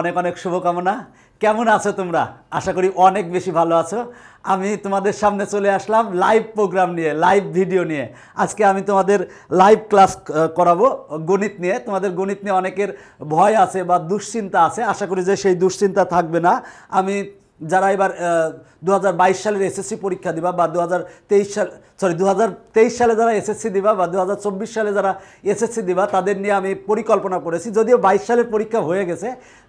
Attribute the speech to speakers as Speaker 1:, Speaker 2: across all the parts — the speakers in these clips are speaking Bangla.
Speaker 1: অনেক অনেক শুভকামনা কেমন আছো তোমরা আশা করি অনেক বেশি ভালো আছো আমি তোমাদের সামনে চলে আসলাম লাইভ প্রোগ্রাম নিয়ে লাইভ ভিডিও নিয়ে আজকে আমি তোমাদের লাইভ ক্লাস করাবো গণিত নিয়ে তোমাদের গণিত নিয়ে অনেকের ভয় আছে বা দুশ্চিন্তা আছে আশা করি যে সেই দুশ্চিন্তা থাকবে না আমি যারা এবার দু সালের এসএসসি পরীক্ষা দিবা বা দু সাল সরি দু সালে যারা এসএসসি দিবা বা দু সালে যারা এসএসসি দিবা তাদের নিয়ে আমি পরিকল্পনা করেছি যদিও বাইশ সালের পরীক্ষা হয়ে গেছে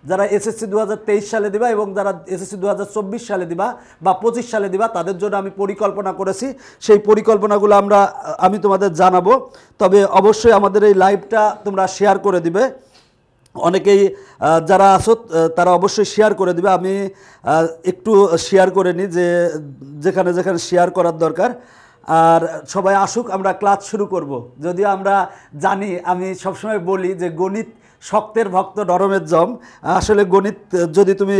Speaker 1: যারা এসএসসি দু সালে দিবা এবং যারা এসএসসি দু সালে দিবা বা পঁচিশ সালে দিবা তাদের জন্য আমি পরিকল্পনা করেছি সেই পরিকল্পনাগুলো আমরা আমি তোমাদের জানাবো তবে অবশ্যই আমাদের এই লাইভটা তোমরা শেয়ার করে দিবে অনেকেই যারা আসো তারা অবশ্যই শেয়ার করে দিবে আমি একটু শেয়ার করে নিই যে যেখানে যেখানে শেয়ার করার দরকার আর সবাই আসুক আমরা ক্লাস শুরু করব। যদিও আমরা জানি আমি সবসময় বলি যে গণিত শক্তের ভক্ত নরমের জম আসলে গণিত যদি তুমি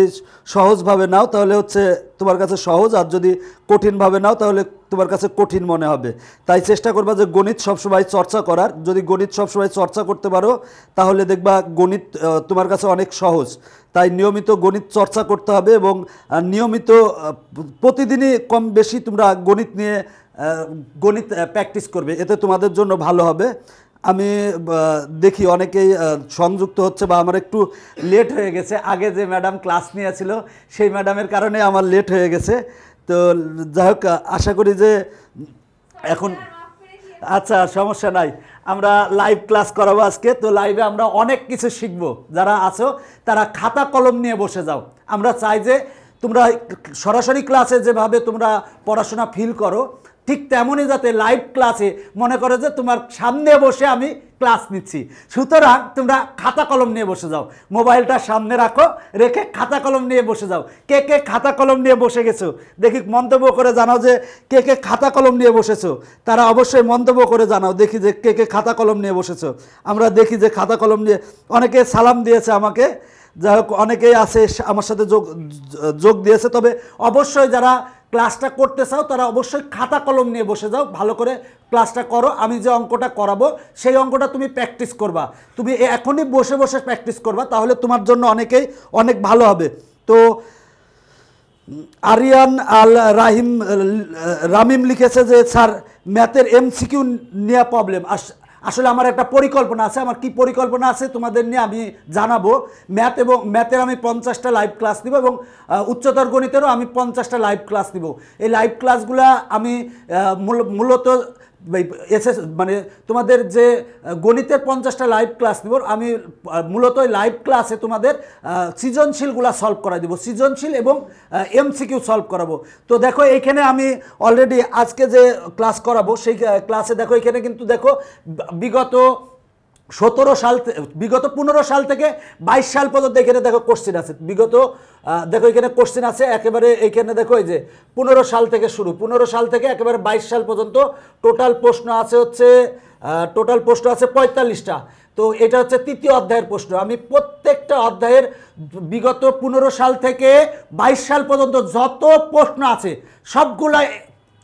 Speaker 1: সহজভাবে নাও তাহলে হচ্ছে তোমার কাছে সহজ আর যদি কঠিনভাবে নাও তাহলে তোমার কাছে কঠিন মনে হবে তাই চেষ্টা করবা যে গণিত সবসময় চর্চা করার যদি গণিত সবসময় চর্চা করতে পারো তাহলে দেখবা গণিত তোমার কাছে অনেক সহজ তাই নিয়মিত গণিত চর্চা করতে হবে এবং নিয়মিত প্রতিদিনই কম বেশি তোমরা গণিত নিয়ে গণিত প্র্যাকটিস করবে এতে তোমাদের জন্য ভালো হবে আমি দেখি অনেকেই সংযুক্ত হচ্ছে বা আমার একটু লেট হয়ে গেছে আগে যে ম্যাডাম ক্লাস নিয়েছিল সেই ম্যাডামের কারণে আমার লেট হয়ে গেছে তো যাই হোক আশা করি যে এখন আচ্ছা সমস্যা নাই আমরা লাইভ ক্লাস করাবো আজকে তো লাইভে আমরা অনেক কিছু শিখবো যারা আছো তারা খাতা কলম নিয়ে বসে যাও আমরা চাই যে তোমরা সরাসরি ক্লাসে যেভাবে তোমরা পড়াশোনা ফিল করো ঠিক তেমনই যাতে লাইভ ক্লাসে মনে করে যে তোমার সামনে বসে আমি ক্লাস নিচ্ছি সুতরাং তোমরা খাতা কলম নিয়ে বসে যাও মোবাইলটা সামনে রাখো রেখে খাতা কলম নিয়ে বসে যাও কে কে খাতা কলম নিয়ে বসে গেছো দেখি মন্তব্য করে জানাও যে কে কে খাতা কলম নিয়ে বসেছো তারা অবশ্যই মন্তব্য করে জানাও দেখি যে কে কে খাতা কলম নিয়ে বসেছো আমরা দেখি যে খাতা কলম নিয়ে অনেকে সালাম দিয়েছে আমাকে যাই হোক অনেকেই আছে আমার সাথে যোগ যোগ দিয়েছে তবে অবশ্যই যারা ক্লাসটা করতে চাও তারা অবশ্যই খাতা কলম নিয়ে বসে যাও ভালো করে ক্লাসটা করো আমি যে অঙ্কটা করাবো সেই অঙ্কটা তুমি প্র্যাকটিস করবা তুমি এখনই বসে বসে প্র্যাকটিস করবা তাহলে তোমার জন্য অনেকেই অনেক ভালো হবে তো আরিয়ান আল রাহিম রামিম লিখেছে যে স্যার ম্যাথের এমসিকিউ নেওয়া প্রবলেম আসলে আমার একটা পরিকল্পনা আছে আমার কি পরিকল্পনা আছে তোমাদের নিয়ে আমি জানাবো ম্যাথ এবং ম্যাথের আমি পঞ্চাশটা লাইভ ক্লাস দিব এবং উচ্চতর গণিতেরও আমি পঞ্চাশটা লাইভ ক্লাস দিব এই লাইভ ক্লাসগুলো আমি মূলত এসএস মানে তোমাদের যে গণিতের পঞ্চাশটা লাইভ ক্লাস নেব আমি মূলত লাইভ ক্লাসে তোমাদের সৃজনশীলগুলা সলভ করাই দেবো সৃজনশীল এবং এমসিকিউ সলভ করাবো তো দেখো এইখানে আমি অলরেডি আজকে যে ক্লাস করাবো সেই ক্লাসে দেখো এখানে কিন্তু দেখো বিগত সতেরো সাল বিগত পনেরো সাল থেকে বাইশ সাল পর্যন্ত এখানে দেখো কোশ্চেন আছে বিগত দেখো এখানে কোশ্চেন আছে একেবারে এইখানে দেখো এই যে পনেরো সাল থেকে শুরু পনেরো সাল থেকে একেবারে বাইশ সাল পর্যন্ত টোটাল প্রশ্ন আছে হচ্ছে টোটাল প্রশ্ন আছে পঁয়তাল্লিশটা তো এটা হচ্ছে তৃতীয় অধ্যায়ের প্রশ্ন আমি প্রত্যেকটা অধ্যায়ের বিগত পনেরো সাল থেকে বাইশ সাল পর্যন্ত যত প্রশ্ন আছে সবগুলা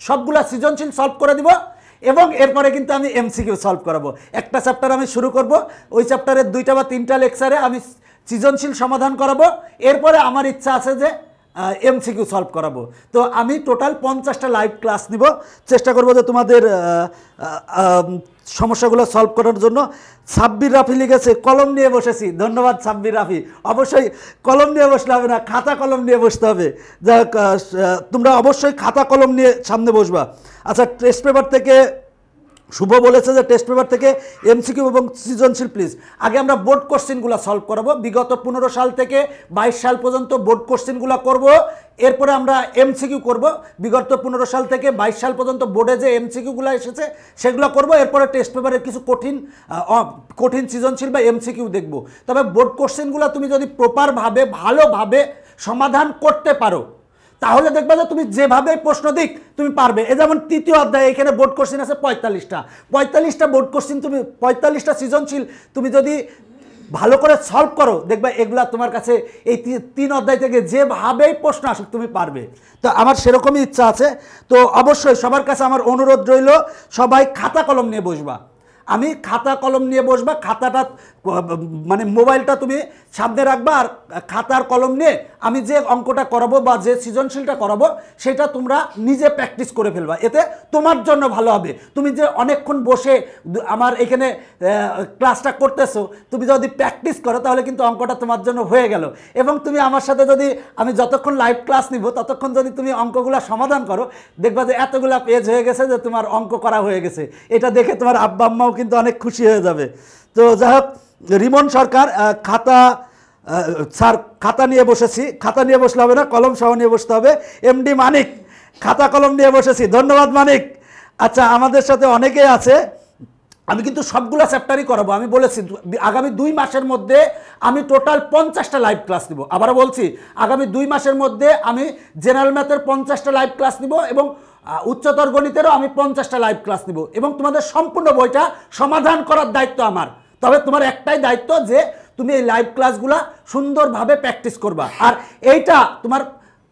Speaker 1: সবগুলা সৃজনশীল সলভ করে দিব এবং এরপরে কিন্তু আমি এমসিকিউ সলভ করাবো একটা চ্যাপ্টার আমি শুরু করব ওই চ্যাপ্টারের দুইটা বা তিনটা লেকচারে আমি সৃজনশীল সমাধান করাবো এরপরে আমার ইচ্ছা আছে যে এমসিকিউ সলভ করাবো তো আমি টোটাল পঞ্চাশটা লাইভ ক্লাস নিব চেষ্টা করবো যে তোমাদের সমস্যাগুলো সলভ করার জন্য সাব্বির রাফি লিখেছে কলম নিয়ে বসেছি ধন্যবাদ সাব্বির রাফি অবশ্যই কলম নিয়ে বসলে হবে না খাতা কলম নিয়ে বসতে হবে যা তোমরা অবশ্যই খাতা কলম নিয়ে সামনে বসবা আচ্ছা টেস্ট পেপার থেকে শুভ বলেছে যে টেস্ট পেপার থেকে এমসিকিউ এবং সৃজনশীল প্লিজ আগে আমরা বোর্ড কোশ্চেনগুলো সলভ করাবো বিগত পনেরো সাল থেকে বাইশ সাল পর্যন্ত বোর্ড কোশ্চেনগুলো করব এরপরে আমরা এমসিকিউ করব বিগত পনেরো সাল থেকে বাইশ সাল পর্যন্ত বোর্ডে যে এমসিকিউগুলো এসেছে সেগুলো করব এরপরে টেস্ট পেপারে কিছু কঠিন কঠিন সৃজনশীল বা এমসিকিউ দেখব তবে বোর্ড কোশ্চেনগুলো তুমি যদি প্রপারভাবে ভালোভাবে সমাধান করতে পারো তাহলে দেখবে যে তুমি যেভাবে প্রশ্ন দিক তুমি পারবে এ যেমন তৃতীয় অধ্যায়ে এখানে বোর্ড কোশ্চিন আছে পঁয়তাল্লিশটা পঁয়তাল্লিশটা বোর্ড কোশ্চিন তুমি পঁয়তাল্লিশটা সৃজনশীল তুমি যদি ভালো করে সলভ করো দেখবে এগুলা তোমার কাছে এই তিন অধ্যায় থেকে যেভাবেই প্রশ্ন আসুক তুমি পারবে তো আমার সেরকমই ইচ্ছা আছে তো অবশ্যই সবার কাছে আমার অনুরোধ রইল সবাই খাতা কলম নিয়ে বসবা আমি খাতা কলম নিয়ে বসবা খাতাটা মানে মোবাইলটা তুমি সামনে রাখবা আর খাতার কলম নিয়ে আমি যে অঙ্কটা করাবো বা যে সৃজনশীলটা করাবো সেটা তোমরা নিজে প্র্যাকটিস করে ফেলবা এতে তোমার জন্য ভালো হবে তুমি যে অনেকক্ষণ বসে আমার এখানে ক্লাসটা করতেছো তুমি যদি প্র্যাকটিস করো তাহলে কিন্তু অঙ্কটা তোমার জন্য হয়ে গেল এবং তুমি আমার সাথে যদি আমি যতক্ষণ লাইভ ক্লাস নিব ততক্ষণ যদি তুমি অঙ্কগুলো সমাধান করো দেখবা যে এতগুলা পেজ হয়ে গেছে যে তোমার অঙ্ক করা হয়ে গেছে এটা দেখে তোমার আব্বা আম্মাও কিন্তু অনেক খুশি হয়ে যাবে তো যাই হোক রিমন সরকার খাতা স্যার খাতা নিয়ে বসেছি খাতা নিয়ে বসলে হবে না কলম সহ নিয়ে বসতে হবে এমডি মানিক খাতা কলম নিয়ে বসেছি ধন্যবাদ মানিক আচ্ছা আমাদের সাথে অনেকেই আছে আমি কিন্তু সবগুলো চ্যাপ্টারই করাবো আমি বলেছি আগামী দুই মাসের মধ্যে আমি টোটাল পঞ্চাশটা লাইভ ক্লাস নিব আবার বলছি আগামী দুই মাসের মধ্যে আমি জেনারেল ম্যাথের পঞ্চাশটা লাইভ ক্লাস নিব এবং উচ্চতর গণিতেরও আমি পঞ্চাশটা লাইভ ক্লাস নিব এবং তোমাদের সম্পূর্ণ বইটা সমাধান করার দায়িত্ব আমার তবে তোমার একটাই দায়িত্ব যে তুমি এই লাইভ ক্লাসগুলা সুন্দরভাবে প্র্যাকটিস করবা আর এইটা তোমার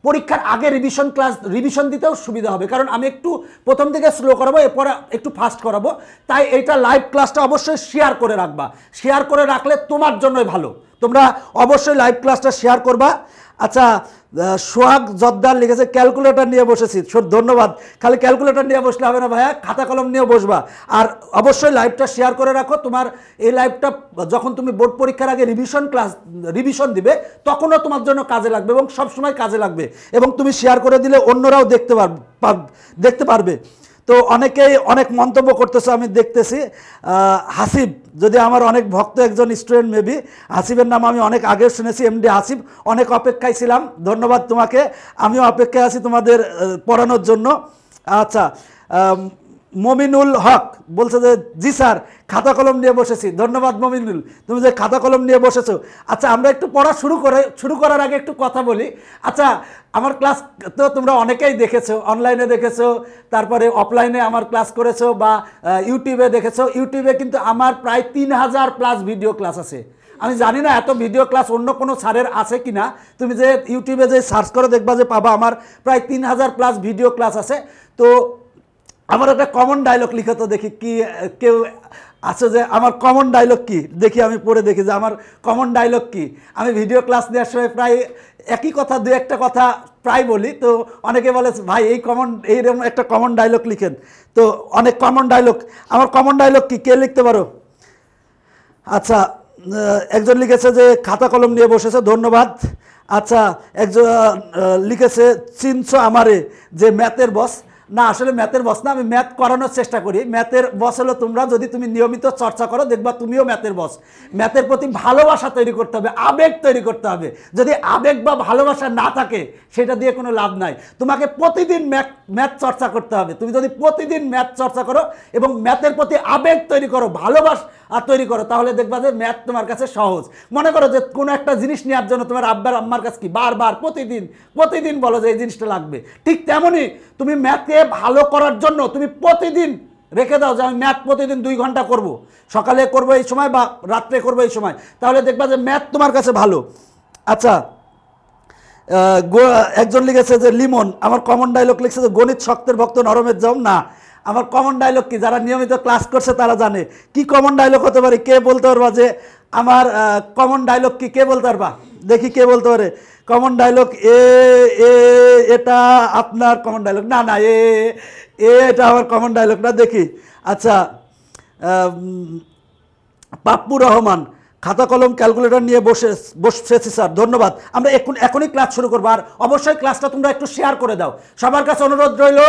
Speaker 1: পরীক্ষার আগে রিভিশন ক্লাস রিভিশন দিতেও সুবিধা হবে কারণ আমি একটু প্রথম থেকে স্লো করাবো এরপরে একটু ফাস্ট করাবো তাই এইটা লাইভ ক্লাসটা অবশ্যই শেয়ার করে রাখবা শেয়ার করে রাখলে তোমার জন্যই ভালো তোমরা অবশ্যই লাইভ ক্লাসটা শেয়ার করবা আচ্ছা সোহাগ জদ্দার লিখেছে ক্যালকুলেটর নিয়ে বসেছি ধন্যবাদ খালি ক্যালকুলেটর নিয়ে বসলে হবে না ভাইয়া খাতা কলম নিয়ে বসবা আর অবশ্যই লাইভটা শেয়ার করে রাখো তোমার এই লাইভটা যখন তুমি বোর্ড পরীক্ষার আগে রিভিশন ক্লাস রিভিশন দিবে তখনও তোমার জন্য কাজে লাগবে এবং সবসময় কাজে লাগবে এবং তুমি শেয়ার করে দিলে অন্যরাও দেখতে পার দেখতে পারবে তো অনেকেই অনেক মন্তব্য করতেছে আমি দেখতেছি হাসিব যদি আমার অনেক ভক্ত একজন স্টুডেন্ট মেবি হাসিবের নাম আমি অনেক আগে শুনেছি এমডি হাসিব অনেক অপেক্ষায় ছিলাম ধন্যবাদ তোমাকে আমিও অপেক্ষায় আছি তোমাদের পড়ানোর জন্য আচ্ছা মমিনুল হক বলছে যে জি স্যার খাতা কলম নিয়ে বসেছি ধন্যবাদ মমিনুল তুমি যে খাতা কলম নিয়ে বসেছো আচ্ছা আমরা একটু পড়া শুরু করে শুরু করার আগে একটু কথা বলি আচ্ছা আমার ক্লাস তো তোমরা অনেকেই দেখেছো অনলাইনে দেখেছো তারপরে অফলাইনে আমার ক্লাস করেছো বা ইউটিউবে দেখেছো ইউটিউবে কিন্তু আমার প্রায় তিন হাজার প্লাস ভিডিও ক্লাস আছে আমি জানি না এত ভিডিও ক্লাস অন্য কোনো স্যারের আছে কি না তুমি যে ইউটিউবে যে সার্চ করে দেখবা যে পাবা আমার প্রায় তিন হাজার প্লাস ভিডিও ক্লাস আছে তো আমার একটা কমন ডায়লগ লিখে তো দেখি কি কেউ আছে যে আমার কমন ডায়লগ কি দেখি আমি পড়ে দেখি যে আমার কমন ডায়লগ কি আমি ভিডিও ক্লাস নেওয়ার সময় প্রায় একই কথা দু একটা কথা প্রায় বলি তো অনেকে বলে ভাই এই কমন এইরকম একটা কমন ডায়লগ লিখেন তো অনেক কমন ডায়লগ আমার কমন ডায়লগ কি কে লিখতে পারো আচ্ছা একজন লিখেছে যে খাতা কলম নিয়ে বসেছে ধন্যবাদ আচ্ছা একজন লিখেছে চিনছ আমারে যে ম্যাথের বস না আসলে ম্যাথের বস না আমি ম্যাথ করানোর চেষ্টা করি ম্যাথের বস হলো তোমরা যদি তুমি নিয়মিত চর্চা করো দেখবা তুমিও ম্যাথের বস ম্যাথের প্রতি ভালোবাসা তৈরি করতে হবে আবেগ তৈরি করতে হবে যদি আবেগ বা ভালোবাসা না থাকে সেটা দিয়ে কোনো লাভ নাই তোমাকে প্রতিদিন ম্যাথ ম্যাথ চর্চা করতে হবে তুমি যদি প্রতিদিন ম্যাথ চর্চা করো এবং ম্যাথের প্রতি আবেগ তৈরি করো ভালোবাসা আর তৈরি করো তাহলে দেখবা যে ম্যাথ তোমার কাছে সহজ মনে করো যে কোনো একটা জিনিস নেওয়ার জন্য তোমার আব্বার আম্মার কাছে কি বারবার প্রতিদিন প্রতিদিন বলো যে এই জিনিসটা লাগবে ঠিক তেমনই তুমি ম্যাথকে ভালো করার জন্য তুমি প্রতিদিন রেখে দাও যে আমি ম্যাথ প্রতিদিন দুই ঘন্টা করব। সকালে করব এই সময় বা রাত্রে করব এই সময় তাহলে দেখবা যে ম্যাথ তোমার কাছে ভালো আচ্ছা একজন লিখেছে যে লিমন আমার কমন ডায়লগ লিখেছে যে গণিত শক্তের ভক্ত নরমের যাও না আমার কমন ডায়লগ কি যারা নিয়মিত ক্লাস করছে তারা জানে কি কমন ডায়লগ হতে পারে কে বলতে পারবা যে আমার কমন ডায়লগ কি কে বলতে পারবা দেখি কে বলতে পারে কমন ডায়লগ এ এ এটা আপনার কমন ডায়লগ না না এ এ এটা আমার কমন ডায়লগ না দেখি আচ্ছা পাপ্পু রহমান খাতা কলম ক্যালকুলেটর নিয়ে বসে বসেছি স্যার ধন্যবাদ আমরা এখন এখনই ক্লাস শুরু করবো আর অবশ্যই ক্লাসটা তোমরা একটু শেয়ার করে দাও সবার কাছে অনুরোধ রইল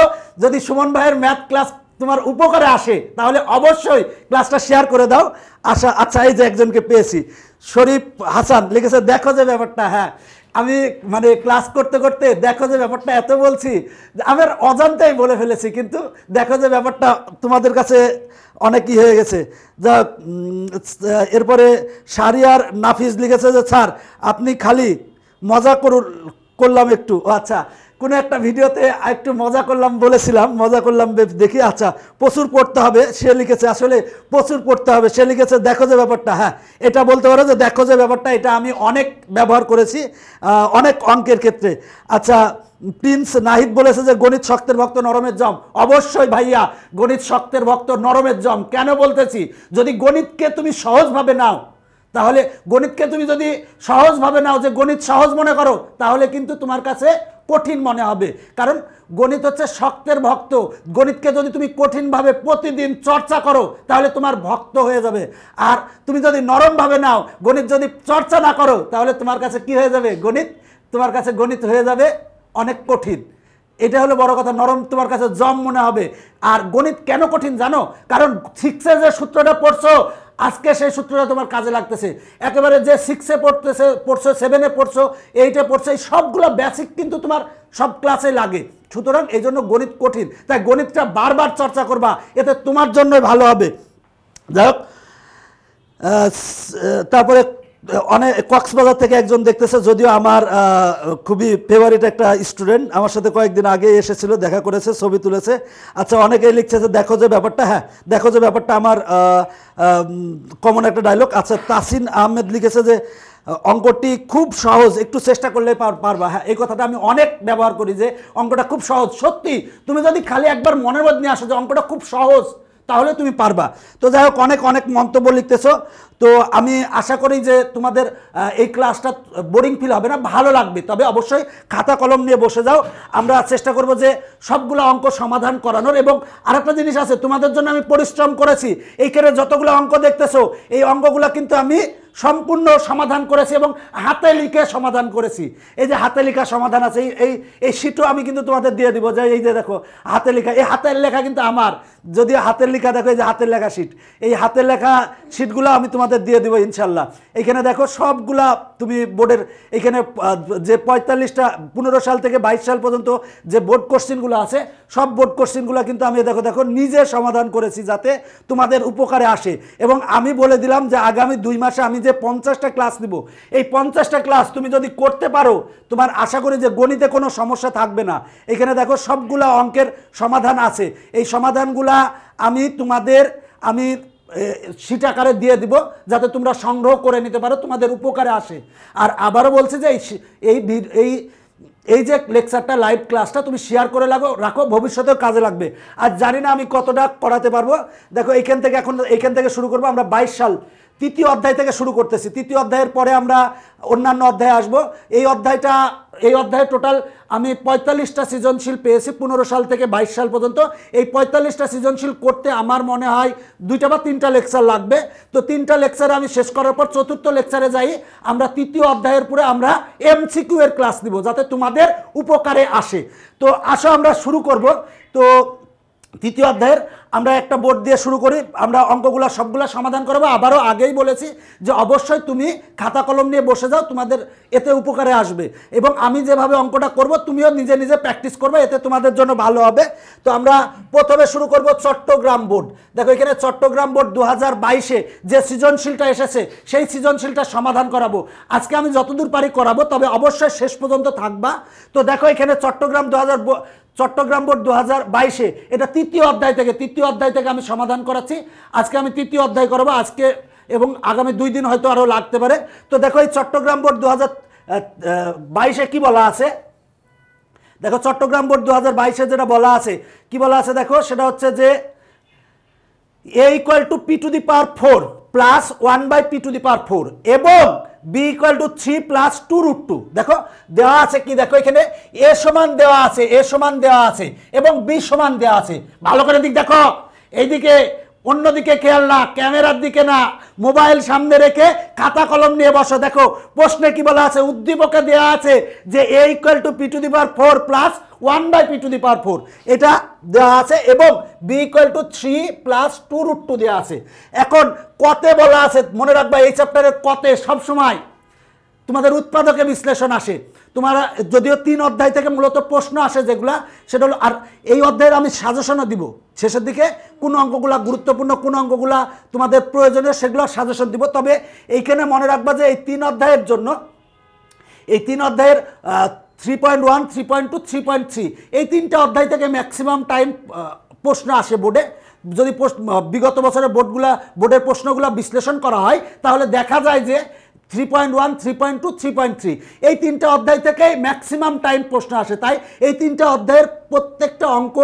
Speaker 1: যদি সুমন ভাইয়ের ম্যাথ ক্লাস তোমার উপকারে আসে তাহলে অবশ্যই ক্লাসটা শেয়ার করে দাও আশা আচ্ছা এই যে একজনকে পেয়েছি শরীফ হাসান লিখেছে দেখো যে ব্যাপারটা হ্যাঁ আমি মানে ক্লাস করতে করতে দেখো যে ব্যাপারটা এত বলছি আমার অজান্তাই বলে ফেলেছি কিন্তু দেখো যে ব্যাপারটা তোমাদের কাছে অনেকই হয়ে গেছে যা এরপরে সারিয়ার নাফিজ লিখেছে যে স্যার আপনি খালি মজা করুন করলাম একটু আচ্ছা কোনো একটা ভিডিওতে একটু মজা করলাম বলেছিলাম মজা করলাম দেখি আচ্ছা প্রচুর পড়তে হবে সে লিখেছে আসলে প্রচুর পড়তে হবে সে লিখেছে দেখো যে ব্যাপারটা হ্যাঁ এটা বলতে পারো যে দেখো যে ব্যাপারটা এটা আমি অনেক ব্যবহার করেছি অনেক অঙ্কের ক্ষেত্রে আচ্ছা প্রিন্স নাহিদ বলেছে যে গণিত শক্তের ভক্ত নরমের জম অবশ্যই ভাইয়া গণিত শক্তের ভক্ত নরমের জম কেন বলতেছি যদি গণিতকে তুমি সহজভাবে নাও তাহলে গণিতকে তুমি যদি সহজভাবে নাও যে গণিত সহজ মনে করো তাহলে কিন্তু তোমার কাছে কঠিন মনে হবে কারণ গণিত হচ্ছে শক্তের ভক্ত গণিতকে যদি তুমি কঠিনভাবে প্রতিদিন চর্চা করো তাহলে তোমার ভক্ত হয়ে যাবে আর তুমি যদি নরমভাবে নাও গণিত যদি চর্চা না করো তাহলে তোমার কাছে কি হয়ে যাবে গণিত তোমার কাছে গণিত হয়ে যাবে অনেক কঠিন এটা হলো বড় কথা নরম তোমার কাছে জম মনে হবে আর গণিত কেন কঠিন জানো কারণ সিক্সের যে সূত্রটা পড়ছো আজকে সেই সূত্রটা তোমার কাজে লাগতেছে একেবারে যে সিক্সে পড়তেছে পড়ছো সেভেনে পড়ছো এইটে পড়ছো এই সবগুলো বেসিক কিন্তু তোমার সব ক্লাসে লাগে সুতরাং এই জন্য গণিত কঠিন তাই গণিতটা বারবার চর্চা করবা এতে তোমার জন্যই ভালো হবে যাই হোক তারপরে অনেক কক্সবাজার থেকে একজন দেখতেছে যদিও আমার খুবই ফেভারিট একটা স্টুডেন্ট আমার সাথে কয়েকদিন আগে এসেছিল দেখা করেছে ছবি তুলেছে আচ্ছা অনেকেই লিখছে যে দেখো যে ব্যাপারটা হ্যাঁ দেখো যে ব্যাপারটা আমার কমন একটা ডায়লগ আচ্ছা তাসিন আহমেদ লিখেছে যে অঙ্কটি খুব সহজ একটু চেষ্টা করলে পারবা হ্যাঁ এই কথাটা আমি অনেক ব্যবহার করি যে অঙ্কটা খুব সহজ সত্যি তুমি যদি খালি একবার মনের মধ্যে নিয়ে আসো যে অঙ্কটা খুব সহজ তাহলে তুমি পারবা তো যাই হোক অনেক অনেক মন্তব্য লিখতেছো তো আমি আশা করি যে তোমাদের এই ক্লাসটা বোরিং ফিল হবে না ভালো লাগবে তবে অবশ্যই খাতা কলম নিয়ে বসে যাও আমরা চেষ্টা করব যে সবগুলো অঙ্ক সমাধান করানোর এবং আরেকটা জিনিস আছে তোমাদের জন্য আমি পরিশ্রম করেছি এইখানে যতগুলো অঙ্ক দেখতেছো এই অঙ্কগুলো কিন্তু আমি সম্পূর্ণ সমাধান করেছি এবং হাতে লিখে সমাধান করেছি এই যে হাতে লেখা সমাধান আছে এই এই সিটও আমি কিন্তু তোমাদের দিয়ে দিব যে এই যে দেখো হাতে লেখা এই হাতের লেখা কিন্তু আমার যদি হাতের লেখা দেখো এই যে হাতের লেখা সিট এই হাতের লেখা সিটগুলো আমি তোমাদের দিয়ে দিব ইনশাল্লাহ এখানে দেখো সবগুলা তুমি বোর্ডের এখানে যে পঁয়তাল্লিশটা পনেরো সাল থেকে বাইশ সাল পর্যন্ত যে বোর্ড কোশ্চেনগুলো আছে সব বোর্ড কোশ্চেনগুলো কিন্তু আমি দেখো দেখো নিজে সমাধান করেছি যাতে তোমাদের উপকারে আসে এবং আমি বলে দিলাম যে আগামী দুই মাসে আমি যে পঞ্চাশটা ক্লাস দিব এই পঞ্চাশটা ক্লাস তুমি যদি করতে পারো তোমার আশা করি যে গণিতে কোনো সমস্যা থাকবে না এখানে দেখো সবগুলা অঙ্কের সমাধান আছে এই সমাধানগুলা আমি তোমাদের আমি সিট আকারে দিয়ে দিব যাতে তোমরা সংগ্রহ করে নিতে পারো তোমাদের উপকারে আসে আর আবারও বলছে যে এই এই এই যে লেকচারটা লাইভ ক্লাসটা তুমি শেয়ার করে লাগো রাখো ভবিষ্যতেও কাজে লাগবে আর জানি না আমি কতটা পড়াতে পারবো দেখো এইখান থেকে এখন এইখান থেকে শুরু করবো আমরা বাইশ সাল তৃতীয় অধ্যায় থেকে শুরু করতেছি তৃতীয় অধ্যায়ের পরে আমরা অন্যান্য অধ্যায়ে আসব এই অধ্যায়টা এই অধ্যায়ে টোটাল আমি পঁয়তাল্লিশটা সৃজনশীল পেয়েছি পনেরো সাল থেকে বাইশ সাল পর্যন্ত এই পঁয়তাল্লিশটা সৃজনশীল করতে আমার মনে হয় দুইটা বা তিনটা লেকচার লাগবে তো তিনটা লেকচার আমি শেষ করার পর চতুর্থ লেকচারে যাই আমরা তৃতীয় অধ্যায়ের পরে আমরা এমসিকিউ এর ক্লাস দিব যাতে তোমাদের উপকারে আসে তো আসো আমরা শুরু করব তো তৃতীয় অধ্যায়ের আমরা একটা বোর্ড দিয়ে শুরু করি আমরা অঙ্কগুলো সবগুলো সমাধান করবো আবারও আগেই বলেছি যে অবশ্যই তুমি খাতা কলম নিয়ে বসে যাও তোমাদের এতে উপকারে আসবে এবং আমি যেভাবে অঙ্কটা করব তুমিও নিজে নিজে প্র্যাকটিস করবে এতে তোমাদের জন্য ভালো হবে তো আমরা প্রথমে শুরু করব চট্টগ্রাম বোর্ড দেখো এখানে চট্টগ্রাম বোর্ড দু হাজার বাইশে যে সৃজনশীলটা এসেছে সেই সৃজনশীলটা সমাধান করাবো আজকে আমি যতদূর পারি করাবো তবে অবশ্যই শেষ পর্যন্ত থাকবা তো দেখো এখানে চট্টগ্রাম দু চট্টগ্রাম বোর্ড দু হাজার বাইশে এটা তৃতীয় অধ্যায় থেকে তৃতীয় অধ্যায় থেকে আমি সমাধান করাচ্ছি আজকে আমি তৃতীয় অধ্যায় করবো আজকে এবং আগামী দুই দিন হয়তো আরও লাগতে পারে তো দেখো এই চট্টগ্রাম বোর্ড দু হাজার বাইশে কী বলা আছে দেখো চট্টগ্রাম বোর্ড দু হাজার বাইশে যেটা বলা আছে কি বলা আছে দেখো সেটা হচ্ছে যে a equal to P to the power four plus one by P to the power four এবং b equal to three plus two root two দেখো দেওয়া আছে কি দেখো এখানে এ সমান দেওয়া আছে এ সমান দেওয়া আছে এবং বি সমান দেওয়া আছে ভালো করে দিক দেখো এইদিকে অন্যদিকে খেয়াল না ক্যামেরার দিকে না মোবাইল সামনে রেখে খাতা কলম নিয়ে বসো দেখো প্রশ্নে কি বলা আছে উদ্দীপকে দেওয়া আছে যে a equal to P to the power four plus one by P to the power four এটা দেওয়া আছে এবং b equal to three plus two root two দেওয়া আছে এখন কতে বলা আছে মনে রাখবা এই চ্যাপ্টারের কতে সবসময় তোমাদের উৎপাদকে বিশ্লেষণ আসে তোমার যদিও তিন অধ্যায় থেকে মূলত প্রশ্ন আসে যেগুলা সেটা হলো আর এই অধ্যায়ের আমি সাজেশনও দিব শেষের দিকে কোন অঙ্কগুলা গুরুত্বপূর্ণ কোন অঙ্কগুলা তোমাদের প্রয়োজনীয় সেগুলো সাজেশন দিব তবে এইখানে মনে রাখবা যে এই তিন অধ্যায়ের জন্য এই তিন অধ্যায়ের three point one three point two three point three এই তিনটা অধ্যায় থেকে ম্যাক্সিমাম টাইম প্রশ্ন আসে বোর্ডে যদি বিগত বছরের বোর্ডগুলা বোর্ডের প্রশ্নগুলো বিশ্লেষণ করা হয় তাহলে দেখা যায় যে three point one three point two three point three এই তিনটা অধ্যায় থেকে ম্যাক্সিমাম টাইম প্রশ্ন আসে তাই এই তিনটা অধ্যায়ের প্রত্যেকটা অঙ্ক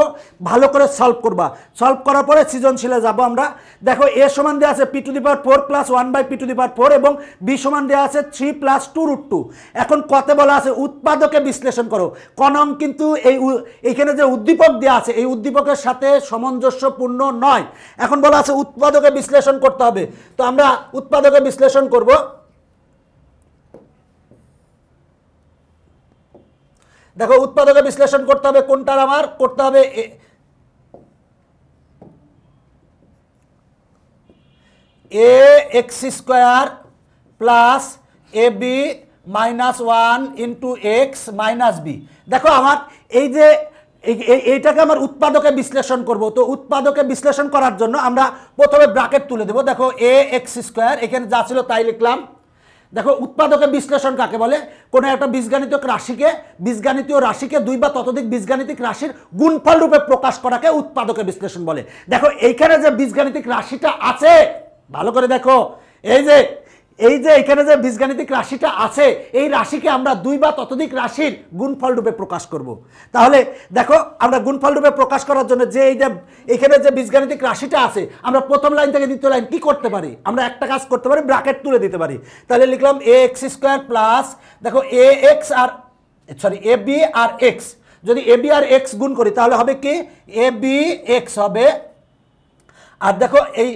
Speaker 1: ভালো করে সলভ করবা সলভ করার পরে সৃজনশীলে যাব আমরা দেখো এ সমান দেওয়া আছে p to the power four plus one by P to the power four এবং বি সমান দেওয়া আছে three plus two root two এখন কতে বলা আছে উৎপাদকে বিশ্লেষণ করো কনম কিন্তু এই এইখানে যে উদ্দীপক দেওয়া আছে এই উদ্দীপকের সাথে সামঞ্জস্যপূর্ণ নয় এখন বলা আছে উৎপাদকে বিশ্লেষণ করতে হবে তো আমরা উৎপাদকে বিশ্লেষণ করবো দেখো উৎপাদকে বিশ্লেষণ করতে হবে কোনটার আমার করতে হবে a x square plus a b minus one into x minus B দেখো আমার এই যে এইটাকে আমার উৎপাদকে বিশ্লেষণ করব তো উৎপাদকে বিশ্লেষণ করার জন্য আমরা প্রথমে ব্রাকেট তুলে দেব দেখো এ এক্স স্কোয়ার এখানে যা ছিল তাই লিখলাম দেখো উৎপাদকের বিশ্লেষণ কাকে বলে কোনো একটা বীজগাণিতিক রাশিকে বীজগাণিতীয় রাশিকে দুই বা ততোধিক বীজগাণিতিক রাশির গুণফল রূপে প্রকাশ করাকে উৎপাদকের বিশ্লেষণ বলে দেখো এইখানে যে বীজগাণিতিক রাশিটা আছে ভালো করে দেখো এই যে এই যে এখানে যে বীজগাণিতিক রাশিটা আছে এই রাশিকে আমরা দুই বা ততোধিক রাশির গুণফল রূপে প্রকাশ করব। তাহলে দেখো আমরা গুণফল রূপে প্রকাশ করার জন্য যে এই যে এখানে যে বীজগাণিতিক রাশিটা আছে আমরা প্রথম লাইন থেকে দ্বিতীয় লাইন কি করতে পারি আমরা একটা কাজ করতে পারি ব্রাকেট তুলে দিতে পারি তাহলে লিখলাম এ এক্স স্কোয়ার প্লাস দেখো এ এক্স আর সরি এ বি আর এক্স যদি এ বি আর এক্স গুণ করি তাহলে হবে কি এ বি এক্স হবে আর দেখো এই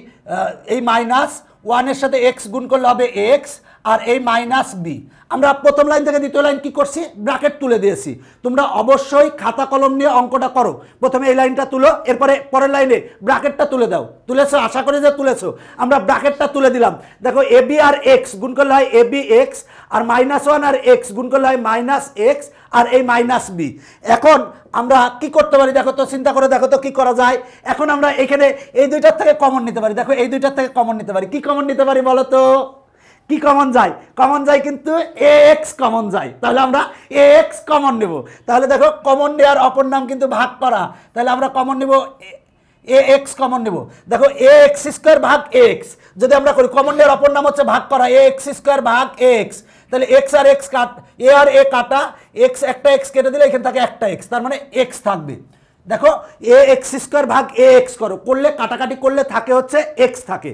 Speaker 1: এই মাইনাস ওয়ানের সাথে এক্স গুণ করলে হবে এক্স আর এই মাইনাস বি আমরা প্রথম লাইন থেকে দ্বিতীয় লাইন কি করছি ব্র্যাকেট তুলে দিয়েছি তোমরা অবশ্যই খাতা কলম নিয়ে অঙ্কটা করো প্রথমে এই লাইনটা তুলো এরপরে পরের লাইনে ব্র্যাকেটটা তুলে দাও তুলেছো আশা করি যে তুলেছো আমরা ব্র্যাকেটটা তুলে দিলাম দেখো এ বি আর এক্স গুণ করলে হয় এ বি এক্স আর মাইনাস ওয়ান আর এক্স গুণ করলে হয় মাইনাস এক্স আর এই মাইনাস বি এখন আমরা কি করতে পারি দেখো তো চিন্তা করে দেখো তো কি করা যায় এখন আমরা এখানে এই দুইটার থেকে কমন নিতে পারি দেখো এই দুইটার থেকে কমন নিতে পারি কি কমন নিতে পারি বলো তো কি কমন যায় কমন যায় কিন্তু এ এক্স কমন যায় তাহলে আমরা এ এক্স কমন নেব তাহলে দেখো কমন নেওয়ার অপর নাম কিন্তু ভাগ করা তাহলে আমরা কমন নেব এ এক্স কমন নেব দেখো এ এক্স স্কোয়ার ভাগ এক্স যদি আমরা করি কমন নেওয়ার অপর নাম হচ্ছে ভাগ করা এ এক্স স্কোয়ার ভাগ এক্স তাহলে এক্স আর এক্স কাট এ আর এ কাটা এক্স একটা এক্স কেটে দিলে এখানে থাকে একটা এক্স তার মানে এক্স থাকবে দেখো এ এক্স স্কোয়ার ভাগ এ এক্স করো করলে কাটাকাটি করলে থাকে হচ্ছে এক্স থাকে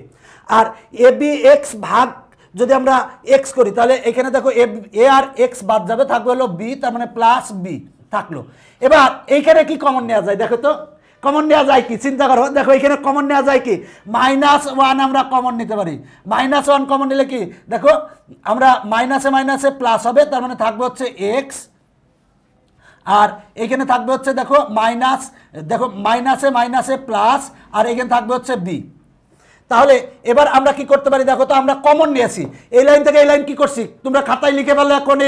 Speaker 1: আর এ বি এক্স ভাগ যদি আমরা এক্স করি তাহলে এখানে দেখো এ আর এক্স বাদ যাবে থাকবে হলো বি তার মানে প্লাস বি থাকলো এবার এইখানে কি কমন নেওয়া যায় দেখো তো কমন নেওয়া যায় কি চিন্তা করো দেখো এখানে কমন নেওয়া যায় কি মাইনাস ওয়ান আমরা কমন নিতে পারি মাইনাস ওয়ান কমন নিলে কি দেখো আমরা মাইনাসে মাইনাসে প্লাস হবে তার মানে থাকবে হচ্ছে এক্স আর এখানে থাকবে হচ্ছে দেখো মাইনাস দেখো মাইনাসে মাইনাসে প্লাস আর এখানে থাকবে হচ্ছে বি তাহলে এবার আমরা কি করতে পারি দেখো তো আমরা কমন নিয়েছি এই লাইন থেকে এই লাইন কি করছি তোমরা খাতায় লিখে পারলে এখন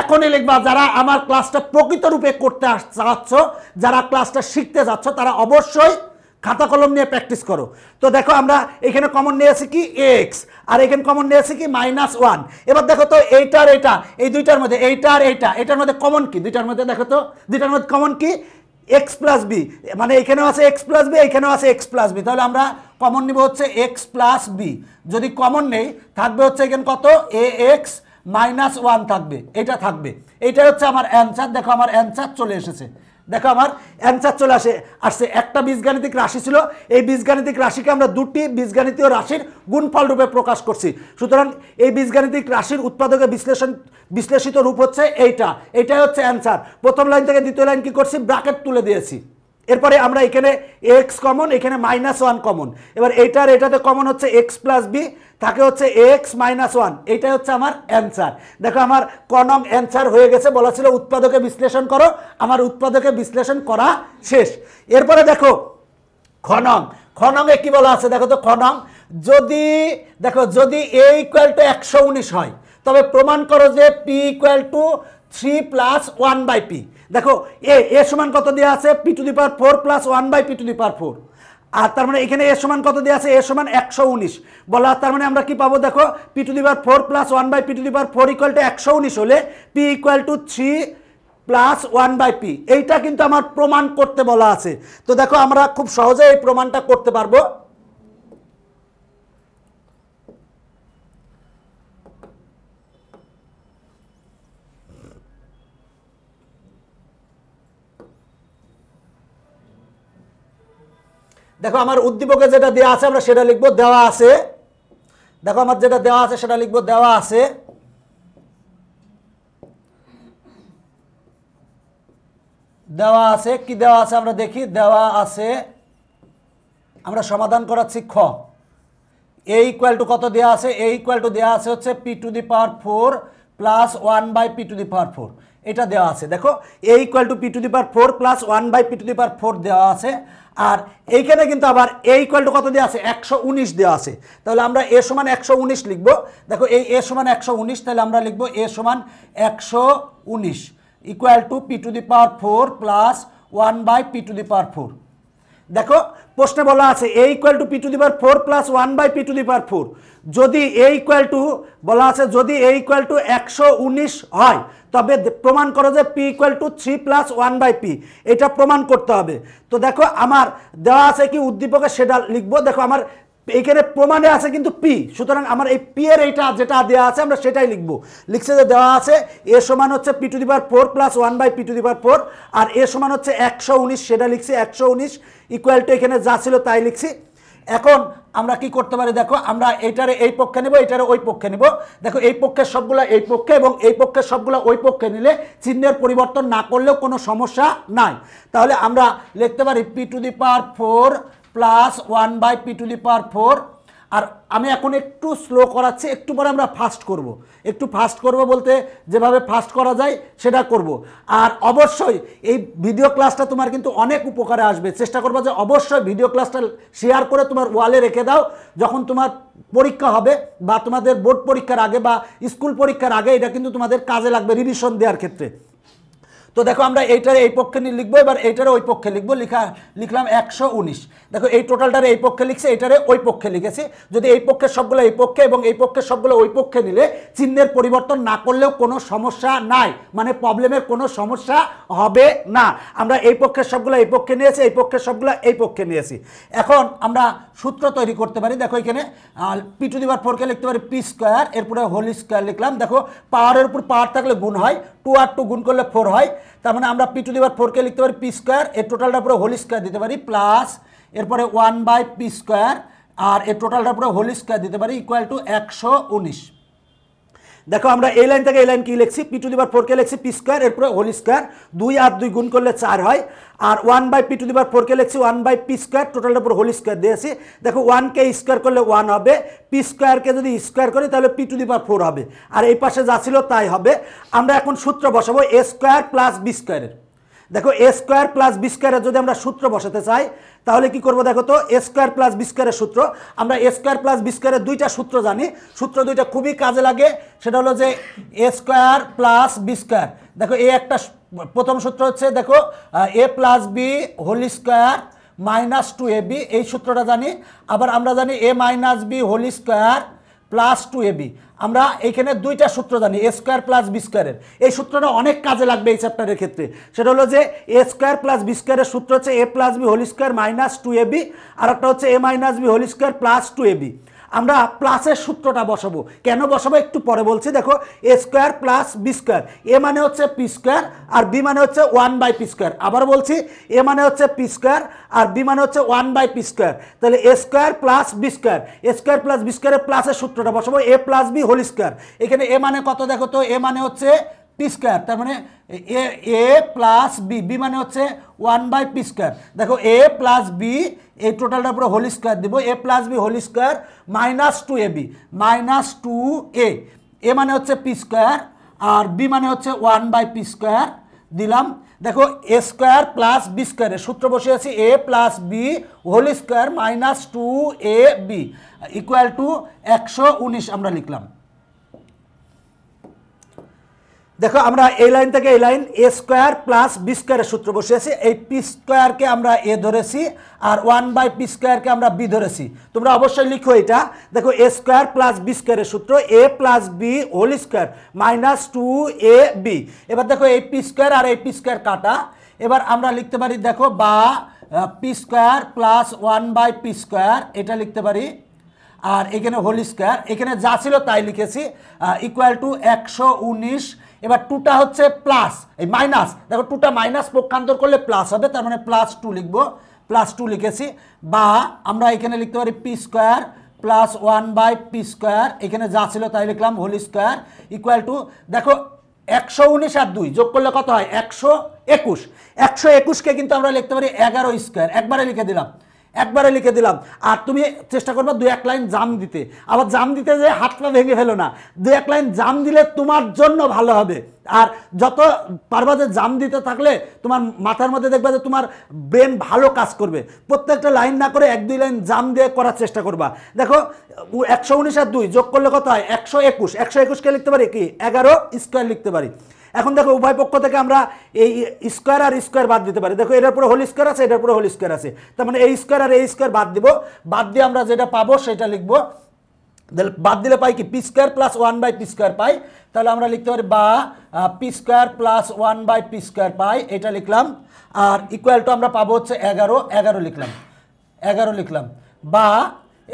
Speaker 1: এখনই লিখবা যারা আমার ক্লাসটা প্রকৃত রূপে করতে চাচ্ছ যারা ক্লাসটা শিখতে যাচ্ছ তারা অবশ্যই খাতা কলম নিয়ে প্র্যাকটিস করো তো দেখো আমরা এখানে কমন নিয়েছি কি এক্স আর এখানে কমন নিয়েছি কি মাইনাস ওয়ান এবার দেখো তো এইটার এটা এই দুইটার মধ্যে এইটার এইটা এটার মধ্যে কমন কি দুইটার মধ্যে দেখো তো দুইটার মধ্যে কমন কি এক্স প্লাস বি মানে এখানেও আছে এক্স প্লাস বি এখানেও আছে এক্স প্লাস বি তাহলে আমরা কমন নিব হচ্ছে এক্স প্লাস বি যদি কমন নেই থাকবে হচ্ছে এখানে কত এ এক্স মাইনাস ওয়ান থাকবে এটা থাকবে এটা হচ্ছে আমার অ্যান্সার দেখো আমার অ্যান্সার চলে এসেছে দেখো আমার অ্যান্সার চলে আসে আসছে একটা বীজগাণিতিক রাশি ছিল এই বীজগাণিতিক রাশিকে আমরা দুটি বীজগাণিতীয় রাশির গুণফল রূপে প্রকাশ করছি সুতরাং এই বীজগাণিতিক রাশির উৎপাদকের বিশ্লেষণ বিশ্লেষিত রূপ হচ্ছে এইটা এইটাই হচ্ছে অ্যান্সার প্রথম লাইন থেকে দ্বিতীয় লাইন কি করছি ব্র্যাকেট তুলে দিয়েছি এরপরে আমরা এখানে এক্স কমন এখানে মাইনাস ওয়ান কমন এবার এইটার এটাতে কমন হচ্ছে এক্স প্লাস বি থাকে হচ্ছে এক্স মাইনাস ওয়ান এইটাই হচ্ছে আমার অ্যান্সার দেখো আমার নং অ্যান্সার হয়ে গেছে বলা ছিল উৎপাদকে বিশ্লেষণ করো আমার উৎপাদকে বিশ্লেষণ করা শেষ এরপরে দেখো খনং খনংয়ে কি বলা আছে দেখো তো খনং যদি দেখো যদি এ ইকুয়াল টু একশো উনিশ হয় তবে প্রমাণ করো যে p equal to three plus one by p দেখো এ এ সমান কত দেওয়া আছে p to the power four plus one by P to the power four আর তার মানে এখানে এর সমান কত দেওয়া আছে এর সমান একশো উনিশ বলা তার মানে আমরা কি পাবো দেখো p to the power four plus one by P to the power four equal to একশো উনিশ হলে p equal to three plus one by p এইটা কিন্তু আমার প্রমাণ করতে বলা আছে তো দেখো আমরা খুব সহজে এই প্রমাণটা করতে পারবো দেখো আমার উদ্দীপকে যেটা দেওয়া আছে আমরা সেটা লিখবো দেওয়া আছে দেখো আমার যেটা দেওয়া আছে সেটা লিখবো দেওয়া আছে দেওয়া আছে কি দেওয়া আছে আমরা দেখি দেওয়া আছে আমরা সমাধান করাচ্ছি খ এ ইকুয়াল টু কত দেওয়া আছে এ ইকুয়াল টু দেওয়া আছে হচ্ছে p to the power four plus one by P to the power four এটা দেওয়া আছে দেখো a equal to P to the power four plus one by P to the power four দেওয়া আছে আর এইখানে কিন্তু আবার এই ইকুয়াল টু কত দেওয়া আছে একশো উনিশ দেওয়া আছে তাহলে আমরা এ সমান একশো উনিশ লিখবো দেখো এই এ সমান একশো উনিশ তাহলে আমরা লিখবো এ সমান একশো উনিশ equal to P to the power four plus one by P to the power four দেখো প্রশ্নে বলা আছে a equal to P to the power four plus one by P to the power four যদি এ ইকুয়াল টু বলা আছে যদি এ ইকুয়াল টু একশো উনিশ হয় তবে প্রমাণ করো যে p equal to three plus one by p এটা প্রমাণ করতে হবে তো দেখো আমার দেওয়া আছে কি উদ্দীপকে সেটা লিখবো দেখো আমার এখানে প্রমাণে আছে কিন্তু পি সুতরাং আমার এই পি এর এইটা যেটা দেওয়া আছে আমরা সেটাই লিখব লিখছে যে দেওয়া আছে এ সমান হচ্ছে p to the power four plus one by P to the power four আর এ সমান হচ্ছে একশো উনিশ সেটা লিখছি একশো উনিশ ইকুয়াল টু এখানে যা ছিল তাই লিখছি এখন আমরা কি করতে পারি দেখো আমরা এটারে এই পক্ষে নেব এটারে ওই পক্ষে নেব দেখো এই পক্ষের সবগুলো এই পক্ষে এবং এই পক্ষের সবগুলো ওই পক্ষে নিলে চিহ্নের পরিবর্তন না করলেও কোনো সমস্যা নাই তাহলে আমরা লিখতে পারি p to the power four plus one by P to the power four আর আমি এখন একটু স্লো করাচ্ছি একটু পরে আমরা ফাস্ট করব। একটু ফাস্ট করব বলতে যেভাবে ফাস্ট করা যায় সেটা করব। আর অবশ্যই এই ভিডিও ক্লাসটা তোমার কিন্তু অনেক উপকারে আসবে চেষ্টা করবো যে অবশ্যই ভিডিও ক্লাসটা শেয়ার করে তোমার ওয়ালে রেখে দাও যখন তোমার পরীক্ষা হবে বা তোমাদের বোর্ড পরীক্ষার আগে বা স্কুল পরীক্ষার আগে এটা কিন্তু তোমাদের কাজে লাগবে রিভিশন দেওয়ার ক্ষেত্রে তো দেখো আমরা এইটার এই পক্ষে নিয়ে লিখবো এবার এইটারে ওই পক্ষে লিখবো লিখা লিখলাম একশো উনিশ দেখো এই টোটালটারে এই পক্ষে লিখছে এটারে ওই পক্ষে লিখেছি যদি এই পক্ষের সবগুলো এই পক্ষে এবং এই পক্ষের সবগুলো ওই পক্ষে নিলে চিহ্নের পরিবর্তন না করলেও কোনো সমস্যা নাই মানে প্রবলেমের কোনো সমস্যা হবে না আমরা এই পক্ষের সবগুলো এই পক্ষে নিয়েছি এই পক্ষের সবগুলো এই পক্ষে নিয়েছি এখন আমরা সূত্র তৈরি করতে পারি দেখো এখানে পি টু দিবার ফোরকে লিখতে পারি পি স্কোয়ার এরপরে হোল স্কোয়ার লিখলাম দেখো পাওয়ারের উপর পাওয়ার থাকলে গুণ হয় টু আর টু গুণ করলে ফোর হয় তার মানে আমরা পি টু দিবার ফোরকে লিখতে পারি পি স্কোয়ার এর টোটালটা পুরো হোলি স্কোয়ার দিতে পারি প্লাস এরপরে ওয়ান বাই পি স্কোয়ার আর এর টোটালটা পুরো হোলি স্কোয়ার দিতে পারি ইকুয়াল টু একশো উনিশ দেখো আমরা এই লাইন থেকে এই লাইন কি লিখছি পি টু দিবার ফোরকে লিখছি পি স্কোয়ার এরপরে হোলি স্কোয়ার দুই আর দুই গুণ করলে চার হয় আর one by P to the power ফোরকে লিখছি ওয়ান বাই পি স্কোয়ার টোটালটা পুরো হোল স্কোয়ার দিয়েছি দেখো ওয়ানকে স্কোয়ার করলে ওয়ান হবে পি স্কোয়ারকে যদি স্কোয়ার করি তাহলে পি টু দিবার ফোর হবে আর এই পাশে যা ছিল তাই হবে আমরা এখন সূত্র বসাবো এ স্কোয়ার প্লাস বি স্কোয়ারের দেখো এ স্কোয়ার প্লাস বি স্কোয়ারের যদি আমরা সূত্র বসাতে চাই তাহলে কি করব দেখো তো এ স্কোয়ার প্লাস বি স্কোয়ারের সূত্র আমরা এ স্কোয়ার প্লাস বি স্কোয়ারের দুইটা সূত্র জানি সূত্র দুইটা খুবই কাজে লাগে সেটা হলো যে a square plus B square দেখো এ একটা প্রথম সূত্র হচ্ছে দেখো এ plus B whole square minus two A B এই সূত্রটা জানি আবার আমরা জানি a minus B whole square plus two A B আমরা এইখানে দুইটা সূত্র জানি এ স্কোয়ার প্লাস বি স্কোয়ারের এই সূত্রটা অনেক কাজে লাগবে এই চ্যাপ্টারের ক্ষেত্রে সেটা হলো যে এ স্কোয়ার প্লাস বি স্কোয়ারের সূত্র হচ্ছে এ plus B whole square minus two A B আর একটা হচ্ছে এ minus B whole square plus two A B আমরা প্লাসের সূত্রটা বসাবো কেন বসাবো একটু পরে বলছি দেখো এ স্কোয়ার প্লাস বি স্কোয়ার এ মানে হচ্ছে পি স্কোয়ার আর বি মানে হচ্ছে ওয়ান বাই পি স্কোয়ার আবার বলছি এ মানে হচ্ছে পি স্কোয়ার আর বি মানে হচ্ছে ওয়ান বাই পি স্কোয়ার তাহলে এ স্কোয়ার প্লাস বি স্কোয়ার এ স্কোয়ার প্লাস বি স্কোয়ারের প্লাসের সূত্রটা বসাবো a plus B whole square এখানে এ মানে কত দেখো তো এ মানে হচ্ছে পি স্কোয়ার তার মানে a a plus b b মানে হচ্ছে ওয়ান বাই পি স্কোয়ার দেখো এ প্লাস বি এই টোটালটা পুরো হোল স্কোয়ার দেবো a plus B whole square minus two A b minus two a a মানে হচ্ছে পি স্কোয়ার আর বি মানে হচ্ছে ওয়ান বাই পি স্কোয়ার দিলাম দেখো এ স্কোয়ার প্লাস বি স্কোয়ারের সূত্র বসে আছে এ plus B whole square minus two A B equal to একশো উনিশ আমরা লিখলাম দেখো আমরা এই লাইন থেকে এই line a square plus B স্কোয়ারের সূত্র বসিয়েছি এই পি স্কোয়ারকে আমরা এ ধরেছি আর ওয়ান বাই পি স্কোয়ারকে আমরা বি ধরেছি তোমরা অবশ্যই লিখো এটা দেখো এ স্কোয়ার প্লাস বি স্কোয়ারের সূত্র এ plus B whole square minus two A B এবার দেখো এই পি স্কোয়ার আর এই পি স্কোয়ার কাটা এবার আমরা লিখতে পারি দেখো বা p square plus one by P square এটা লিখতে পারি আর এখানে হোল স্কোয়ার এখানে যা ছিল তাই লিখেছি ইকুয়াল টু একশো উনিশ এবার টুটা হচ্ছে প্লাস এই মাইনাস দেখো টুটা মাইনাস পক্ষান্তর করলে প্লাস হবে তার মানে প্লাস টু লিখবো প্লাস টু লিখেছি বা আমরা এখানে লিখতে পারি p square plus one by P square এখানে যা ছিল তাই লিখলাম হোল স্কোয়ার ইকুয়াল টু দেখো একশো উনিশ আর দুই যোগ করলে কত হয় একশো একুশ একশো একুশকে কিন্তু আমরা লিখতে পারি এগারো স্কোয়ার একবারে লিখে দিলাম একবারে লিখে দিলাম আর তুমি চেষ্টা করবা দু এক লাইন জাম দিতে আবার জাম দিতে যে হাতটা ভেঙে ফেলো না দু এক লাইন জাম দিলে তোমার জন্য ভালো হবে আর যত পারবা যে জাম দিতে থাকলে তোমার মাথার মধ্যে দেখবা যে তোমার ব্রেন ভালো কাজ করবে প্রত্যেকটা লাইন না করে এক দুই লাইন জাম দিয়ে করার চেষ্টা করবা দেখো একশো উনিশ আর দুই যোগ করলে কত হয় একশো একুশ একশো একুশকে লিখতে পারি কি এগারো স্কোয়ার লিখতে পারি এখন দেখো উভয় পক্ষ থেকে আমরা এই স্কোয়ার আর স্কোয়ার বাদ দিতে পারি দেখো এটার পরে হোল স্কোয়ার আছে এটার পরে হোল স্কোয়ার আছে তার মানে এই স্কোয়ার আর এই স্কোয়ার বাদ দিব বাদ দিয়ে আমরা যেটা পাবো সেটা লিখবো তাহলে বাদ দিলে পাই কি p square plus one by P square পাই তাহলে আমরা লিখতে পারি বা p square plus one by P square পাই এটা লিখলাম আর ইকুয়াল টু আমরা পাবো হচ্ছে এগারো এগারো লিখলাম এগারো লিখলাম বা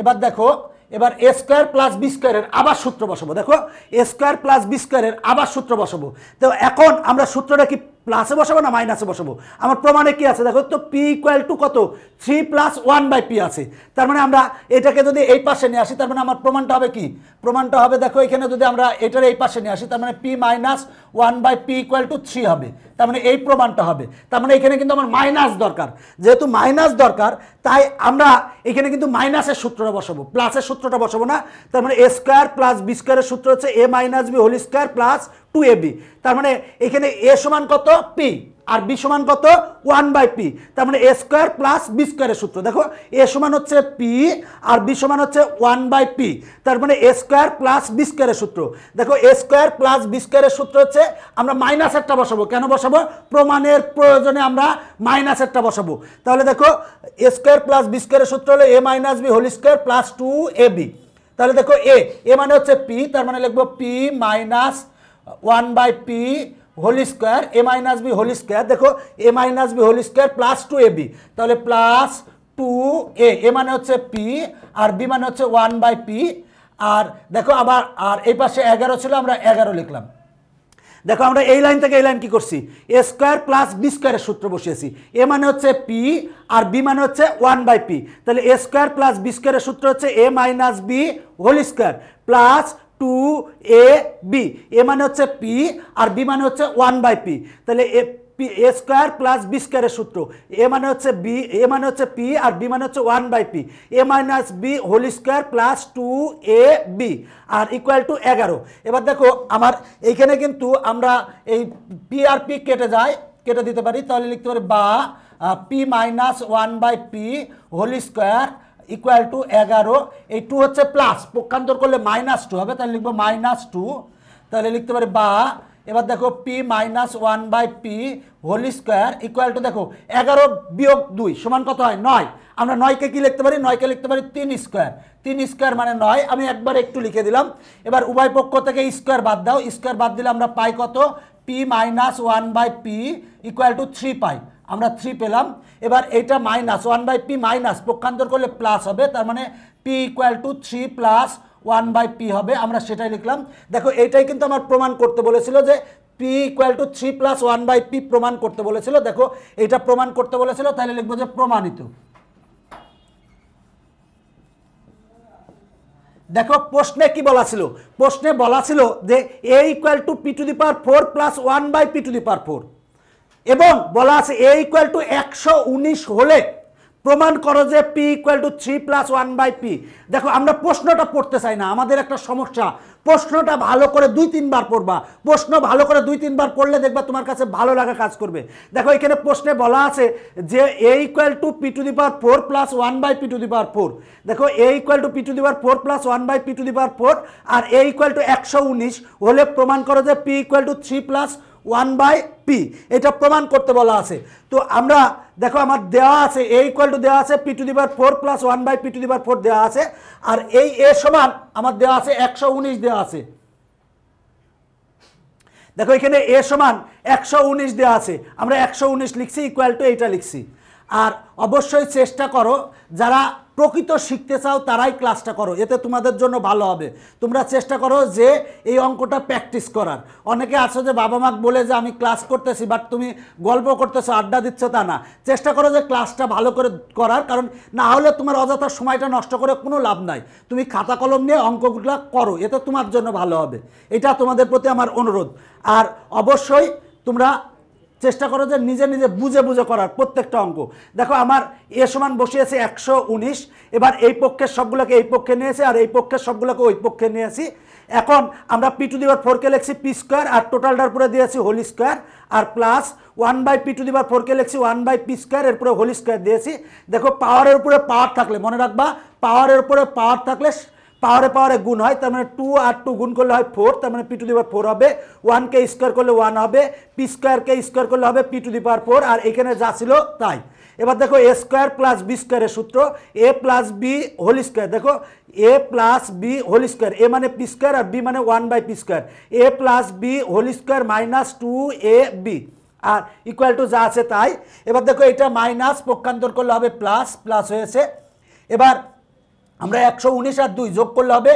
Speaker 1: এবার দেখো এবার এ স্কোয়ার প্লাস বি স্কোয়ারের আবার সূত্র বসাবো দেখো এ স্কোয়ার প্লাস বি স্কোয়ারের আবার সূত্র বসাবো তো এখন আমরা সূত্রটা কি প্লাসে বসাবো না মাইনাসে বসাবো আমার প্রমাণে কি আছে দেখো তো পি ইকুয়াল টু কত three plus one by p আছে তার মানে আমরা এটাকে যদি এই পাশে নিয়ে আসি তার মানে আমার প্রমাণটা হবে কি প্রমাণটা হবে দেখো এখানে যদি আমরা এটার এই পাশে নিয়ে আসি তার মানে p minus one by P equal to three হবে তার মানে এই প্রমাণটা হবে তার মানে এখানে কিন্তু আমার মাইনাস দরকার যেহেতু মাইনাস দরকার তাই আমরা এখানে কিন্তু মাইনাসের সূত্রটা বসাবো প্লাসের সূত্রটা বসাবো না তার মানে এ স্কোয়ার প্লাস বি স্কোয়ারের সূত্র হচ্ছে এ minus B whole square plus two এ বি তার মানে এখানে এ সমান কত পি আর বি সমান কত ওয়ান বাই পি তার মানে এ স্কোয়ার প্লাস বি স্কোয়ারের সূত্র দেখো এ সমান হচ্ছে পি আর বি সমান হচ্ছে ওয়ান বাই পি তার মানে এ স্কোয়ার প্লাস বি স্কোয়ারের সূত্র দেখো এ স্কোয়ার প্লাস বি স্কোয়ারের সূত্র হচ্ছে আমরা মাইনাস একটা বসাবো কেন বসাবো প্রমাণের প্রয়োজনে আমরা মাইনাস একটা বসাবো তাহলে দেখো এ স্কোয়ার প্লাস বি স্কোয়ারের সূত্র হলো a minus B whole square plus two A b তাহলে দেখো এ এ মানে হচ্ছে পি তার মানে লিখবো p minus one by p whole square A minus B whole square দেখো a minus B whole square plus two A b তাহলে প্লাস টু এ এ মানে হচ্ছে পি আর বি মানে হচ্ছে ওয়ান বাই পি আর দেখো আবার আর এই পাশে এগারো ছিল আমরা এগারো লিখলাম দেখো আমরা এই লাইন থেকে এই লাইন কি করছি এ স্কোয়ার প্লাস বি স্কোয়ারের সূত্র বসিয়েছি এ মানে হচ্ছে পি আর বি মানে হচ্ছে ওয়ান বাই পি তাহলে এ স্কোয়ার প্লাস বি স্কোয়ারের সূত্র হচ্ছে এ minus B whole square plus two A B A মানে হচ্ছে পি আর বি মানে হচ্ছে ওয়ান বাই পি তাহলে a p a square plus B স্কোয়ারের সূত্র এ মানে হচ্ছে বি এ মানে হচ্ছে পি আর বি মানে হচ্ছে one by P A minus B whole square plus two A B আর ইকুয়াল টু এগারো এবার দেখো আমার এইখানে কিন্তু আমরা এই পি আর পি কেটে যায় কেটে দিতে পারি তাহলে লিখতে পারি বা p minus one by p whole square equal to এগারো এই টু হচ্ছে প্লাস পক্ষান্তর করলে মাইনাস টু হবে তাহলে লিখবো মাইনাস টু তাহলে লিখতে পারি বা এবার দেখো P minus one by p whole square equal to দেখো এগারো বিয়োগ দুই সমান কত হয় নয় আমরা নয়কে কি লিখতে পারি নয়কে লিখতে পারি তিন স্কোয়ার তিন স্কোয়ার মানে নয় আমি একবার একটু লিখে দিলাম এবার উভয় পক্ষ থেকে স্কোয়ার বাদ দাও স্কোয়ার বাদ দিলে আমরা পাই কত p minus one by P equal to three পাই আমরা থ্রি পেলাম এবার এটা minus one by P minus পক্ষান্তর করলে প্লাস হবে তার মানে p equal to three plus one by p হবে আমরা সেটাই লিখলাম দেখো এটাই কিন্তু আমার প্রমাণ করতে বলেছিল যে p equal to three plus one by P প্রমাণ করতে বলেছিল দেখো এটা প্রমাণ করতে বলেছিল তাহলে লিখবো যে প্রমাণিত দেখো প্রশ্নে কি বলা ছিল প্রশ্নে বলা ছিল যে a equal to P to the power four plus one by P to the power four এবং বলা আছে এ ইকুয়াল টু একশো হলে প্রমাণ করো যে p equal to three plus one by p দেখো আমরা প্রশ্নটা পড়তে চাই না আমাদের একটা সমস্যা প্রশ্নটা ভালো করে দুই তিনবার পড়বা প্রশ্ন ভালো করে দুই তিনবার পড়লে দেখবা তোমার কাছে ভালো লাগা কাজ করবে দেখো এখানে প্রশ্নে বলা আছে যে a equal to P to the power four plus one by P to the power four দেখো a equal to P to the power four plus one by P to the power four আর এ ইকুয়াল টু একশো উনিশ হলে প্রমাণ করো যে p equal to three plus one by p এটা প্রমাণ করতে বলা আছে তো আমরা দেখো আমার দেওয়া আছে এ ইকুয়াল টু দেওয়া আছে p to the power four plus one by P to the power four দেওয়া আছে আর এই এ সমান আমার দেওয়া আছে একশো উনিশ দেওয়া আছে দেখো এখানে এ সমান একশো উনিশ দেওয়া আছে আমরা একশো উনিশ লিখছি ইকুয়াল টু এইটা লিখছি আর অবশ্যই চেষ্টা করো যারা প্রকৃত শিখতে চাও তারাই ক্লাসটা করো এতে তোমাদের জন্য ভালো হবে তোমরা চেষ্টা করো যে এই অঙ্কটা প্র্যাকটিস করার অনেকে আছো যে বাবা মাক বলে যে আমি ক্লাস করতেছি বাট তুমি গল্প করতেছো আড্ডা দিচ্ছ তা না চেষ্টা করো যে ক্লাসটা ভালো করে করার কারণ না হলে তোমার অযথা সময়টা নষ্ট করে কোনো লাভ নাই তুমি খাতা কলম নিয়ে অঙ্কগুলো করো এতে তোমার জন্য ভালো হবে এটা তোমাদের প্রতি আমার অনুরোধ আর অবশ্যই তোমরা চেষ্টা করো যে নিজে নিজে বুঝে বুঝে করার প্রত্যেকটা অঙ্ক দেখো আমার এ সমান বসিয়েছে একশো উনিশ এবার এই পক্ষের সবগুলোকে এই পক্ষে নিয়েছি আর এই পক্ষের সবগুলোকে ওই পক্ষে নিয়েছি এখন আমরা পি টু দিবার ফোরকে লিখছি পি স্কোয়ার আর টোটালটার উপরে দিয়েছি হোলি স্কোয়ার আর plus one by P to the power ফোরকে লিখছি ওয়ান বাই পি স্কোয়ার এর উপরে হোল স্কোয়ার দিয়েছি দেখো পাওয়ারের উপরে পাওয়ার থাকলে মনে রাখবা পাওয়ারের উপরে পাওয়ার থাকলে পাওয়ারে পাওয়ারে গুণ হয় তার মানে টু আর টু গুণ করলে হয় ফোর তার মানে P to the power four হবে ওয়ানকে স্কোয়ার করলে ওয়ান হবে পি স্কোয়ারকে স্কোয়ার করলে হবে p to the power four আর এখানে যা ছিল তাই এবার দেখো এ স্কোয়ার প্লাস বি স্কোয়ারের সূত্র এ প্লাস বি হোল স্কোয়ার দেখো এ প্লাস বি হোল স্কোয়ার এ মানে পি স্কোয়ার আর বি মানে one by P square A plus B whole square minus two A B আর ইকুয়াল টু যা আছে তাই এবার দেখো এটা মাইনাস পক্ষান্তর করলে হবে প্লাস প্লাস হয়েছে এবার আমরা একশো উনিশ আর দুই যোগ করলে হবে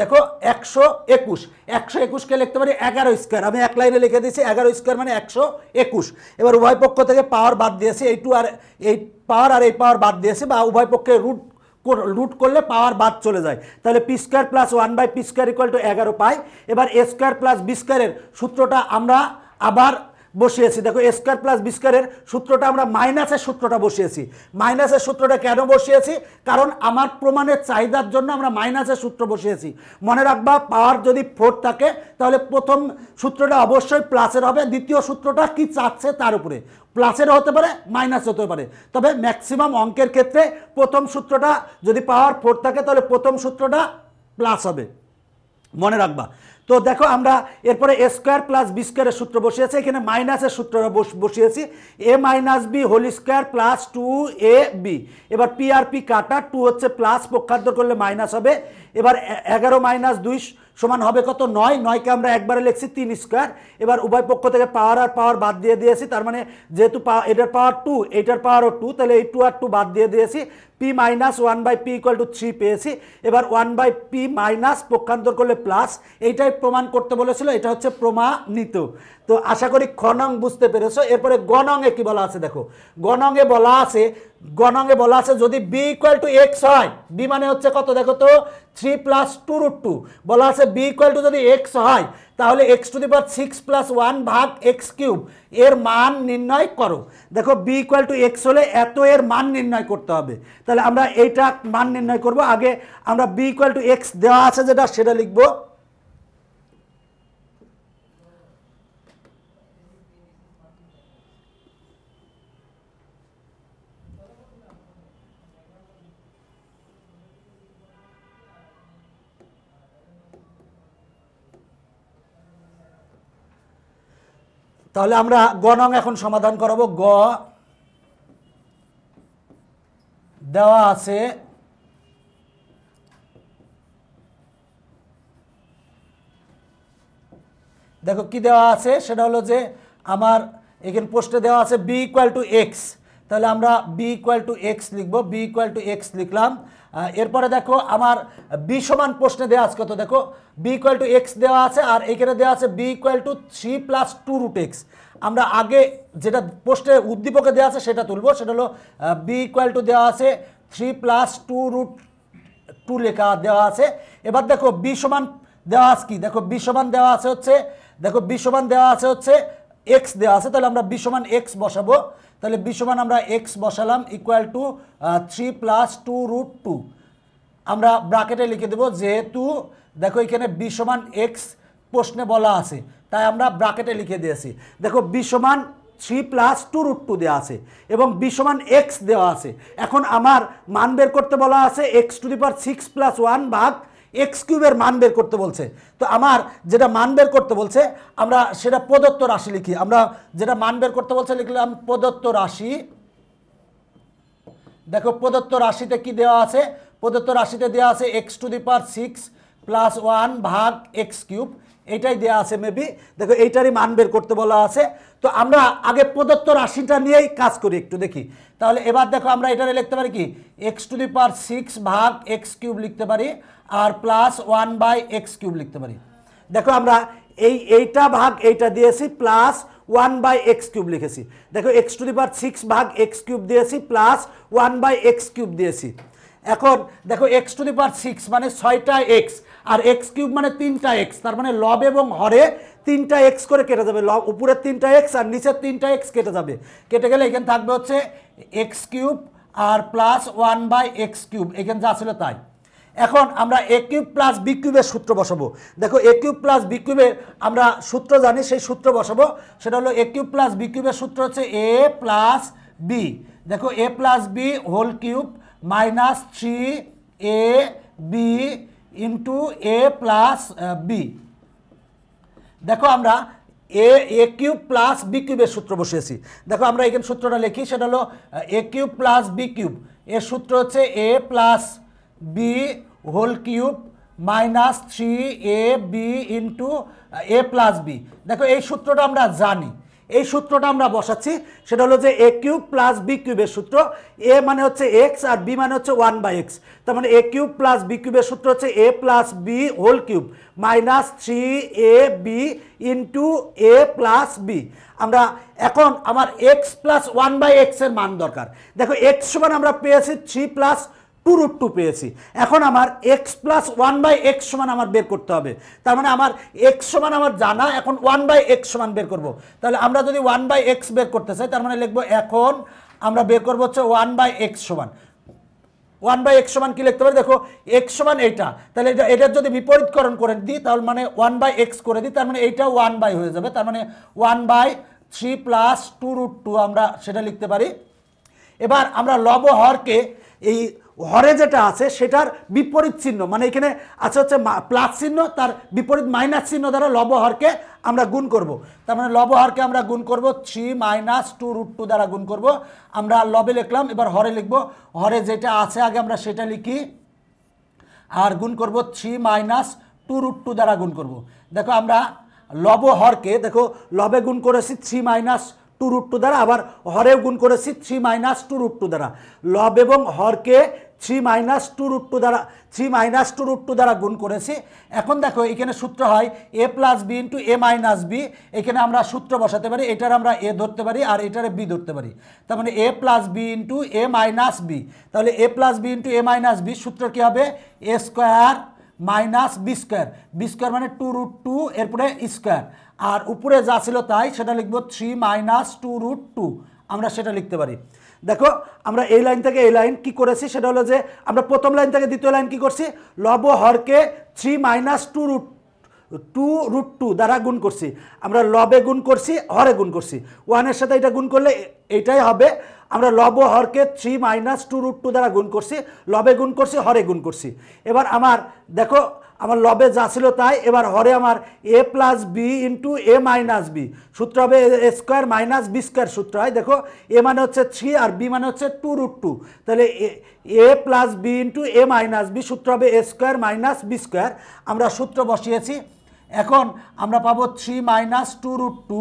Speaker 1: দেখো একশো একুশ একশো একুশকে লিখতে পারি এগারো স্কোয়ার আমি এক লাইনে লিখে দিয়েছি এগারো স্কোয়ার মানে একশো একুশ এবার উভয় পক্ষ থেকে পাওয়ার বাদ দিয়েছে এই টু আর এই পাওয়ার আর এই পাওয়ার বাদ দিয়েছে বা উভয় পক্ষে রুট রুট করলে পাওয়ার বাদ চলে যায় তাহলে P square plus one by P square equal to এগারো পাই এবার এ স্কোয়ার প্লাস বি স্কোয়ারের সূত্রটা আমরা আবার বসিয়েছি দেখো স্কোয়ার প্লাস বি স্কোয়ারের সূত্রটা আমরা মাইনাসের সূত্রটা বসিয়েছি মাইনাসের সূত্রটা কেন বসিয়েছি কারণ আমার প্রমাণের চাহিদার জন্য আমরা মাইনাসের সূত্র বসিয়েছি মনে রাখবা পাওয়ার যদি ফোর থাকে তাহলে প্রথম সূত্রটা অবশ্যই প্লাসের হবে দ্বিতীয় সূত্রটা কি চাচ্ছে তার উপরে প্লাসের হতে পারে মাইনাস হতে পারে তবে ম্যাক্সিমাম অঙ্কের ক্ষেত্রে প্রথম সূত্রটা যদি পাওয়ার ফোর থাকে তাহলে প্রথম সূত্রটা প্লাস হবে মনে রাখবা তো দেখো আমরা এরপরে এ স্কোয়ার প্লাস বি স্কোয়ারের সূত্র বসিয়েছি এখানে মাইনাসের সূত্র বসিয়েছি A minus B whole square plus two A B এবার পি আর পি কাটা টু হচ্ছে প্লাস পক্ষান্তর করলে মাইনাস হবে এবার এগারো মাইনাস দুই সমান হবে কত নয় নয়কে আমরা একবারে লিখছি তিন স্কোয়ার এবার উভয় পক্ষ থেকে পাওয়ার আর পাওয়ার বাদ দিয়ে দিয়েছি তার মানে যেহেতু পাওয়ার এটার পাওয়ার টু এটার পাওয়ারও টু তাহলে এই টু আর টু বাদ দিয়ে দিয়েছি P minus one by P equal to three পেয়েছি এবার ওয়ান বাই পি মাইনাস পক্ষান্তর করলে প্লাস এইটাই প্রমাণ করতে বলেছিল এটা হচ্ছে প্রমাণিত তো আশা করি খনং বুঝতে পেরেছো এরপরে গণংয়ে কি বলা আছে দেখো গণংয়ে বলা আছে গণংয়ে বলা আছে যদি বি ইকুয়াল টু এক্স হয় বি মানে হচ্ছে কত দেখো তো three plus two root two বলা আছে বি ইকুয়াল টু যদি এক্স হয় তাহলে X to the power six plus one ভাগ এক্স কিউব এর মান নির্ণয় করো দেখো বি ইকুয়াল টু এক্স হলে এত এর মান নির্ণয় করতে হবে তাহলে আমরা এইটা মান নির্ণয় করব আগে আমরা বি ইকুয়াল টু এক্স দেওয়া আছে যেটা সেটা লিখবো তাহলে আমরা গ নং এখন সমাধান করাবো গ দেওয়া আছে দেখো কি দেওয়া আছে সেটা হলো যে আমার এখানে পোস্টে দেওয়া আছে বি ইকুয়াল টু এক্স তাহলে আমরা বি ইকুয়াল টু এক্স লিখবো বি ইকুয়াল টু এক্স লিখলাম এরপরে দেখো আমার বি সমান প্রশ্নে দেওয়া আছে তো দেখো বি ইকুয়াল টু এক্স দেওয়া আছে আর এখানে দেওয়া আছে B equal to three plus two root X আমরা আগে যেটা প্রশ্নে উদ্দীপকে দেওয়া আছে সেটা তুলব সেটা হলো বি ইকুয়াল টু দেওয়া আছে three plus two root two লেখা দেওয়া আছে এবার দেখো বি সমান দেওয়া আছে কি দেখো বি সমান দেওয়া আছে হচ্ছে দেখো বি সমান দেওয়া আছে হচ্ছে এক্স দেওয়া আছে তাহলে আমরা বি সমান এক্স বসাবো তাহলে বি সমান আমরা এক্স বসালাম equal to three plus two root two আমরা ব্রাকেটে লিখে দেবো যেহেতু দেখো এখানে বি সমান এক্স প্রশ্নে বলা আছে তাই আমরা ব্রাকেটে লিখে দিয়েছি দেখো বি সমান three plus two root two দেওয়া আছে এবং বি সমান এক্স দেওয়া আছে এখন আমার মান বের করতে বলা আছে X to the power six plus one ভাগ এক্স কিউবের মান বের করতে বলছে তো আমার যেটা মান বের করতে বলছে আমরা সেটা প্রদত্ত রাশি লিখি আমরা যেটা মান বের করতে বলছে লিখলাম প্রদত্ত রাশি দেখো প্রদত্ত রাশিতে কি দেওয়া আছে প্রদত্ত রাশিতে দেওয়া আছে X to the power six plus one ভাগ এক্স কিউব এটাই দেওয়া আছে মেবি দেখো এইটারই মান বের করতে বলা আছে তো আমরা আগে প্রদত্ত রাশিটা নিয়েই কাজ করি একটু দেখি তাহলে এবার দেখো আমরা এটারে লিখতে পারি কি X to the power six ভাগ এক্স কিউব লিখতে পারি আর plus one by X cube লিখতে পারি দেখো আমরা এই এইটা ভাগ এইটা দিয়েছি plus one by X cube লিখেছি দেখো এক্স টু দি সিক্স ভাগ এক্স কিউব দিয়েছি plus one by X cube দিয়েছি এখন দেখো x to the power six মানে ছয়টা এক্স আর এক্স কিউব মানে তিনটা এক্স তার মানে লব এবং হরে তিনটা এক্স করে কেটে যাবে লব উপরের তিনটা এক্স আর নিচের তিনটা এক্স কেটে যাবে কেটে গেলে এখানে থাকবে হচ্ছে এক্স কিউব আর plus one by X cube এখানে যা ছিল তাই এখন আমরা এ কিউব প্লাস বি কিউবের সূত্র বসাবো দেখো এ কিউব প্লাস বি কিউবের আমরা সূত্র জানি সেই সূত্র বসাবো সেটা হলো এ কিউব প্লাস বি কিউবের সূত্র হচ্ছে এ প্লাস বি দেখো এ plus B whole cube minus three A B into A plus B দেখো আমরা A A cube plus B কিউবের সূত্র বসিয়েছি দেখো আমরা এখানে সূত্রটা লিখি সেটা হলো A cube plus B cube এর সূত্র হচ্ছে এ plus B whole cube minus three A B into A plus B দেখো এই সূত্রটা আমরা জানি এই সূত্রটা আমরা বসাচ্ছি সেটা হলো যে এ কিউব প্লাস বি কিউবের সূত্র এ মানে হচ্ছে এক্স আর বি মানে হচ্ছে ওয়ান বাই এক্স তার মানে এ কিউব প্লাস বি কিউবের সূত্র হচ্ছে এ plus B whole cube minus three A B into A plus B আমরা এখন আমার এক্স প্লাস ওয়ান বাই এক্সের মান দরকার দেখো এক্স সমান আমরা পেয়েছি three plus two root two পেয়েছি এখন আমার X plus one by x সমান আমার বের করতে হবে তার মানে আমার এক্স সমান আমার জানা এখন ওয়ান বাই এক্স সমান বের করব। তাহলে আমরা যদি ওয়ান বাই এক্স বের করতে চাই তার মানে লিখবো এখন আমরা বের করবো হচ্ছে ওয়ান বাই এক্স সমান ওয়ান বাই এক্স সমান কী লিখতে পারি দেখো এক্স সমান এইটা তাহলে এটা এটার যদি বিপরীতকরণ করে দিই তাহলে মানে ওয়ান বাই এক্স করে দিই তার মানে এইটা ওয়ান বাই হয়ে যাবে তার মানে one by three plus two root two আমরা সেটা লিখতে পারি এবার আমরা লব হরকে এই হরে যেটা আছে সেটার বিপরীত চিহ্ন মানে এখানে আছে হচ্ছে প্লাস চিহ্ন তার বিপরীত মাইনাস চিহ্ন দ্বারা লবহরকে আমরা গুণ করব। তার মানে লবহরকে আমরা গুণ করব three minus two root two দ্বারা গুণ করব। আমরা লবে লিখলাম এবার হরে লিখব হরে যেটা আছে আগে আমরা সেটা লিখি আর গুণ করব three minus two root two দ্বারা গুণ করব। দেখো আমরা লব হরকে দেখো লবে গুণ করেছি three minus two root two দ্বারা আবার হরেও গুণ করেছি three minus two root two দ্বারা লব এবং হরকে three minus two root two দ্বারা three minus two root two দ্বারা গুণ করেছি এখন দেখো এখানে সূত্র হয় এ প্লাস বি ইন্টু এ মাইনাস বি এখানে আমরা সূত্র বসাতে পারি এটার আমরা এ ধরতে পারি আর এটারে বি ধরতে পারি তার মানে এ প্লাস বি ইন্টু এ মাইনাস বি তাহলে এ প্লাস বি ইন্টু এ মাইনাস বি সূত্র কী হবে A square minus B square B square মানে টু রুট টু এরপরে স্কোয়ার আর উপরে যা ছিল তাই সেটা লিখব three minus two root two আমরা সেটা লিখতে পারি দেখো আমরা এই লাইন থেকে এই লাইন কি করেছি সেটা হলো যে আমরা প্রথম লাইন থেকে দ্বিতীয় লাইন কি করছি লব হরকে three minus two root two root two দ্বারা গুণ করছি আমরা লবে গুণ করছি হরে গুণ করছি ওয়ানের সাথে এটা গুণ করলে এটাই হবে আমরা লব হরকে three minus two root two দ্বারা গুণ করছি লবে গুণ করছি হরে গুণ করছি এবার আমার দেখো আমার লবে যা ছিল তাই এবার হরে আমার এ প্লাস বি ইন্টু এ মাইনাস বি সূত্র হবে A square minus B square সূত্র হয় দেখো এ মানে হচ্ছে থ্রি আর বি মানে হচ্ছে টু রুট টু তাহলে এ প্লাস বি ইন্টু এ মাইনাস বি সূত্র হবে A square minus B square আমরা সূত্র বসিয়েছি এখন আমরা পাবো three minus two root two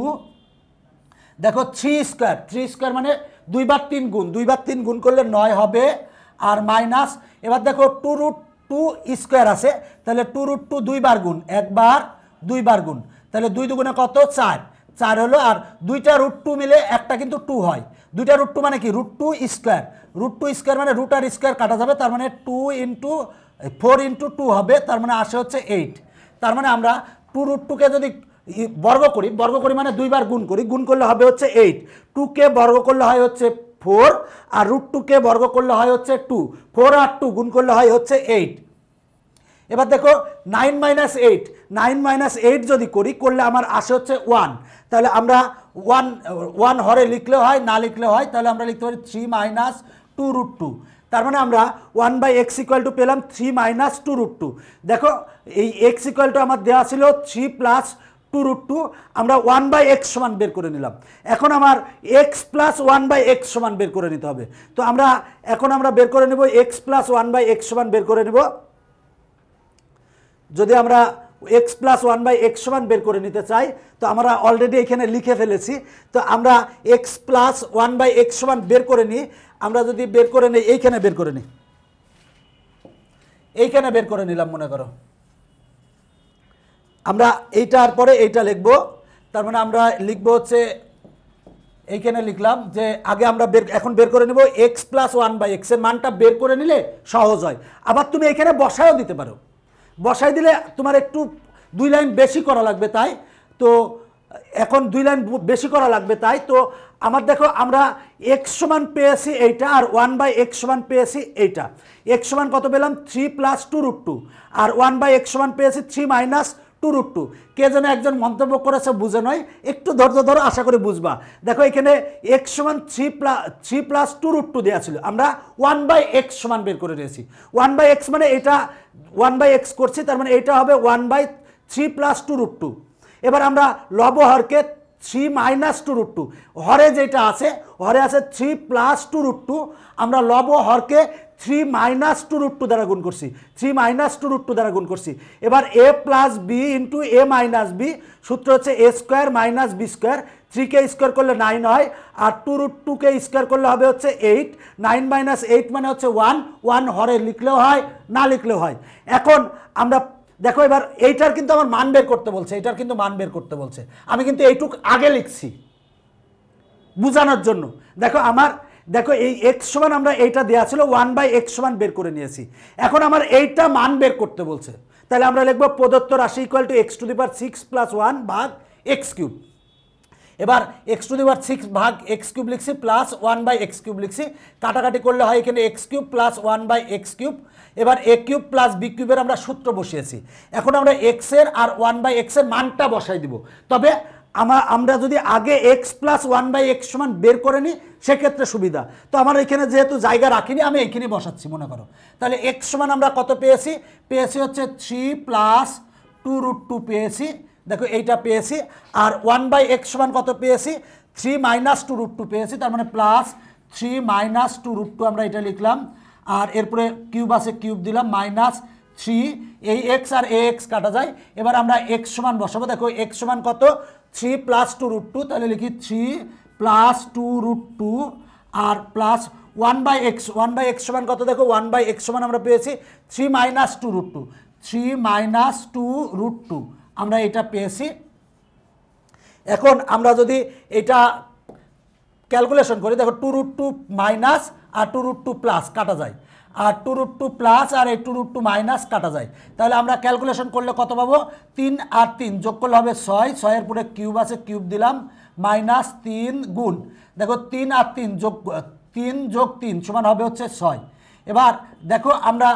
Speaker 1: দেখো থ্রি স্কোয়ার থ্রি স্কোয়ার মানে দুইবার তিন গুণ দুইবার তিন গুণ করলে নয় হবে আর মাইনাস এবার দেখো টু রুট টু স্কোয়ার আছে তাহলে টু রুট টু দুইবার গুণ একবার দুইবার গুণ তাহলে দুই দুগুণে কত চার চার হলো আর দুইটা রুট টু মিলে একটা কিন্তু টু হয় দুইটা রুট টু মানে কি root two square root two square মানে রুট আর স্কোয়ার কাটা যাবে তার মানে two into four into two হবে তার মানে আসে হচ্ছে এইট তার মানে আমরা টু রুট টুকে যদি বর্গ করি বর্গ করি মানে দুইবার গুণ করি গুণ করলে হবে হচ্ছে এইট টুকে বর্গ করলে হয় হচ্ছে ফোর আর রুট টুকে বর্গ করলে হয় হচ্ছে টু ফোর আর টু গুণ করলে হয় হচ্ছে এইট এবার দেখো nine minus eight nine minus eight যদি করি করলে আমার আসে হচ্ছে ওয়ান তাহলে আমরা ওয়ান ওয়ান হরে লিখলে হয় না লিখলে হয় তাহলে আমরা লিখতে পারি three minus two root two তার মানে আমরা one by x equal to পেলাম three minus two root two দেখো এই এক্স ইকুয়াল টু আমার দেওয়া ছিল three plus two root two আমরা ওয়ান বাই এক্স সমান বের করে নিলাম এখন আমার X plus one by x সমান বের করে নিতে হবে তো আমরা এখন আমরা বের করে নেব X plus one by x সমান বের করে নেব যদি আমরা X plus one by x সমান বের করে নিতে চাই তো আমরা অলরেডি এখানে লিখে ফেলেছি তো আমরা X plus one by x সমান বের করে নিই আমরা যদি বের করে নিই এইখানে বের করে নিই এইখানে বের করে নিলাম মনে করো আমরা এইটার পরে এইটা লিখব তার মানে আমরা লিখব হচ্ছে এইখানে লিখলাম যে আগে আমরা বের এখন বের করে নেব এক্স প্লাস ওয়ান বাই এক্সের মানটা বের করে নিলে সহজ হয় আবার তুমি এখানে বসায়ও দিতে পারো বসায় দিলে তোমার একটু দুই লাইন বেশি করা লাগবে তাই তো এখন দুই লাইন বেশি করা লাগবে তাই তো আমার দেখো আমরা এক্স সমান পেয়েছি এইটা আর ওয়ান বাই এক্স সমান পেয়েছি এইটা এক্স সমান কত পেলাম three plus two root two আর ওয়ান বাই এক্স সমান পেয়েছি three minus two root two কে যেন একজন মন্তব্য করেছে বুঝে নয় একটু ধৈর্য ধরো আশা করে বুঝবা দেখো এখানে এক্স সমান three plus three plus two root two দেওয়া ছিল আমরা ওয়ান বাই এক্স সমান বের করে নিয়েছি ওয়ান বাই এক্স মানে এটা ওয়ান বাই এক্স করছি তার মানে এটা হবে one by three plus two root two এবার আমরা লব হরকে three minus two root two হরে যেটা আছে হরে আছে three plus two root two আমরা লব হরকে three minus two root two দ্বারা গুণ করছি three minus two root two দ্বারা গুণ করছি এবার A plus B into A minus B সূত্র হচ্ছে এ স্কোয়ার মাইনাস বি স্কোয়ার থ্রিকে স্কোয়ার করলে নাইন হয় আর টু রুট টুকে স্কোয়ার করলে হবে হচ্ছে এইট নাইন মাইনাস এইট মানে হচ্ছে ওয়ান ওয়ান হরে লিখলেও হয় না লিখলেও হয় এখন আমরা দেখো এবার এইটার কিন্তু আমার মান বের করতে বলছে এটার কিন্তু মান বের করতে বলছে আমি কিন্তু এইটুক আগে লিখছি বোঝানোর জন্য দেখো আমার দেখো এই এক্স সমান আমরা এইটা দেওয়া ছিল ওয়ান বাই এক্স সমান বের করে নিয়েছি এখন আমার এইটা মান বের করতে বলছে তাহলে আমরা লিখবো প্রদত্ত রাশি equal to X to the six plus one ভাগ এক্স কিউব এবার X to the power six ভাগ এক্স কিউব লিখছি plus one by X cube লিখছি কাটাকাটি করলে হয় এখানে X cube plus one by X cube এবার এ কিউব প্লাস বি কিউবের আমরা সূত্র বসিয়েছি এখন আমরা এক্সের আর ওয়ান বাই এক্সের মানটা বসাই দিব তবে আমার আমরা যদি আগে X plus one by x সমান বের করে নিই সেক্ষেত্রে সুবিধা তো আমার এখানে যেহেতু জায়গা রাখিনি আমি এইখানে বসাচ্ছি মনে করো তাহলে এক্স সমান আমরা কত পেয়েছি পেয়েছি হচ্ছে three plus two root two পেয়েছি দেখো এইটা পেয়েছি আর ওয়ান বাই এক্স সমান কত পেয়েছি three minus two root two পেয়েছি তার মানে plus three minus two root two আমরা এটা লিখলাম আর এরপরে কিউব আছে কিউব দিলাম মাইনাস থ্রি এই এক্স আর এ এক্স কাটা যায় এবার আমরা এক্স সমান বসাবো দেখো এক্স সমান কত three plus two root two তাহলে লিখি three plus two root two আর plus one by X one by x সমান কত দেখো ওয়ান বাই এক্স সমান আমরা পেয়েছি three minus two root two three minus two root two আমরা এটা পেয়েছি এখন আমরা যদি এটা ক্যালকুলেশন করি দেখো টু রুট টু মাইনাস আর টু রুট টু প্লাস কাটা যায় আর টু রুট টু প্লাস আর এই টু রুট টু মাইনাস কাটা যায় তাহলে আমরা ক্যালকুলেশন করলে কত পাবো তিন আর তিন যোগ করলে হবে ছয় ছয়ের পরে কিউব আছে কিউব দিলাম মাইনাস তিন গুণ দেখো তিন আর তিন যোগ তিন যোগ তিন সমান হবে হচ্ছে ছয় এবার দেখো আমরা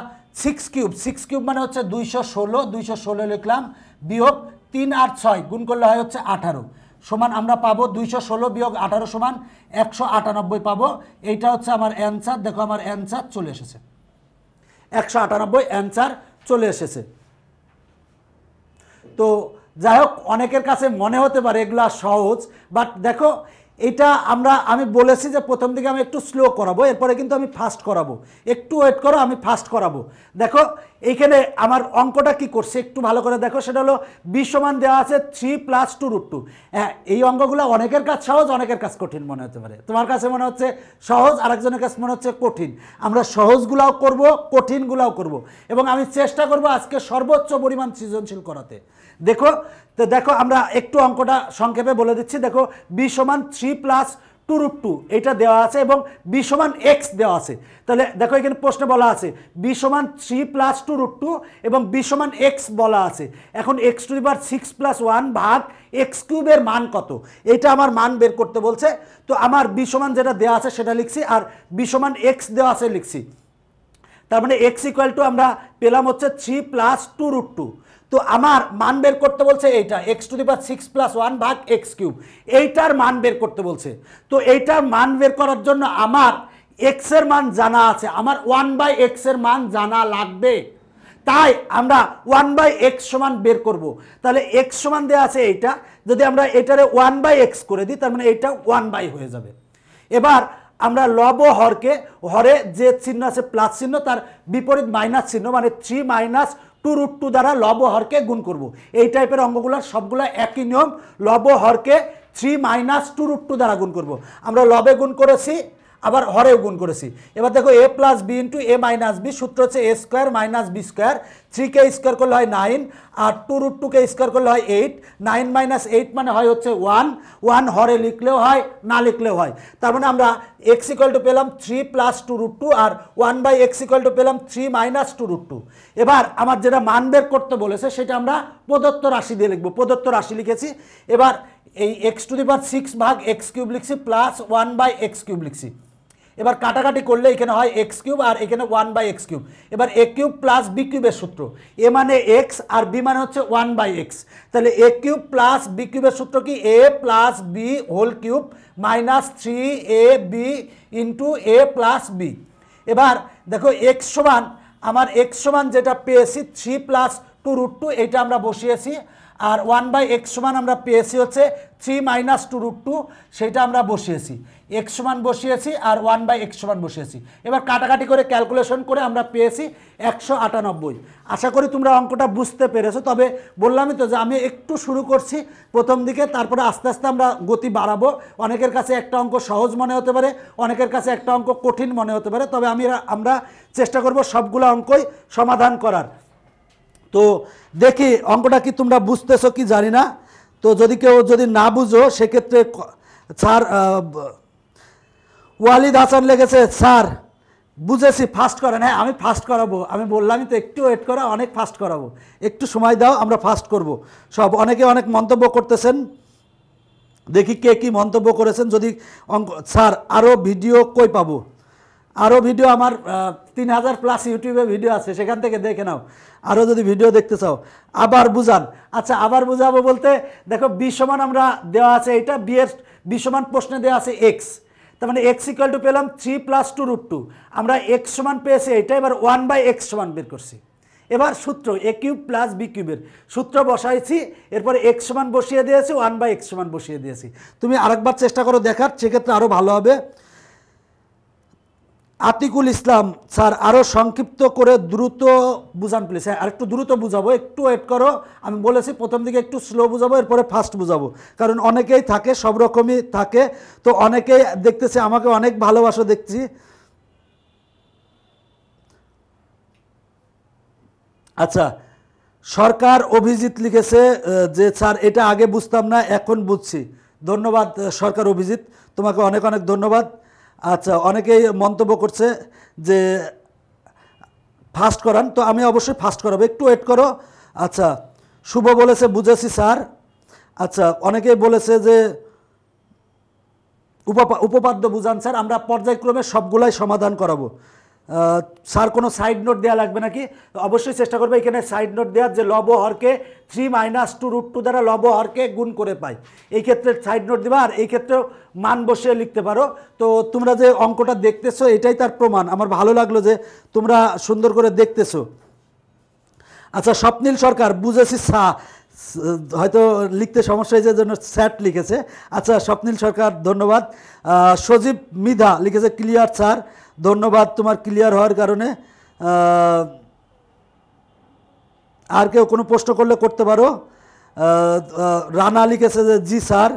Speaker 1: সিক্স কিউব সিক্স কিউব মানে হচ্ছে দুইশো ষোলো দুইশো ষোলো লিখলাম বিয়োগ তিন আর ছয় গুণ করলে হয় হচ্ছে আঠারো সমান আমরা পাবো দুইশো ষোলো বিয়োগ আঠারো সমান একশো আটানব্বই পাবো এইটা হচ্ছে আমার অ্যান্সার দেখো আমার অ্যান্সার চলে এসেছে একশো আটানব্বই অ্যান্সার চলে এসেছে তো যাই হোক অনেকের কাছে মনে হতে পারে এগুলো সহজ বাট দেখো এটা আমরা আমি বলেছি যে প্রথম দিকে আমি একটু স্লো করাবো এরপরে কিন্তু আমি ফাস্ট করাবো একটু ওয়েট করো আমি ফাস্ট করাবো দেখো এইখানে আমার অঙ্কটা কি করছে একটু ভালো করে দেখো সেটা হলো বিশ সমান দেওয়া আছে three plus two root two হ্যাঁ এই অঙ্কগুলো অনেকের কাজ সহজ অনেকের কাজ কঠিন মনে হতে পারে তোমার কাছে মনে হচ্ছে সহজ আরেকজনের কাছে মনে হচ্ছে কঠিন আমরা সহজগুলাও করব কঠিনগুলাও করব এবং আমি চেষ্টা করব আজকে সর্বোচ্চ পরিমাণ সৃজনশীল করাতে দেখো তো দেখো আমরা একটু অঙ্কটা সংক্ষেপে বলে দিচ্ছি দেখো বি সমান three plus two root two এটা দেওয়া আছে এবং বি সমান এক্স দেওয়া আছে তাহলে দেখো এখানে প্রশ্নে বলা আছে বি সমান three plus two root two এবং বি সমান এক্স বলা আছে এখন X to the power six plus one ভাগ এক্স কিউবের মান কত এটা আমার মান বের করতে বলছে তো আমার বি সমান যেটা দেওয়া আছে সেটা লিখছি আর বি সমান এক্স দেওয়া আছে লিখছি তার মানে এক্স ইকুয়াল টু আমরা পেলাম হচ্ছে three plus two root two তো আমার মান বের করতে বলছে এইটা X to the power six plus one ভাগ এক্স কিউব এইটার মান বের করতে বলছে তো এইটার মান বের করার জন্য আমার এক্সের মান জানা আছে আমার ওয়ান বাই এক্সের মান জানা লাগবে তাই আমরা ওয়ান বাই এক্স সমান বের করব। তাহলে এক্স সমান দেওয়া আছে এইটা যদি আমরা এটারে ওয়ান বাই এক্স করে দিই তার মানে এইটা ওয়ান বাই হয়ে যাবে এবার আমরা লব হরকে হরে যে চিহ্ন আছে প্লাস চিহ্ন তার বিপরীত মাইনাস চিহ্ন মানে three minus two root two দ্বারা লব হরকে গুণ করব। এই টাইপের অঙ্গগুলোর সবগুলো একই নিয়ম লব হরকে three minus two root two দ্বারা গুণ করব। আমরা লবে গুণ করেছি আবার হরেও গুণ করেছি এবার দেখো এ প্লাস বি ইন্টু এ মাইনাস বি সূত্র হচ্ছে এ স্কোয়ার মাইনাস বি স্কোয়ার থ্রিকে স্কোয়ার করলে হয় নাইন আর টু রুট টুকে স্কোয়ার করলে হয় এইট নাইন মাইনাস এইট মানে হয় হচ্ছে ওয়ান ওয়ান হরে লিখলেও হয় না লিখলেও হয় তার মানে আমরা এক্স ইকুয়াল টু পেলাম three plus two root two আর one by x equal to পেলাম three minus two root two এবার আমার যেটা মান বের করতে বলেছে সেটা আমরা প্রদত্ত রাশি দিয়ে লিখবো প্রদত্ত রাশি লিখেছি এবার এই X to the power six ভাগ এক্স কিউব লিখছি plus one by X cube লিখছি এবার কাটাকাটি করলে এখানে হয় এক্স কিউব আর এখানে ওয়ান বাই এক্স কিউব এবার এ কিউব প্লাস বি কিউবের সূত্র এ মানে এক্স আর বি মানে হচ্ছে ওয়ান বাই এক্স তাহলে এ কিউব প্লাস বি কিউবের সূত্র কি এ plus B whole cube minus three A B into A plus B এবার দেখো এক্স সমান আমার এক্স সমান যেটা পেয়েছি three plus two root two এইটা আমরা বসিয়েছি আর ওয়ান বাই এক্স সমান আমরা পেয়েছি হচ্ছে three minus two root two সেটা আমরা বসিয়েছি এক্স মান বসিয়েছি আর ওয়ান বাই এক্স সমান বসিয়েছি এবার কাটাকাটি করে ক্যালকুলেশন করে আমরা পেয়েছি একশো আটানব্বই আশা করি তোমরা অঙ্কটা বুঝতে পেরেছো তবে বললামই তো যে আমি একটু শুরু করছি প্রথম দিকে তারপরে আস্তে আস্তে আমরা গতি বাড়াবো অনেকের কাছে একটা অঙ্ক সহজ মনে হতে পারে অনেকের কাছে একটা অঙ্ক কঠিন মনে হতে পারে তবে আমি আমরা চেষ্টা করব সবগুলো অঙ্কই সমাধান করার তো দেখি অঙ্কটা কি তোমরা বুঝতেছো কি জানি না তো যদি কেউ যদি না বুঝো সেক্ষেত্রে ছাড় ওয়ালিদ হাসান লেগেছে স্যার বুঝেছি ফাস্ট করেন হ্যাঁ আমি ফাস্ট করাবো আমি বললামই তো একটু ওয়েট করা অনেক ফাস্ট করাবো একটু সময় দাও আমরা ফাস্ট করব। সব অনেকে অনেক মন্তব্য করতেছেন দেখি কে কী মন্তব্য করেছেন যদি অঙ্ক স্যার আরও ভিডিও কই পাবো আরও ভিডিও আমার তিন হাজার প্লাস ইউটিউবে ভিডিও আছে সেখান থেকে দেখে নাও আরও যদি ভিডিও দেখতে চাও আবার বুঝান আচ্ছা আবার বুঝাবো বলতে দেখো বি সমান আমরা দেওয়া আছে এটা বিয়ের বি সমান প্রশ্নে দেওয়া আছে এক্স তার মানে এক্স ইকুয়াল টু পেলাম three plus two root two আমরা এক্স সমান পেয়েছি এটা এবার ওয়ান বাই এক্স সমান বের করছি এবার সূত্র এ কিউব প্লাস বি কিউবের সূত্র বসাইছি এরপরে এক্স সমান বসিয়ে দিয়েছি ওয়ান বাই এক্স সমান বসিয়ে দিয়েছি তুমি আরেকবার চেষ্টা করো দেখার সেক্ষেত্রে আরও ভালো হবে আতিকুল ইসলাম স্যার আরও সংক্ষিপ্ত করে দ্রুত বুঝান প্লিজ হ্যাঁ আর একটু দ্রুত বুঝাবো একটু ওয়েট করো আমি বলেছি প্রথম দিকে একটু স্লো বুঝাবো এরপরে ফাস্ট বুঝাবো কারণ অনেকেই থাকে সব রকমই থাকে তো অনেকেই দেখতেছে আমাকে অনেক ভালোবাসা দেখছি আচ্ছা সরকার অভিজিৎ লিখেছে যে স্যার এটা আগে বুঝতাম না এখন বুঝছি ধন্যবাদ সরকার অভিজিৎ তোমাকে অনেক অনেক ধন্যবাদ আচ্ছা অনেকেই মন্তব্য করছে যে ফাস্ট করান তো আমি অবশ্যই ফাস্ট করাবো একটু ওয়েট করো আচ্ছা শুভ বলেছে বুঝেছি স্যার আচ্ছা অনেকেই বলেছে যে উপপাদ্য বুঝান স্যার আমরা পর্যায়ক্রমে সবগুলাই সমাধান করাবো স্যার কোনো সাইড নোট দেওয়া লাগবে নাকি অবশ্যই চেষ্টা করবে এখানে সাইড নোট দেওয়ার যে লব হরকে three minus two root two দ্বারা লব হরকে গুণ করে পাই এই ক্ষেত্রে সাইড নোট দেবা আর এই ক্ষেত্রেও মান বসিয়ে লিখতে পারো তো তোমরা যে অঙ্কটা দেখতেছো এটাই তার প্রমাণ আমার ভালো লাগলো যে তোমরা সুন্দর করে দেখতেছো আচ্ছা স্বপ্নীল সরকার বুঝেছি সা হয়তো লিখতে সমস্যা হয়েছে জন্য স্যাট লিখেছে আচ্ছা স্বপ্নীল সরকার ধন্যবাদ সজীব মিধা লিখেছে ক্লিয়ার স্যার ধন্যবাদ তোমার ক্লিয়ার হওয়ার কারণে আর কেউ কোনো প্রশ্ন করলে করতে পারো রানা লিখেছে যে জি স্যার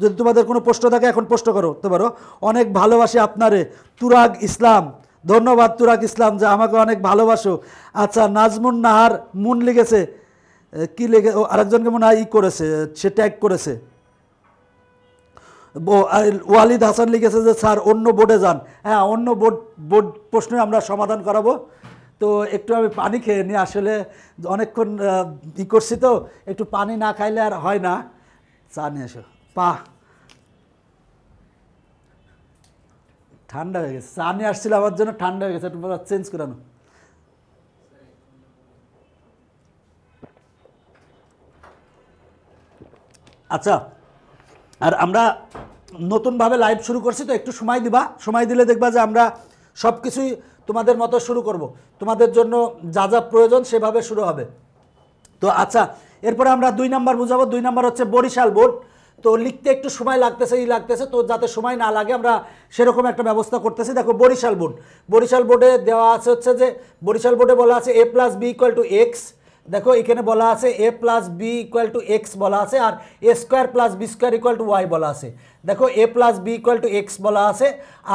Speaker 1: যদি তোমাদের কোনো প্রশ্ন থাকে এখন প্রশ্ন করো করতে পারো অনেক ভালোবাসি আপনারে তুরাগ ইসলাম ধন্যবাদ তুরাগ ইসলাম যে আমাকে অনেক ভালোবাসো আচ্ছা নাজমুন নাহার মুন লিখেছে কী লিখে আরেকজনকে মনে হয় ই করেছে সে ট্যাগ করেছে ওয়ালিদ হাসান লিখেছে যে স্যার অন্য বোর্ডে যান হ্যাঁ অন্য বোর্ড বোর্ড প্রশ্নে আমরা সমাধান করাবো তো একটু আমি পানি খেয়ে নিই আসলে অনেকক্ষণ ই করছি তো একটু পানি না খাইলে আর হয় না চা নিয়ে এসো পা ঠান্ডা হয়ে গেছে চা নিয়ে আসছিল আমার জন্য ঠান্ডা হয়ে গেছে একটু চেঞ্জ করানো আচ্ছা আর আমরা নতুনভাবে লাইভ শুরু করছি তো একটু সময় দিবা সময় দিলে দেখবা যে আমরা সব কিছুই তোমাদের মতো শুরু করব। তোমাদের জন্য যা যা প্রয়োজন সেভাবে শুরু হবে তো আচ্ছা এরপরে আমরা দুই নাম্বার বুঝাবো দুই নাম্বার হচ্ছে বরিশাল বোর্ড তো লিখতে একটু সময় লাগতেছে ই লাগতেছে তো যাতে সময় না লাগে আমরা সেরকম একটা ব্যবস্থা করতেছি দেখো বরিশাল বোর্ড বরিশাল বোর্ডে দেওয়া আছে হচ্ছে যে বরিশাল বোর্ডে বলা আছে এ plus B equal to X দেখো এখানে বলা আছে এ plus B equal to X বলা আছে আর এ square plus B square equal to Y বলা আছে দেখো এ plus B equal to X বলা আছে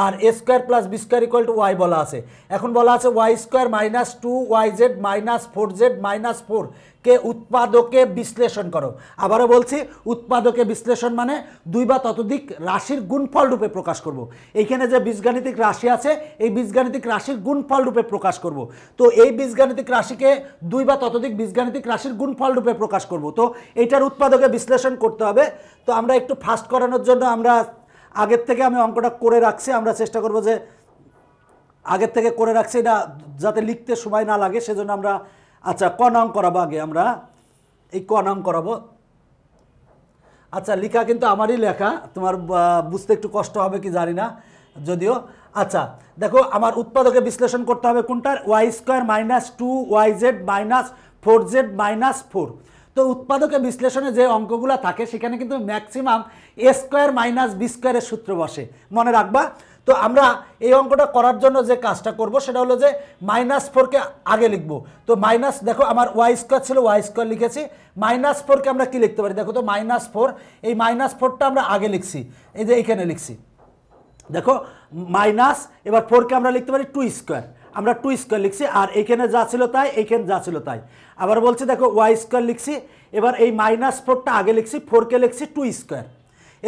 Speaker 1: আর এ square plus B square equal to Y বলা আছে এখন বলা আছে Y square minus two Y Z minus four Z minus four কে উৎপাদকে বিশ্লেষণ করো আবারও বলছি উৎপাদকে বিশ্লেষণ মানে দুই বা ততোধিক রাশির গুণফল রূপে প্রকাশ করব। এইখানে যে বীজগাণিতিক রাশি আছে এই বীজগাণিতিক রাশির গুণফল রূপে প্রকাশ করব। তো এই বীজগাণিতিক রাশিকে দুই বা ততোধিক বীজগাণিতিক রাশির গুণফল রূপে প্রকাশ করব। তো এটার উৎপাদকে বিশ্লেষণ করতে হবে তো আমরা একটু ফাস্ট করানোর জন্য আমরা আগের থেকে আমি অঙ্কটা করে রাখছি আমরা চেষ্টা করব যে আগের থেকে করে রাখছি না যাতে লিখতে সময় না লাগে সেজন্য আমরা আচ্ছা ক নাম করাবো আগে আমরা এই ক নাম করাবো আচ্ছা লেখা কিন্তু আমারই লেখা তোমার বুঝতে একটু কষ্ট হবে কি জানি না যদিও আচ্ছা দেখো আমার উৎপাদকে বিশ্লেষণ করতে হবে কোনটার Y square minus two Y Z minus four Z minus four তো উৎপাদকে বিশ্লেষণে যে অঙ্কগুলো থাকে সেখানে কিন্তু maximum A square minus B স্কোয়ারের সূত্র বসে মনে রাখবা তো আমরা এই অঙ্কটা করার জন্য যে কাজটা করব সেটা হলো যে মাইনাস ফোরকে আগে লিখবো তো মাইনাস দেখো আমার ওয়াই স্কোয়ার ছিল ওয়াই স্কোয়ার লিখেছি মাইনাস ফোরকে আমরা কি লিখতে পারি দেখো তো মাইনাস ফোর এই মাইনাস ফোরটা আমরা আগে লিখছি এই যে এইখানে লিখছি দেখো মাইনাস এবার ফোরকে আমরা লিখতে পারি টু স্কোয়ার আমরা টু স্কোয়ার লিখছি আর এইখানে যা ছিল তাই এইখানে যা ছিল তাই আবার বলছি দেখো ওয়াই স্কোয়ার লিখছি এবার এই মাইনাস ফোরটা আগে লিখছি ফোরকে লিখছি টু স্কোয়ার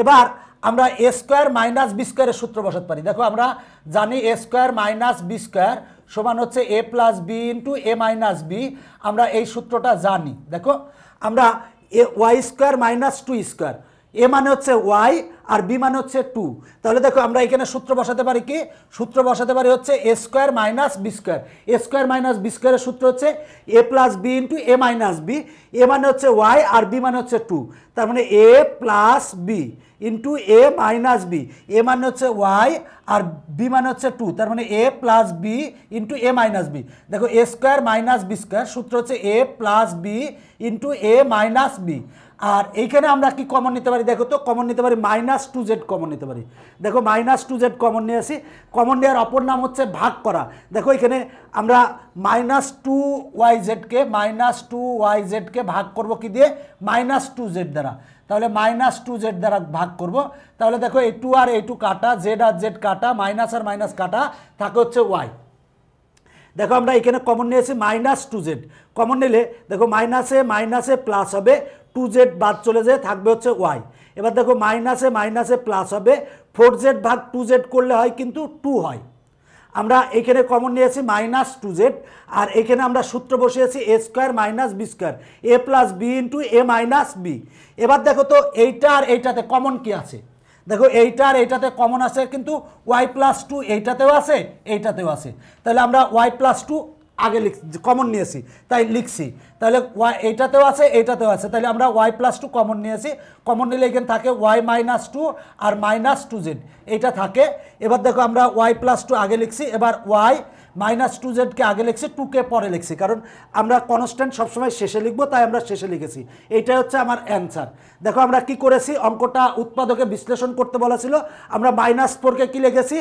Speaker 1: এবার আমরা এ স্কোয়ার মাইনাস বি স্কোয়ারের সূত্র বসাতে পারি দেখো আমরা জানি A square minus B square সমান হচ্ছে এ প্লাস বি ইন্টু এ মাইনাস বি আমরা এই সূত্রটা জানি দেখো আমরা A Y square minus two square এ মানে হচ্ছে ওয়াই আর বি মানে হচ্ছে টু তাহলে দেখো আমরা এখানে সূত্র বসাতে পারি কি সূত্র বসাতে পারি হচ্ছে এ স্কোয়ার মাইনাস বি স্কোয়ার এ স্কোয়ার মাইনাস বি স্কোয়ারের সূত্র হচ্ছে এ plus B into A minus B A মানে হচ্ছে ওয়াই আর বি মানে হচ্ছে টু তার মানে এ plus B into A minus B A মানে হচ্ছে ওয়াই আর বি মানে হচ্ছে টু তার মানে এ প্লাস বি ইন্টু এ মাইনাস বি দেখো এ স্কোয়ার মাইনাস বি স্কোয়ার সূত্র হচ্ছে এ প্লাস বি ইন্টু এ মাইনাস বি আর এইখানে আমরা কি কমন নিতে পারি দেখো তো কমন নিতে পারি মাইনাস টু জেড কমন নিতে পারি দেখো মাইনাস টু জেড কমন নিয়ে আসি কমন নেওয়ার অপর নাম হচ্ছে ভাগ করা দেখো এখানে আমরা মাইনাস টু ওয়াই জেডকে মাইনাস টু ওয়াই জেডকে ভাগ করব কি দিয়ে মাইনাস টু জেড দ্বারা তাহলে মাইনাস টু জেড দ্বারা ভাগ করব তাহলে দেখো এই টু আর এই টু কাটা জেড আর জেড কাটা মাইনাস আর মাইনাস কাটা থাকে হচ্ছে ওয়াই দেখো আমরা এখানে কমন নিয়েছি মাইনাস টু জেড কমন নিলে দেখো মাইনাসে মাইনাসে প্লাস হবে টু জেড বাদ চলে যায় থাকবে হচ্ছে ওয়াই এবার দেখো মাইনাসে মাইনাসে প্লাস হবে ফোর জেড ভাগ টু জেড করলে হয় কিন্তু টু হয় আমরা এখানে কমন নিয়েছি মাইনাস টু জেড আর এখানে আমরা সূত্র বসিয়েছি A square minus B square A plus B into A minus B এবার দেখো তো এইটা আর এইটাতে কমন কি আছে দেখো এইটা আর এইটাতে কমন আছে কিন্তু ওয়াই প্লাস টু এইটাতেও আছে এইটাতেও আছে তাহলে আমরা ওয়াই প্লাস টু আগে লিখছি কমন নিয়েছি তাই লিখছি তাহলে ওয়াই এইটাতেও আছে এইটাতেও আছে তাহলে আমরা ওয়াই প্লাস টু কমন নিয়েছি কমন নিলে এখানে থাকে ওয়াই মাইনাস টু আর মাইনাস টু জেড এইটা থাকে এবার দেখো আমরা ওয়াই প্লাস টু আগে লিখছি এবার ওয়াই মাইনাস টু জেডকে আগে লিখছি টুকে পরে লিখছি কারণ আমরা কনস্ট্যান্ট সবসময় শেষে লিখব তাই আমরা শেষে লিখেছি এইটাই হচ্ছে আমার অ্যান্সার দেখো আমরা কি করেছি অঙ্কটা উৎপাদকে বিশ্লেষণ করতে বলা ছিল আমরা মাইনাস ফোরকে কী লিখেছি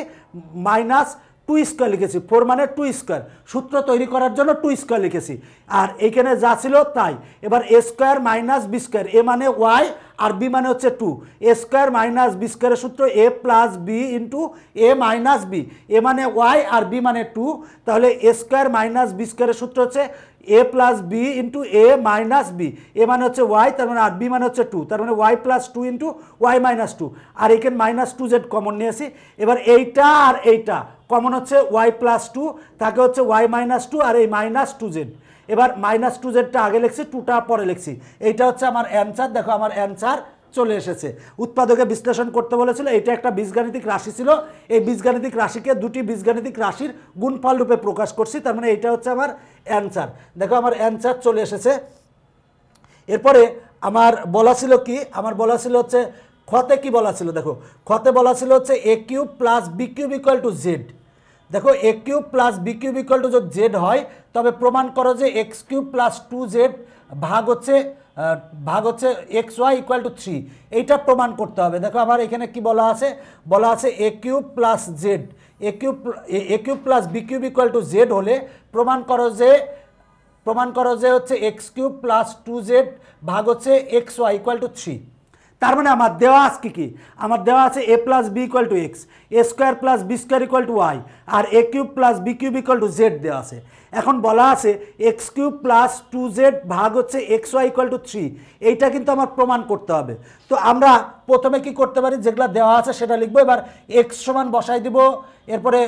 Speaker 1: মাইনাস টু স্কোয়ার লিখেছি ফোর মানে টু স্কোয়ার সূত্র তৈরি করার জন্য টু স্কোয়ার লিখেছি আর এইখানে যা ছিল তাই এবার এ স্কোয়ার মাইনাস বি স্কোয়ার এ মানে ওয়াই আর বি মানে হচ্ছে two A square minus B স্কোয়ারের সূত্র এ plus B into A minus B A মানে ওয়াই আর বি মানে টু তাহলে এ স্কোয়ার মাইনাস বি স্কোয়ারের সূত্র হচ্ছে এ plus B into A minus B A মানে হচ্ছে ওয়াই তার মানে আর বি মানে হচ্ছে টু তার মানে Y plus two into Y minus two আর এখানে মাইনাস টু জেড কমন নিয়েছি এবার এইটা আর এইটা কমন হচ্ছে ওয়াই প্লাস টু তাকে হচ্ছে ওয়াই মাইনাস টু আর এই মাইনাস টু জেড এবার মাইনাস টু জেডটা আগে লিখছি টুটা পরে লিখছি এইটা হচ্ছে আমার অ্যান্সার দেখো আমার অ্যান্সার চলে এসেছে উৎপাদকে বিশ্লেষণ করতে বলেছিল এটা একটা বীজগাণিতিক রাশি ছিল এই বীজগাণিতিক রাশিকে দুটি বীজগাণিতিক রাশির গুণফল রূপে প্রকাশ করছি তার মানে এটা হচ্ছে আমার অ্যান্সার দেখো আমার অ্যান্সার চলে এসেছে এরপরে আমার বলা ছিল কি আমার বলা ছিল হচ্ছে ক্ষতে কি বলা ছিল দেখো ক্ষতে বলা ছিল হচ্ছে A cube plus B cube equal to Z দেখো এ cube plus B cube equal to যদি জেড হয় তবে প্রমাণ করো যে X cube plus two Z ভাগ হচ্ছে ভাগ হচ্ছে X Y equal to three এইটা প্রমাণ করতে হবে দেখো আমার এখানে কি বলা আছে বলা আছে এ cube plus Z A cube A cube plus B cube equal to Z হলে প্রমাণ করো যে প্রমাণ করো যে হচ্ছে X cube plus two Z ভাগ হচ্ছে X Y equal to three তার মানে আমার দেওয়া আছে কি আমার দেওয়া আছে এ plus B equal to x A square plus B square equal to Y আর A cube plus B cube equal to Z দেওয়া আছে এখন বলা আছে X cube plus two Z ভাগ হচ্ছে X Y equal to three এইটা কিন্তু আমার প্রমাণ করতে হবে তো আমরা প্রথমে কি করতে পারি যেগুলো দেওয়া আছে সেটা লিখবো এবার এক্স সমান বসাই দিব এরপরে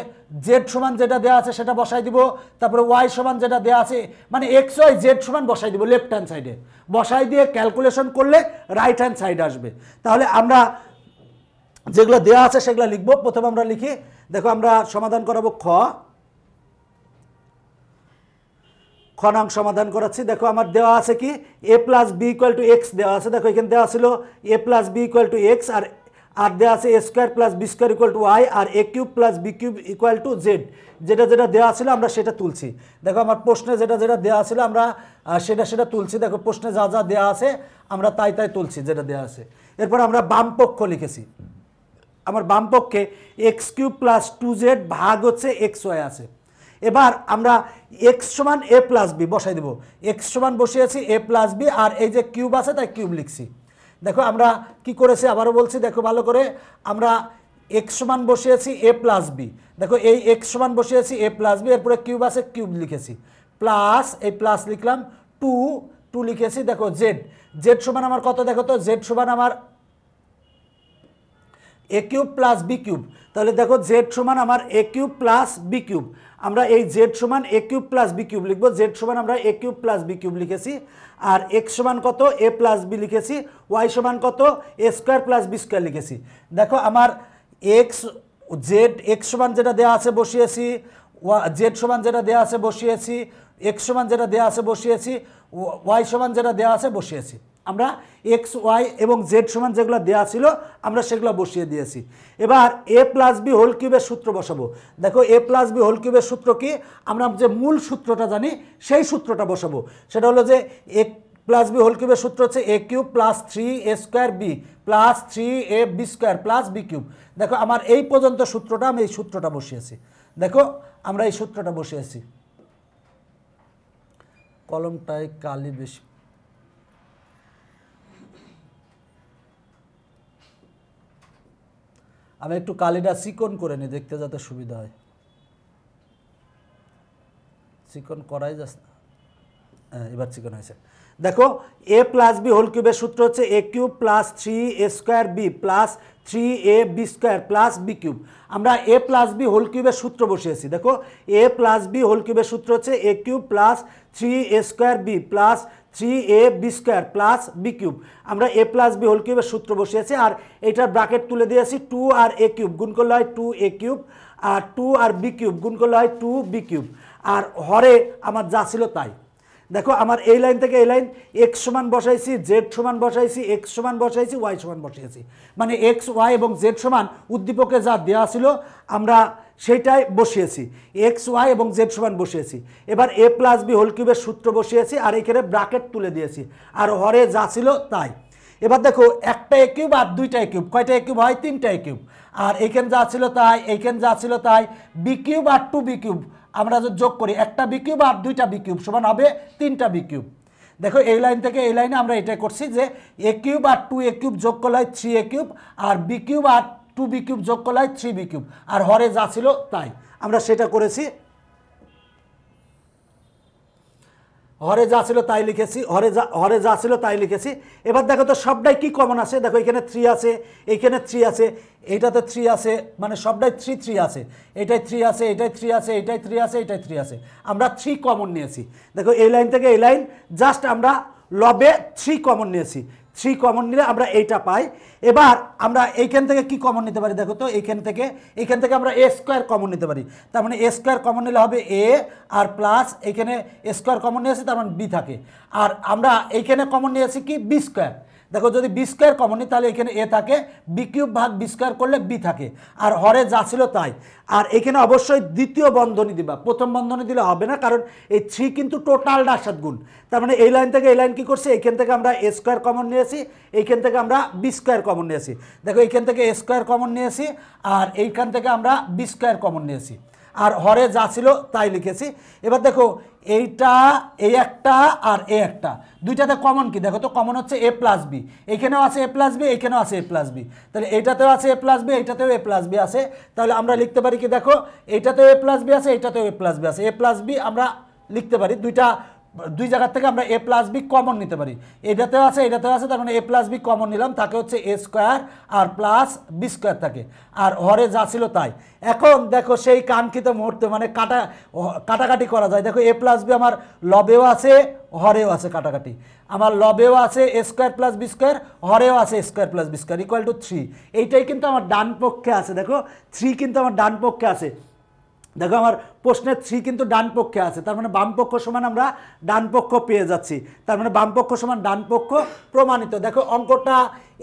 Speaker 1: জেড সমান যেটা দেওয়া আছে সেটা বসাই দিব তারপরে ওয়াই সমান যেটা দেওয়া আছে মানে এক্স ওয়াই জেড সমান বসাই দিব লেফট হ্যান্ড সাইডে বসাই দিয়ে ক্যালকুলেশন করলে রাইট হ্যান্ড সাইড আসবে তাহলে আমরা যেগুলো দেওয়া আছে সেগুলো লিখবো প্রথমে আমরা লিখি দেখো আমরা সমাধান করাবো খ খনাং সমাধান করাচ্ছি দেখো আমার দেওয়া আছে কি এ plus B equal to x দেওয়া আছে দেখো এখানে দেওয়া ছিল এ plus B equal to x আর আর দেওয়া আছে এ square plus B square equal to Y আর A cube plus B cube equal to Z যেটা যেটা দেওয়া ছিল আমরা সেটা তুলছি দেখো আমার প্রশ্নে যেটা যেটা দেওয়া ছিল আমরা সেটা সেটা তুলছি দেখো প্রশ্নে যা যা দেওয়া আছে আমরা তাই তাই তুলছি যেটা দেওয়া আছে এরপর আমরা বাম পক্ষ লিখেছি আমার বাম পক্ষে X cube plus two Z ভাগ হচ্ছে এক্স ওয়াই আছে এবার আমরা এক্স সমান এ প্লাস বি বসাই দেবো এক্স সমান বসিয়েছি এ প্লাস বি আর এই যে কিউব আছে তাই কিউব লিখছি দেখো আমরা কি করেছি আবারও বলছি দেখো ভালো করে আমরা এক্স সমান বসিয়েছি এ প্লাস বি দেখো এই এক্স সমান বসিয়েছি এ প্লাস বি এরপরে কিউব আছে কিউব লিখেছি প্লাস এই প্লাস লিখলাম টু টু লিখেছি দেখো জেড জেড সমান আমার কত দেখো তো জেড সমান আমার A cube plus B cube তাহলে দেখো জেড সমান আমার A cube plus B cube আমরা এই জেড সমান A cube plus B cube লিখবো জেড সমান আমরা A cube plus B cube লিখেছি আর এক্স সমান কত এ প্লাস বি লিখেছি ওয়াই সমান কত A square plus B square লিখেছি দেখো আমার এক্স জেড এক্স সমান যেটা দেওয়া আছে বসিয়েছি ওয়া জেড সমান যেটা দেওয়া আছে বসিয়েছি এক্স সমান যেটা দেওয়া আছে বসিয়েছি ওয়াই সমান যেটা দেওয়া আছে বসিয়েছি আমরা এক্স ওয়াই এবং জেড সমান যেগুলো দেওয়া ছিল আমরা সেগুলো বসিয়ে দিয়েছি এবার এ প্লাস বি হোল কিউবের সূত্র বসাবো দেখো এ প্লাস বি হোল কিউবের সূত্র কি আমরা যে মূল সূত্রটা জানি সেই সূত্রটা বসাবো সেটা হলো যে এ প্লাস বি হোল কিউবের সূত্র হচ্ছে A cube plus three A square B plus three A B square plus B cube দেখো আমার এই পর্যন্ত সূত্রটা আমি এই সূত্রটা বসিয়েছি দেখো আমরা এই সূত্রটা বসিয়েছি কলমটাই কালি বেশি আমি একটু কালিটা চিকন করে নিই দেখতে যাতে সুবিধা হয় চিকন করাই যাচ্ছে হ্যাঁ, এবার চিকন হয়েছে দেখো এ প্লাস বি হোল কিউবের সূত্র হচ্ছে A cube plus three A square B plus three A B square plus B cube আমরা এ প্লাস বি হোল কিউবের সূত্র বসিয়েছি দেখো এ প্লাস বি হোল কিউবের সূত্র হচ্ছে A cube plus three A square B plus three A B square plus B cube আমরা এ প্লাস বি হোল কিউবের সূত্র বসিয়েছি আর এইটার ব্রাকেট তুলে দিয়েছি টু আর এ কিউব গুণ করলে হয় টু এ কিউব আর টু আর বি কিউব গুণ করলে হয় টু বি কিউব আর হরে আমার যা ছিল তাই দেখো আমার এই লাইন থেকে এই লাইন এক্স সমান বসাইছি জেড সমান বসাইছি এক্স সমান বসাইছি ওয়াই সমান বসিয়েছি মানে এক্স ওয়াই এবং জেড সমান উদ্দীপকে যা দেওয়া ছিল আমরা সেইটাই বসিয়েছি এক্স ওয়াই এবং জেড সমান বসিয়েছি এবার এ প্লাস বি হোল কিউবের সূত্র বসিয়েছি আর এখানে ব্রাকেট তুলে দিয়েছি আর হরে যা ছিল তাই এবার দেখো একটা এ কিউব আর দুইটা এ কিউব কয়টা এ কিউব হয় তিনটা এ কিউব আর এইখান যা ছিল তাই এইখান যা ছিল তাই বি কিউব আর টু বি কিউব আমরা যদি যোগ করি একটা বিকিউব আর দুইটা বিকিউব সমান হবে তিনটা বিকিউব দেখো এই লাইন থেকে এই লাইনে আমরা এটা করছি যে এ কিউব আর টু এ কিউব যোগ করলে হয় থ্রি এ কিউব আর বি কিউব আর টু বি কিউব যোগ করলে হয় থ্রি বি কিউব আর হরে যা ছিল তাই আমরা সেটা করেছি হরে যা ছিল তাই লিখেছি হরে যা হরে যা ছিল তাই লিখেছি এবার দেখো তো সবটাই কি কমন আছে দেখো এখানে থ্রি আছে এখানে থ্রি আছে এইটাতে থ্রি আছে মানে সবটাই থ্রি থ্রি আছে এটাই থ্রি আছে এটাই থ্রি আছে এটাই থ্রি আছে এটাই থ্রি আছে আমরা থ্রি কমন নিয়েছি দেখো এই লাইন থেকে এই লাইন জাস্ট আমরা লবে থ্রি কমন নিয়েছি থ্রি কমন নিলে আমরা এইটা পাই এবার আমরা এইখান থেকে কি কমন নিতে পারি দেখো তো এইখান থেকে এইখান থেকে আমরা এ স্কোয়ার কমন নিতে পারি তার মানে এ স্কোয়ার কমন নিলে হবে এ আর প্লাস এখানে স্কোয়ার কমন নিয়েছি তার মানে বি থাকে আর আমরা এইখানে কমন নিয়েছি কি বি স্কোয়ার দেখো যদি বি স্কোয়ার কমন নিই তাহলে এখানে এ থাকে বি কিউব ভাগ বি স্কোয়ার করলে বি থাকে আর হরে যা ছিল তাই আর এখানে অবশ্যই দ্বিতীয় বন্ধনী দিবা প্রথম বন্ধনী দিলে হবে না কারণ এই থ্রি কিন্তু টোটাল ডাসাত গুণ তার মানে এই লাইন থেকে এই লাইন কী করছে এখান থেকে আমরা এ স্কোয়ার কমন নিয়েছি এইখান থেকে আমরা বি স্কোয়ার কমন নিয়েছি দেখো এইখান থেকে এ স্কোয়ার কমন নিয়েছি আর এইখান থেকে আমরা বি স্কোয়ার কমন নিয়েছি আর হরে যা ছিল তাই লিখেছি এবার দেখো এইটা এই একটা আর এ একটা দুইটাতে কমন কি দেখো তো কমন হচ্ছে এ প্লাস বি এখানেও আছে এ প্লাস বি এখানেও আছে এ প্লাস বি তাহলে এইটাতেও আছে এ প্লাস বি এইটাতেও এ প্লাস বি আছে তাহলে আমরা লিখতে পারি কি দেখো এইটাতেও এ প্লাস বি আছে এইটাতেও এ প্লাস বি আছে এ প্লাস বি আমরা লিখতে পারি দুইটা দুই জায়গার থেকে আমরা এ প্লাস বি কমন নিতে পারি এটাতেও আছে এটাতেও আছে তার মানে এ প্লাস বি কমন নিলাম তাকে হচ্ছে এ স্কোয়ার আর প্লাস বি স্কোয়ার থাকে আর হরে যা ছিল তাই এখন দেখো সেই কাঙ্ক্ষিত মুহূর্তে মানে কাটা কাটাকাটি করা যায় দেখো এ প্লাস বি আমার লবেও আছে হরেও আছে কাটাকাটি আমার লবেও আছে এ স্কোয়ার প্লাস বি স্কোয়ার হরেও আছে square plus B square equal to three এইটাই কিন্তু আমার ডান পক্ষে আছে দেখো থ্রি কিন্তু আমার ডান পক্ষে আছে দেখো আমার প্রশ্নের থ্রি কিন্তু ডান পক্ষে আছে তার মানে বামপক্ষ সমান আমরা ডান পক্ষ পেয়ে যাচ্ছি তার মানে বামপক্ষ সমান ডান পক্ষ প্রমাণিত দেখো অঙ্কটা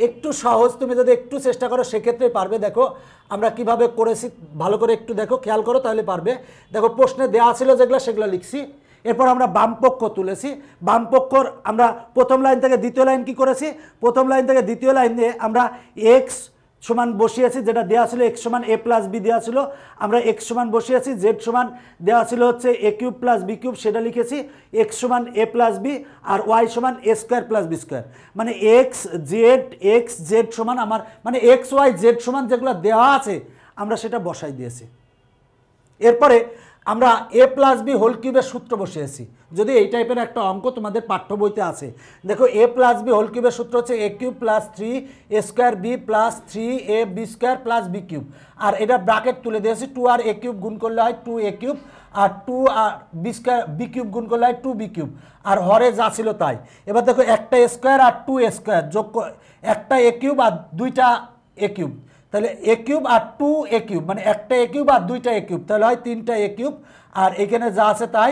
Speaker 1: একটু সহজ তুমি যদি একটু চেষ্টা করো সেক্ষেত্রে পারবে দেখো আমরা কিভাবে করেছি ভালো করে একটু দেখো খেয়াল করো তাহলে পারবে দেখো প্রশ্নে দেওয়া ছিল যেগুলো সেগুলো লিখছি এরপর আমরা বামপক্ষ তুলেছি বামপক্ষর আমরা প্রথম লাইন থেকে দ্বিতীয় লাইন কি করেছি প্রথম লাইন থেকে দ্বিতীয় লাইন দিয়ে আমরা এক্স সমান বসিয়েছি যেটা দেওয়া ছিল এক্স সমান এ প্লাস বি দেওয়া ছিল আমরা এক্স সমান বসিয়েছি জেড সমান দেওয়া ছিল হচ্ছে A cube plus B cube সেটা লিখেছি এক্স সমান এ প্লাস বি আর ওয়াই সমান A square plus B square মানে এক্স জেড এক্স জেড সমান আমার মানে এক্স ওয়াই জেড সমান যেগুলো দেওয়া আছে আমরা সেটা বসাই দিয়েছি এরপরে আমরা এ প্লাস বি হোল কিউবের সূত্র বসিয়েছি যদি এই টাইপের একটা অঙ্ক তোমাদের পাঠ্য বইতে আছে দেখো এ প্লাস বি হোল কিউবের সূত্র হচ্ছে A cube plus three A square B plus three A B square plus B cube আর এটা ব্রাকেট তুলে দিয়েছি টু আর এ কিউব গুণ করলে হয় টু এ কিউব আর টু আর বি স্কোয়ার বি কিউব গুণ করলে হয় টু বি কিউব আর হরে যা ছিল তাই এবার দেখো একটা স্কোয়ার আর টু স্কোয়ার যোগ একটা এ কিউব আর দুইটা এ কিউব তাহলে এ কিউব আর টু এ কিউব মানে একটা এ কিউব আর দুইটা এ কিউব তাহলে হয় তিনটা এ কিউব আর এখানে যা আছে তাই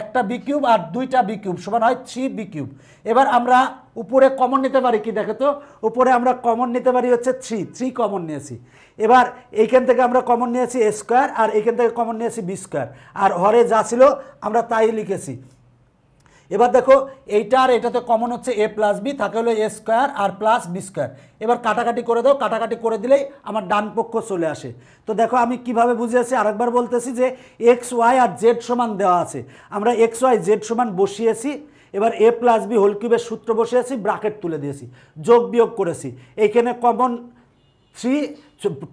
Speaker 1: একটা বি কিউব আর দুইটা বি কিউব সমান হয় থ্রি বি কিউব এবার আমরা উপরে কমন নিতে পারি কি দেখো তো উপরে আমরা কমন নিতে পারি হচ্ছে থ্রি থ্রি কমন নিয়েছি এবার এইখান থেকে আমরা কমন নিয়েছি এ স্কোয়ার আর এইখান থেকে কমন নিয়েছি বি স্কোয়ার আর হরে যা ছিল আমরা তাই লিখেছি এবার দেখো এইটা আর এটাতে কমন হচ্ছে এ প্লাস বি থাকে হলো এ স্কোয়ার আর প্লাস বি স্কোয়ার এবার কাটাকাটি করে দাও কাটাকাটি করে দিলেই আমার ডান পক্ষ চলে আসে তো দেখো আমি কিভাবে আছি আরেকবার বলতেছি যে এক্স ওয়াই আর জেড সমান দেওয়া আছে আমরা এক্স ওয়াই জেড সমান বসিয়েছি এবার এ প্লাস বি হোল কিউবের সূত্র বসিয়েছি ব্রাকেট তুলে দিয়েছি যোগ বিয়োগ করেছি এইখানে কমন থ্রি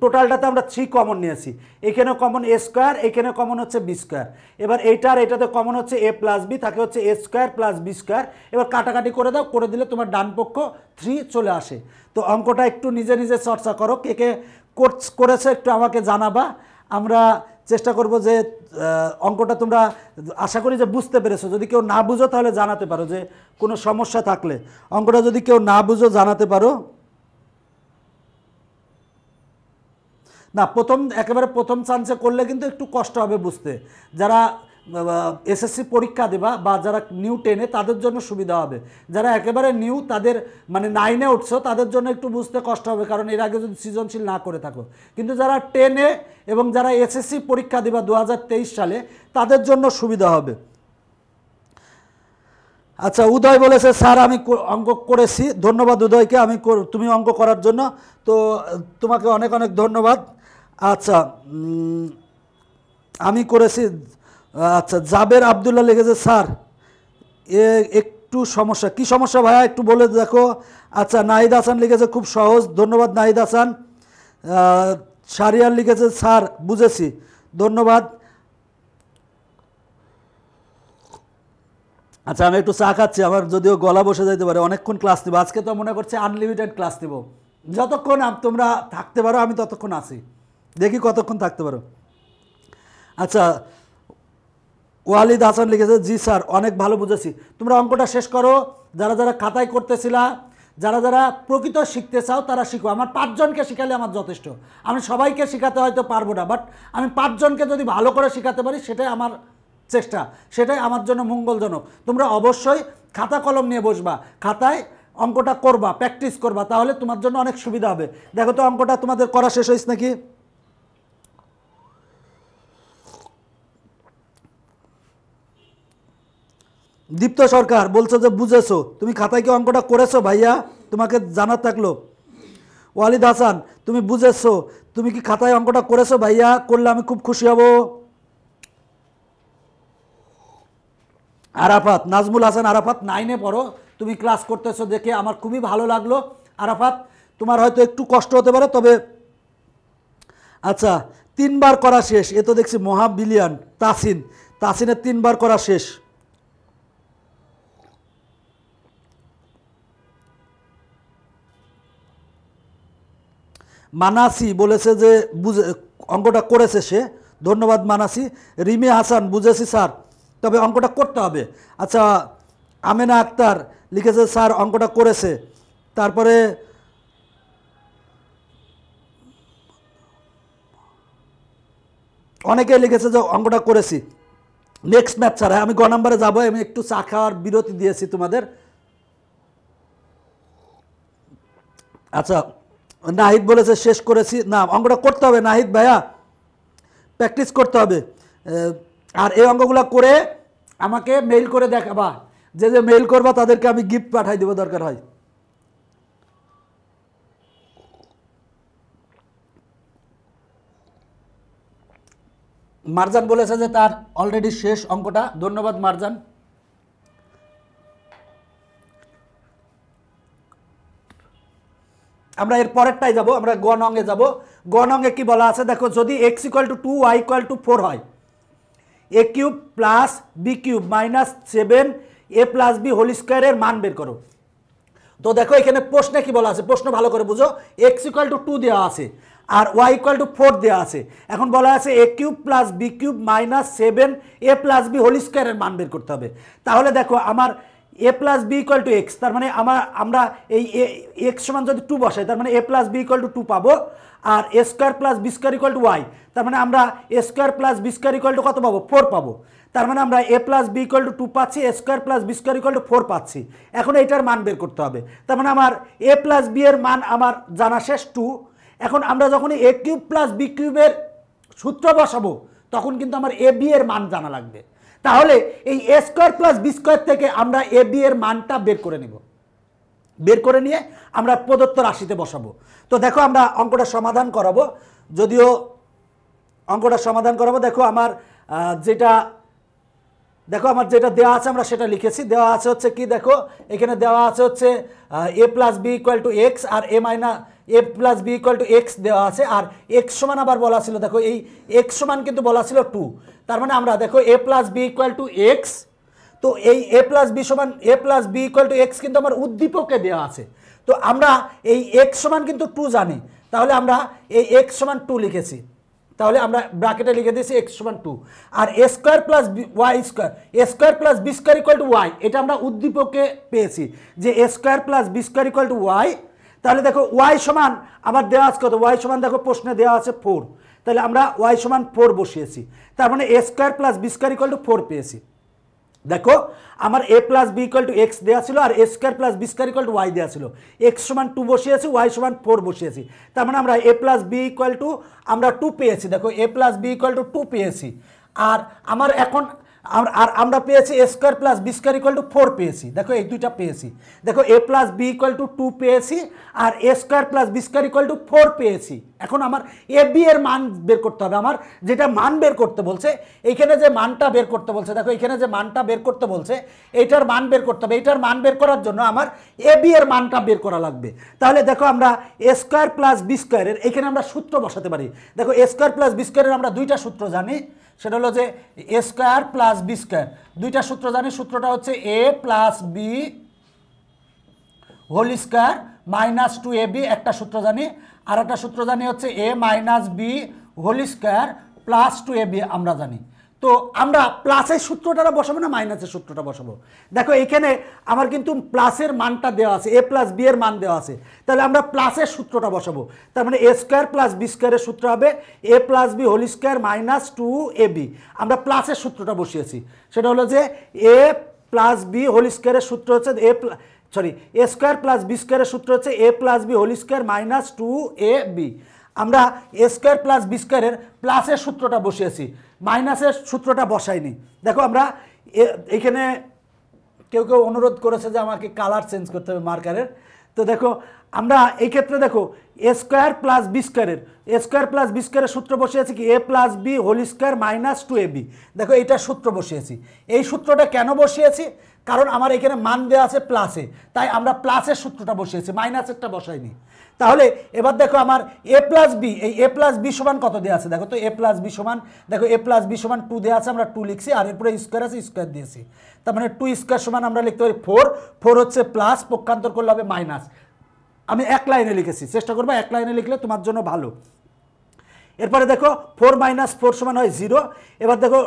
Speaker 1: টোটালটাতে আমরা থ্রি কমন নিয়েছি এখানে কমন এ স্কোয়ার এখানে কমন হচ্ছে বি স্কোয়ার এবার এইটার এটাতে কমন হচ্ছে এ প্লাস বি থাকে হচ্ছে এ স্কোয়ার প্লাস বি স্কোয়ার এবার কাটাকাটি করে দাও করে দিলে তোমার ডান পক্ষ থ্রি চলে আসে তো অঙ্কটা একটু নিজে নিজে চর্চা করো কে কে কোর্স করেছে একটু আমাকে জানাবা আমরা চেষ্টা করব যে অঙ্কটা তোমরা আশা করি যে বুঝতে পেরেছো যদি কেউ না বুঝো তাহলে জানাতে পারো যে কোনো সমস্যা থাকলে অঙ্কটা যদি কেউ না বুঝো জানাতে পারো না প্রথম একেবারে প্রথম চান্সে করলে কিন্তু একটু কষ্ট হবে বুঝতে যারা এসএসসি পরীক্ষা দেবা বা যারা নিউ টেনে তাদের জন্য সুবিধা হবে যারা একেবারে নিউ তাদের মানে নাইনে উঠছো তাদের জন্য একটু বুঝতে কষ্ট হবে কারণ এর আগে যদি সৃজনশীল না করে থাকো কিন্তু যারা টেনে এবং যারা এসএসসি পরীক্ষা দেবা দু সালে তাদের জন্য সুবিধা হবে আচ্ছা উদয় বলেছে স্যার আমি অঙ্ক করেছি ধন্যবাদ উদয়কে আমি তুমি অঙ্ক করার জন্য তো তোমাকে অনেক অনেক ধন্যবাদ আচ্ছা আমি করেছি আচ্ছা জাবের আবদুল্লাহ লিখেছে স্যার এ একটু সমস্যা কি সমস্যা ভাইয়া একটু বলে দেখো আচ্ছা নাহিদ হাসান লিখেছে খুব সহজ ধন্যবাদ নাহিদ হাসান সারিয়ার লিখেছে স্যার বুঝেছি ধন্যবাদ আচ্ছা আমি একটু চা খাচ্ছি আমার যদিও গলা বসে যাইতে পারে অনেকক্ষণ ক্লাস নেবো আজকে তো মনে করছি আনলিমিটেড ক্লাস নেবো যতক্ষণ তোমরা থাকতে পারো আমি ততক্ষণ আছি দেখি কতক্ষণ থাকতে পারো আচ্ছা ওয়ালিদ হাসান লিখেছে জি স্যার অনেক ভালো বুঝেছি তোমরা অঙ্কটা শেষ করো যারা যারা খাতায় করতেছিলা যারা যারা প্রকৃত শিখতে চাও তারা শিখো আমার পাঁচজনকে শিখালে আমার যথেষ্ট আমি সবাইকে শেখাতে হয়তো পারবো না বাট আমি পাঁচজনকে যদি ভালো করে শেখাতে পারি সেটাই আমার চেষ্টা সেটাই আমার জন্য মঙ্গলজনক তোমরা অবশ্যই খাতা কলম নিয়ে বসবা খাতায় অঙ্কটা করবা প্র্যাকটিস করবা তাহলে তোমার জন্য অনেক সুবিধা হবে দেখো তো অঙ্কটা তোমাদের করা শেষ হয়েছে নাকি দীপ্ত সরকার বলছো যে বুঝেছো তুমি খাতায় কি অঙ্কটা করেছো ভাইয়া তোমাকে জানার থাকলো ওয়ালিদ হাসান তুমি বুঝেছো তুমি কি খাতায় অঙ্কটা করেছো ভাইয়া করলে আমি খুব খুশি হব আরাফাত নাজমুল হাসান আরাফাত নাইনে পড়ো তুমি ক্লাস করতেছো দেখে আমার খুবই ভালো লাগলো আরাফাত তোমার হয়তো একটু কষ্ট হতে পারে তবে আচ্ছা তিনবার করা শেষ এ তো দেখছি মহাবিলিয়ান তাসিন তাসিনের তিনবার করা শেষ মানাসি বলেছে যে বুঝে অঙ্কটা করেছে সে ধন্যবাদ মানাসি রিমে হাসান বুঝেছি স্যার তবে অঙ্কটা করতে হবে আচ্ছা আমেনা আক্তার লিখেছে স্যার অঙ্কটা করেছে তারপরে অনেকে লিখেছে যে অঙ্কটা করেছি নেক্সট ম্যাচ স্যার হ্যাঁ, আমি গ নাম্বারে যাবো আমি একটু চা খাওয়ার বিরতি দিয়েছি তোমাদের আচ্ছা নাহিদ বলেছে শেষ করেছি না অঙ্গটা করতে হবে নাহিদ ভাইয়া প্র্যাকটিস করতে হবে আর এই অঙ্গগুলো করে আমাকে মেইল করে দেখাবা যে যে মেইল করবা তাদেরকে আমি গিফট পাঠাই দেবো দরকার হয় মারজান বলেছে যে তার অলরেডি শেষ অঙ্কটা ধন্যবাদ মারজান আমরা এর পরেরটাই যাব আমরা গ নংয়ে যাব গ নংয়ে কি বলা আছে দেখো যদি x equal to two y equal to four হয় a cube plus B cube minus seven a plus B whole স্কোয়ারের মান বের করো তো দেখো এখানে প্রশ্নে কি বলা আছে প্রশ্ন ভালো করে বুঝো এক্স ইকুয়াল টু টু দেওয়া আছে আর ওয়াই ইকুয়াল টু ফোর দেওয়া আছে এখন বলা আছে এ cube plus B cube minus seven a plus B whole স্কোয়ারের মান বের করতে হবে তাহলে দেখো আমার এ plus B equal to x তার মানে আমার আমরা এই এক্স সমান যদি টু বসাই তার মানে এ plus B equal to two পাবো আর এ square plus B square equal to y তার মানে আমরা এ square plus B square equal to কত পাবো ফোর পাবো তার মানে আমরা এ plus B equal to two পাচ্ছি a square plus B square equal to four পাচ্ছি এখন এইটার মান বের করতে হবে তার মানে আমার এ প্লাস বি এর মান আমার জানা শেষ টু এখন আমরা যখন এ কিউব প্লাস বি কিউবের সূত্র বসাবো তখন কিন্তু আমার এ বি এর মান জানা লাগবে তাহলে এই এ স্কোয়ার প্লাস বি স্কোয়ার থেকে আমরা এ বি এর মানটা বের করে নেব বের করে নিয়ে আমরা প্রদত্ত রাশিতে বসাবো তো দেখো আমরা অঙ্কটা সমাধান করাবো যদিও অঙ্কটা সমাধান করাবো দেখো আমার যেটা দেখো আমার যেটা দেওয়া আছে আমরা সেটা লিখেছি দেওয়া আছে হচ্ছে কি দেখো এখানে দেওয়া আছে হচ্ছে এ plus B equal to x আর এ মাইনা a plus B equal to x দেওয়া আছে আর এক্স সমান আবার বলা ছিল দেখো এই এক্স সমান কিন্তু বলা ছিল টু তার মানে আমরা দেখো এ plus B equal to x তো এই এ প্লাস বি সমান এ plus B equal to x কিন্তু আমার উদ্দীপকে দেওয়া আছে তো আমরা এই এক্স সমান কিন্তু টু জানি তাহলে আমরা এই এক্স সমান টু লিখেছি তাহলে আমরা ব্র্যাকেটে লিখে দিয়েছি এক্স সমান টু আর এ square plus y square A square plus B square equal to y এটা আমরা উদ্দীপকে পেয়েছি যে a square plus B square equal to y তাহলে দেখো ওয়াই সমান আবার দেওয়া আছে কত ওয়াই সমান দেখো প্রশ্নে দেওয়া আছে ফোর তাহলে আমরা ওয়াই সমান ফোর বসিয়েছি তার মানে এ square plus B square to four পেয়েছি দেখো আমার এ plus b equal to x দেওয়া ছিল আর এ square plus B square equal to y দেওয়া ছিল এক্স সমান টু বসিয়েছি ওয়াই সমান ফোর বসিয়েছি তার মানে আমরা এ প্লাস বি ইকাল টু আমরা টু পেয়েছি দেখো এ plus b equal to two পেয়েছি আর আমার এখন আর আমরা পেয়েছি a square plus B square equal to four পেয়েছি দেখো এই দুইটা পেয়েছি দেখো এ plus B equal to two পেয়েছি আর এ square plus B square equal to four পেয়েছি এখন আমার এ বি এর মান বের করতে হবে আমার যেটা মান বের করতে বলছে এইখানে যে মানটা বের করতে বলছে দেখো এখানে যে মানটা বের করতে বলছে এইটার মান বের করতে হবে এইটার মান বের করার জন্য আমার এ বি এর মানটা বের করা লাগবে তাহলে দেখো আমরা এ স্কোয়ার প্লাস বি স্কোয়ারের এখানে আমরা সূত্র বসাতে পারি দেখো এ স্কোয়ার প্লাস বি স্কোয়ারের আমরা দুইটা সূত্র জানি সেটা হলো যে a square plus B square দুইটা সূত্র জানি সূত্রটা হচ্ছে এ plus B whole square minus two A B একটা সূত্র জানি আর একটা সূত্র জানি হচ্ছে এ minus B whole square plus two A B আমরা জানি তো আমরা প্লাসের সূত্রটা বসাবো না মাইনাসের সূত্রটা বসাবো দেখো এখানে আমার কিন্তু প্লাসের মানটা দেওয়া আছে এ প্লাস বি এর মান দেওয়া আছে তাহলে আমরা প্লাসের সূত্রটা বসাবো তার মানে এ স্কোয়ার প্লাস বি স্কোয়ারের সূত্র হবে a plus B whole square minus two A B আমরা প্লাসের সূত্রটা বসিয়েছি সেটা হলো যে এ প্লাস বি হোল স্কোয়ারের সূত্র হচ্ছে a sorry A square plus B স্কোয়ারের সূত্র হচ্ছে এ plus B whole square minus two A B আমরা এ স্কোয়ার প্লাস বি স্কোয়ারের প্লাসের সূত্রটা বসিয়েছি মাইনাসের সূত্রটা বসাইনি দেখো আমরা এখানে কেউ কেউ অনুরোধ করেছে যে আমাকে কালার চেঞ্জ করতে হবে মার্কারের তো দেখো আমরা এই ক্ষেত্রে দেখো এ স্কোয়ার প্লাস বি স্কোয়ারের এ স্কোয়ার প্লাস বি স্কোয়ারের সূত্র বসিয়েছি কি এ plus B whole square minus two A B দেখো এইটা সূত্র বসিয়েছি এই সূত্রটা কেন বসিয়েছি কারণ আমার এখানে মান দেওয়া আছে প্লাসে তাই আমরা প্লাসের সূত্রটা বসিয়েছি মাইনাসেরটা বসাইনি তাহলে এবার দেখো আমার এ প্লাস বি এই এ প্লাস বি সমান কত দেওয়া আছে দেখো তো এ প্লাস বি সমান দেখো এ প্লাস বি সমান টু দেওয়া আছে আমরা টু লিখছি আর এরপরে স্কোয়ার আছে স্কোয়ার দিয়েছি তার মানে টু স্কোয়ার সমান আমরা লিখতে পারি ফোর ফোর হচ্ছে প্লাস পক্ষান্তর করলে হবে মাইনাস আমি এক লাইনে লিখেছি চেষ্টা করবো এক লাইনে লিখলে তোমার জন্য ভালো এরপরে দেখো ফোর মাইনাস ফোর সমান হয় জিরো এবার দেখো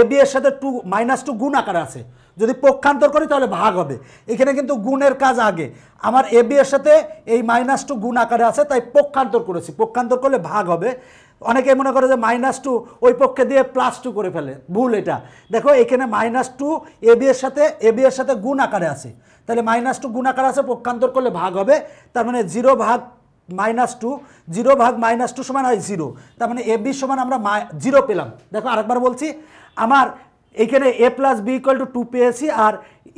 Speaker 1: এ বি এর সাথে টু মাইনাস টু গুণ আকার আছে যদি পক্ষান্তর করি তাহলে ভাগ হবে এখানে কিন্তু গুণের কাজ আগে আমার এ বি এর সাথে এই মাইনাস টু গুণ আকারে আছে তাই পক্ষান্তর করেছি পক্ষান্তর করলে ভাগ হবে অনেকে মনে করে যে মাইনাস টু ওই পক্ষে দিয়ে প্লাস টু করে ফেলে ভুল এটা দেখো এখানে মাইনাস টু এ বি এর সাথে এ বি এর সাথে গুণ আকারে আছে তাহলে মাইনাস টু গুণ আকারে আছে পক্ষান্তর করলে ভাগ হবে তার মানে জিরো ভাগ মাইনাস টু জিরো ভাগ মাইনাস টু সমান হয় জিরো তার মানে এ বি সমান আমরা জিরো পেলাম দেখো আরেকবার বলছি আমার এখানে a plus B equal to two পেয়েছি আর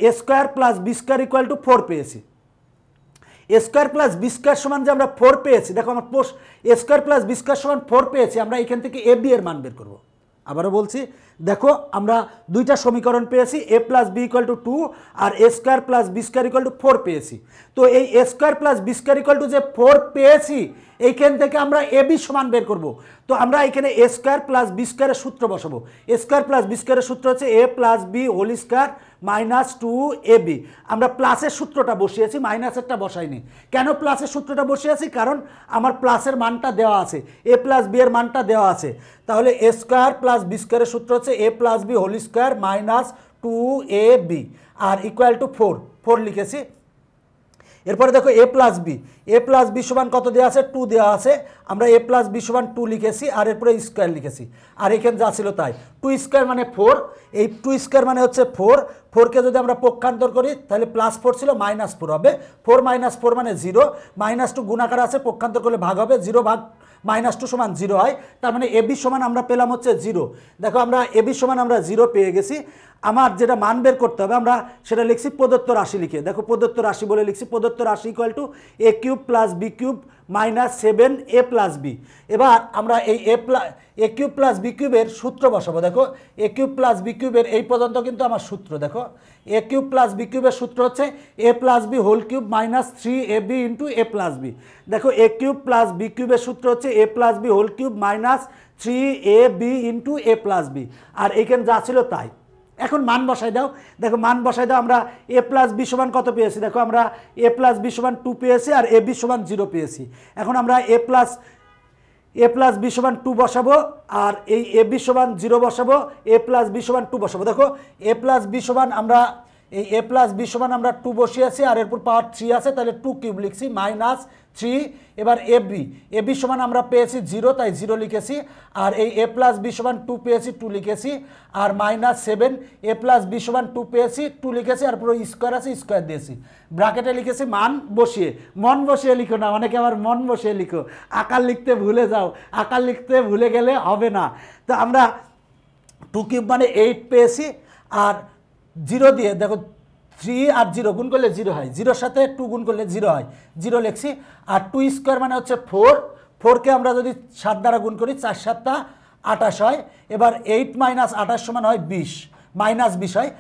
Speaker 1: এ square plus B square equal to four পেয়েছি a square plus B square সমান যে আমরা ফোর পেয়েছি দেখো আমার পোষ a square plus B square সমান ফোর পেয়েছি আমরা এখান থেকে এ বি এর মান বের করবো আবারও বলছি দেখো আমরা দুইটা সমীকরণ পেয়েছি a plus b equal to two আর এ square plus B square equal to four পেয়েছি তো এই এ square plus B square equal to যে ফোর পেয়েছি এইখান থেকে আমরা এ বি সমান বের করব তো আমরা এখানে এ স্কোয়ার প্লাস বি স্কোয়ারের সূত্র বসাবো এ স্কোয়ার প্লাস বি স্কোয়ারের সূত্র হচ্ছে এ plus B whole square minus two A B আমরা প্লাসের সূত্রটা বসিয়েছি মাইনাসেরটা বসাইনি কেন প্লাসের সূত্রটা বসিয়েছি কারণ আমার প্লাসের মানটা দেওয়া আছে এ প্লাস বি এর মানটা দেওয়া আছে তাহলে এ স্কোয়ার প্লাস বি স্কোয়ারের সূত্র হচ্ছে এ plus B whole square minus two A B আর ইকুয়াল টু ফোর ফোর লিখেছি এরপরে দেখো এ plus b a plus b সমান কত দেওয়া আছে টু দেওয়া আছে আমরা এ প্লাস বি সমান টু লিখেছি আর এরপরে স্কোয়ার লিখেছি আর এখানে যা ছিল তাই টু স্কোয়ার মানে ফোর এই টু স্কোয়ার মানে হচ্ছে ফোর ফোরকে যদি আমরা পক্ষান্তর করি তাহলে প্লাস ফোর ছিল মাইনাস ফোর হবে ফোর মাইনাস ফোর মানে জিরো মাইনাস টু গুণাকার আছে পক্ষান্তর করলে ভাগ হবে জিরো ভাগ মাইনাস টু সমান জিরো হয় তার মানে এবি সমান আমরা পেলাম হচ্ছে জিরো দেখো আমরা এবি সমান আমরা জিরো পেয়ে গেছি আমার যেটা মান বের করতে হবে আমরা সেটা লিখছি প্রদত্ত রাশি লিখে দেখো প্রদত্ত রাশি বলে লিখছি প্রদত্ত রাশি equal to A cube plus B cube minus seven a plus B এবার আমরা এই a plus a cube plus B কিউবের সূত্র বসাবো দেখো এ কিউব প্লাস বি কিউবের এই পর্যন্ত কিন্তু আমার সূত্র দেখো এ কিউব প্লাস বি কিউবের সূত্র হচ্ছে এ plus B whole cube minus three A B into A plus B দেখো এ কিউব প্লাস বি কিউবের সূত্র হচ্ছে এ plus B whole cube minus three A B into A plus B আর এইখানে যা ছিল তাই এখন মান বসাই দাও দেখো মান বসাই দাও আমরা এ প্লাস বি সমান কত পেয়েছি দেখো আমরা এ প্লাস বি সমান টু পেয়েছি আর এ বি সমান জিরো পেয়েছি এখন আমরা এ প্লাস এ প্লাস বি সমান টু বসাবো আর এই এ বি সমান জিরো বসাবো এ প্লাস বি সমান টু বসাবো দেখো এ প্লাস বি সমান আমরা এই এ প্লাস বি সমান আমরা টু বসিয়েছি আর এরপর পাওয়ার থ্রি আছে তাহলে টু কিউব লিখছি মাইনাস থ্রি এবার এ বি এ বি সমান আমরা পেয়েছি জিরো তাই জিরো লিখেছি আর এই এ প্লাস বি সমান টু পেয়েছি টু লিখেছি আর minus seven a plus b সমান টু পেয়েছি টু লিখেছি আর পুরো স্কোয়ার আছে স্কোয়ার দিয়েছি ব্র্যাকেটে লিখেছি মান বসিয়ে মন বসিয়ে লিখো না অনেকে আবার মন বসিয়ে লিখো আকার লিখতে ভুলে যাও আকার লিখতে ভুলে গেলে হবে না তো আমরা টু কিউব মানে এইট পেয়েছি আর জিরো দিয়ে দেখো থ্রি আর জিরো গুণ করলে জিরো হয় জিরোর সাথে টু গুণ করলে জিরো হয় জিরো লেখছি আর টু স্কোয়ার মানে হচ্ছে ফোর ফোরকে আমরা যদি সাত দ্বারা গুণ করি চার সাতটা আটাশ হয় এবার এইট মাইনাস আটাশ সমান হয় বিশ মাইনাস বিশ হয়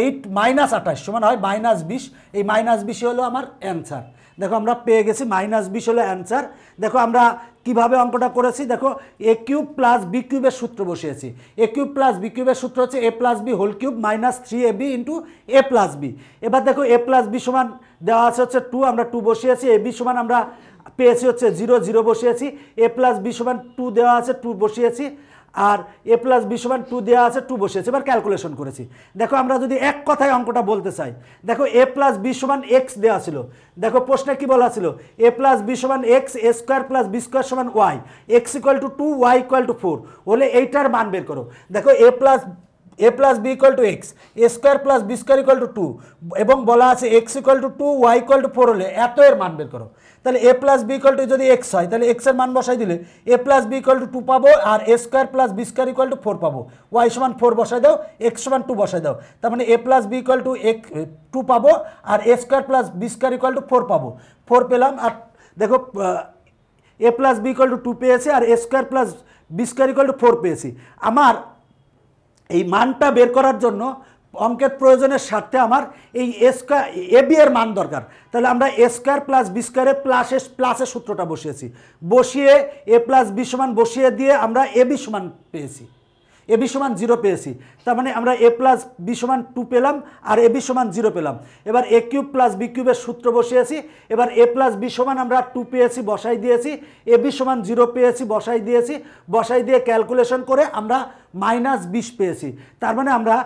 Speaker 1: এইট মাইনাস আঠাশ সমান হয় মাইনাস বিশ এই মাইনাস বিশই হলো আমার অ্যান্সার দেখো আমরা পেয়ে গেছি মাইনাস বিশ হলো অ্যান্সার দেখো আমরা কিভাবে অঙ্কটা করেছি দেখো এ কিউব প্লাস বি কিউবের সূত্র বসিয়েছি এ কিউব প্লাস বি কিউবের সূত্র হচ্ছে এ plus B whole cube minus three A B into A plus B এবার দেখো এ প্লাস বি সমান দেওয়া আছে হচ্ছে টু আমরা টু বসিয়েছি এ বি সমান আমরা পেয়েছি হচ্ছে জিরো জিরো বসিয়েছি এ প্লাস বি সমান টু দেওয়া আছে টু বসিয়েছি আর এ প্লাস বি সমান টু দেওয়া আছে টু বসেছে এবার ক্যালকুলেশন করেছি দেখো আমরা যদি এক কথায় অঙ্কটা বলতে চাই দেখো এ প্লাস বি সমান এক্স দেওয়া ছিল দেখো প্রশ্নে কি বলা ছিল এ প্লাস বি সমান এক্স এ স্কোয়ার প্লাস বি স্কোয়ার সমান y x equal to two y equal to four হলে এইটার মান বের করো দেখো এ plus a plus b equal to x A square plus B square equal to two এবং বলা আছে x equal to two y equal to four হলে এত এর মান বের করো তাহলে এ প্লাস বি ইকুয়াল টু যদি এক্স হয় তাহলে এক্সের মান বসাই দিলে a plus B equal to two পাবো আর এ square plus B square equal to four পাবো ওয়াই সমান ফোর বসাই দাও এক্স সমান টু বসাই দাও তার মানে এ প্লাস বি ইকুয়াল টু এক টু পাবো আর এ square plus B square equal to four পাবো ফোর পেলাম আর দেখো এ প্লাস বি টু টু পেয়েছি আর এ square plus B square equal to four পেয়েছি আমার এই মানটা বের করার জন্য অঙ্কের প্রয়োজনের স্বার্থে আমার এই এ স্কোয়ার এ বি এর মান দরকার তাহলে আমরা এ স্কোয়ার প্লাস বি স্কোয়ারে প্লাসে প্লাসের সূত্রটা বসিয়েছি বসিয়ে এ প্লাস বি সমান বসিয়ে দিয়ে আমরা এ বি সমান পেয়েছি এ বি সমান জিরো পেয়েছি তার মানে আমরা এ প্লাস বি সমান টু পেলাম আর এ বি সমান জিরো পেলাম এবার এ কিউব প্লাস বি কিউবের সূত্র বসিয়েছি এবার এ প্লাস বি সমান আমরা টু পেয়েছি বসাই দিয়েছি এ বি সমান জিরো পেয়েছি বসাই দিয়েছি বসাই দিয়ে ক্যালকুলেশন করে আমরা মাইনাস বিশ পেয়েছি তার মানে আমরা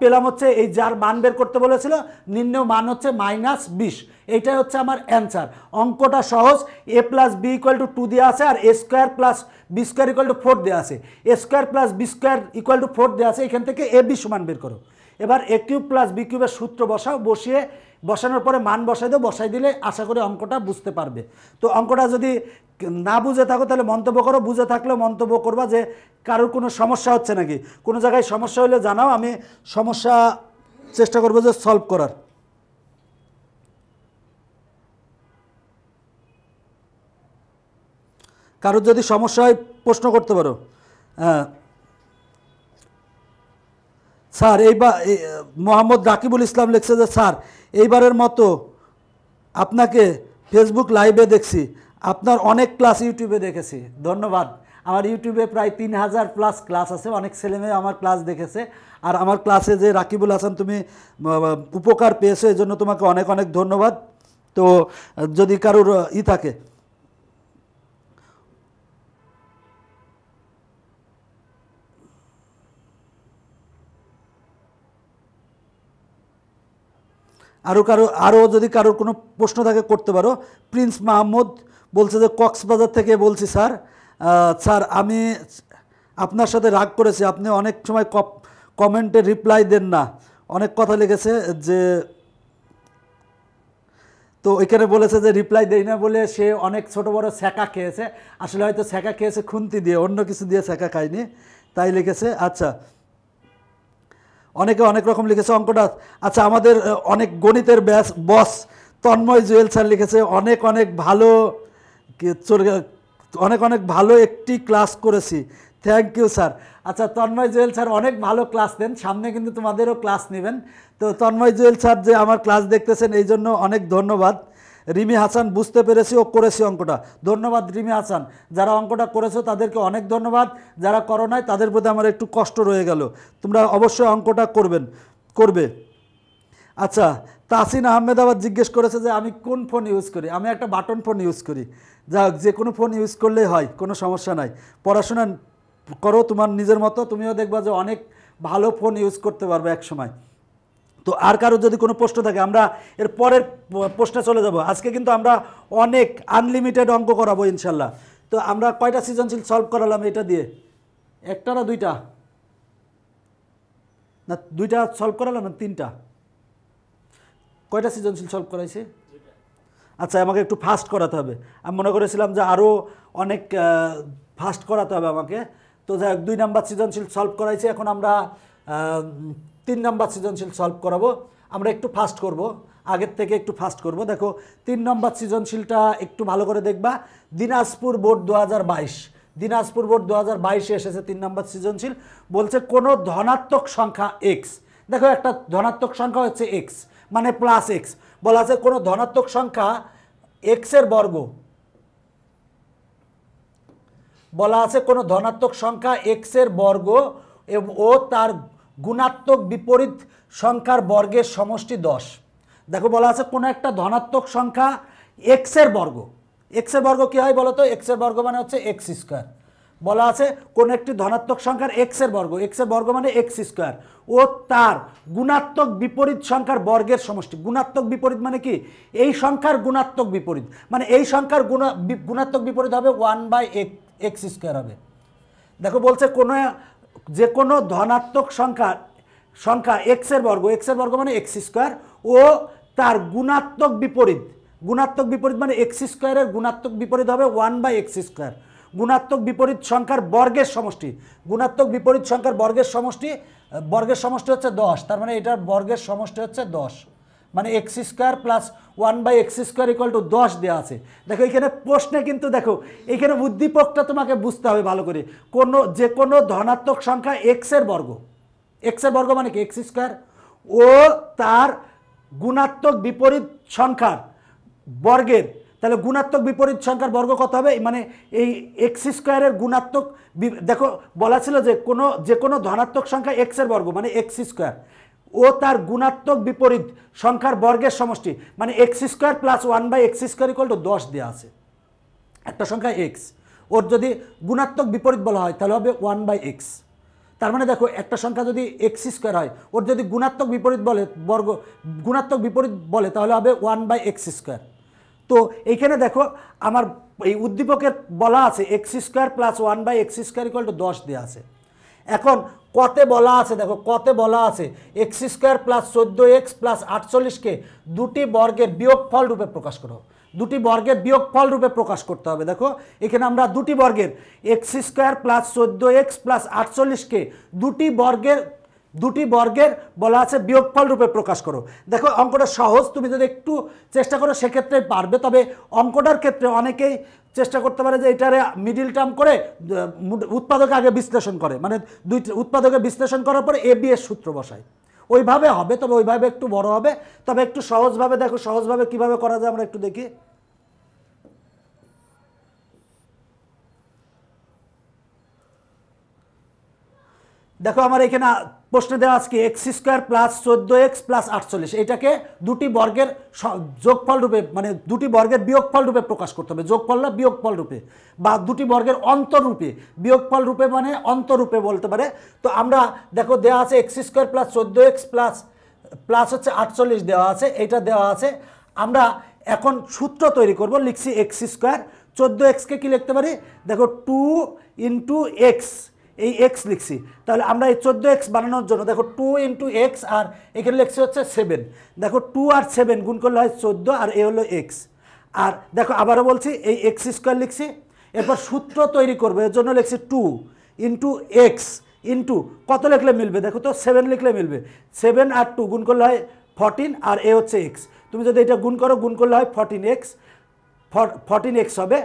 Speaker 1: পেলাম হচ্ছে এই যার মান বের করতে বলেছিল নিম্ন মান হচ্ছে মাইনাস বিশ এটাই হচ্ছে আমার অ্যান্সার অঙ্কটা সহজ a plus B equal to two দেওয়া আছে আর এ square plus B square equal to four দেওয়া আছে এ square plus B square equal to four দেওয়া আছে এখান থেকে এ বি সমান বের করো এবার এ কিউব প্লাস বি কিউবের সূত্র বসাও বসিয়ে বসানোর পরে মান বসাই দেবো বসাই দিলে আশা করি অঙ্কটা বুঝতে পারবে তো অঙ্কটা যদি না বুঝে থাকো তাহলে মন্তব্য করো বুঝে থাকলেও মন্তব্য করবা যে কারোর কোনো সমস্যা হচ্ছে নাকি কোনো জায়গায় সমস্যা হলে জানাও আমি সমস্যা চেষ্টা করবো যে সলভ করার কারোর যদি সমস্যা হয় প্রশ্ন করতে পারো হ্যাঁ। স্যার এইবার মোহাম্মদ রাকিবুল ইসলাম লিখছে যে স্যার এইবারের মতো আপনাকে ফেসবুক লাইভে দেখছি আপনার অনেক ক্লাস ইউটিউবে দেখেছি ধন্যবাদ আমার ইউটিউবে প্রায় তিন হাজার প্লাস ক্লাস আছে অনেক ছেলেমেয়ে আমার ক্লাস দেখেছে আর আমার ক্লাসে যে রাকিবুল হাসান তুমি উপকার পেয়েছো এই জন্য তোমাকে অনেক অনেক ধন্যবাদ তো যদি কারোর ই থাকে আরও কারো আরও যদি কারোর কোনো প্রশ্ন থাকে করতে পারো প্রিন্স মাহমুদ বলছে যে কক্সবাজার থেকে বলছি স্যার স্যার আমি আপনার সাথে রাগ করেছি আপনি অনেক সময় কমেন্টে রিপ্লাই দেন না অনেক কথা লিখেছে যে তো ওইখানে বলেছে যে রিপ্লাই দেয় না বলে সে অনেক ছোট বড় স্যাঁকা খেয়েছে আসলে হয়তো স্যাঁকা খেয়েছে খুন্তি দিয়ে অন্য কিছু দিয়ে সেঁকা খায়নি তাই লিখেছে আচ্ছা অনেকে অনেক রকম লিখেছে অঙ্কটা আচ্ছা আমাদের অনেক গণিতের ব্যাস বস তন্ময় জুয়েল স্যার লিখেছে অনেক অনেক ভালো অনেক অনেক ভালো একটি ক্লাস করেছি থ্যাংক ইউ স্যার আচ্ছা তন্ময় জুয়েল স্যার অনেক ভালো ক্লাস দেন সামনে কিন্তু তোমাদেরও ক্লাস নেবেন তো তন্ময় জুয়েল স্যার যে আমার ক্লাস দেখতেছেন এই জন্য অনেক ধন্যবাদ রিমি হাসান বুঝতে পেরেছি ও করেছি অঙ্কটা ধন্যবাদ রিমি হাসান যারা অঙ্কটা করেছো তাদেরকে অনেক ধন্যবাদ যারা করো নাই তাদের প্রতি আমার একটু কষ্ট রয়ে গেল তোমরা অবশ্যই অঙ্কটা করবেন করবে আচ্ছা তাসিন আহমেদ আবার জিজ্ঞেস করেছে যে আমি কোন ফোন ইউজ করি আমি একটা বাটন ফোন ইউজ করি যা যে কোনো ফোন ইউজ করলেই হয় কোনো সমস্যা নাই পড়াশোনা করো তোমার নিজের মতো তুমিও দেখবা যে অনেক ভালো ফোন ইউজ করতে পারবে এক সময় তো আর কারো যদি কোনো প্রশ্ন থাকে আমরা এর পরের প্রশ্নে চলে যাব আজকে কিন্তু আমরা অনেক আনলিমিটেড অঙ্ক করাবো ইনশাল্লাহ তো আমরা কয়টা সৃজনশীল সলভ করালাম এটা দিয়ে একটা না দুইটা না দুইটা সলভ করালাম না তিনটা কয়টা সৃজনশীল সলভ করাইছে আচ্ছা আমাকে একটু ফাস্ট করাতে হবে আমি মনে করেছিলাম যে আরও অনেক ফাস্ট করাতে হবে আমাকে তো যাই দুই নাম্বার সৃজনশীল সলভ করাইছি এখন আমরা তিন নম্বর সৃজনশীল সলভ করাবো আমরা একটু ফাস্ট করব আগের থেকে একটু ফাস্ট করব দেখো তিন নম্বর সৃজনশীলটা একটু ভালো করে দেখবা দিনাজপুর বোর্ড দু দিনাজপুর বোর্ড দু হাজার এসেছে তিন নম্বর সৃজনশীল বলছে কোনো ধনাত্মক সংখ্যা এক্স দেখো একটা ধনাত্মক সংখ্যা হচ্ছে এক্স মানে প্লাস এক্স বলা আছে কোনো ধনাত্মক সংখ্যা এক্সের বর্গ বলা আছে কোনো ধনাত্মক সংখ্যা এক্সের বর্গ ও তার গুণাত্মক বিপরীত সংখ্যার বর্গের সমষ্টি দশ দেখো বলা আছে কোনো একটা ধনাত্মক সংখ্যা এক্সের বর্গ এক্সের বর্গ কী হয় বলো তো এক্সের বর্গ মানে হচ্ছে এক্স স্কোয়ার বলা আছে কোন একটি ধনাত্মক সংখ্যার এক্সের বর্গ এক্সের বর্গ মানে এক্স স্কোয়ার ও তার গুণাত্মক বিপরীত সংখ্যার বর্গের সমষ্টি গুণাত্মক বিপরীত মানে কি এই সংখ্যার গুণাত্মক বিপরীত মানে এই সংখ্যার গুণাত্মক বিপরীত হবে ওয়ান বাই এক্স স্কোয়ার হবে দেখো বলছে কোনো যে কোনো ধনাত্মক সংখ্যা সংখ্যা এক্সের বর্গ এক্সের বর্গ মানে এক্স স্কোয়ার ও তার গুণাত্মক বিপরীত গুণাত্মক বিপরীত মানে এক্স স্কোয়ারের গুণাত্মক বিপরীত হবে ওয়ান বাই এক্স স্কোয়ার গুণাত্মক বিপরীত সংখ্যার বর্গের সমষ্টি গুণাত্মক বিপরীত সংখ্যার বর্গের সমষ্টি বর্গের সমষ্টি হচ্ছে দশ তার মানে এটার বর্গের সমষ্টি হচ্ছে দশ মানে x square plus one by x square equal to দশ দেওয়া আছে দেখো এখানে প্রশ্নে কিন্তু দেখো এখানে উদ্দীপকটা তোমাকে বুঝতে হবে ভালো করে কোনো যে কোনো ধনাত্মক সংখ্যা এক্সের বর্গ এক্সের বর্গ মানে কি এক্স স্কোয়ার ও তার গুণাত্মক বিপরীত সংখ্যার বর্গের তাহলে গুণাত্মক বিপরীত সংখ্যার বর্গ কত হবে মানে এই এক্স স্কোয়ারের গুণাত্মক দেখো বলা ছিল যে কোনো যে কোনো ধনাত্মক সংখ্যা এক্সের বর্গ মানে এক্স স্কোয়ার ও তার গুণাত্মক বিপরীত সংখ্যার বর্গের সমষ্টি মানে x square plus one by x square equal to দশ দেওয়া আছে একটা সংখ্যা এক্স ওর যদি গুণাত্মক বিপরীত বলা হয় তাহলে হবে ওয়ান বাই এক্স তার মানে দেখো একটা সংখ্যা যদি এক্স স্কোয়ার হয় ওর যদি গুণাত্মক বিপরীত বলে বর্গ গুণাত্মক বিপরীত বলে তাহলে হবে ওয়ান বাই এক্স স্কোয়ার তো এইখানে দেখো আমার এই উদ্দীপকের বলা আছে x square plus one by x square equal to দশ দেওয়া আছে এখন কতে বলা আছে দেখো কতে বলা আছে এক্স স্কোয়ার প্লাস চোদ্দো এক্স প্লাস আটচল্লিশকে দুটি বর্গের বিয়োগফল রূপে প্রকাশ করো দুটি বর্গের বিয়োগফল রূপে প্রকাশ করতে হবে দেখো এখানে আমরা দুটি বর্গের এক্স স্কোয়ার প্লাস চোদ্দো এক্স প্লাস আটচল্লিশকে দুটি বর্গের দুটি বর্গের বলা আছে বিয়োগফল রূপে প্রকাশ করো দেখো অঙ্কটা সহজ তুমি যদি একটু চেষ্টা করো সেক্ষেত্রে পারবে তবে অঙ্কটার ক্ষেত্রে অনেকেই চেষ্টা করতে পারে যে এটারে মিডিল টার্ম করে উৎপাদকে আগে বিশ্লেষণ করে মানে দুই উৎপাদকে বিশ্লেষণ করার পরে এ সূত্র বসায় ওইভাবে হবে তবে ওইভাবে একটু বড় হবে তবে একটু সহজভাবে দেখো সহজভাবে কিভাবে করা যায় আমরা একটু দেখি দেখো আমার এখানে প্রশ্নে দেওয়া আজকে এক্স স্কোয়ার প্লাস চোদ্দো এক্স প্লাস আটচল্লিশ এটাকে দুটি বর্গের যোগফল রূপে মানে দুটি বর্গের বিয়োগফল রূপে প্রকাশ করতে হবে যোগফল না বিয়োগফল রূপে বা দুটি বর্গের অন্তরূপে বিয়োগফল রূপে মানে অন্তরূপে বলতে পারে তো আমরা দেখো দেওয়া আছে এক্স স্কোয়ার প্লাস চোদ্দো এক্স প্লাস প্লাস হচ্ছে আটচল্লিশ দেওয়া আছে এটা দেওয়া আছে আমরা এখন সূত্র তৈরি করব লিখছি এক্স স্কোয়ার চোদ্দো এক্সকে কী লিখতে পারি দেখো টু ইন্টু এক্স এই এক্স লিখছি তাহলে আমরা এই চোদ্দো এক্স বানানোর জন্য দেখো টু ইন্টু এক্স আর এখানে লিখছি হচ্ছে সেভেন দেখো টু আর সেভেন গুণ করলে হয় চোদ্দো আর এ হলো এক্স আর দেখো আবারও বলছি এই এক্স স্কোয়ার লিখছি এরপর সূত্র তৈরি করবো এর জন্য লিখছি টু ইন্টু এক্স ইন্টু কত লিখলে মিলবে দেখো তো সেভেন লিখলে মিলবে সেভেন আর টু গুণ করলে হয় ফর্টিন আর এ হচ্ছে এক্স তুমি যদি এটা গুণ করো গুণ করলে হয় ফর্টিন এক্স ফর্টিন এক্স হবে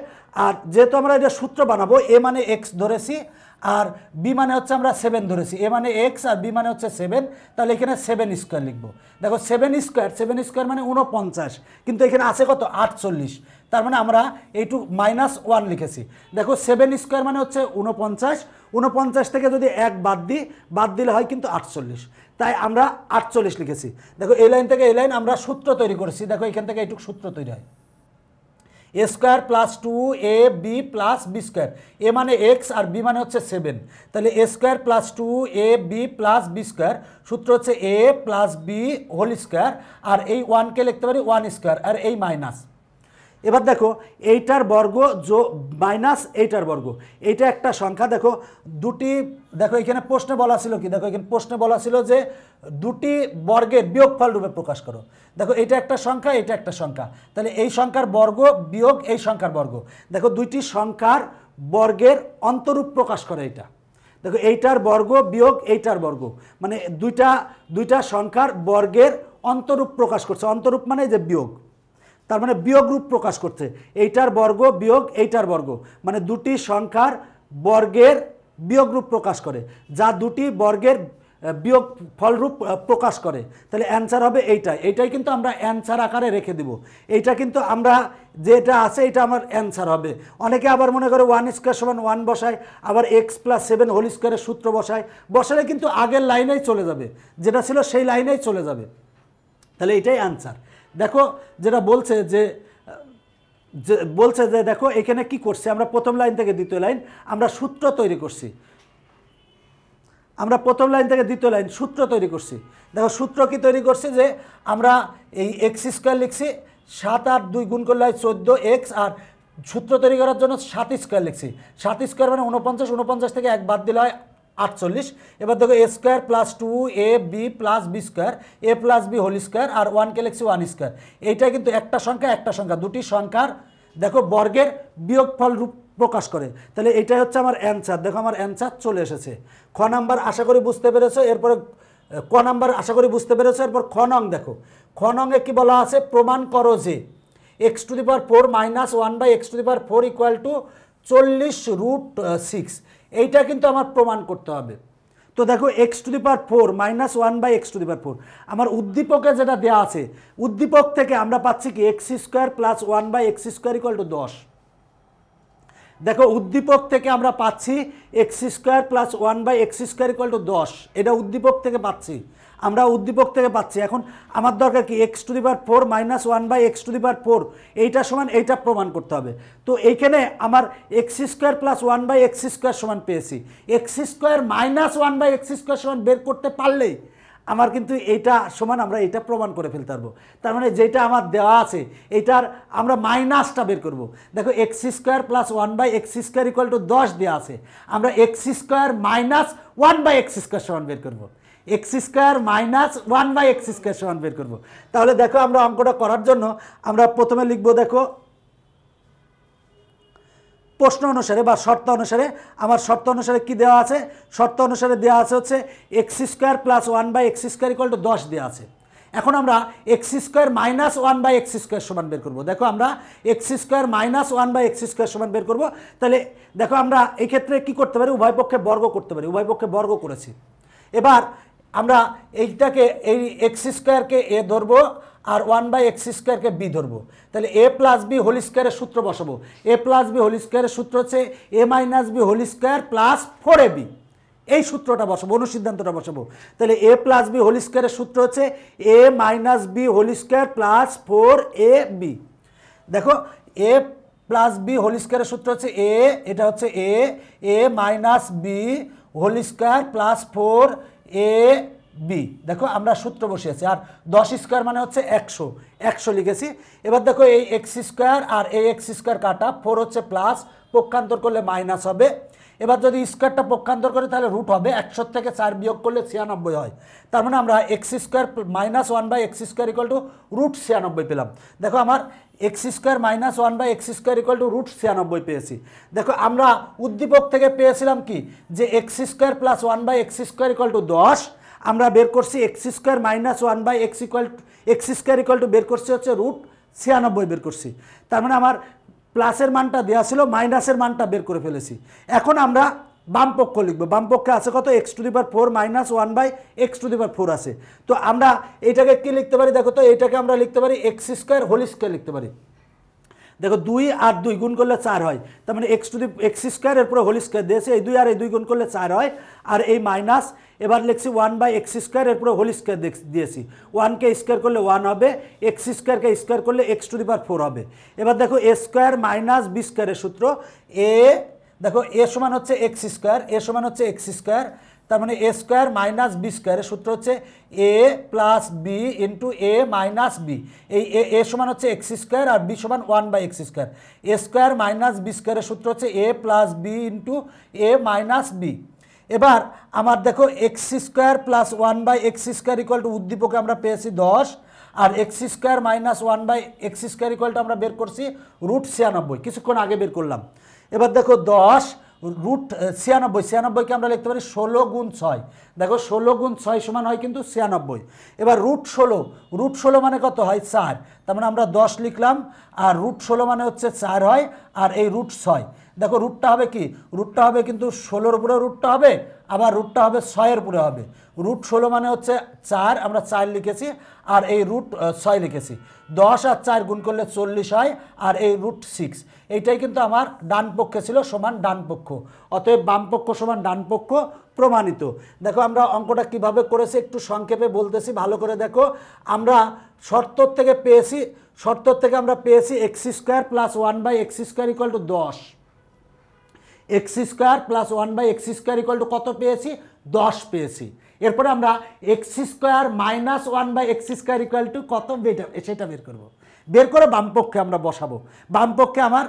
Speaker 1: আর যেহেতু আমরা এটা সূত্র বানাবো এ মানে এক্স ধরেছি আর বি মানে হচ্ছে আমরা সেভেন ধরেছি এ মানে এক্স আর বি মানে হচ্ছে সেভেন তাহলে এখানে সেভেন স্কোয়ার লিখবো দেখো সেভেন স্কোয়ার সেভেন স্কোয়ার মানে উনপঞ্চাশ কিন্তু এখানে আছে কত আটচল্লিশ তার মানে আমরা এইটু মাইনাস ওয়ান লিখেছি দেখো সেভেন স্কোয়ার মানে হচ্ছে উনপঞ্চাশ উনপঞ্চাশ থেকে যদি এক বাদ দিই বাদ দিলে হয় কিন্তু আটচল্লিশ তাই আমরা আটচল্লিশ লিখেছি দেখো এই লাইন থেকে এই লাইন আমরা সূত্র তৈরি করেছি দেখো এখান থেকে এইটুক সূত্র তৈরি হয় A square plus two A B plus B square এ মানে এক্স আর বি মানে হচ্ছে সেভেন তাহলে এ square plus two A B plus B square সূত্র হচ্ছে এ প্লাস বি হোল স্কোয়ার আর এই ওয়ানকে লিখতে পারি ওয়ান স্কোয়ার আর এই মাইনাস এবার দেখো এইটার বর্গ জো মাইনাস এইটার বর্গ এইটা একটা সংখ্যা দেখো দুটি দেখো এখানে প্রশ্নে বলা ছিল কি দেখো এখানে প্রশ্নে বলা ছিল যে দুটি বর্গের বিয়োগফল রূপে প্রকাশ করো দেখো এটা একটা সংখ্যা এটা একটা সংখ্যা তাহলে এই সংখ্যার বর্গ বিয়োগ এই সংখ্যার বর্গ দেখো দুইটি সংখ্যার বর্গের অন্তরূপ প্রকাশ করে এটা দেখো এইটার বর্গ বিয়োগ এইটার বর্গ মানে দুইটা দুইটা সংখ্যার বর্গের অন্তরূপ প্রকাশ করছে অন্তরূপ মানে যে বিয়োগ তার মানে বিয়োগ রূপ প্রকাশ করছে এইটার বর্গ বিয়োগ এইটার বর্গ মানে দুটি সংখ্যার বর্গের বিয়োগ রূপ প্রকাশ করে যা দুটি বর্গের বিয়োগ ফলরূপ প্রকাশ করে তাহলে অ্যান্সার হবে এইটা এইটাই কিন্তু আমরা অ্যান্সার আকারে রেখে দিব এইটা কিন্তু আমরা যেটা আছে এটা আমার অ্যান্সার হবে অনেকে আবার মনে করে ওয়ান স্কোয়ার সমান ওয়ান বসায় আবার এক্স প্লাস সেভেন হোল স্কোয়ারের সূত্র বসায় বসালে কিন্তু আগের লাইনেই চলে যাবে যেটা ছিল সেই লাইনেই চলে যাবে তাহলে এটাই অ্যান্সার দেখো যেটা বলছে যে বলছে যে দেখো এখানে কি করছে আমরা প্রথম লাইন থেকে দ্বিতীয় লাইন আমরা সূত্র তৈরি করছি আমরা প্রথম লাইন থেকে দ্বিতীয় লাইন সূত্র তৈরি করছি দেখো সূত্র কি তৈরি করছে যে আমরা এই এক্স স্কোয়ার লিখছি সাত আট দুই গুণ করলে হয় চোদ্দো এক্স আর সূত্র তৈরি করার জন্য সাত স্কোয়ার লিখছি সাত স্কোয়ার মানে উনপঞ্চাশ উনপঞ্চাশ থেকে এক বাদ দিলে হয় আটচল্লিশ এবার দেখো এ square plus two A B plus B square A plus B whole square আর ওয়ান গ্যালাক্সি ওয়ান স্কোয়ার এইটা কিন্তু একটা সংখ্যা একটা সংখ্যা দুটি সংখ্যার দেখো বর্গের বিয়োগফল রূপ প্রকাশ করে তাহলে এটাই হচ্ছে আমার অ্যান্সার দেখো আমার অ্যান্সার চলে এসেছে খ নাম্বার আশা করি বুঝতে পেরেছো এরপরে ক নাম্বার আশা করি বুঝতে পেরেছো এরপর খ নং দেখো খ কী বলা আছে প্রমাণ করো যে X to the power four minus one by X to the power four equal to চল্লিশ রুট সিক্স এইটা কিন্তু আমার প্রমাণ করতে হবে তো দেখো x to the power four minus one by X to the power four আমার উদ্দীপকে যেটা দেওয়া আছে উদ্দীপক থেকে আমরা পাচ্ছি কি X square plus one by x square equal to দশ দেখো উদ্দীপক থেকে আমরা পাচ্ছি X square plus one by x square equal to দশ এটা উদ্দীপক থেকে পাচ্ছি আমরা উদ্দীপক থেকে পাচ্ছি এখন আমার দরকার কি X to the power four minus one by X to the power four এইটা সমান এইটা প্রমাণ করতে হবে তো এইখানে আমার X square plus one by x square সমান পেয়েছি X square minus one by x square সমান বের করতে পারলেই আমার কিন্তু এইটা সমান আমরা এটা প্রমাণ করে ফেলতে পারবো তার মানে যেটা আমার দেওয়া আছে এইটার আমরা মাইনাসটা বের করব। দেখো x square plus one by x square equal to দশ দেওয়া আছে আমরা X square minus one by x square সমান বের করবো X square minus one by x square সমান বের করবো তাহলে দেখো আমরা অঙ্কটা করার জন্য আমরা প্রথমে লিখবো দেখো প্রশ্ন অনুসারে বা শর্ত অনুসারে আমার শর্ত অনুসারে কি দেওয়া আছে শর্ত অনুসারে দেওয়া আছে হচ্ছে X square plus one by x square equal to দশ দেওয়া আছে এখন আমরা X square minus one by x square সমান বের করবো দেখো আমরা X square minus one by x square সমান বের করবো তাহলে দেখো আমরা এই ক্ষেত্রে কি করতে পারি উভয় পক্ষে বর্গ করতে পারি উভয় পক্ষে বর্গ করেছি এবার আমরা এইটাকে এই এক্স স্কোয়ারকে এ ধরবো আর ওয়ান বাই এক্স স্কোয়ারকে বি ধরবো তাহলে এ প্লাস বি হোল স্কোয়ারের সূত্র বসাবো এ প্লাস বি হোল স্কোয়ারের সূত্র হচ্ছে এ minus B whole square plus four A B এই সূত্রটা বসাবো অনুসিদ্ধান্তটা বসাবো তাহলে এ প্লাস বি হোল স্কোয়ারের সূত্র হচ্ছে এ minus B whole square plus four A B দেখো এ প্লাস বি হোল স্কোয়ারের সূত্র হচ্ছে এ এটা হচ্ছে A A minus B whole square plus four A B দেখো আমরা সূত্র বসিয়েছি আর দশ স্কোয়ার মানে হচ্ছে একশো একশো লিখেছি এবার দেখো এই এক্স স্কোয়ার আর এই এক্স স্কোয়ার কাটা ফোর হচ্ছে প্লাস পক্ষান্তর করলে মাইনাস হবে এবার যদি স্কোয়ারটা পক্ষান্তর করে তাহলে রুট হবে একশো থেকে চার বিয়োগ করলে ছিয়ানব্বই হয় তার মানে আমরা X square minus one by x square equal to root ছিয়ানব্বই পেলাম দেখো আমার X square minus one by x square equal to root ছিয়ানব্বই পেয়েছি দেখো আমরা উদ্দীপক থেকে পেয়েছিলাম কি যে x square plus one by x square equal to দশ আমরা বের করছি X square minus one by x equal X square equal to বের করছি হচ্ছে রুট ছিয়ানব্বই বের করছি তার মানে আমার প্লাসের মানটা দেওয়া ছিল মাইনাসের মানটা বের করে ফেলেছি এখন আমরা বামপক্ষ লিখবো বামপক্ষে আছে কত X to the four minus one by X to the four আছে তো আমরা এটাকে কী লিখতে পারি দেখো তো এটাকে আমরা লিখতে পারি এক্স স্কোয়ার হোল স্কোয়ার লিখতে পারি দেখো দুই আর দুই গুণ করলে চার হয় তার মানে x to the X square এরপরে হোল স্কোয়ার দিয়েছে এই দুই আর এই দুই গুণ করলে চার হয় আর এই মাইনাস এবার লিখছি ওয়ান বাই এক্স স্কোয়ার এরপরে হোল স্কোয়ার দিয়েছি ওয়ানকে স্কোয়ার করলে ওয়ান হবে এক্স স্কোয়ারকে স্কোয়ার করলে X to the power four হবে এবার দেখো এ স্কোয়ার মাইনাস বি স্কোয়ারের সূত্র এ দেখো এ সমান হচ্ছে এক্স স্কোয়ার এ সমান হচ্ছে এক্স স্কোয়ার তার মানে এ স্কোয়ার মাইনাস বি স্কোয়ারের সূত্র হচ্ছে এ প্লাস বি ইন্টু এ মাইনাস বি এই এ এ সমান হচ্ছে এক্স স্কোয়ার আর বি সমান one by x square A square minus B স্কোয়ারের সূত্র হচ্ছে এ প্লাস বি ইন্টু এ মাইনাস বি এবার আমার দেখো x square plus one by x square equal to উদ্দীপকে আমরা পেয়েছি দশ আর X square minus one by x square equal to আমরা বের করছি রুট ছিয়ানব্বই কিছুক্ষণ আগে বের করলাম এবার দেখো দশ রুট ছিয়ানব্বই ছিয়ানব্বইকে আমরা লিখতে পারি ষোলো গুণ ছয় দেখো ষোলো গুণ ছয় সমান হয় কিন্তু ছিয়ানব্বই এবার রুট ষোলো রুট ষোলো মানে কত হয় চার তার মানে আমরা দশ লিখলাম আর রুট ষোলো মানে হচ্ছে চার হয় আর এই রুট ছয় দেখো রুটটা হবে কি রুটটা হবে কিন্তু ষোলোর উপরে রুটটা হবে আবার রুটটা হবে ছয়ের উপরে হবে রুট ষোলো মানে হচ্ছে চার আমরা চার লিখেছি আর এই রুট ছয় লিখেছি দশ আর চার গুণ করলে চল্লিশ হয় আর এই রুট সিক্স এইটাই কিন্তু আমার ডান পক্ষে ছিল সমান ডান পক্ষ অতএব বাম পক্ষ সমান ডান পক্ষ প্রমাণিত দেখো আমরা অঙ্কটা কিভাবে করেছি একটু সংক্ষেপে বলতেছি ভালো করে দেখো আমরা সত্তর থেকে পেয়েছি সত্তর থেকে আমরা পেয়েছি X square plus one by x square equal to দশ X square plus one by x square equal to কত পেয়েছি দশ পেয়েছি এরপরে আমরা X square minus one by x square equal to কত সেটা বের করবো বের করে বামপক্ষে আমরা বসাবো বামপক্ষে আমার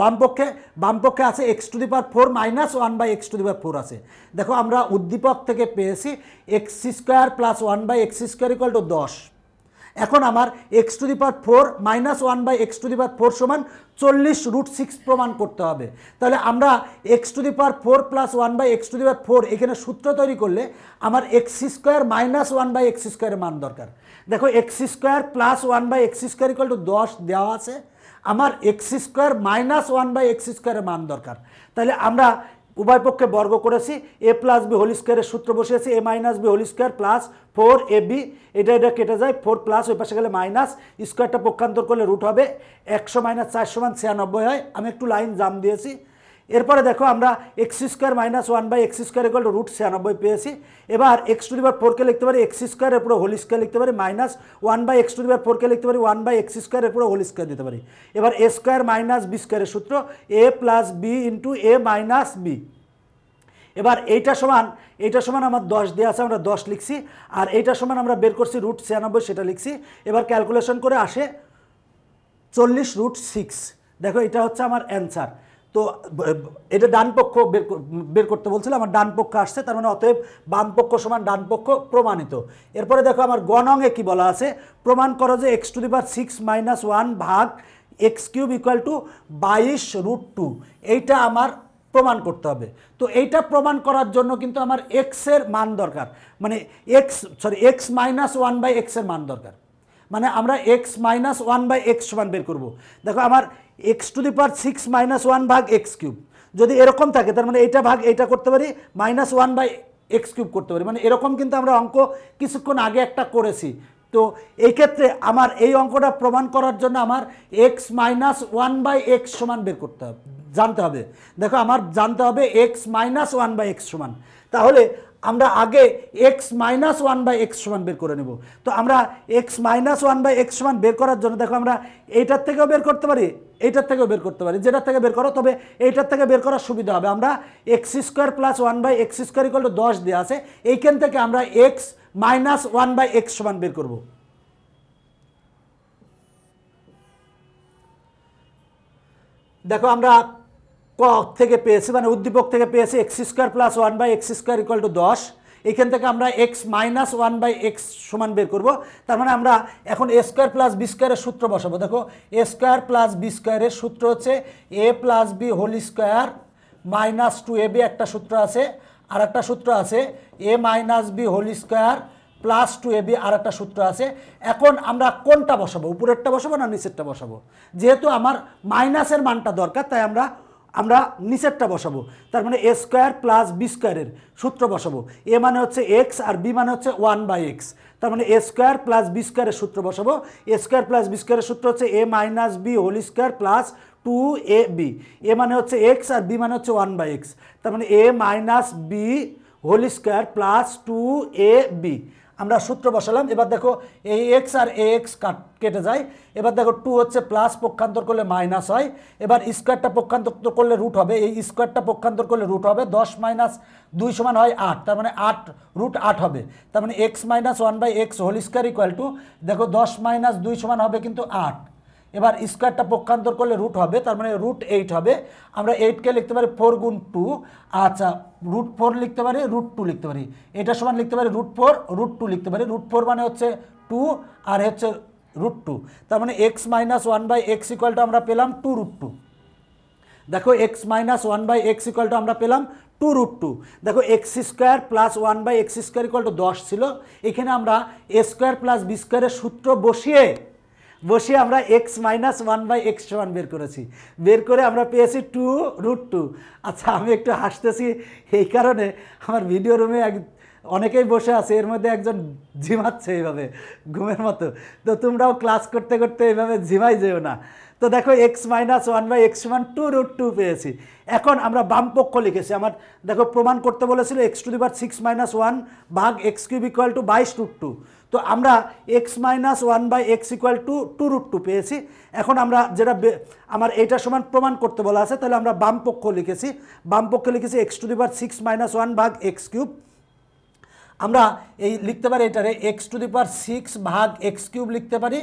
Speaker 1: বামপক্ষে বামপক্ষে আছে X to the power four minus one by X to the power four আছে দেখো আমরা উদ্দীপক থেকে পেয়েছি X square plus one by x square equal to দশ এখন আমার X to the power four minus one by X to the power four সমান চল্লিশ রুট সিক্স প্রমাণ করতে হবে তাহলে আমরা X to the power four plus one by X to the power four এখানে সূত্র তৈরি করলে আমার X square minus one by X স্কোয়ারের মান দরকার দেখো x square plus one by x square equal to দশ দেওয়া আছে আমার X square minus one by X স্কোয়ারের মান দরকার তাহলে আমরা উভয় পক্ষে বর্গ করেছি এ প্লাস বি হোল স্কোয়ারের সূত্র বসিয়েছি A minus B whole square plus four A B এটা এটা কেটে যায় ফোর প্লাস ওই পাশে গেলে মাইনাস স্কোয়ারটা পক্ষান্তর করলে রুট হবে একশো মাইনাস চারশো মান ছিয়ানব্বই হয় আমি একটু লাইন জাম দিয়েছি এরপরে দেখো আমরা X square minus one by x square equal root ছিয়ানব্বই পেয়েছি এবার এক্স টু ডিবার ফোরকে লিখতে পারি এক্স স্কোয়ার এরপরে হোল স্কোয়ার লিখতে পারি minus one by X to the power ফোরকে লিখতে পারি ওয়ান বাই এক্স স্কোয়ারের এরপরে হোল স্কোয়ার দিতে পারি এবার এ স্কোয়ার মাইনাস বি স্কোয়ারের সূত্র এ প্লাস বি ইন্টু এ মাইনাস বি এবার এইটা সমান এইটা সমান আমার দশ দেওয়া আছে আমরা দশ লিখছি আর এইটা সমান আমরা বের করছি রুট ছিয়ানব্বই সেটা লিখছি এবার ক্যালকুলেশন করে আসে চল্লিশ রুট সিক্স দেখো এটা হচ্ছে আমার অ্যান্সার তো এটা ডান পক্ষ বের বের করতে বলছিল আমার ডান পক্ষ আসছে তার মানে অতএব বাম পক্ষ সমান ডান পক্ষ প্রমাণিত এরপরে দেখো আমার গণংয়ে কি বলা আছে প্রমাণ করো যে X to the power six minus one ভাগ এক্স কিউব ইকুয়াল টু বাইশ রুট টু এইটা আমার প্রমাণ করতে হবে তো এইটা প্রমাণ করার জন্য কিন্তু আমার এক্সের মান দরকার মানে X sorry X minus one by এক্সের মান দরকার মানে আমরা x minus one by x সমান বের করবো দেখো আমার X to the power six minus one ভাগ এক্স কিউব যদি এরকম থাকে তার মানে এটা ভাগ এটা করতে পারি minus one by X cube করতে পারি মানে এরকম কিন্তু আমরা অঙ্ক কিছুক্ষণ আগে একটা করেছি তো এই ক্ষেত্রে আমার এই অঙ্কটা প্রমাণ করার জন্য আমার x minus one by x সমান বের করতে হবে জানতে হবে দেখো আমার জানতে হবে X minus one by x সমান তাহলে আমরা আগে X minus one by x সমান বের করে নেব তো আমরা x minus one by x সমান বের করার জন্য দেখো আমরা এইটার থেকেও বের করতে পারি এইটার থেকেও বের করতে পারি যেটার থেকে বের করো তবে এইটার থেকে বের করার সুবিধা হবে আমরা X square plus one by x square equal to দশ দেওয়া আছে এইখান থেকে আমরা x minus one by x সমান বের করবো দেখো আমরা ক থেকে পেয়েছি মানে উদ্দীপক থেকে পেয়েছি X square plus one by x square equal to দশ এখান থেকে আমরা x minus one by x সমান বের করব তার মানে আমরা এখন এ স্কোয়ার প্লাস বি স্কোয়ারের সূত্র বসাবো দেখো এ স্কোয়ার প্লাস বি স্কোয়ারের সূত্র হচ্ছে এ plus B whole square minus two A B একটা সূত্র আছে আর একটা সূত্র আছে A minus B whole square plus two B আর একটা সূত্র আছে এখন আমরা কোনটা বসাবো উপরেরটা বসাবো না নিচেরটা বসাবো যেহেতু আমার মাইনাসের মানটা দরকার তাই আমরা আমরা নিচেরটা বসাবো তার মানে এ স্কোয়ার প্লাস বি স্কোয়ারের সূত্র বসাবো এ মানে হচ্ছে এক্স আর বি মানে হচ্ছে ওয়ান বাই এক্স তার মানে এ স্কোয়ার প্লাস বি স্কোয়ারের সূত্র বসাবো এ স্কোয়ার প্লাস বি স্কোয়ারের সূত্র হচ্ছে এ minus B whole square plus two A B A মানে হচ্ছে এক্স আর বি মানে হচ্ছে ওয়ান বাই এক্স তার মানে এ minus B whole square plus two A B আমরা সূত্র বসালাম এবার দেখো এই এক্স আর এ এক্স কেটে যায় এবার দেখো টু হচ্ছে প্লাস পক্ষান্তর করলে মাইনাস হয় এবার স্কোয়ারটা পক্ষান্তর করলে রুট হবে এই স্কোয়ারটা পক্ষান্তর করলে রুট হবে দশ মাইনাস দুই সমান হয় আট তার মানে আট রুট আট হবে তার মানে X minus one by X whole square equal to দেখো দশ মাইনাস দুই সমান হবে কিন্তু আট এবার স্কোয়ারটা পক্ষান্তর করলে রুট হবে তার মানে রুট এইট হবে আমরা এইটকে লিখতে পারি ফোর গুণ টু আচ্ছা রুট ফোর লিখতে পারি রুট টু লিখতে পারি এটা সমান লিখতে পারি রুট ফোর রুট টু লিখতে পারি রুট ফোর মানে হচ্ছে টু আর হচ্ছে রুট টু তার মানে X minus one by X ইকুয়ালটা আমরা পেলাম টু রুট টু দেখো x minus one by X ইকুয়ালটা আমরা পেলাম টু রুট টু দেখো x square plus one by x square equal to দশ ছিল এখানে আমরা এ স্কোয়ার প্লাস বি স্কোয়ারের সূত্র বসিয়ে বসে আমরা x minus one by X one বের করেছি বের করে আমরা পেয়েছি টু রুট টু আচ্ছা আমি একটু হাসতেছি এই কারণে আমার ভিডিও রুমে এক অনেকেই বসে আছে এর মধ্যে একজন ঝিমাচ্ছে এইভাবে ঘুমের মতো তো তোমরাও ক্লাস করতে করতে এইভাবে ঝিমাই যেও না তো দেখো x minus one by X one two root two পেয়েছি এখন আমরা বামপক্ষ লিখেছি আমার দেখো প্রমাণ করতে বলেছিল X to the six minus one ভাগ এক্স কিউব ইকুয়াল টু বাইশ রুট টু তো আমরা x minus one by x equal to two root two পেয়েছি এখন আমরা যেটা আমার এইটা সমান প্রমাণ করতে বলা আছে তাহলে আমরা বাম পক্ষ লিখেছি বাম পক্ষে লিখেছি X to the power six minus one ভাগ এক্স কিউব আমরা এই লিখতে পারি এটারে X to the power six ভাগ এক্স কিউব লিখতে পারি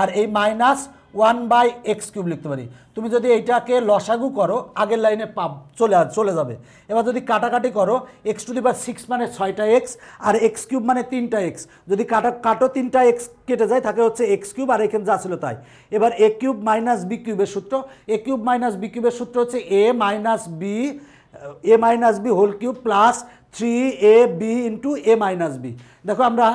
Speaker 1: আর এই minus one by X cube লিখতে পারি তুমি যদি এইটাকে লসাগু করো আগের লাইনে পাব চলে চলে যাবে এবার যদি কাটাকাটি করো এক্স টু দি সিক্স মানে ছয়টা এক্স আর এক্স কিউব মানে তিনটা এক্স যদি কাটা কাটো তিনটা এক্স কেটে যায় থাকে হচ্ছে এক্স কিউব আর এখানে যা ছিল তাই এবার এ কিউব মাইনাস বি কিউবের সূত্র এ কিউব মাইনাস বি কিউবের সূত্র হচ্ছে এ minus B A minus B whole cube plus three A B into A minus B দেখো আমরা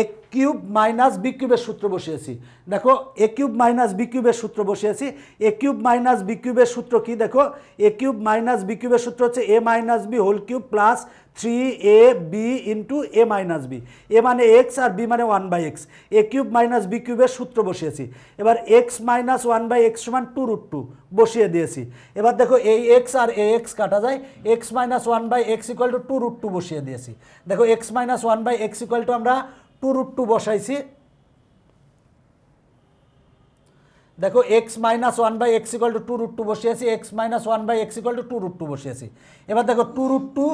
Speaker 1: এক কিউব মাইনাস বি কিউবের সূত্র বসিয়েছি দেখো এ কিউব মাইনাস বি কিউবের সূত্র বসিয়েছি এ কিউব মাইনাস বি কিউবের সূত্র কি দেখো এ কিউব মাইনাস বি কিউবের সূত্র হচ্ছে এ minus B whole cube plus three A B into A minus B A মানে এক্স আর বি মানে one by x a cube minus B কিউবের সূত্র বসিয়েছি এবার x minus one by x সমান টু রুট টু বসিয়ে দিয়েছি এবার দেখো এই এক্স আর এ এক্স কাটা যায় x minus one by x equal to two root two বসিয়ে দিয়েছি দেখো x minus one by x equal to আমরা টু রুট টু বসাইছি দেখো x minus one by x equal to two root two বসিয়েছি x minus one by x equal to two root two বসিয়েছি এবার দেখো two root two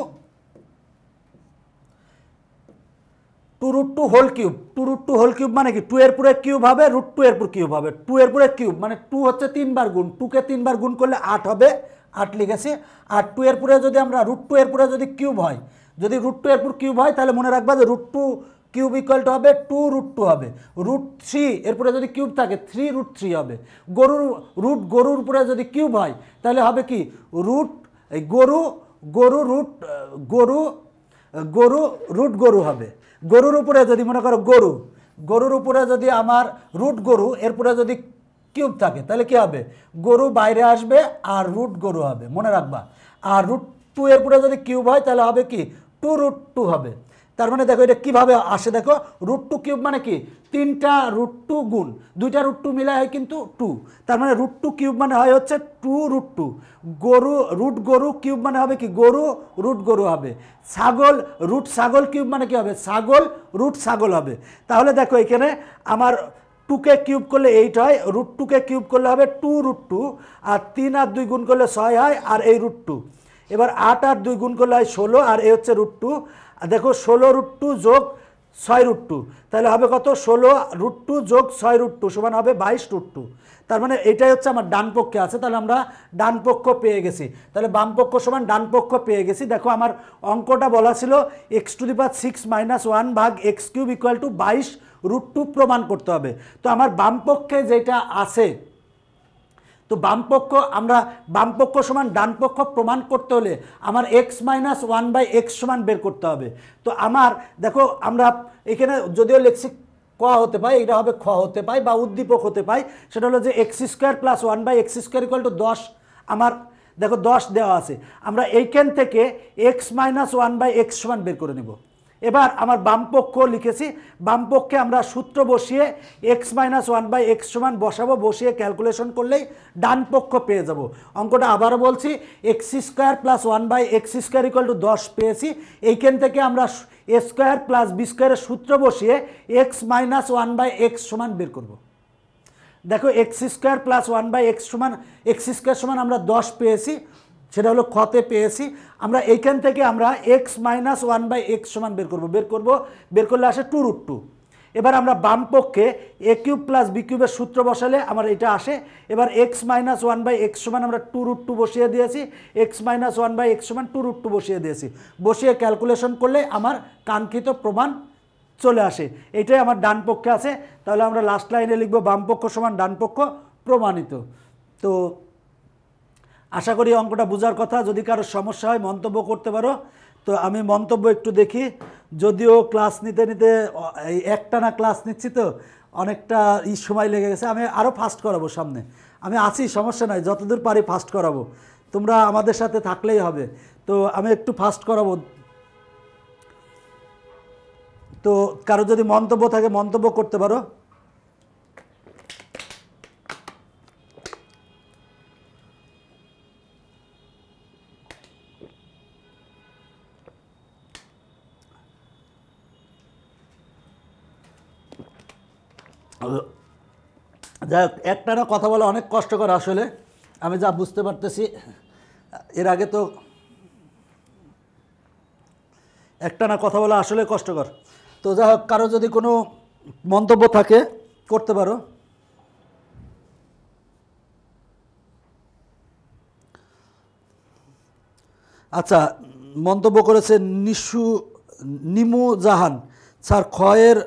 Speaker 1: two root two whole cube two root two whole cube মানে কি টু এর পুরে কিউব হবে রুট টু এর পুরে কিউব হবে টু এর পুরে কিউব মানে টু হচ্ছে তিনবার গুণ টুকে তিনবার গুণ করলে আট হবে আট লিখেছি আর টু এর পুরে যদি আমরা রুট টু এর পুরে যদি কিউব হয় যদি রুট টু এর পুর কিউব হয় তাহলে মনে রাখবা যে root two cube equal to হবে টু রুট টু হবে রুট থ্রি এরপরে যদি কিউব থাকে থ্রি রুট থ্রি হবে গরুর রুট গরুর উপরে যদি কিউব হয় তাহলে হবে কি রুট গরু গরু রুট গরু গরু রুট গরু হবে গরুর উপরে যদি মনে করো গরু গরুর উপরে যদি আমার রুট গরু এরপরে যদি কিউব থাকে তাহলে কি হবে গরু বাইরে আসবে আর রুট গরু হবে মনে রাখবা আর রুট টু এরপরে যদি কিউব হয় তাহলে হবে কি টু রুট টু হবে তার মানে দেখো এটা কিভাবে আসে দেখো রুট টু কিউব মানে কি তিনটা রুট টু গুণ দুইটা রুট টু মিলাই হয় কিন্তু টু তার মানে রুট টু কিউব মানে হয় হচ্ছে টু রুট টু গরু রুট গরু কিউব মানে হবে কি গরু রুট গরু হবে ছাগল রুট ছাগল কিউব মানে কি হবে ছাগল রুট ছাগল হবে তাহলে দেখো এখানে আমার টুকে কিউব করলে এইট হয় রুট টুকে কিউব করলে হবে টু রুট টু আর তিন আর দুই গুণ করলে ছয় হয় আর এই রুট টু এবার আট আর দুই গুণ করলে হয় ষোলো আর এ হচ্ছে রুট টু দেখো ষোলো রুট টু যোগ ছয় রুট টু তাহলে হবে কত ষোলো রুট টু যোগ ছয় রুট টু সমান হবে বাইশ রুট টু তার মানে এটাই হচ্ছে আমার ডান পক্ষে আছে তাহলে আমরা ডান পক্ষ পেয়ে গেছি তাহলে বাম পক্ষ সমান ডান পক্ষ পেয়ে গেছি দেখো আমার অঙ্কটা বলা ছিল x to the power six minus one ভাগ এক্স কিউব ইকুয়াল টু বাইশ রুট টু প্রমাণ করতে হবে তো আমার বাম পক্ষে যেটা আছে তো বামপক্ষ আমরা বামপক্ষ সমান ডানপক্ষ প্রমাণ করতে হলে আমার x minus one by x সমান বের করতে হবে তো আমার দেখো আমরা এখানে যদিও লেখছি ক হতে পায় এটা হবে খ হতে পায় বা উদ্দীপক হতে পায় সেটা হলো যে x square plus one by x square equal to দশ আমার দেখো দশ দেওয়া আছে আমরা এইখান থেকে x minus one by x সমান বের করে নেবো এবার আমার বামপক্ষ লিখেছি বামপক্ষে আমরা সূত্র বসিয়ে x minus one by x সমান বসাবো বসিয়ে ক্যালকুলেশন করলেই ডান পক্ষ পেয়ে যাব অঙ্কটা আবারও বলছি x square plus one by x square equal to দশ পেয়েছি এইখান থেকে আমরা এ স্কোয়ার প্লাস বি স্কোয়ারের সূত্র বসিয়ে x minus one by x সমান বের করব দেখো x square plus one by x সমান এক্স স্কোয়ার সমান আমরা দশ পেয়েছি সেটা হলো ক্ষতে পেয়েছি আমরা এইখান থেকে আমরা x minus one by x সমান বের করব বের করব বের করলে আসে টু রুট টু এবার আমরা বামপক্ষে এ কিউব প্লাস বি কিউবের সূত্র বসালে আমার এটা আসে এবার x minus one by x সমান আমরা টু রুট টু বসিয়ে দিয়েছি x minus one by x সমান টু রুট টু বসিয়ে দিয়েছি বসিয়ে ক্যালকুলেশন করলে আমার কাঙ্ক্ষিত প্রমাণ চলে আসে এটাই আমার ডানপক্ষে আছে তাহলে আমরা লাস্ট লাইনে লিখব বামপক্ষ সমান ডানপক্ষ প্রমাণিত তো আশা করি অঙ্কটা বোঝার কথা যদি কারো সমস্যা হয় মন্তব্য করতে পারো তো আমি মন্তব্য একটু দেখি যদিও ক্লাস নিতে নিতে একটা না ক্লাস নিচ্ছি তো অনেকটা ই সময় লেগে গেছে আমি আরও ফাস্ট করাবো সামনে আমি আছি সমস্যা নাই যতদূর পারি ফাস্ট করাবো তোমরা আমাদের সাথে থাকলেই হবে তো আমি একটু ফাস্ট করাবো তো কারো যদি মন্তব্য থাকে মন্তব্য করতে পারো যাই হোক একটানা কথা বলা অনেক কষ্টকর আসলে আমি যা বুঝতে পারতেছি এর আগে তো একটানা কথা বলা আসলে কষ্টকর তো যাই হোক কারো যদি কোনো মন্তব্য থাকে করতে পারো আচ্ছা মন্তব্য করেছে নিশু নিমু জাহান স্যার ক্ষয়ের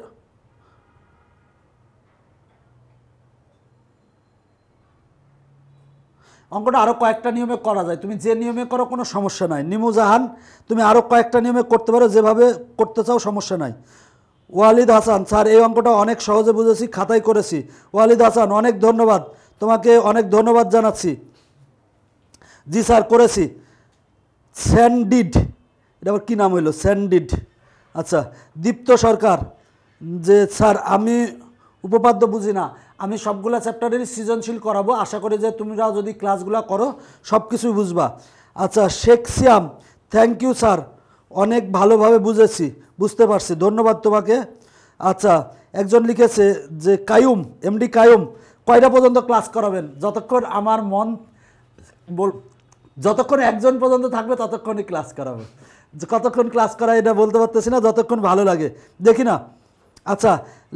Speaker 1: অঙ্কটা আরও কয়েকটা নিয়মে করা যায় তুমি যে নিয়মে করো কোনো সমস্যা নাই নিমুজাহান তুমি আরও কয়েকটা নিয়মে করতে পারো যেভাবে করতে চাও সমস্যা নাই ওয়ালিদ হাসান স্যার এই অঙ্কটা অনেক সহজে বুঝেছি খাতায় করেছি ওয়ালিদ হাসান অনেক ধন্যবাদ তোমাকে অনেক ধন্যবাদ জানাচ্ছি জি স্যার করেছি স্যান্ডিড এটা আবার কী নাম হইল স্যান্ডিড আচ্ছা দীপ্ত সরকার যে স্যার আমি উপপাদ্য বুঝি না আমি সবগুলো চ্যাপ্টারেরই সৃজনশীল করাবো আশা করি যে তোমরা যদি ক্লাসগুলো করো সব কিছুই বুঝবা আচ্ছা শেখ থ্যাংক ইউ স্যার অনেক ভালোভাবে বুঝেছি বুঝতে পারছি ধন্যবাদ তোমাকে আচ্ছা একজন লিখেছে যে কায়ুম এমডি কায়ুম কয়টা পর্যন্ত ক্লাস করাবেন যতক্ষণ আমার মন বল যতক্ষণ একজন পর্যন্ত থাকবে ততক্ষণই ক্লাস করাবো কতক্ষণ ক্লাস করা এটা বলতে পারতেছি না যতক্ষণ ভালো লাগে দেখি না আচ্ছা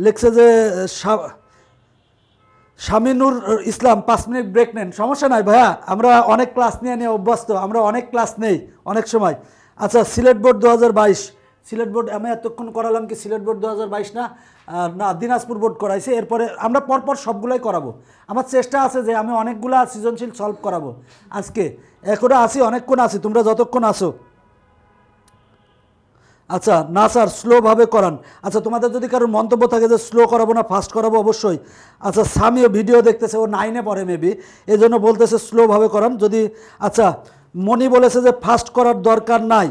Speaker 1: লিখছে যে শামিনুর ইসলাম পাঁচ মিনিট ব্রেক নেন সমস্যা নাই ভাইয়া আমরা অনেক ক্লাস নিয়ে নিয়ে অভ্যস্ত আমরা অনেক ক্লাস নেই অনেক সময় আচ্ছা সিলেট বোর্ড দু সিলেট বোর্ড আমি এতক্ষণ করালাম কি সিলেট বোর্ড দু না না দিনাজপুর বোর্ড করাইছে এরপরে আমরা পরপর সবগুলোই করাবো আমার চেষ্টা আছে যে আমি অনেকগুলো সৃজনশীল সলভ করাবো আজকে এখনও আসি অনেকক্ষণ আসি তোমরা যতক্ষণ আসো আচ্ছা না স্যার স্লোভাবে করান আচ্ছা তোমাদের যদি কারোর মন্তব্য থাকে যে স্লো করাবো না ফাস্ট করাবো অবশ্যই আচ্ছা স্বামীও ভিডিও দেখতেছে ও নাইনে পড়ে মেবি এই জন্য বলতেছে স্লোভাবে করান যদি আচ্ছা মনি বলেছে যে ফাস্ট করার দরকার নাই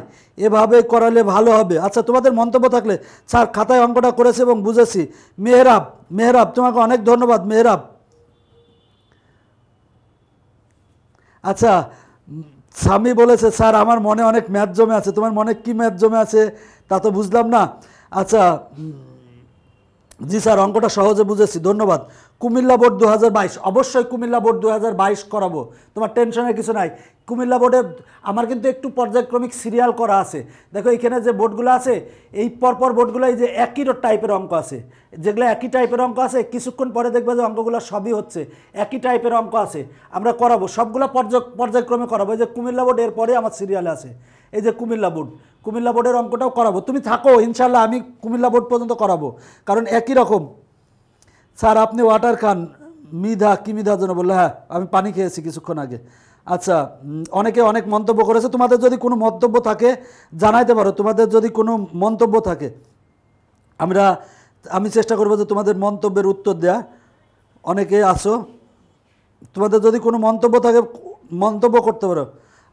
Speaker 1: এভাবে করালে ভালো হবে আচ্ছা তোমাদের মন্তব্য থাকলে স্যার খাতায় অঙ্কটা করেছে এবং বুঝেছি মেহরাব মেহরাব তোমাকে অনেক ধন্যবাদ মেহরাব আচ্ছা স্বামী বলেছে স্যার আমার মনে অনেক ম্যাথ জমে আছে তোমার মনে কি ম্যাথ জমে আছে তা তো বুঝলাম না আচ্ছা জি স্যার অঙ্কটা সহজে বুঝেছি ধন্যবাদ কুমিল্লা বোর্ড দু অবশ্যই কুমিল্লা বোর্ড দু করাবো তোমার টেনশনের কিছু নাই কুমিল্লা বোর্ডে আমার কিন্তু একটু পর্যায়ক্রমিক সিরিয়াল করা আছে দেখো এখানে যে বোর্ডগুলো আছে এই পরপর বোর্ডগুলো এই যে একই টাইপের অঙ্ক আছে যেগুলো একই টাইপের অঙ্ক আছে কিছুক্ষণ পরে দেখবে যে অঙ্কগুলো সবই হচ্ছে একই টাইপের অঙ্ক আছে আমরা করাবো সবগুলো পর্যায় পর্যায়ক্রমে করাবো এই যে কুমিল্লা বোর্ড এরপরে আমার সিরিয়ালে আছে এই যে কুমিল্লা বোর্ড কুমিল্লা বোর্ডের অঙ্কটাও করাবো তুমি থাকো ইনশাল্লাহ আমি কুমিল্লা বোর্ড পর্যন্ত করাবো কারণ একই রকম স্যার আপনি ওয়াটার খান মিধা কি মিধা জন্য বললো হ্যাঁ আমি পানি খেয়েছি কিছুক্ষণ আগে আচ্ছা অনেকে অনেক মন্তব্য করেছে তোমাদের যদি কোনো মন্তব্য থাকে জানাইতে পারো তোমাদের যদি কোনো মন্তব্য থাকে আমরা আমি চেষ্টা করবো যে তোমাদের মন্তব্যের উত্তর দেয়া অনেকে আসো তোমাদের যদি কোনো মন্তব্য থাকে মন্তব্য করতে পারো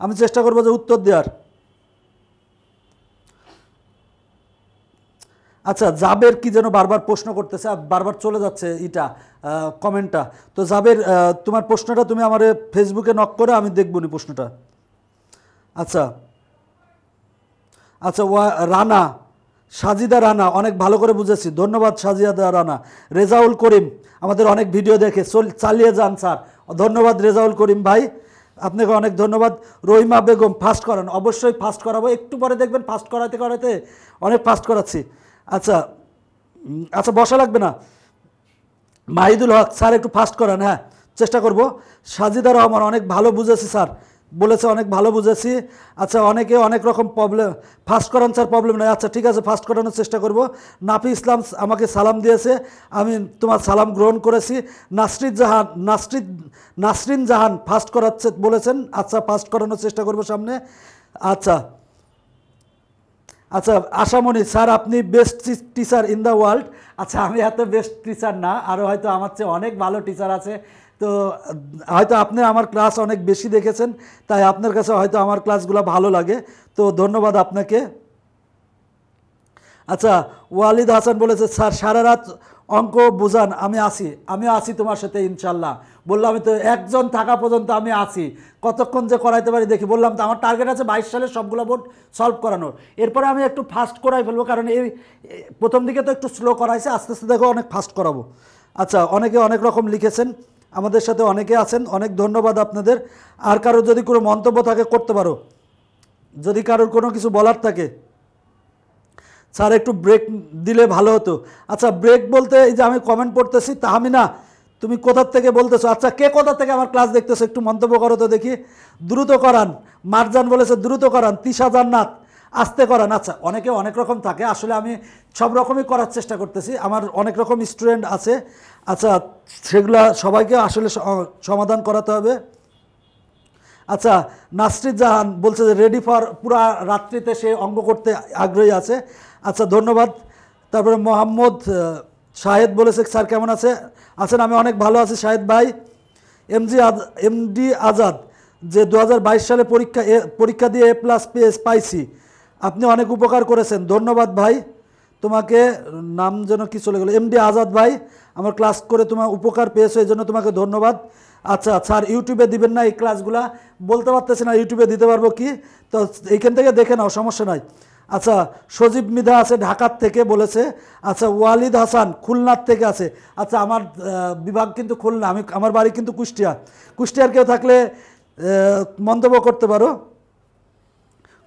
Speaker 1: আমি চেষ্টা করবো যে উত্তর দেওয়ার আচ্ছা জাবের কি যেন বারবার প্রশ্ন করতেছে আর বারবার চলে যাচ্ছে এটা কমেন্টটা তো জাবের তোমার প্রশ্নটা তুমি আমার ফেসবুকে নক করে আমি দেখব নি প্রশ্নটা আচ্ছা আচ্ছা ওয়া রানা সাজিদা রানা অনেক ভালো করে বুঝেছি ধন্যবাদ সাজিদা রানা রেজাউল করিম আমাদের অনেক ভিডিও দেখে চালিয়ে যান স্যার ধন্যবাদ রেজাউল করিম ভাই আপনাকে অনেক ধন্যবাদ রহিমা বেগম ফাস্ট করান অবশ্যই ফাস্ট করাবো একটু পরে দেখবেন ফাস্ট করাতে করাতে অনেক ফাস্ট করাচ্ছি আচ্ছা আচ্ছা বসা লাগবে না মাহিদুল হক স্যার একটু ফাস্ট করেন হ্যাঁ চেষ্টা করব সাজিদা রহমান অনেক ভালো বুঝেছি স্যার বলেছে অনেক ভালো বুঝেছি আচ্ছা অনেকে অনেক রকম প্রবলেম ফাস্ট করান স্যার প্রবলেম নেই আচ্ছা ঠিক আছে ফাস্ট করানোর চেষ্টা করব নাফি ইসলাম আমাকে সালাম দিয়েছে আমি তোমার সালাম গ্রহণ করেছি নাসরিদ জাহান নাসরিদ নাসরিন জাহান ফাস্ট করাচ্ছে বলেছেন আচ্ছা ফাস্ট করানোর চেষ্টা করব সামনে আচ্ছা আচ্ছা আশামণি স্যার আপনি best teacher in the world আচ্ছা আমি এত বেস্ট টিচার না আরও হয়তো আমার চেয়ে অনেক ভালো টিচার আছে তো হয়তো আপনি আমার ক্লাস অনেক বেশি দেখেছেন তাই আপনার কাছে হয়তো আমার ক্লাসগুলো ভালো লাগে তো ধন্যবাদ আপনাকে আচ্ছা ওয়ালিদ হাসান বলেছে স্যার সারা রাত অঙ্ক বুঝান আমি আছি আমি আছি তোমার সাথে ইনশাল্লাহ বললাম তো একজন থাকা পর্যন্ত আমি আছি কতক্ষণ যে করাইতে পারি দেখি বললাম তো আমার টার্গেট আছে বাইশ সালে সবগুলো বোর্ড সলভ করানোর এরপরে আমি একটু ফাস্ট করাই ফেলবো কারণ এই প্রথম দিকে তো একটু স্লো করাইছে আস্তে আস্তে দেখো অনেক ফাস্ট করাবো আচ্ছা অনেকে অনেক রকম লিখেছেন আমাদের সাথে অনেকে আছেন অনেক ধন্যবাদ আপনাদের আর কারো যদি কোনো মন্তব্য থাকে করতে পারো যদি কারোর কোনো কিছু বলার থাকে স্যার একটু ব্রেক দিলে ভালো হতো আচ্ছা ব্রেক বলতে এই যে আমি কমেন্ট পড়তেছি তাহামিনা তুমি কোথার থেকে বলতেছো আচ্ছা কে কোথার থেকে আমার ক্লাস দেখতেছো একটু মন্তব্য করো তো দেখি দ্রুত করান মারজান বলেছে দ্রুত করান তিশা জান্নাত আসতে করান আচ্ছা অনেকে অনেক রকম থাকে আসলে আমি সব রকমই করার চেষ্টা করতেছি আমার অনেক রকম স্টুডেন্ট আছে আচ্ছা সেগুলা সবাইকে আসলে সমাধান করাতে হবে আচ্ছা নাসরিদ জাহান বলছে যে রেডি ফর পুরা রাত্রিতে সে অঙ্গ করতে আগ্রহী আছে আচ্ছা ধন্যবাদ তারপরে মোহাম্মদ শাহেদ বলেছে স্যার কেমন আছে আছেন আমি অনেক ভালো আছি শাহেদ ভাই এমজি এমডি আজাদ যে দু সালে পরীক্ষা পরীক্ষা দিয়ে এ প্লাস পেস পাইছি আপনি অনেক উপকার করেছেন ধন্যবাদ ভাই তোমাকে নাম যেন কি চলে গেল এমডি আজাদ ভাই আমার ক্লাস করে তোমার উপকার পেয়েছো এই জন্য তোমাকে ধন্যবাদ আচ্ছা আচ্ছা আর ইউটিউবে দিবেন না এই ক্লাসগুলা বলতে পারতেছে না ইউটিউবে দিতে পারবো কি তো এইখান থেকে দেখে নাও সমস্যা নাই আচ্ছা সজীব মিধা আছে ঢাকার থেকে বলেছে আচ্ছা ওয়ালিদ হাসান খুলনার থেকে আছে আচ্ছা আমার বিভাগ কিন্তু খুলনা আমি আমার বাড়ি কিন্তু কুষ্টিয়া কুষ্টিয়ার কেউ থাকলে মন্তব্য করতে পারো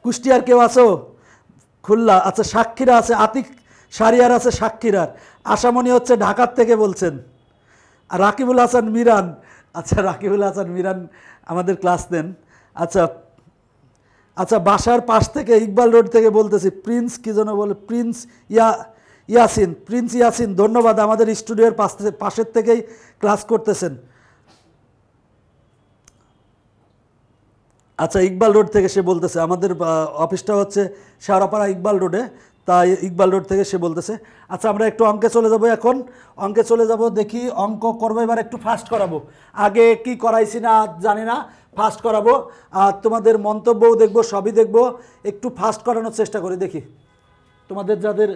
Speaker 1: কুষ্টিয়ার কেউ আছো খুলনা আচ্ছা সাক্ষীরা আছে আতিক সারিয়ার আছে সাক্ষীরার আশামণি হচ্ছে ঢাকার থেকে বলছেন আর রাকিবুল হাসান মিরান আচ্ছা রাকিবুল হাসান মিরান আমাদের ক্লাস দেন আচ্ছা আচ্ছা বাসার পাশ থেকে ইকবাল রোড থেকে বলতেছি প্রিন্স কী যেন বলে প্রিন্স ইয়া ইয়াসিন প্রিন্স ইয়াসিন ধন্যবাদ আমাদের স্টুডিওর পাশ পাশের থেকেই ক্লাস করতেছেন আচ্ছা ইকবাল রোড থেকে সে বলতেছে আমাদের অফিসটা হচ্ছে শেওড়াপাড়া ইকবাল রোডে তাই ইকবাল রোড থেকে সে বলতেছে আচ্ছা আমরা একটু অঙ্কে চলে যাব এখন অঙ্কে চলে যাব দেখি অঙ্ক করবো এবার একটু ফাস্ট করাবো আগে কি করাইছি না জানি না ফাস্ট করাবো আর তোমাদের মন্তব্যও দেখব সবই দেখব একটু ফাস্ট করানোর চেষ্টা করি দেখি তোমাদের যাদের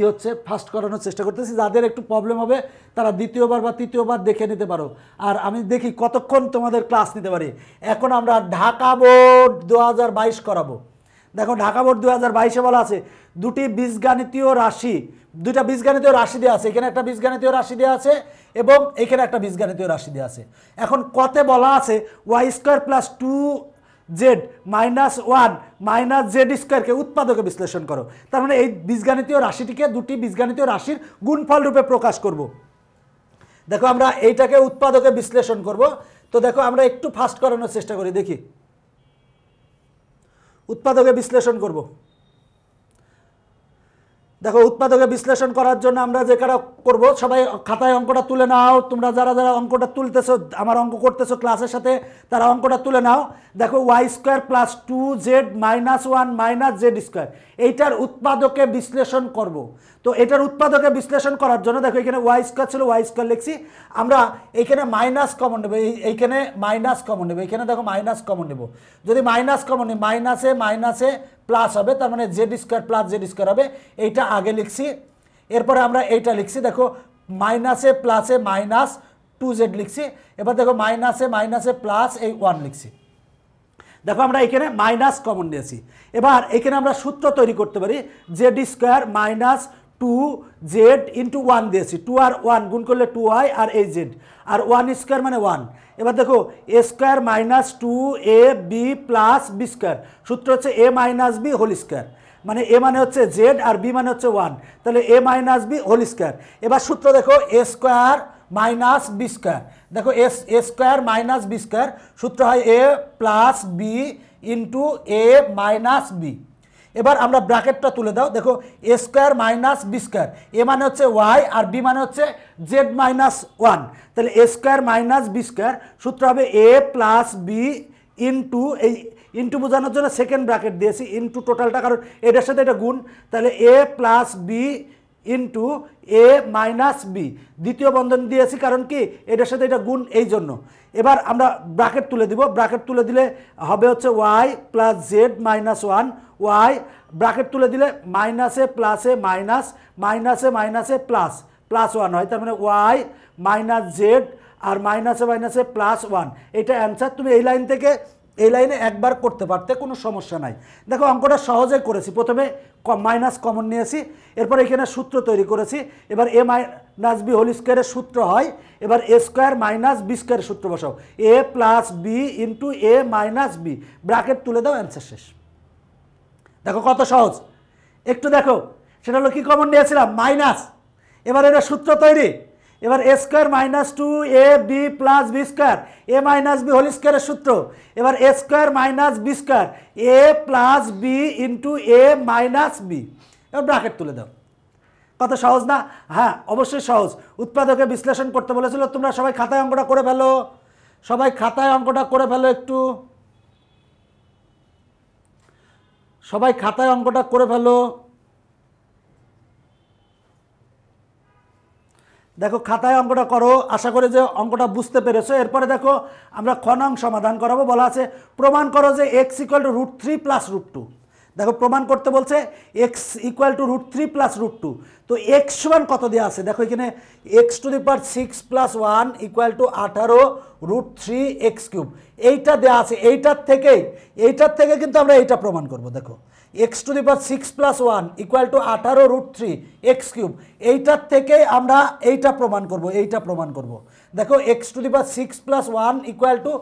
Speaker 1: ই হচ্ছে ফাস্ট করানোর চেষ্টা করতেছি যাদের একটু প্রবলেম হবে তারা দ্বিতীয়বার বা তৃতীয়বার দেখে নিতে পারো আর আমি দেখি কতক্ষণ তোমাদের ক্লাস নিতে পারি এখন আমরা ঢাকা বোর্ড দু হাজার করাবো দেখো ঢাকা বোর্ড দু হাজার বাইশে বলা আছে দুটি বীজগাণিতীয় রাশি দুটা বীজগাণিতীয় রাশি দেওয়া আছে এখানে একটা বীজগাণিতীয় রাশি দেওয়া আছে এবং এখানে একটা বীজগণিতীয় রাশি দেওয়া আছে এখন কতে বলা আছে Y square plus two z minus one minus z স্কোয়ারকে উৎপাদকে বিশ্লেষণ করো তার মানে এই বীজগণিতীয় রাশিটিকে দুটি বীজগণিতীয় রাশির গুণফল রূপে প্রকাশ করব দেখো আমরা এইটাকে উৎপাদকে বিশ্লেষণ করব তো দেখো আমরা একটু ফাস্ট করানোর চেষ্টা করি দেখি উৎপাদকে বিশ্লেষণ করবো দেখো উৎপাদকে বিশ্লেষণ করার জন্য আমরা যে কারা করব সবাই খাতায় অঙ্কটা তুলে নাও তোমরা যারা যারা অঙ্কটা তুলতেছো আমার অঙ্ক করতেছো ক্লাসের সাথে তারা অঙ্কটা তুলে নাও দেখো y square plus two z minus one minus z square এইটার উৎপাদকে বিশ্লেষণ করব তো এটার উৎপাদকে বিশ্লেষণ করার জন্য দেখো এখানে ওয়াই স্কোয়ার ছিল ওয়াই স্কোয়ার লিখছি আমরা এইখানে মাইনাস কমন নেবো এইখানে মাইনাস কমন নেবো এখানে দেখো মাইনাস কমন নেবো যদি মাইনাস কমন নেই মাইনাসে মাইনাসে প্লাস হবে তার মানে z square plus z square হবে এইটা আগে লিখছি এরপরে আমরা এইটা লিখছি দেখো মাইনাসে প্লাসে মাইনাস টু জেড লিখছি এবার দেখো মাইনাসে মাইনাসে প্লাস এই ওয়ান লিখছি দেখো আমরা এখানে মাইনাস কমন নিয়েছি এবার এখানে আমরা সূত্র তৈরি করতে পারি z square minus two z into one দিয়েছি টু আর ওয়ান গুণ করলে টু ওয়াই আর এই জেড আর ওয়ান স্কোয়ার মানে ওয়ান এবার দেখো এ square minus two A B plus B square সূত্র হচ্ছে এ মাইনাস বি হোল স্কোয়ার মানে এ মানে হচ্ছে জেড আর বি মানে হচ্ছে ওয়ান তাহলে a minus B whole square এবার সূত্র দেখো এ স্কোয়ার মাইনাস বি স্কোয়ার দেখো এস a square minus B square সূত্র হয় এ প্লাস বি ইন্টু এ মাইনাস বি এবার আমরা ব্র্যাকেটটা তুলে দাও দেখো এ স্কোয়ার মাইনাস বি স্কোয়ার এ মানে হচ্ছে ওয়াই আর বি মানে হচ্ছে জেড মাইনাস ওয়ান তাহলে এ স্কোয়ার মাইনাস বি স্কোয়ার সূত্র হবে এ প্লাস বি ইন্টু এই ইন্টু বোঝানোর জন্য সেকেন্ড ব্র্যাকেট দিয়েছি ইন্টু টোটালটা কারণ এটার সাথে এটা গুণ তাহলে এ প্লাস বি ইন্টু এ মাইনাস বি দ্বিতীয় বন্ধন দিয়েছি কারণ কি এটার সাথে এটা গুণ এই জন্য এবার আমরা ব্র্যাকেট তুলে দিব ব্র্যাকেট তুলে দিলে হবে হচ্ছে y plus z minus one y bracket তুলে দিলে মাইনাসে প্লাসে মাইনাস মাইনাসে মাইনাসে প্লাস প্লাস ওয়ান হয় তার মানে ওয়াই মাইনাস জেড আর মাইনাসে মাইনাসে প্লাস ওয়ান এটা অ্যান্সার তুমি এই লাইন থেকে এই লাইনে একবার করতে পারতে কোনো সমস্যা নাই দেখো অঙ্কটা সহজে করেছি প্রথমে মাইনাস কমন নিয়েছি এরপর এখানে সূত্র তৈরি করেছি এবার এ মাইনাস বি হোল স্কোয়ারের সূত্র হয় এবার এ স্কোয়ার মাইনাস বি স্কোয়ারের সূত্র বসাও a plus B into A minus b bracket তুলে দাও অ্যান্সার শেষ দেখো কত সহজ একটু দেখো সেটা হলো কী কমন নিয়েছিলাম মাইনাস এবার এটা সূত্র তৈরি এবার এ square minus two A B plus B square A minus B whole স্কোয়ারের সূত্র এবার এ স্কোয়ার মাইনাস বি স্কোয়ার এ প্লাস বি ইন্টু এ মাইনাস বি এবার ব্রাকেট তুলে দাও কত সহজ না হ্যাঁ অবশ্যই সহজ উৎপাদকে বিশ্লেষণ করতে বলেছিল তোমরা সবাই খাতায় অঙ্কটা করে ফেলো সবাই খাতায় অঙ্কটা করে ফেলো একটু সবাই খাতায় অঙ্কটা করে ফেলো দেখো খাতায় অঙ্কটা করো আশা করে যে অঙ্কটা বুঝতে পেরেছো এরপরে দেখো আমরা খনং সমাধান করাবো বলা আছে প্রমাণ করো যে x equal to root three plus root two দেখো প্রমাণ করতে বলছে x equal to root three plus root two তো এক্স সমান কত দেওয়া আছে দেখো এখানে x to the power six plus one equal to আঠারো রুট থ্রি এক্স কিউব এইটা দেওয়া আছে এইটার থেকেই এইটার থেকে কিন্তু আমরা এইটা প্রমাণ করব দেখো x to the power six plus one equal to আঠারো রুট থ্রি এক্স কিউব এইটার থেকেই আমরা এইটা প্রমাণ করব এইটা প্রমাণ করব দেখো x to the power six plus one equal to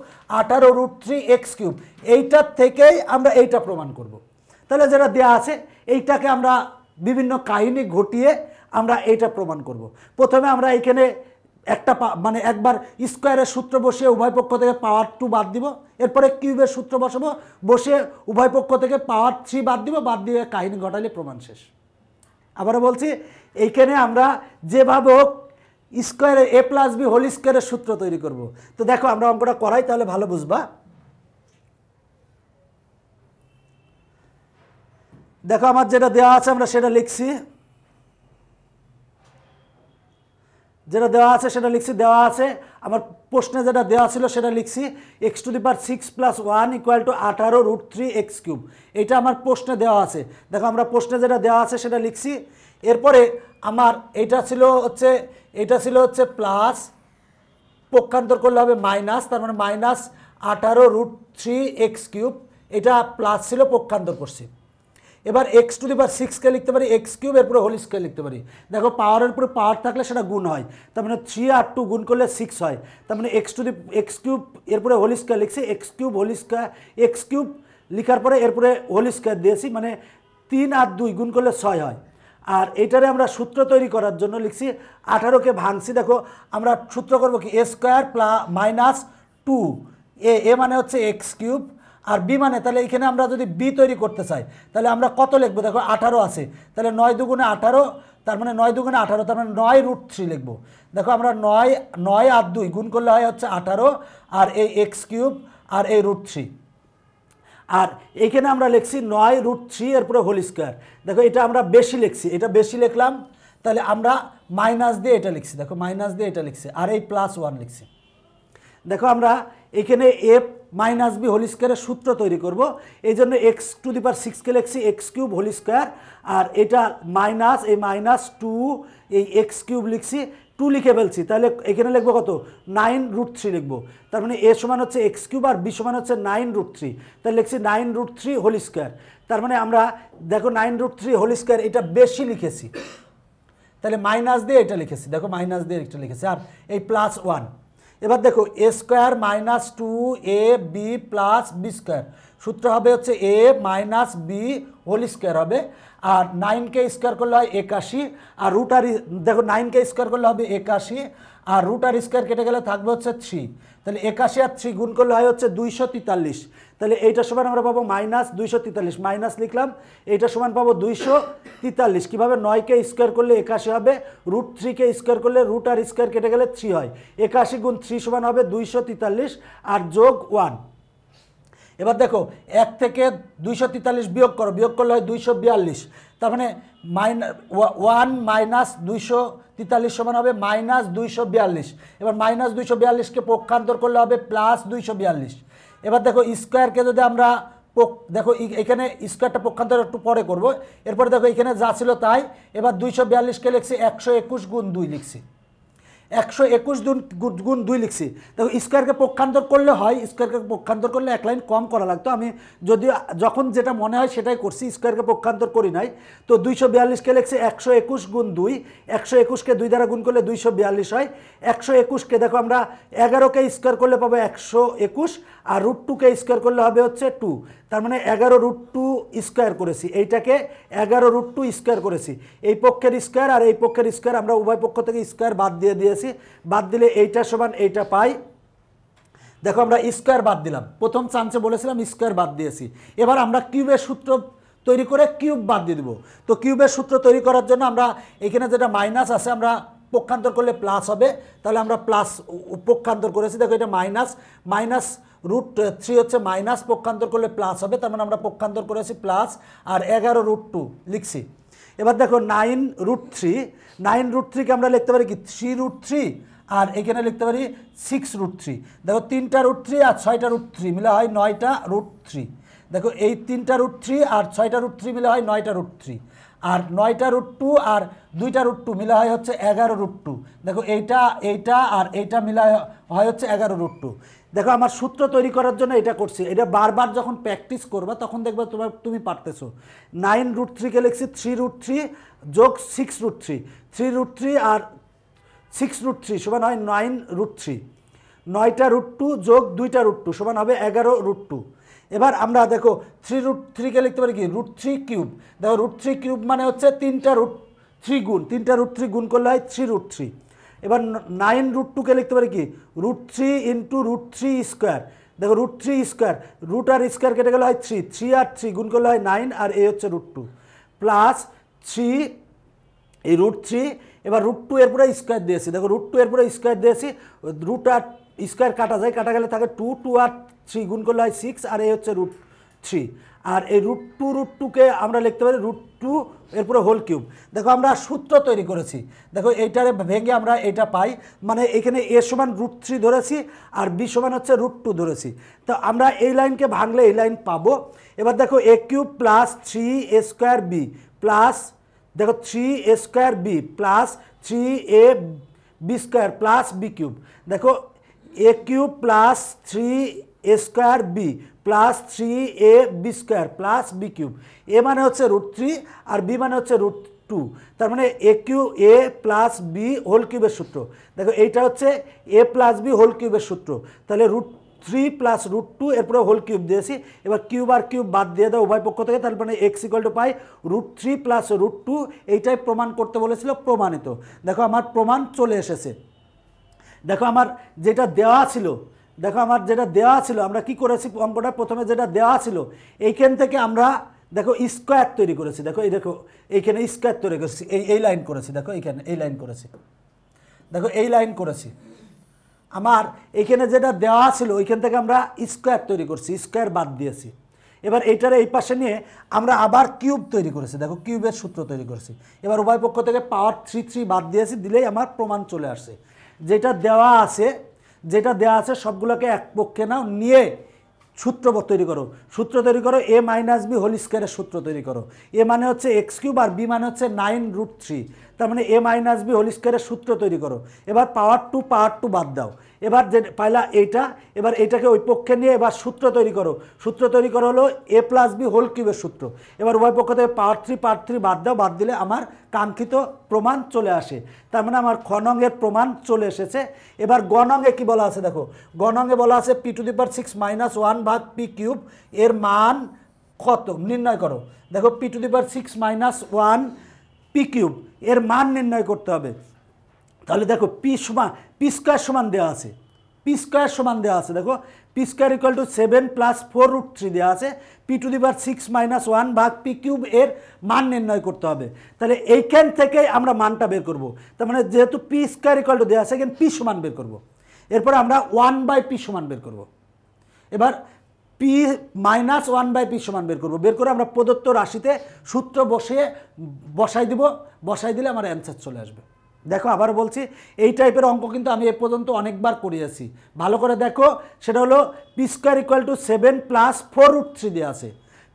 Speaker 1: আঠারো রুট থ্রি এক্স কিউব এইটার থেকেই আমরা এইটা প্রমাণ করবো তাহলে যেটা দেয়া আছে এইটাকে আমরা বিভিন্ন কাহিনী ঘটিয়ে আমরা এইটা প্রমাণ করব। প্রথমে আমরা এইখানে একটা মানে একবার স্কোয়ারের সূত্র বসিয়ে উভয় পক্ষ থেকে পাওয়ার টু বাদ দিব এরপরে কিউবের সূত্র বসাবো বসিয়ে উভয় পক্ষ থেকে পাওয়ার থ্রি বাদ দিব বাদ দিয়ে কাহিনী ঘটালে প্রমাণ শেষ আবারও বলছি এইখানে আমরা যেভাবে হোক স্কোয়ারে এ প্লাস বি হোল স্কোয়ারের সূত্র তৈরি করব তো দেখো আমরা অঙ্কটা করাই তাহলে ভালো বুঝবা দেখো আমার যেটা দেওয়া আছে আমরা সেটা লিখছি যেটা দেওয়া আছে সেটা লিখছি দেওয়া আছে আমার প্রশ্নে যেটা দেওয়া ছিল সেটা লিখছি x to the power six plus one equal to আঠারো রুট থ্রি এক্স কিউব এটা আমার প্রশ্নে দেওয়া আছে দেখো আমরা প্রশ্নে যেটা দেওয়া আছে সেটা লিখছি এরপরে আমার এটা ছিল হচ্ছে এটা ছিল হচ্ছে প্লাস পক্ষান্তর করলে হবে মাইনাস তার মানে মাইনাস আঠারো রুট থ্রি এক্স কিউব এটা প্লাস ছিল পক্ষান্তর করছি এবার এক্স টু দি সিক্সকে লিখতে পারি এক্স কিউব এরপরে হোল স্কোয়ার লিখতে পারি দেখো পাওয়ারের উপরে পাওয়ার থাকলে সেটা গুণ হয় তার মানে থ্রি আর টু গুণ করলে সিক্স হয় তার মানে x to the x cube এরপরে হোল স্কোয়ার লিখছি x cube whole square x cube লিখার পরে এরপরে হোল স্কোয়ার দিয়েছি মানে তিন আর দুই গুণ করলে ছয় হয় আর এইটারে আমরা সূত্র তৈরি করার জন্য লিখছি আঠারোকে ভাঙছি দেখো আমরা সূত্র করবো কি a square plus minus two a a মানে হচ্ছে এক্স কিউব আর বি মানে তাহলে এখানে আমরা যদি বি তৈরি করতে চাই তাহলে আমরা কত লিখবো দেখো আঠারো আছে তাহলে নয় দুগুণে আঠারো তার মানে নয় দুগুণে আঠারো তার মানে নয় রুট থ্রি লিখবো দেখো আমরা নয় নয় আর দুই গুণ করলে হয় হচ্ছে আঠারো আর এই এক্স কিউব আর এই রুট থ্রি আর এইখানে আমরা লিখছি নয় রুট থ্রি এরপরে হোল স্কোয়ার দেখো এটা আমরা বেশি লিখছি এটা বেশি লিখলাম তাহলে আমরা মাইনাস দিয়ে এটা লিখছি দেখো মাইনাস দিয়ে এটা লিখছি আর এই প্লাস ওয়ান লিখছি দেখো আমরা এখানে এফ মাইনাস বি হোল স্কোয়ারের সূত্র তৈরি করব এই জন্য এক্স টু দি পার সিক্সকে লিখছি এক্স কিউব হোল স্কোয়ার আর এটা মাইনাস এই মাইনাস টু এই এক্স কিউব লিখছি টু লিখে ফেলছি তাহলে এখানে লিখবো কত নাইন রুট থ্রি লিখবো তার মানে এ সমান হচ্ছে এক্স কিউব আর বি সমান হচ্ছে নাইন রুট থ্রি তাহলে লিখছি nine root three whole square তার মানে আমরা দেখো nine root three whole square এটা বেশি লিখেছি তাহলে মাইনাস দিয়ে এটা লিখেছি দেখো মাইনাস দিয়ে এটা লিখেছি আর এই প্লাস ওয়ান এবার দেখো এ square minus two A B plus B square সূত্র হবে হচ্ছে এ মাইনাস বি হোল স্কোয়ার হবে আর নাইনকে স্কোয়ার করলে হয় একাশি আর রুটার দেখো নাইনকে স্কোয়ার করলে হবে একাশি আর রুটার স্কোয়ার কেটে গেলে থাকবে হচ্ছে থ্রি তাহলে একাশি আর থ্রি গুণ করলে হয় হচ্ছে দুইশো তেতাল্লিশ তাহলে এইটা সমান আমরা পাবো মাইনাস দুইশো তেতাল্লিশ মাইনাস লিখলাম এইটা সমান পাবো দুইশো তিতাল্লিশ কীভাবে নয়কে স্কোয়ার করলে একাশি হবে রুট থ্রিকে স্কোয়ার করলে রুট আর স্কোয়ার কেটে গেলে থ্রি হয় একাশি গুণ থ্রি সমান হবে দুইশো তেতাল্লিশ আর যোগ ওয়ান এবার দেখো এক থেকে দুইশো তিতাল্লিশ বিয়োগ করো বিয়োগ করলে হয় দুইশো বিয়াল্লিশ তার মানে মাইনাস ওয়ান মাইনাস দুইশো তিতাল্লিশ সমান হবে মাইনাস দুইশো বিয়াল্লিশ এবার মাইনাস দুইশো বিয়াল্লিশকে পক্ষান্তর করলে হবে প্লাস দুইশো বিয়াল্লিশ এবার দেখো স্কোয়ারকে যদি আমরা দেখো এখানে স্কোয়ারটা পক্ষান্তর একটু পরে করব এরপরে দেখো এখানে যা ছিল তাই এবার দুইশো বিয়াল্লিশকে লিখছি একশো একুশ গুণ দুই লিখছি একশো একুশ গুণ দুই লিখছি দেখো স্কোয়ারকে পক্ষান্তর করলে হয় স্কোয়ারকে পক্ষান্তর করলে এক লাইন কম করা লাগতো আমি যদি যখন যেটা মনে হয় সেটাই করছি স্কোয়ারকে পক্ষান্তর করি নাই তো দুইশো বিয়াল্লিশকে লিখছি একশো একুশ গুণ দুই একশো একুশকে দুই দ্বারা গুণ করলে দুইশো বিয়াল্লিশ হয় একশো একুশকে দেখো আমরা এগারোকে স্কোয়ার করলে পাবো একশো একুশ আর রুট টুকে স্কোয়ার করলে হবে হচ্ছে টু তার মানে এগারো রুট টু স্কোয়ার করেছি এইটাকে এগারো রুট টু স্কোয়ার করেছি এই পক্ষের স্কোয়ার আর এই পক্ষের স্কোয়ার আমরা উভয় পক্ষ থেকে স্কোয়ার বাদ দিয়ে দিয়েছি বাদ দিলে এইটা সমান এইটা পাই দেখো আমরা স্কোয়ার বাদ দিলাম প্রথম চান্সে বলেছিলাম স্কোয়ার বাদ দিয়েছি এবার আমরা কিউবের সূত্র তৈরি করে কিউব বাদ দিয়ে দেবো তো কিউবের সূত্র তৈরি করার জন্য আমরা এখানে যেটা মাইনাস আছে আমরা পক্ষান্তর করলে প্লাস হবে তাহলে আমরা প্লাস পক্ষান্তর করেছি দেখো এটা মাইনাস মাইনাস রুট থ্রি হচ্ছে মাইনাস পক্ষান্তর করলে প্লাস হবে তার মানে আমরা পক্ষান্তর করেছি প্লাস আর এগারো রুট টু লিখছি এবার দেখো nine root three nine root থ্রিকে আমরা লিখতে পারি কি থ্রি রুট থ্রি আর এখানে লিখতে পারি সিক্স রুট থ্রি দেখো তিনটা রুট থ্রি আর ছয়টা রুট থ্রি মিলে হয় নয়টা রুট থ্রি দেখো এই তিনটা রুট থ্রি আর ছয়টা রুট থ্রি মিলে হয় নয়টা রুট থ্রি আর নয়টা রুট টু আর দুইটা রুট টু মিলে হয় হচ্ছে এগারো রুট টু দেখো এইটা এইটা আর এইটা মিলে হয় হচ্ছে এগারো রুট টু দেখো আমার সূত্র তৈরি করার জন্য এটা করছি এটা বারবার যখন প্র্যাকটিস করবা তখন দেখবা তোমার তুমি পারতেছো নাইন রুট থ্রিকে লিখছি থ্রি রুট থ্রি যোগ six root three three root three আর সিক্স রুট থ্রি সমান হয় নাইন রুট থ্রি নয়টা রুট টু যোগ দুইটা রুট টু সমান হবে এগারো রুট টু এবার আমরা দেখো থ্রি রুট থ্রিকে লিখতে পারি কি রুট থ্রি কিউব দেখো রুট থ্রি কিউব মানে হচ্ছে তিনটা রুট থ্রি গুণ তিনটা রুট থ্রি গুণ করলে হয় থ্রি রুট থ্রি এবার নাইন রুট টুকে লিখতে পারি কি root three into root three square দেখো রুট থ্রি স্কোয়ার রুট আর স্কোয়ার কেটে গেলে হয় থ্রি থ্রি আর থ্রি গুণ করলে হয় নাইন আর এ হচ্ছে রুট টু প্লাস থ্রি এই রুট থ্রি এবার রুট টু এরপরে স্কোয়ার দিয়েছি দেখো রুট টু এরপরে স্কোয়ার দিয়েছি রুট আর স্কোয়ার কাটা যায় কাটা গেলে থাকে টু টু আর থ্রি গুণ করলে হয় সিক্স আর এই হচ্ছে রুট থ্রি আর এই রুট টু রুট টুকে আমরা লিখতে পারি রুট টু এরপরে হোল কিউব দেখো আমরা সূত্র তৈরি করেছি দেখো এইটারে ভেঙে আমরা এটা পাই মানে এখানে এ সমান রুট থ্রি ধরেছি আর বি সমান হচ্ছে রুট টু ধরেছি তো আমরা এই লাইনকে ভাঙলে এই লাইন পাবো এবার দেখো এ কিউব প্লাস থ্রি এ স্কোয়ার বি প্লাস দেখো three A square B plus three A B square plus B cube দেখো এ cube plus three A square B plus three A B square plus B cube a মানে হচ্ছে রুট থ্রি আর বি মানে হচ্ছে রুট টু তার মানে a cube a plus B whole কিউবের সূত্র দেখো এইটা হচ্ছে এ প্লাস বি হোল কিউবের সূত্র তাহলে root three plus root two এরপরে হোল কিউব দিয়েছি এবার কিউব আর কিউব বাদ দিয়ে দাও উভয় পক্ষ থেকে তাহলে মানে এক্স ইকুয়াল টু পাই root three plus root two এইটাই প্রমাণ করতে বলেছিল প্রমাণিত দেখো আমার প্রমাণ চলে এসেছে দেখো আমার যেটা দেওয়া ছিল দেখো আমার যেটা দেওয়া ছিল আমরা কি করেছি অঙ্কটা প্রথমে যেটা দেওয়া ছিল এইখান থেকে আমরা দেখো স্কোয়ার তৈরি করেছি দেখো এই দেখো এইখানে স্কোয়ার তৈরি করেছি এই এই লাইন করেছি দেখো এইখানে এই লাইন করেছি দেখো এই লাইন করেছি আমার এইখানে যেটা দেওয়া ছিল ওইখান থেকে আমরা স্কোয়ার তৈরি করছি স্কোয়ার বাদ দিয়েছি এবার এইটার এই পাশে নিয়ে আমরা আবার কিউব তৈরি করেছি দেখো কিউবের সূত্র তৈরি করেছি এবার উভয় পক্ষ থেকে পাওয়ার থ্রি থ্রি বাদ দিয়েছি দিলেই আমার প্রমাণ চলে আসছে যেটা দেওয়া আছে যেটা দেয়া আছে সবগুলোকে এক পক্ষে নাও নিয়ে সূত্র তৈরি করো সূত্র তৈরি করো এ মাইনাস বি হোল স্কোয়ারের সূত্র তৈরি করো এ মানে হচ্ছে এক্স কিউব আর বি মানে হচ্ছে নাইন রুট থ্রি তার মানে এ মাইনাস বি হোল স্কোয়ারের সূত্র তৈরি করো এবার পাওয়ার টু পাওয়ার টু বাদ দাও এবার যে পাইলা এইটা এবার এইটাকে ওই পক্ষে নিয়ে এবার সূত্র তৈরি করো সূত্র তৈরি করা হলো এ প্লাস বি হোল কিউবের সূত্র এবার উভয় পক্ষ থেকে পাওয়ার থ্রি পাওয়ার থ্রি বাদ দাও বাদ দিলে আমার কাঙ্ক্ষিত প্রমাণ চলে আসে তার মানে আমার খনঙ্গের প্রমাণ চলে এসেছে এবার গণঙ্গে কি বলা আছে দেখো গণঙ্গে বলা আছে p to the power six minus one ভাগ পি কিউব এর মান কত নির্ণয় করো দেখো p to the power six minus one p cube এর মান নির্ণয় করতে হবে তাহলে দেখো পি সমান পি স্কোয়ার সমান দেওয়া আছে পি স্কোয়ার সমান দেওয়া আছে দেখো P square equal to seven plus four root three দেওয়া আছে p to the power six minus one ভাগ পি কিউব এর মান নির্ণয় করতে হবে তাহলে এইখান থেকে আমরা মানটা বের করব তার মানে যেহেতু পি স্কোয়ার ইকুয়াল টু দেওয়া আছে এখানে পি সমান বের করব এরপর আমরা ওয়ান বাই পি সমান বের করব এবার P minus one by P সমান বের করবো বের করে আমরা প্রদত্ত রাশিতে সূত্র বসিয়ে বসাই দিব বসাই দিলে আমার অ্যান্সার চলে আসবে দেখো আবার বলছি এই টাইপের অঙ্ক কিন্তু আমি এ পর্যন্ত অনেকবার করিয়েছি ভালো করে দেখো সেটা হলো P square equal to seven plus four root three দিয়ে আছে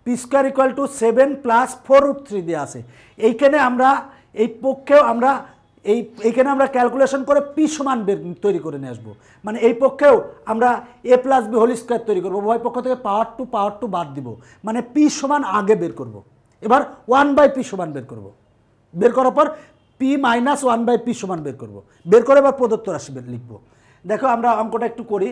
Speaker 1: P square equal to seven plus four root three দিয়ে আছে এইখানে আমরা এই পক্ষেও আমরা এই এখানে আমরা ক্যালকুলেশন করে পি সমান তৈরি করে নিয়ে আসবো মানে এই পক্ষেও আমরা এ প্লাস বি হোল স্কোয়ার তৈরি করবো উভয় পক্ষ থেকে পাওয়ার টু পাওয়ার টু বাদ দিব মানে পি সমান আগে বের করব। এবার ওয়ান বাই পি সমান বের করব। বের করার পর P minus one by P সমান বের করব। বের করে এবার প্রদত্ত রাশি বের লিখবো দেখো আমরা অঙ্কটা একটু করি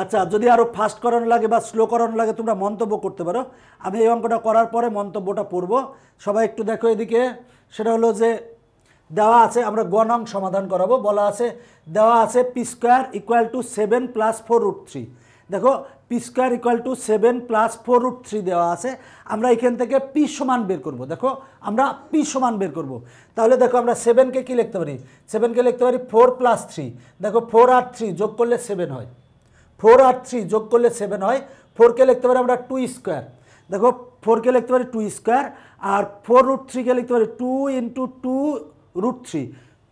Speaker 1: আচ্ছা যদি আরও ফাস্ট করানো লাগে বা স্লো করানো লাগে তোমরা মন্তব্য করতে পারো আমি এই অঙ্কটা করার পরে মন্তব্যটা পড়ব সবাই একটু দেখো এদিকে সেটা হলো যে দেওয়া আছে আমরা গণং সমাধান করাবো বলা আছে দেওয়া আছে P square equal to seven plus four root three দেখো P square equal to seven plus four root three দেওয়া আছে আমরা এখান থেকে পি সমান বের করব দেখো আমরা পি সমান বের করব তাহলে দেখো আমরা সেভেনকে কী লিখতে পারি সেভেনকে লিখতে পারি ফোর প্লাস থ্রি দেখো ফোর আর থ্রি যোগ করলে সেভেন হয় ফোর আর থ্রি যোগ করলে সেভেন হয় ফোরকে লিখতে পারি আমরা টু স্কোয়ার দেখো ফোরকে লিখতে পারি টু স্কোয়ার আর ফোর রুট থ্রিকে লিখতে পারি two into two root three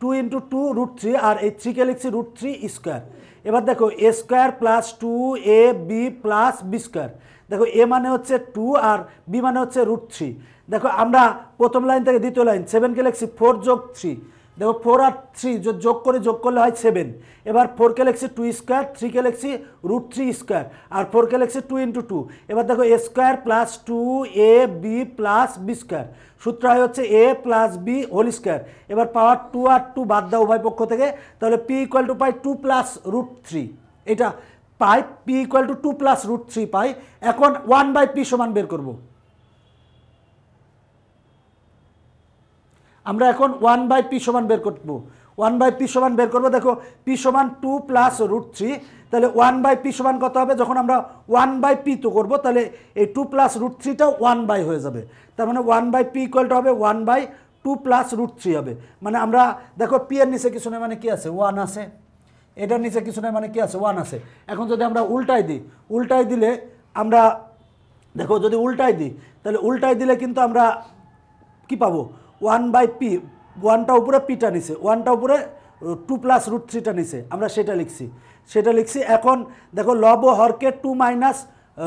Speaker 1: two into two root three আর এই থ্রিকে লিখছি রুট থ্রি স্কোয়ার এবার দেখো এ square plus two A B plus B square দেখো এ মানে হচ্ছে টু আর বি মানে হচ্ছে রুট থ্রি দেখো আমরা প্রথম লাইন থেকে দ্বিতীয় লাইন সেভেনকে লিখছি ফোর যোগ থ্রি দেখো ফোর আর থ্রি যোগ করে যোগ করলে হয় সেভেন এবার কে লিখছি টু স্কোয়ার থ্রিকে লিখছি রুট থ্রি স্কোয়ার আর কে লিখছি টু ইন্টু টু এবার দেখো এ square plus two A B plus B square সূত্র হয় হচ্ছে এ প্লাস বি হোল স্কোয়ার এবার পাওয়ার টু আর টু বাদ দাও উভয় পক্ষ থেকে তাহলে পি ইকুয়াল টু পাই টু প্লাস রুট থ্রি এটা পাই P equal to two plus root three পাই এখন ওয়ান বাই পি সমান বের করবো আমরা এখন ওয়ান বাই পি সমান বের করব ওয়ান বাই পি সমান বের করবো দেখো পি সমান টু প্লাস রুট থ্রি তাহলে ওয়ান বাই পি সমান কত হবে যখন আমরা ওয়ান বাই পি তো করবো তাহলে এই টু প্লাস রুট থ্রিটাও ওয়ান বাই হয়ে যাবে তার মানে ওয়ান বাই পি ইকুয়ালটা হবে one by two plus root three হবে মানে আমরা দেখো পি এর নিচে কিছু নয় মানে কি আছে ওয়ান আছে এটার নিচে কিছু নয় মানে কি আছে ওয়ান আছে এখন যদি আমরা উল্টাই দিই উল্টাই দিলে আমরা দেখো যদি উল্টাই দিই তাহলে উল্টাই দিলে কিন্তু আমরা কি পাবো ওয়ান বাই পি ওয়ানটা উপরে পিটা নিছে ওয়ানটা উপরে টু প্লাস রুট থ্রিটা নিছে আমরা সেটা লিখছি সেটা লিখছি এখন দেখো লব ও হরকে টু মাইনাস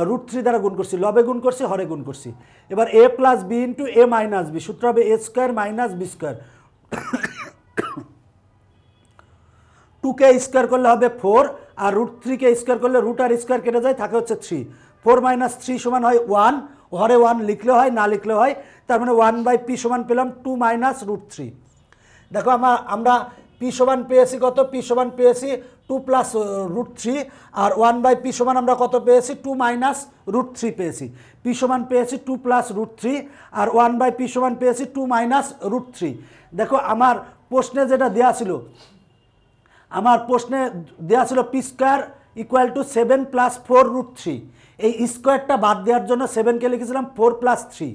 Speaker 1: রুট থ্রি দ্বারা গুণ করছি লবে গুণ করছি হরে গুণ করছি এবার A plus B into A minus B সূত্র হবে A square minus B square টুকে স্কোয়ার করলে হবে ফোর আর রুট থ্রিকে স্কোয়ার করলে রুট আর স্কোয়ার কেটে যায় থাকে হচ্ছে থ্রি ফোর মাইনাস থ্রি সমান হয় ওয়ান হরে ওয়ান লিখলে হয় না লিখলে হয় তার মানে ওয়ান বাই পি সমান পেলাম টু মাইনাস রুট থ্রি দেখো আমার আমরা পি সমান পেয়েছি কত পি সমান পেয়েছি টু প্লাস রুট থ্রি আর ওয়ান বাই পি সমান আমরা কত পেয়েছি টু মাইনাস রুট থ্রি পেয়েছি পি সমান পেয়েছি টু প্লাস রুট থ্রি আর ওয়ান বাই পি সমান পেয়েছি টু মাইনাস রুট থ্রি দেখো আমার প্রশ্নে যেটা দেওয়া ছিল আমার প্রশ্নে দেওয়া ছিল P square equal to seven plus four root three এই স্কোয়ারটা বাদ দেওয়ার জন্য সেভেনকে লিখেছিলাম ফোর প্লাস থ্রি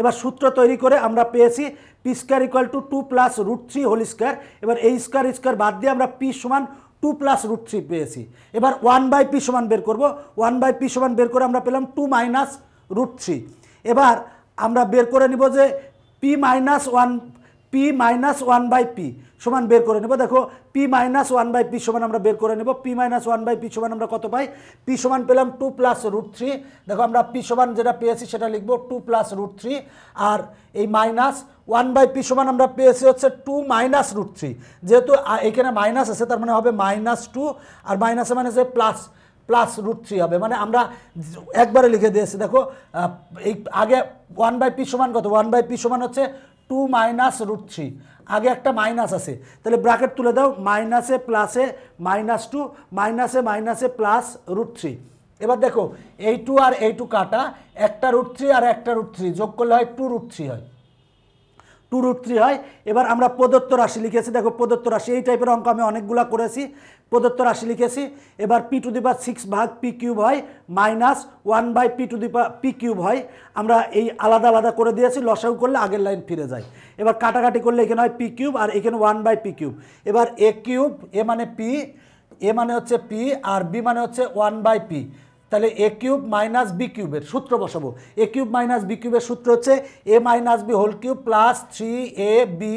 Speaker 1: এবার সূত্র তৈরি করে আমরা পেয়েছি P square equal to two plus root three whole square এবার এই স্কোয়ার স্কোয়ার বাদ দিয়ে আমরা পি সমান টু প্লাস রুট থ্রি পেয়েছি এবার ওয়ান বাই পি সমান বের করব ওয়ান বাই পি সমান বের করে আমরা পেলাম টু মাইনাস রুট থ্রি এবার আমরা বের করে নিব যে P minus one P minus one by P সমান বের করে নেব দেখো P minus one by P সমান আমরা বের করে নেব P minus one by P সমান আমরা কত পাই পি সমান পেলাম টু প্লাস রুট থ্রি দেখো আমরা পি সমান যেটা পেয়েছি সেটা লিখব টু প্লাস রুট থ্রি আর এই মাইনাস ওয়ান বাই পি সমান আমরা পেয়েছি হচ্ছে টু মাইনাস রুট থ্রি যেহেতু এখানে মাইনাস আছে তার মানে হবে মাইনাস টু আর মাইনাসে হচ্ছে প্লাস প্লাস রুট থ্রি হবে মানে আমরা একবারে লিখে দিয়েছি দেখো এই আগে ওয়ান বাই পি সমান কত ওয়ান বাই পি সমান হচ্ছে টু মাইনাস রুট থ্রি আগে একটা মাইনাস আছে তাহলে ব্র্যাকেট তুলে দাও মাইনাসে প্লাসে মাইনাস টু মাইনাসে মাইনাসে প্লাস রুট থ্রি এবার দেখো এই টু আর এই টু কাটা একটা রুট থ্রি আর একটা রুট থ্রি যোগ করলে হয় টু রুট থ্রি হয় টু রুট থ্রি হয় এবার আমরা প্রদত্ত রাশি লিখেছি দেখো প্রদত্ত রাশি এই টাইপের অঙ্ক আমি অনেকগুলো করেছি প্রদত্ত রাশি লিখেছি এবার P to the power six ভাগ পি কিউব হয় minus one by P to the power P cube হয় আমরা এই আলাদা আলাদা করে দিয়েছি লসাগু করলে আগের লাইন ফিরে যায় এবার কাটাকাটি করলে এখানে হয় পি কিউব আর এখানে ওয়ান বাই পি কিউব এবার এ কিউব এ মানে পি এ মানে হচ্ছে পি আর বি মানে হচ্ছে ওয়ান বাই পি তাহলে এ কিউব মাইনাস বি কিউবের সূত্র বসাবো এ কিউব মাইনাস বি কিউবের সূত্র হচ্ছে এ minus B whole cube plus three A B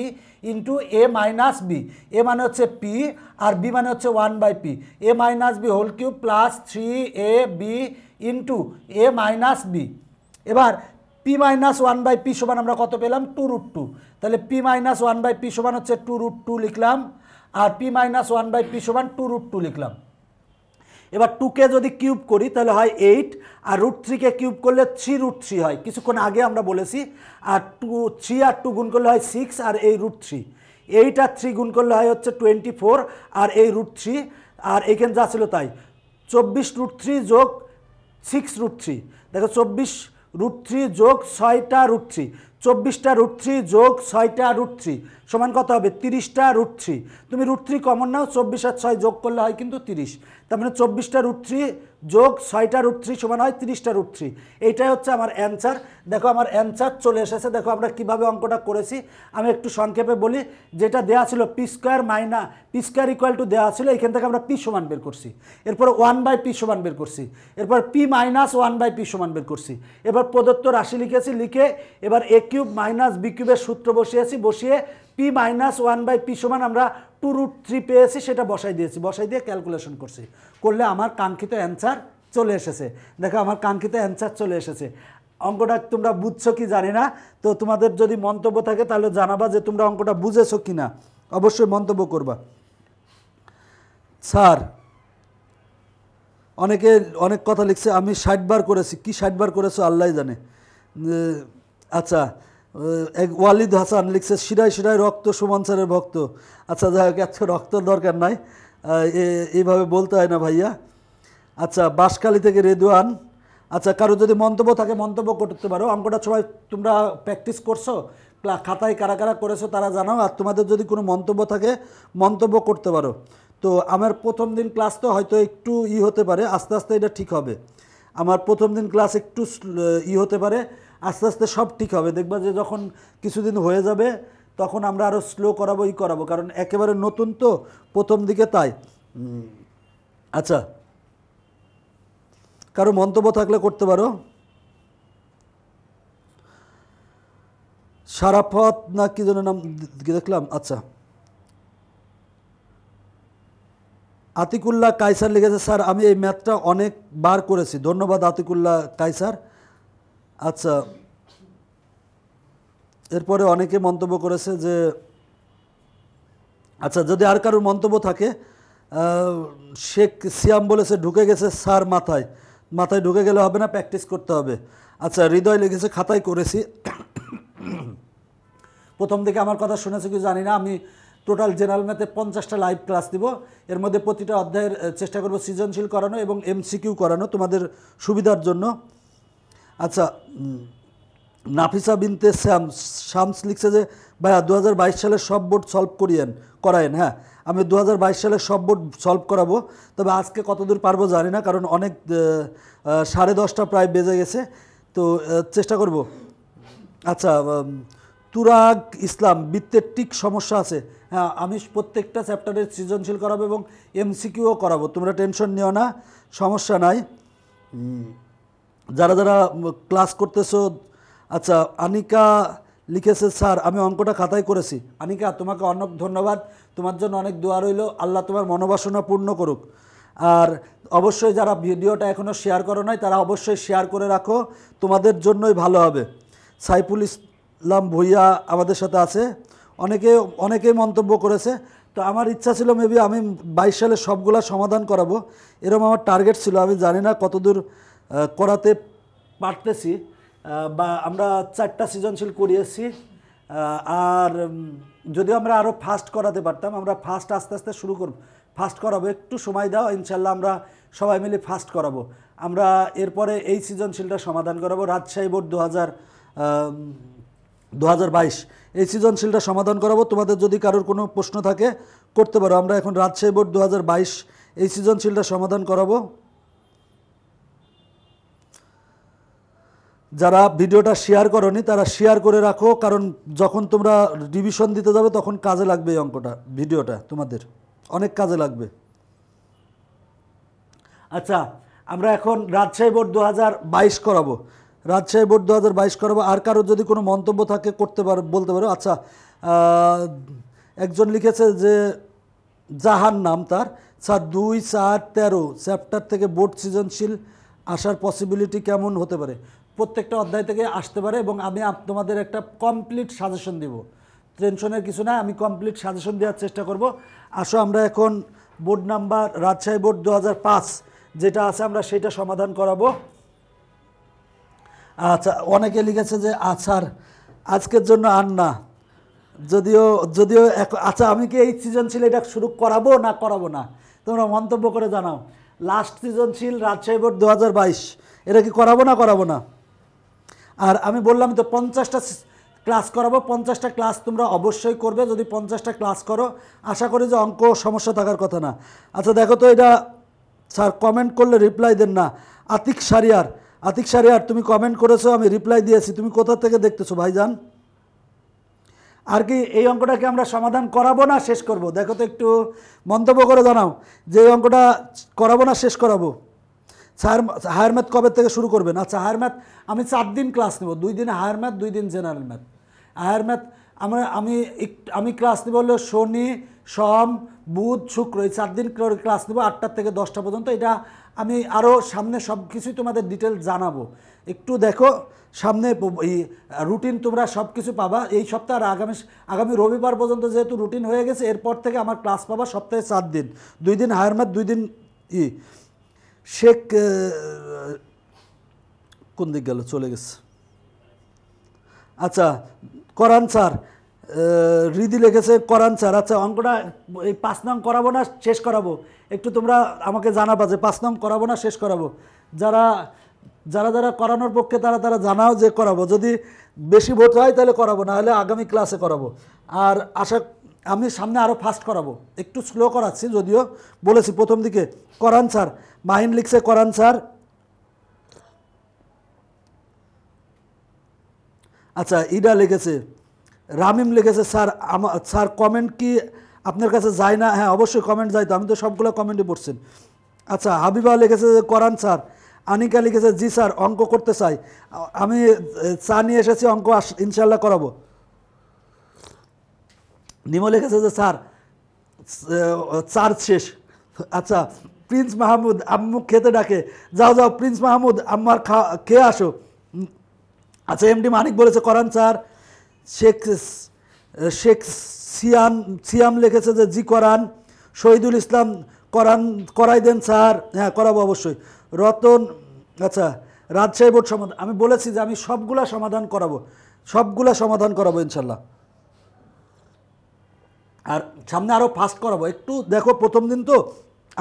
Speaker 1: into A minus B A মানে হচ্ছে পি আর বি মানে হচ্ছে one by P A minus B whole cube plus three A B into A minus B এবার P minus one by P সমান আমরা কত পেলাম টু রুট টু তাহলে P minus one by P সমান হচ্ছে টু রুট টু লিখলাম আর P minus one by P সমান টু রুট টু লিখলাম এবার টুকে যদি কিউব করি তাহলে হয় এইট আর রুট থ্রিকে কিউব করলে থ্রি রুট থ্রি হয় কিছুক্ষণ আগে আমরা বলেছি আর টু থ্রি আর টু গুণ করলে হয় সিক্স আর এই রুট থ্রি এইট আর থ্রি গুণ করলে হয় হচ্ছে টোয়েন্টি ফোর আর এই রুট থ্রি আর এইখানে যা ছিল তাই চব্বিশ রুট থ্রি যোগ সিক্স রুট থ্রি দেখো চব্বিশ রুট থ্রি যোগ ছয়টা রুট থ্রি চব্বিশটা রুট থ্রি যোগ ছয়টা রুট থ্রি সমান কত হবে তিরিশটা রুট থ্রি তুমি রুট থ্রি কমন নাও চব্বিশ আর ছয় যোগ করলে হয় কিন্তু তিরিশ তার মানে চব্বিশটা রুট থ্রি যোগ ছয়টা রুট থ্রি সমান হয় তিরিশটা রুট থ্রি এইটাই হচ্ছে আমার অ্যান্সার দেখো আমার অ্যান্সার চলে এসেছে দেখো আমরা কিভাবে অঙ্কটা করেছি আমি একটু সংক্ষেপে বলি যেটা দেওয়া ছিল P square minus P square equal to দেওয়া ছিল এখান থেকে আমরা পি সমান বের করছি এরপর ওয়ান বাই পি সমান বের করছি এরপর P minus one by P সমান বের করছি এবার প্রদত্ত রাশি লিখেছি লিখে এবার এ কিউব মাইনাস বি কিউবের সূত্র বসিয়েছি বসিয়ে P minus one by P সমান আমরা টু রুট থ্রি পেয়েছি সেটা বসাই দিয়েছি বসাই দিয়ে ক্যালকুলেশন করছি করলে আমার কাঙ্ক্ষিত অ্যান্সার চলে এসেছে দেখো আমার কাঙ্ক্ষিত অ্যান্সার চলে এসেছে অঙ্কটা তোমরা বুঝছো কি জানি না তো তোমাদের যদি মন্তব্য থাকে তাহলে জানাবা যে তোমরা অঙ্কটা বুঝেছো কি না অবশ্যই মন্তব্য করবা স্যার অনেকে অনেক কথা লিখছে আমি ষাটবার করেছি কি ষাটবার করেছো আল্লাহ জানে আচ্ছা ওয়ালিদ হাসান লিখছে শিরায় শিরায় রক্ত সুমান স্যারের ভক্ত আচ্ছা যাই হোক এত রক্তর দরকার নাই এইভাবে বলতে হয় না ভাইয়া আচ্ছা বাঁশখালী থেকে রেদুয়ান আচ্ছা কারো যদি মন্তব্য থাকে মন্তব্য করতে পারো অঙ্কটা সবাই তোমরা প্র্যাকটিস করছো খাতায় কারা কারা করেছো তারা জানাও আর তোমাদের যদি কোনো মন্তব্য থাকে মন্তব্য করতে পারো তো আমার প্রথম দিন ক্লাস তো হয়তো একটু ই হতে পারে আস্তে আস্তে এটা ঠিক হবে আমার প্রথম দিন ক্লাস একটু ই হতে পারে আস্তে আস্তে সব ঠিক হবে দেখবা যে যখন কিছুদিন হয়ে যাবে তখন আমরা আরও স্লো করাবো ই করাবো কারণ একেবারে নতুন তো প্রথম দিকে তাই আচ্ছা কারো মন্তব্য থাকলে করতে পারো সারাফত না কি যেন নাম দেখলাম আচ্ছা আতিকুল্লাহ কায়সার লিখেছে স্যার আমি এই ম্যাথটা অনেক বার করেছি ধন্যবাদ আতিকুল্লাহ কায়সার আচ্ছা এরপরে অনেকে মন্তব্য করেছে যে আচ্ছা যদি আর কারোর মন্তব্য থাকে শেখ সিয়াম বলেছে ঢুকে গেছে স্যার মাথায় মাথায় ঢুকে গেলে হবে না প্র্যাকটিস করতে হবে আচ্ছা হৃদয় লিখেছে খাতায় করেছি প্রথম দিকে আমার কথা শুনেছে কি জানি না আমি টোটাল জেনারেল ম্যাথে পঞ্চাশটা লাইভ ক্লাস দিব এর মধ্যে প্রতিটা অধ্যায়ের চেষ্টা করবো সৃজনশীল করানো এবং এমসিকিউ করানো তোমাদের সুবিধার জন্য আচ্ছা নাফিসা বিনতে শ্যাম শামস লিখছে যে ভাইয়া দু সালে সব বোর্ড সলভ করিয়েন করায়েন হ্যাঁ আমি দু সালে সব বোর্ড সলভ করাবো তবে আজকে কতদূর পারবো জানি না কারণ অনেক সাড়ে দশটা প্রায় বেজে গেছে তো চেষ্টা করব আচ্ছা তুরাগ ইসলাম বৃত্তের ঠিক সমস্যা আছে হ্যাঁ আমি প্রত্যেকটা চ্যাপ্টারের সৃজনশীল করাবো এবং এমসিকিউও করাবো তোমরা টেনশন নিও না সমস্যা নাই যারা যারা ক্লাস করতেছো আচ্ছা আনিকা লিখেছে স্যার আমি অঙ্কটা খাতায় করেছি আনিকা তোমাকে অনেক ধন্যবাদ তোমার জন্য অনেক দোয়া রইল আল্লাহ তোমার মনোবাসনা পূর্ণ করুক আর অবশ্যই যারা ভিডিওটা এখনও শেয়ার করো নাই তারা অবশ্যই শেয়ার করে রাখো তোমাদের জন্যই ভালো হবে সাইফুল ইসলাম ভুইয়া আমাদের সাথে আছে অনেকে অনেকেই মন্তব্য করেছে তো আমার ইচ্ছা ছিল মেবি আমি বাইশ সালে সবগুলা সমাধান করাবো এরম আমার টার্গেট ছিল আমি জানি না কতদূর করাতে পারতেছি বা আমরা চারটা সৃজনশীল করিয়েছি আর যদিও আমরা আরও ফাস্ট করাতে পারতাম আমরা ফাস্ট আস্তে আস্তে শুরু করব ফাস্ট করাবো একটু সময় দাও ইনশাল্লাহ আমরা সবাই মিলে ফাস্ট করাবো আমরা এরপরে এই সৃজনশীলটা সমাধান করাবো রাজশাহী বোর্ড দু হাজার দু এই সৃজনশীলটা সমাধান করাবো তোমাদের যদি কারোর কোনো প্রশ্ন থাকে করতে পারো আমরা এখন রাজশাহী বোর্ড দু এই সৃজনশীলটা সমাধান করাবো যারা ভিডিওটা শেয়ার করনি তারা শেয়ার করে রাখো কারণ যখন তোমরা রিভিশন দিতে যাবে তখন কাজে লাগবে এই অঙ্কটা ভিডিওটা তোমাদের অনেক কাজে লাগবে আচ্ছা আমরা এখন রাজশাহী বোর্ড দু হাজার বাইশ করাবো রাজশাহী বোর্ড দু হাজার বাইশ করাবো আর কারো যদি কোনো মন্তব্য থাকে করতে পারো বলতে পারো আচ্ছা একজন লিখেছে যে জাহান নাম তার স্যার দুই চার তেরো চ্যাপ্টার থেকে বোর্ড সৃজনশীল আসার পসিবিলিটি কেমন হতে পারে প্রত্যেকটা অধ্যায় থেকে আসতে পারে এবং আমি তোমাদের একটা কমপ্লিট সাজেশন দিব টেনশনের কিছু না আমি কমপ্লিট সাজেশন দেওয়ার চেষ্টা করব আসো আমরা এখন বোর্ড নাম্বার রাজশাহী বোর্ড দু যেটা আছে আমরা সেটা সমাধান করাবো আচ্ছা অনেকে লিখেছে যে আছার আজকের জন্য আর না যদিও যদিও আচ্ছা আমি কি এই সৃজনশীল এটা শুরু করাবো না করাবো না তোমরা মন্তব্য করে জানাও লাস্ট সৃজনশীল রাজশাহী বোর্ড দু এটা কি করাবো না করাবো না আর আমি বললাম তো পঞ্চাশটা ক্লাস করাবো পঞ্চাশটা ক্লাস তোমরা অবশ্যই করবে যদি পঞ্চাশটা ক্লাস করো আশা করি যে অঙ্ক সমস্যা থাকার কথা না আচ্ছা দেখো তো এটা স্যার কমেন্ট করলে রিপ্লাই দেন না আতিক সারিয়ার আতিক সারিয়ার তুমি কমেন্ট করেছো আমি রিপ্লাই দিয়েছি তুমি কোথা থেকে দেখতেছো ভাইজান আর কি এই অঙ্কটাকে আমরা সমাধান করাবো না শেষ করব দেখো তো একটু মন্তব্য করে জানাও যে এই অঙ্কটা করাবো না শেষ করাবো চার হায়ার ম্যাথ কবে থেকে শুরু করবেন আচ্ছা হায়ার ম্যাথ আমি চার দিন ক্লাস নেব দুই দিন হায়ার ম্যাথ দুই দিন জেনারেল ম্যাথ হায়ার ম্যাথ আমরা আমি আমি ক্লাস নেব হলো শনি সোম বুধ শুক্র এই চার দিন ক্লাস নেব আটটার থেকে দশটা পর্যন্ত এটা আমি আরও সামনে সব কিছুই তোমাদের ডিটেল জানাবো একটু দেখো সামনে এই রুটিন তোমরা সব কিছু পাবা এই সপ্তাহ আর আগামী আগামী রবিবার পর্যন্ত যেহেতু রুটিন হয়ে গেছে এরপর থেকে আমার ক্লাস পাবা সপ্তাহে চার দিন দুই দিন হায়ার ম্যাথ দুই দিন ই শেখ কোন দিক গেল চলে গেছে আচ্ছা করান স্যার রিদি লেগেছে করান স্যার আচ্ছা অঙ্কটা এই পাঁচ নং করাবো না শেষ করাবো একটু তোমরা আমাকে জানাবা যে পাঁচ নং করাবো না শেষ করাবো যারা যারা যারা করানোর পক্ষে তারা তারা জানাও যে করাবো যদি বেশি ভোট হয় তাহলে করাবো না হলে আগামী ক্লাসে করাবো আর আশা আমি সামনে আরও ফাস্ট করাবো একটু স্লো করাচ্ছি যদিও বলেছি প্রথম দিকে করান স্যার মাহিন লিখছে করান স্যার আচ্ছা ইডা লিখেছে রামিম লিখেছে স্যার আমার স্যার কমেন্ট কি আপনার কাছে যায় না হ্যাঁ অবশ্যই কমেন্ট যায় তো আমি তো সবগুলো কমেন্টই পড়ছেন আচ্ছা হাবিবা লিখেছে যে করান স্যার আনিকা লিখেছে জি স্যার অঙ্ক করতে চাই আমি চা নিয়ে এসেছি অঙ্ক আস ইনশাল্লাহ করাবো নিমো লিখেছে যে স্যার চার্জ শেষ আচ্ছা প্রিন্স মাহমুদ আম্মু খেতে ডাকে যাও যাও প্রিন্স মাহমুদ আম্মার খা খেয়ে আসো আচ্ছা এমডি মানিক বলেছে করান স্যার শেখ শেখ সিয়াম সিয়াম লিখেছে যে জি করান শহীদুল ইসলাম করান করাই দেন স্যার হ্যাঁ করাবো অবশ্যই রতন আচ্ছা রাজশাহী বোর্ড সমাধান আমি বলেছি যে আমি সবগুলা সমাধান করাবো সবগুলা সমাধান করাবো ইনশাল্লাহ আর সামনে আরও ফাস্ট করাবো একটু দেখো প্রথম দিন তো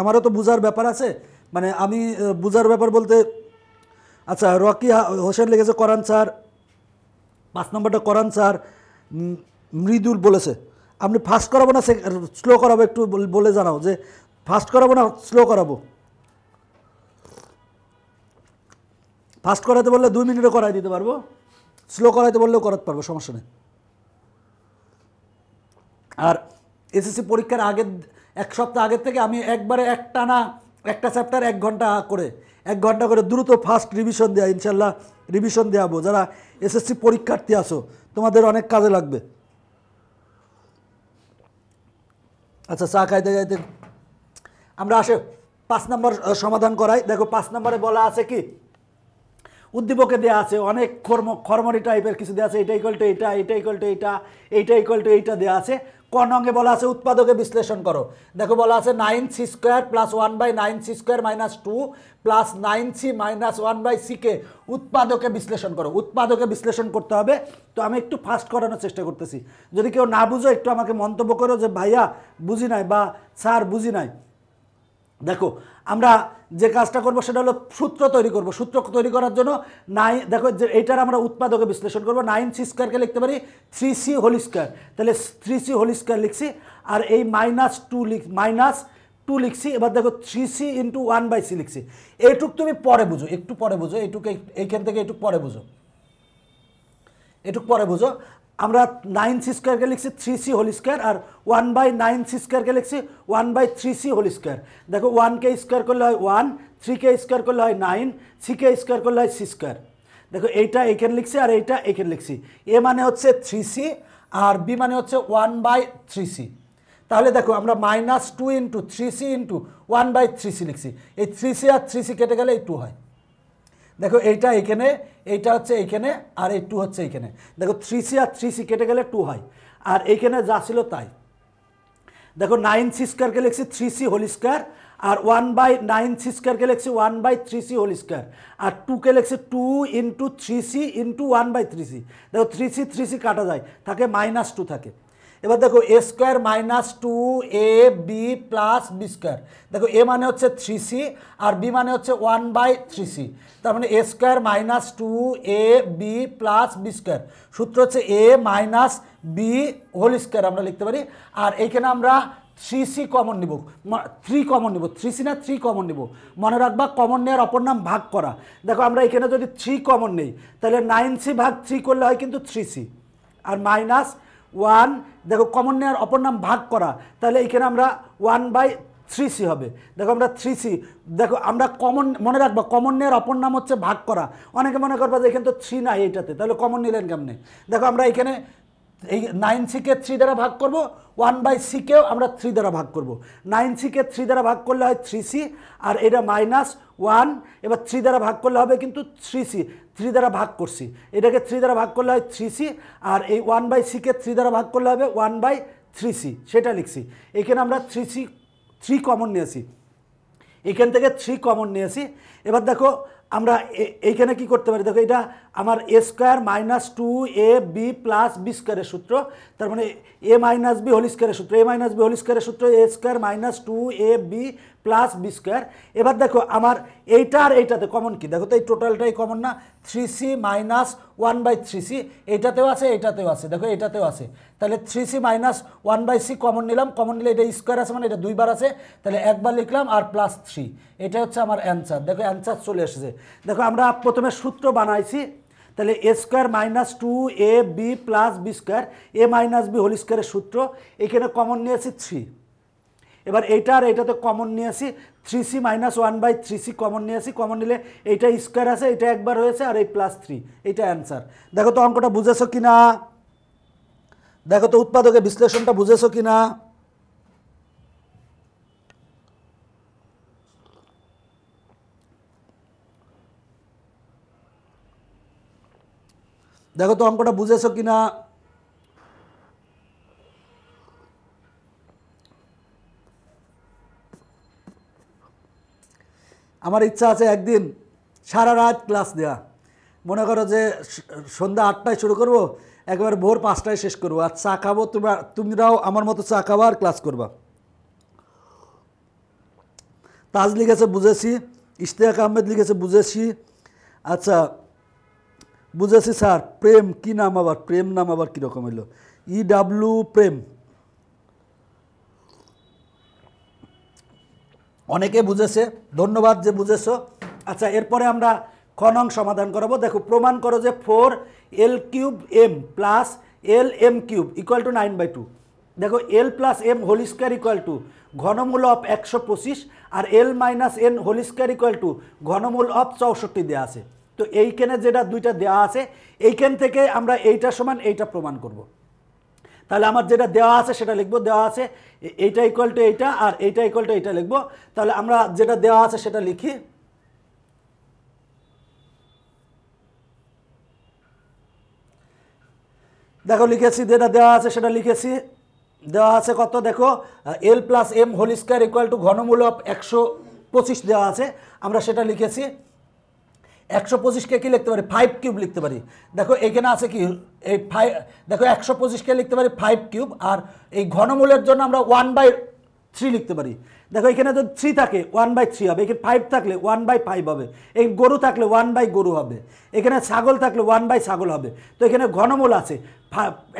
Speaker 1: আমারও তো বোঝার ব্যাপার আছে মানে আমি বোঝার ব্যাপার বলতে আচ্ছা রকি হোসেন লেগেছে করান স্যার পাঁচ নম্বরটা করান স্যার মৃদুল বলেছে আপনি ফাস্ট করাবো না স্লো করাবো একটু বলে জানাও যে ফাস্ট করাবো না স্লো করাবো ফাস্ট করাতে বললে দুই মিনিটে করাই দিতে পারবো স্লো করাইতে বললেও করাতে পারবো সমস্যা নেই আর এসএসসি পরীক্ষার আগের এক সপ্তাহ আগের থেকে আমি একবারে একটা না একটা চ্যাপ্টার এক ঘন্টা করে এক ঘন্টা করে দ্রুত ফার্স্ট রিভিশন দেওয়া ইনশাল্লাহ রিভিশন দেওয়াবো যারা এসএসসি পরীক্ষার্থী আসো তোমাদের অনেক কাজে লাগবে আচ্ছা চা খাইতে যাইতে আমরা আসে পাঁচ নম্বর সমাধান করাই দেখো পাঁচ নম্বরে বলা আছে কি উদ্দীপকে দেওয়া আছে অনেক খর্ম খর্মরি টাইপের কিছু দেওয়া আছে এটা ইকল এটা এটা ইকল এটা এইটা ইকল এইটা দেওয়া আছে ক নঙ্গে বলা আছে উৎপাদকে বিশ্লেষণ করো দেখো বলা আছে nine C square plus one by nine C square minus two plus nine C minus one by সিকে উৎপাদকে বিশ্লেষণ করো উৎপাদকে বিশ্লেষণ করতে হবে তো আমি একটু ফাস্ট করানোর চেষ্টা করতেছি যদি কেউ না বুঝো একটু আমাকে মন্তব্য করো যে ভাইয়া বুঝি নাই বা স্যার বুঝি নাই দেখো আমরা যে কাজটা করব সেটা হলো সূত্র তৈরি করব সূত্র তৈরি করার জন্য নাই দেখো যে এইটার আমরা উৎপাদকে বিশ্লেষণ করব নাইন সি স্কোয়ারকে লিখতে পারি থ্রি সি হোল স্কোয়ার তাহলে থ্রি সি হোল স্কোয়ার লিখছি আর এই মাইনাস টু লিখ মাইনাস টু লিখছি এবার দেখো three C into one by C লিখছি এইটুক তুমি পরে বুঝো একটু পরে বুঝো এইটুকু এইখান থেকে একটু পরে বুঝো এটুক পরে বুঝো আমরা নাইন সি স্কোয়ার গ্যালাক্সি থ্রি সি হোল স্কোয়ার আর one by nine C square গ্যালাক্সি one by three C whole square দেখো ওয়ানকে স্কোয়ার করলে হয় ওয়ান থ্রি কে স্কোয়ার করলে হয় নাইন সিকে স্কোয়ার করলে হয় সি স্কোয়ার দেখো এইটা এইখানে লিখছি আর এইটা এইখানে লিখছি এ মানে হচ্ছে থ্রি সি আর বি মানে হচ্ছে ওয়ান বাই থ্রি সি তাহলে দেখো আমরা minus two into three C into one by three C লিখছি এই থ্রি সি আর থ্রি সি কেটে গেলে এই টু হয় দেখো এইটা এখানে এইটা হচ্ছে এইখানে আর এই টু হচ্ছে এইখানে দেখো থ্রি সি আর থ্রি সি কেটে গেলে টু হয় আর এইখানে যা ছিল তাই দেখো নাইন সি স্কোয়ারকে লিখছি থ্রি সি হোল স্কোয়ার আর ওয়ান বাই নাইন সি স্কোয়ারকে লিখছি one by three C whole square আর টুকে লিখছি two into three C into one by three C দেখো থ্রি সি থ্রি সি কাটা যায় থাকে মাইনাস টু থাকে এবার দেখো এ square minus two A B plus B square দেখো এ মানে হচ্ছে থ্রি সি আর বি মানে হচ্ছে ওয়ান বাই থ্রি সি তার মানে এ square minus two A B plus B square সূত্র হচ্ছে এ মাইনাস বি হোল স্কোয়ার আমরা লিখতে পারি আর এইখানে আমরা থ্রি সি কমন নিব থ্রি কমন নিব থ্রি সি না থ্রি কমন নিব মনে রাখবা কমন নেওয়ার অপর নাম ভাগ করা দেখো আমরা এখানে যদি থ্রি কমন নেই তাহলে নাইন সি ভাগ থ্রি করলে হয় কিন্তু থ্রি সি আর মাইনাস ওয়ান দেখো কমন নেওয়ার অপর নাম ভাগ করা তাহলে এখানে আমরা ওয়ান বাই থ্রি সি হবে দেখো আমরা থ্রি সি দেখো আমরা কমন মনে রাখবো কমন নেওয়ার অপর নাম হচ্ছে ভাগ করা অনেকে মনে করবো যে এখানে তো থ্রি নাই এইটাতে তাহলে কমন নিলেন কেমনে দেখো আমরা এখানে এই নাইন সিকে থ্রি দ্বারা ভাগ করব ওয়ান বাই সিকেও আমরা থ্রি দ্বারা ভাগ করব নাইন সিকে থ্রি দ্বারা ভাগ করলে হয় থ্রি সি আর এটা মাইনাস ওয়ান এবার থ্রি দ্বারা ভাগ করলে হবে কিন্তু থ্রি সি থ্রি দ্বারা ভাগ করছি এটাকে থ্রি দ্বারা ভাগ করলে হয় থ্রি সি আর এই ওয়ান বাই সিকে থ্রি দ্বারা ভাগ করলে হবে ওয়ান বাই থ্রি সি সেটা লিখছি এখানে আমরা থ্রি সি থ্রি কমন নিয়েছি এখান থেকে থ্রি কমন নিয়েছি এবার দেখো আমরা এইখানে কি করতে পারি দেখো এটা আমার A square minus two A B plus B স্কোয়ারের সূত্র তার মানে এ মাইনাস বি হোল স্কোয়ারের সূত্র এ মাইনাস বি হোল স্কোয়ারের সূত্র A square minus two A B plus B square এবার দেখো আমার এইটা আর এইটাতে কমন কি দেখো তো এই টোটালটাই কমন না three C minus one by three C এইটাতেও আছে এইটাতেও আছে দেখো এটাতেও আছে তাহলে three C minus one by C common নিলাম কমন নিলে এটা স্কোয়ার আছে মানে এটা দুইবার আছে তাহলে একবার লিখলাম আর প্লাস থ্রি এটা হচ্ছে আমার অ্যান্সার দেখো অ্যান্সার চলে এসেছে দেখো আমরা প্রথমে সূত্র বানাইছি তাহলে এ square minus two A B plus B square A minus B whole স্কোয়ারের সূত্র এখানে কমন নিয়েছি থ্রি এবার এইটা আর এইটাতে কমন নিয়ে আসি three C minus one by three C common নিয়ে আসি কমন নিলে এইটা স্কোয়ার আছে এটা একবার হয়েছে আর এই প্লাস থ্রি এইটা অ্যান্সার দেখো তো অঙ্কটা বুঝেছো কি না দেখো তো উৎপাদকের বিশ্লেষণটা বুঝেছো কি না দেখো তো অঙ্কটা বুঝেছো কি না আমার ইচ্ছা আছে একদিন সারা রাত ক্লাস দেওয়া মনে করো যে সন্ধ্যা আটটায় শুরু করব একবার ভোর পাঁচটায় শেষ করবো আর চা খাবো তোমরা তোমরাও আমার মতো চা খাবার ক্লাস করবা তাজ লিখেছে বুঝেছি ইশতেয়াক আহমেদ লিখেছে বুঝেছি আচ্ছা বুঝেছি স্যার প্রেম কি নাম আবার প্রেম নাম আবার কীরকম হলো ইডাব্লু প্রেম অনেকে বুঝেছে ধন্যবাদ যে বুঝেছ আচ্ছা এরপরে আমরা খনং সমাধান করাবো দেখো প্রমাণ করো যে four L cube M plus L M cube equal to nine by two দেখো L plus M whole square equal to ঘনমূল অফ একশো পঁচিশ আর L minus N whole square equal to ঘনমূল অফ চৌষট্টি দেওয়া আছে তো এইখানে যেটা দুইটা দেওয়া আছে এইখান থেকে আমরা এইটা সমান এইটা প্রমাণ করব তাহলে আমার যেটা দেওয়া আছে সেটা লিখবো দেওয়া আছে এইটা ইকুয়াল টু এইটা আর এইটা ইকুয়াল টু এইটা লিখবো তাহলে আমরা যেটা দেওয়া আছে সেটা লিখি দেখো লিখেছি যেটা দেওয়া আছে সেটা লিখেছি দেওয়া আছে কত দেখো L plus M whole square equal to ঘনমূল অফ একশো পঁচিশ দেওয়া আছে আমরা সেটা লিখেছি একশো পঁচিশকে কী লিখতে পারি ফাইভ কিউব লিখতে পারি দেখো এখানে আছে কি এই ফাইভ দেখো একশো পঁচিশকে লিখতে পারি ফাইভ কিউব আর এই ঘনমূলের জন্য আমরা ওয়ান বাই থ্রি লিখতে পারি দেখো এখানে যদি থ্রি থাকে ওয়ান বাই থ্রি হবে এখানে ফাইভ থাকলে ওয়ান বাই ফাইভ হবে এই গরু থাকলে ওয়ান বাই গরু হবে এখানে ছাগল থাকলে ওয়ান বাই ছাগল হবে তো এখানে ঘনমূল আছে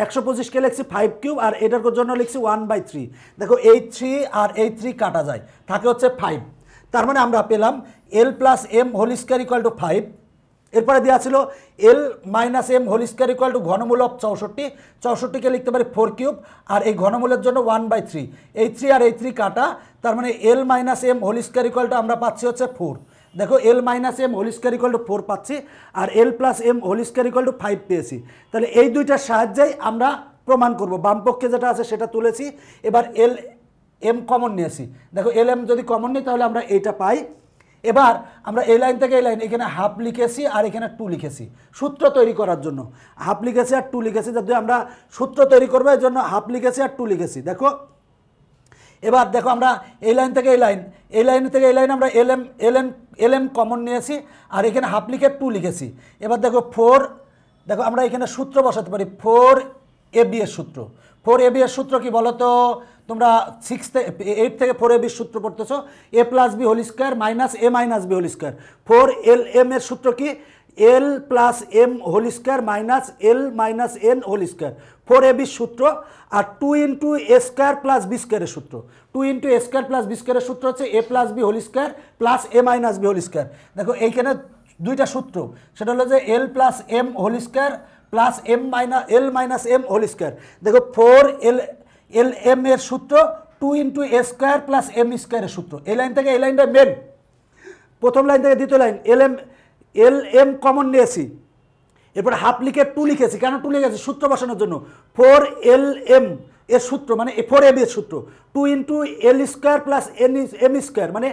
Speaker 1: একশো পঁচিশকে লিখছি ফাইভ কিউব আর এটার জন্য লিখছি ওয়ান বাই থ্রি দেখো এই থ্রি আর এই থ্রি কাটা যায় থাকে হচ্ছে ফাইভ তার মানে আমরা পেলাম L plus M whole square equal to five এরপরে দেওয়া ছিল L minus M whole square equal to ঘনমূল অফ চৌষট্টি চৌষট্টিকে লিখতে পারি ফোর কিউব আর এই ঘনমূলের জন্য ওয়ান বাই থ্রি এই থ্রি আর এই থ্রি কাটা তার মানে L minus M whole square equal to আমরা পাচ্ছি হচ্ছে ফোর দেখো L minus M whole square equal to four পাচ্ছি আর L plus M whole square equal to five পেয়েছি তাহলে এই দুইটার সাহায্যেই আমরা প্রমাণ করব বামপক্ষে যেটা আছে সেটা তুলেছি এবার এল এম কমন নিয়েছি দেখো এল এম যদি কমন নিই তাহলে আমরা এইটা পাই এবার আমরা এই লাইন থেকে এই লাইন এখানে হাফ লিখেছি আর এখানে টু লিখেছি সূত্র তৈরি করার জন্য হাফ লিখেছি আর টু লিখেছি যাতে আমরা সূত্র তৈরি করবো এর জন্য হাফ লিখেছি আর টু লিখেছি দেখো এবার দেখো আমরা এই লাইন থেকে এই লাইন এই লাইন থেকে এই লাইন আমরা L M L M L M common নিয়েছি আর এখানে হাফ লিখে টু লিখেছি এবার দেখো ফোর দেখো আমরা এখানে সূত্র বসাতে পারি ফোর এ বি এর সূত্র ফোর এ বি এর সূত্র কি বলতো তোমরা সিক্স এইট থেকে ফোর এ বি সূত্র পড়তেছো A plus B whole square minus A minus B whole square four L M এর সূত্র কি L plus M whole square minus L minus N whole square four A B সূত্র আর টু ইন্টু এ স্কোয়ার প্লাস বি স্কোয়ারের সূত্র টু ইন্টু এ স্কোয়ার প্লাস বি স্কোয়ারের সূত্র হচ্ছে এ plus B whole square plus A minus B whole square দেখো এইখানে দুইটা সূত্র সেটা হলো যে L plus M whole square plus M minus L minus M whole square দেখো ফোর এল এল এম এর সূত্র টু ইন্টু এ স্কোয়ার প্লাস এম স্কোয়ারের সূত্র এই লাইন থেকে এই লাইনটা মেন প্রথম লাইন থেকে দ্বিতীয় line L M L M common নিয়েছি এরপরে হাফ লিখে টু লিখেছি কেন টু লিখেছি সূত্র বসানোর জন্য ফোর এল এম এর সূত্র মানে ফোর এম এর সূত্র two into L square plus N M square মানে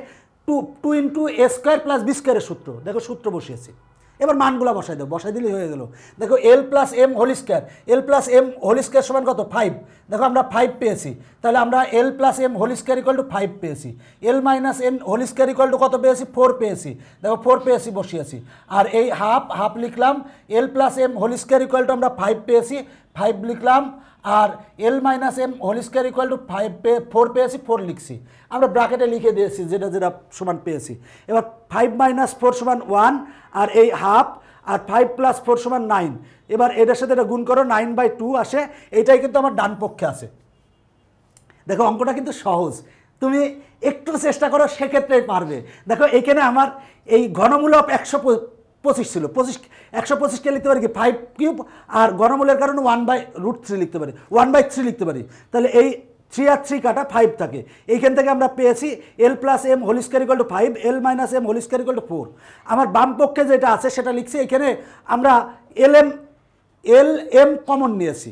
Speaker 1: টু টু ইন্টু এ স্কোয়ার প্লাস বি স্কোয়ারের সূত্র দেখো সূত্র বসিয়েছি এবার মানগুলো বসাই দেবো বসাই দিলেই হয়ে গেলো দেখো L plus M whole square L plus M whole square সমান কত ফাইভ দেখো আমরা ফাইভ পেয়েছি তাহলে আমরা L plus M whole square equal to five পেয়েছি L minus N whole square equal to কত পেয়েছি ফোর পেয়েছি দেখো ফোর পেয়েছি বসিয়েছি আর এই হাফ হাফ লিখলাম L plus M whole square equal to আমরা ফাইভ পেয়েছি ফাইভ লিখলাম আর L minus M whole square equal to five পে ফোর পেয়েছি ফোর লিখছি আমরা ব্র্যাকেটে লিখে দিয়েছি যেটা যেটা সমান পেয়েছি এবার ফাইভ মাইনাস ফোর সমান ওয়ান আর এই হাফ আর ফাইভ প্লাস ফোর সমান নাইন এবার এটার সাথে এটা গুণ করো নাইন বাই টু আসে এটাই কিন্তু আমার ডান পক্ষে আছে দেখো অঙ্কটা কিন্তু সহজ তুমি একটু চেষ্টা করো সেক্ষেত্রে পারবে দেখো এখানে আমার এই ঘনমূলক একশো পঁচিশ ছিল পঁচিশ একশো পঁচিশকে লিখতে পারি কি ফাইভ কিউব আর গরমলের কারণে ওয়ান বাই রুট থ্রি লিখতে পারি ওয়ান বাই থ্রি লিখতে পারি তাহলে এই থ্রি আর থ্রি কাটা ফাইভ থাকে এইখান থেকে আমরা পেয়েছি L plus M whole square to five L minus M whole square to four আমার বাম পক্ষে যেটা আছে সেটা লিখছি এখানে আমরা L M L M common নিয়েছি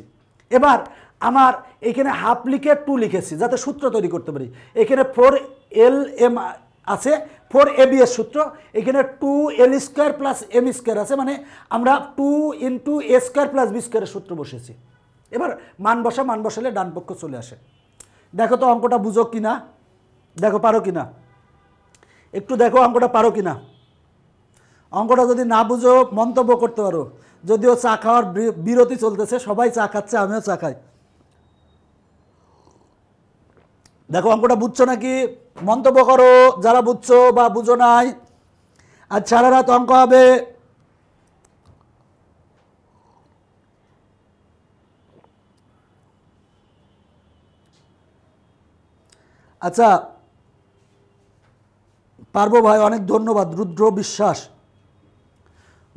Speaker 1: এবার আমার এখানে হাফ লিখে টু লিখেছি যাতে সূত্র তৈরি করতে পারি এখানে ফোর এল এম আছে ফোর এর সূত্র এখানে two L square plus M square আছে মানে আমরা টু ইন্টু এ স্কোয়ার প্লাস বি স্কোয়ারের সূত্র বসেছি এবার মান বসা মান বসালে ডান পক্ষ চলে আসে দেখো তো অঙ্কটা বুঝো কিনা দেখো পারো কিনা একটু দেখো অঙ্কটা পারো কিনা অঙ্কটা যদি না বুঝো মন্তব্য করতে পারো যদিও চা খাওয়ার বিরতি চলতেছে সবাই চা খাচ্ছে আমিও চা খাই দেখো অঙ্কটা বুঝছো নাকি মন্তব্য করো যারা বুঝছো বা বুঝো নাই আর সারা রাত অঙ্ক হবে আচ্ছা পারবো ভাই অনেক ধন্যবাদ রুদ্র বিশ্বাস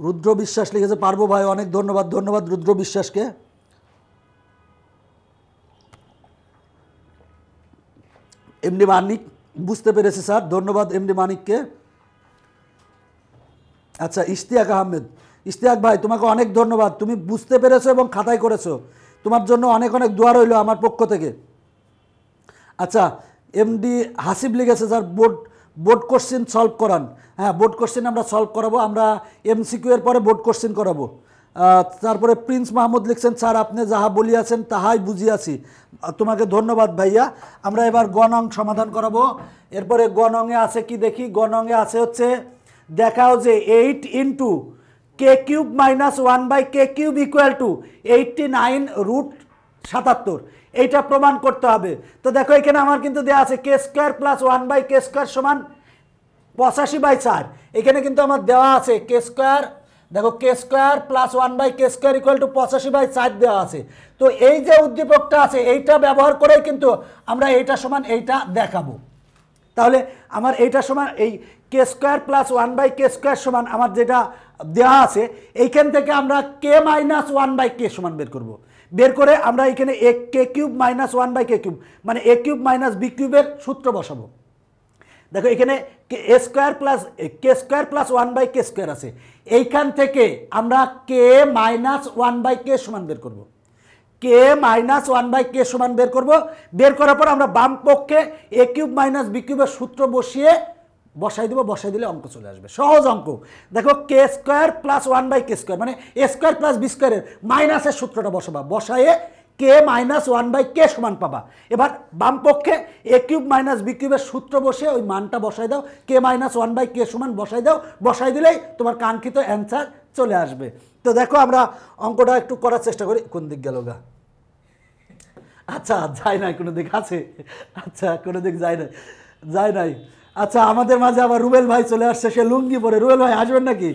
Speaker 1: রুদ্র বিশ্বাস লিখেছে পারবো ভাই অনেক ধন্যবাদ ধন্যবাদ রুদ্র বিশ্বাসকে এমনি মানিক বুঝতে পেরেছি স্যার ধন্যবাদ এমডি মানিককে আচ্ছা ইশতিয়াক আহমেদ ইশতিয়াক ভাই তোমাকে অনেক ধন্যবাদ তুমি বুঝতে পেরেছো এবং খাতাই করেছো তোমার জন্য অনেক অনেক দোয়া রইল আমার পক্ষ থেকে আচ্ছা এমডি হাসিব লিখেছে sir board board question solve করান হ্যাঁ বোর্ড কোশ্চিন আমরা সলভ করাবো আমরা এমসিকিউ এর পরে বোর্ড কোশ্চিন করাবো তারপরে প্রিন্স মাহমুদ লিখছেন স্যার আপনি যাহা বলিয়াছেন তাহাই বুঝিয়াছি তোমাকে ধন্যবাদ ভাইয়া আমরা এবার গণং সমাধান করাবো এরপরে গণংয়ে আছে কি দেখি গণংয়ে আছে হচ্ছে দেখাও যে eight into K cube minus one by K cube equal to eighty nine root সাতাত্তর এইটা প্রমাণ করতে হবে তো দেখো এখানে আমার কিন্তু দেওয়া আছে কে square plus one by K square সমান পঁচাশি বাই চার এখানে কিন্তু আমার দেওয়া আছে কে স্কোয়ার দেখো K square plus one by K square equal to পঁচাশি বাই চার দেওয়া আছে তো এই যে উদ্দীপকটা আছে এইটা ব্যবহার করে কিন্তু আমরা এইটা সমান এইটা দেখাবো তাহলে আমার এইটা সমান এই K square plus one by K square সমান আমার যেটা দেওয়া আছে এইখান থেকে আমরা কে মাইনাস ওয়ান বাই কে সমান বের করব। বের করে আমরা এখানে A K cube minus one by K cube মানে এ কিউব মাইনাস বি কিউবের সূত্র বসাবো দেখো এখানে A square plus K square plus one by K square আছে এইখান থেকে আমরা কে মাইনাস ওয়ান বাই কে সমান বের করব কে মাইনাস ওয়ান বাই কে সমান বের করব বের করার পর আমরা বাম পক্ষে এ কিউব মাইনাস বি কিউবের সূত্র বসিয়ে বসাই দেবো বসাই দিলে অঙ্ক চলে আসবে সহজ অঙ্ক দেখো K square plus one by K square মানে এ স্কোয়ার প্লাস বি স্কোয়ারের মাইনাসের সূত্রটা বসাবা বসায়ে কে মাইনাস ওয়ান বাই কে সমান পাবা এবার বামপক্ষে এ কিউব মাইনাস বি কিউবের সূত্র বসে ওই মানটা বসাই দাও কে মাইনাস ওয়ান বাই কে সমান বসাই দাও বসাই দিলেই তোমার কাঙ্ক্ষিত অ্যান্সার চলে আসবে তো দেখো আমরা অঙ্কটা একটু করার চেষ্টা করি কোন দিক গেল গা আচ্ছা যায় নাই কোনো দিক আছে আচ্ছা কোনো দিক যায় নাই যায় নাই আচ্ছা আমাদের মাঝে আবার রুবেল ভাই চলে আসছে সে লুঙ্গি পরে রুবেল ভাই আসবেন নাকি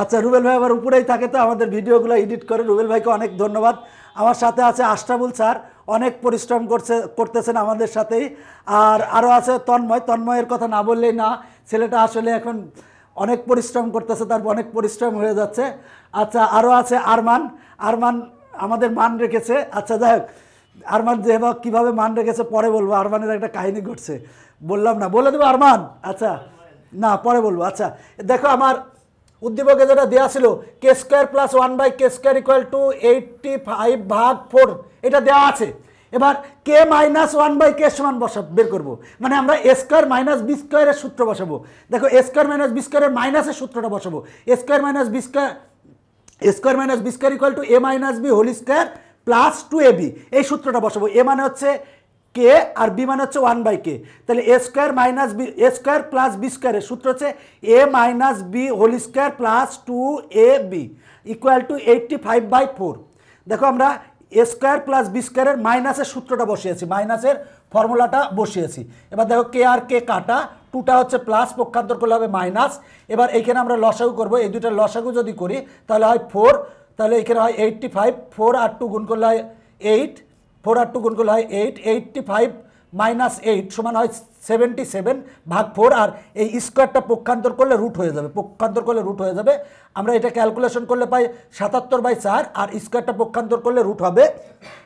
Speaker 1: আচ্ছা রুবেল ভাই আবার উপরেই থাকে তো আমাদের ভিডিওগুলো এডিট করে রুবেল ভাইকে অনেক ধন্যবাদ আমার সাথে আছে আশরাফুল স্যার অনেক পরিশ্রম করছে করতেছেন আমাদের সাথেই আর আরও আছে তন্ময় তন্ময়ের কথা না বললেই না ছেলেটা আসলে এখন অনেক পরিশ্রম করতেছে তার অনেক পরিশ্রম হয়ে যাচ্ছে আচ্ছা আরও আছে আরমান আরমান আমাদের মান রেখেছে আচ্ছা যাই হোক আরমান যেবা কীভাবে মান রেখেছে পরে বলবো আরমানের একটা কাহিনী ঘটছে বললাম না বলে দেবো আরমান আচ্ছা না পরে বলবো আচ্ছা দেখো আমার উদ্দীপকে যেটা দেওয়া ছিল K square plus one by K square equal to eighty five ভাগ ফোর এটা দেওয়া আছে এবার কে মাইনাস ওয়ান বাই কে সমান বসা বের করবো মানে আমরা এ স্কোয়ার মাইনাস বি স্কোয়ারের সূত্র বসাবো দেখো এ স্কোয়ার মাইনাস বি স্কোয়ারের মাইনাসের সূত্রটা বসাবো A square minus B square A square minus B square equal to A minus B whole square plus two A B এই সূত্রটা বসাবো এ মানে হচ্ছে কে আর বি মানে হচ্ছে ওয়ান বাই কে তাহলে এ square minus B A square plus B স্কোয়ারের সূত্র হচ্ছে এ minus B whole square plus two A B equal to eighty five by four দেখো আমরা এ স্কোয়ার প্লাস বি স্কোয়ারের মাইনাসের সূত্রটা বসিয়েছি মাইনাসের ফর্মুলাটা বসিয়েছি এবার দেখো কে আর কে কাটা টুটা হচ্ছে প্লাস পক্ষান্তর করলে হবে মাইনাস এবার এইখানে আমরা লসাগু করবো এই দুটা লসাগু যদি করি তাহলে হয় ফোর তাহলে এখানে হয় এইটটি ফাইভ ফোর আর টু গুণ করলে হয় এইট ফোর আর টু গুণ করলে হয় eight eighty five minus eight সমান হয় সেভেন্টি সেভেন ভাগ ফোর আর এই স্কোয়ারটা পক্ষান্তর করলে রুট হয়ে যাবে পক্ষান্তর করলে রুট হয়ে যাবে আমরা এটা ক্যালকুলেশন করলে পাই সাতাত্তর বাই চার আর স্কোয়ারটা পক্ষান্তর করলে রুট হবে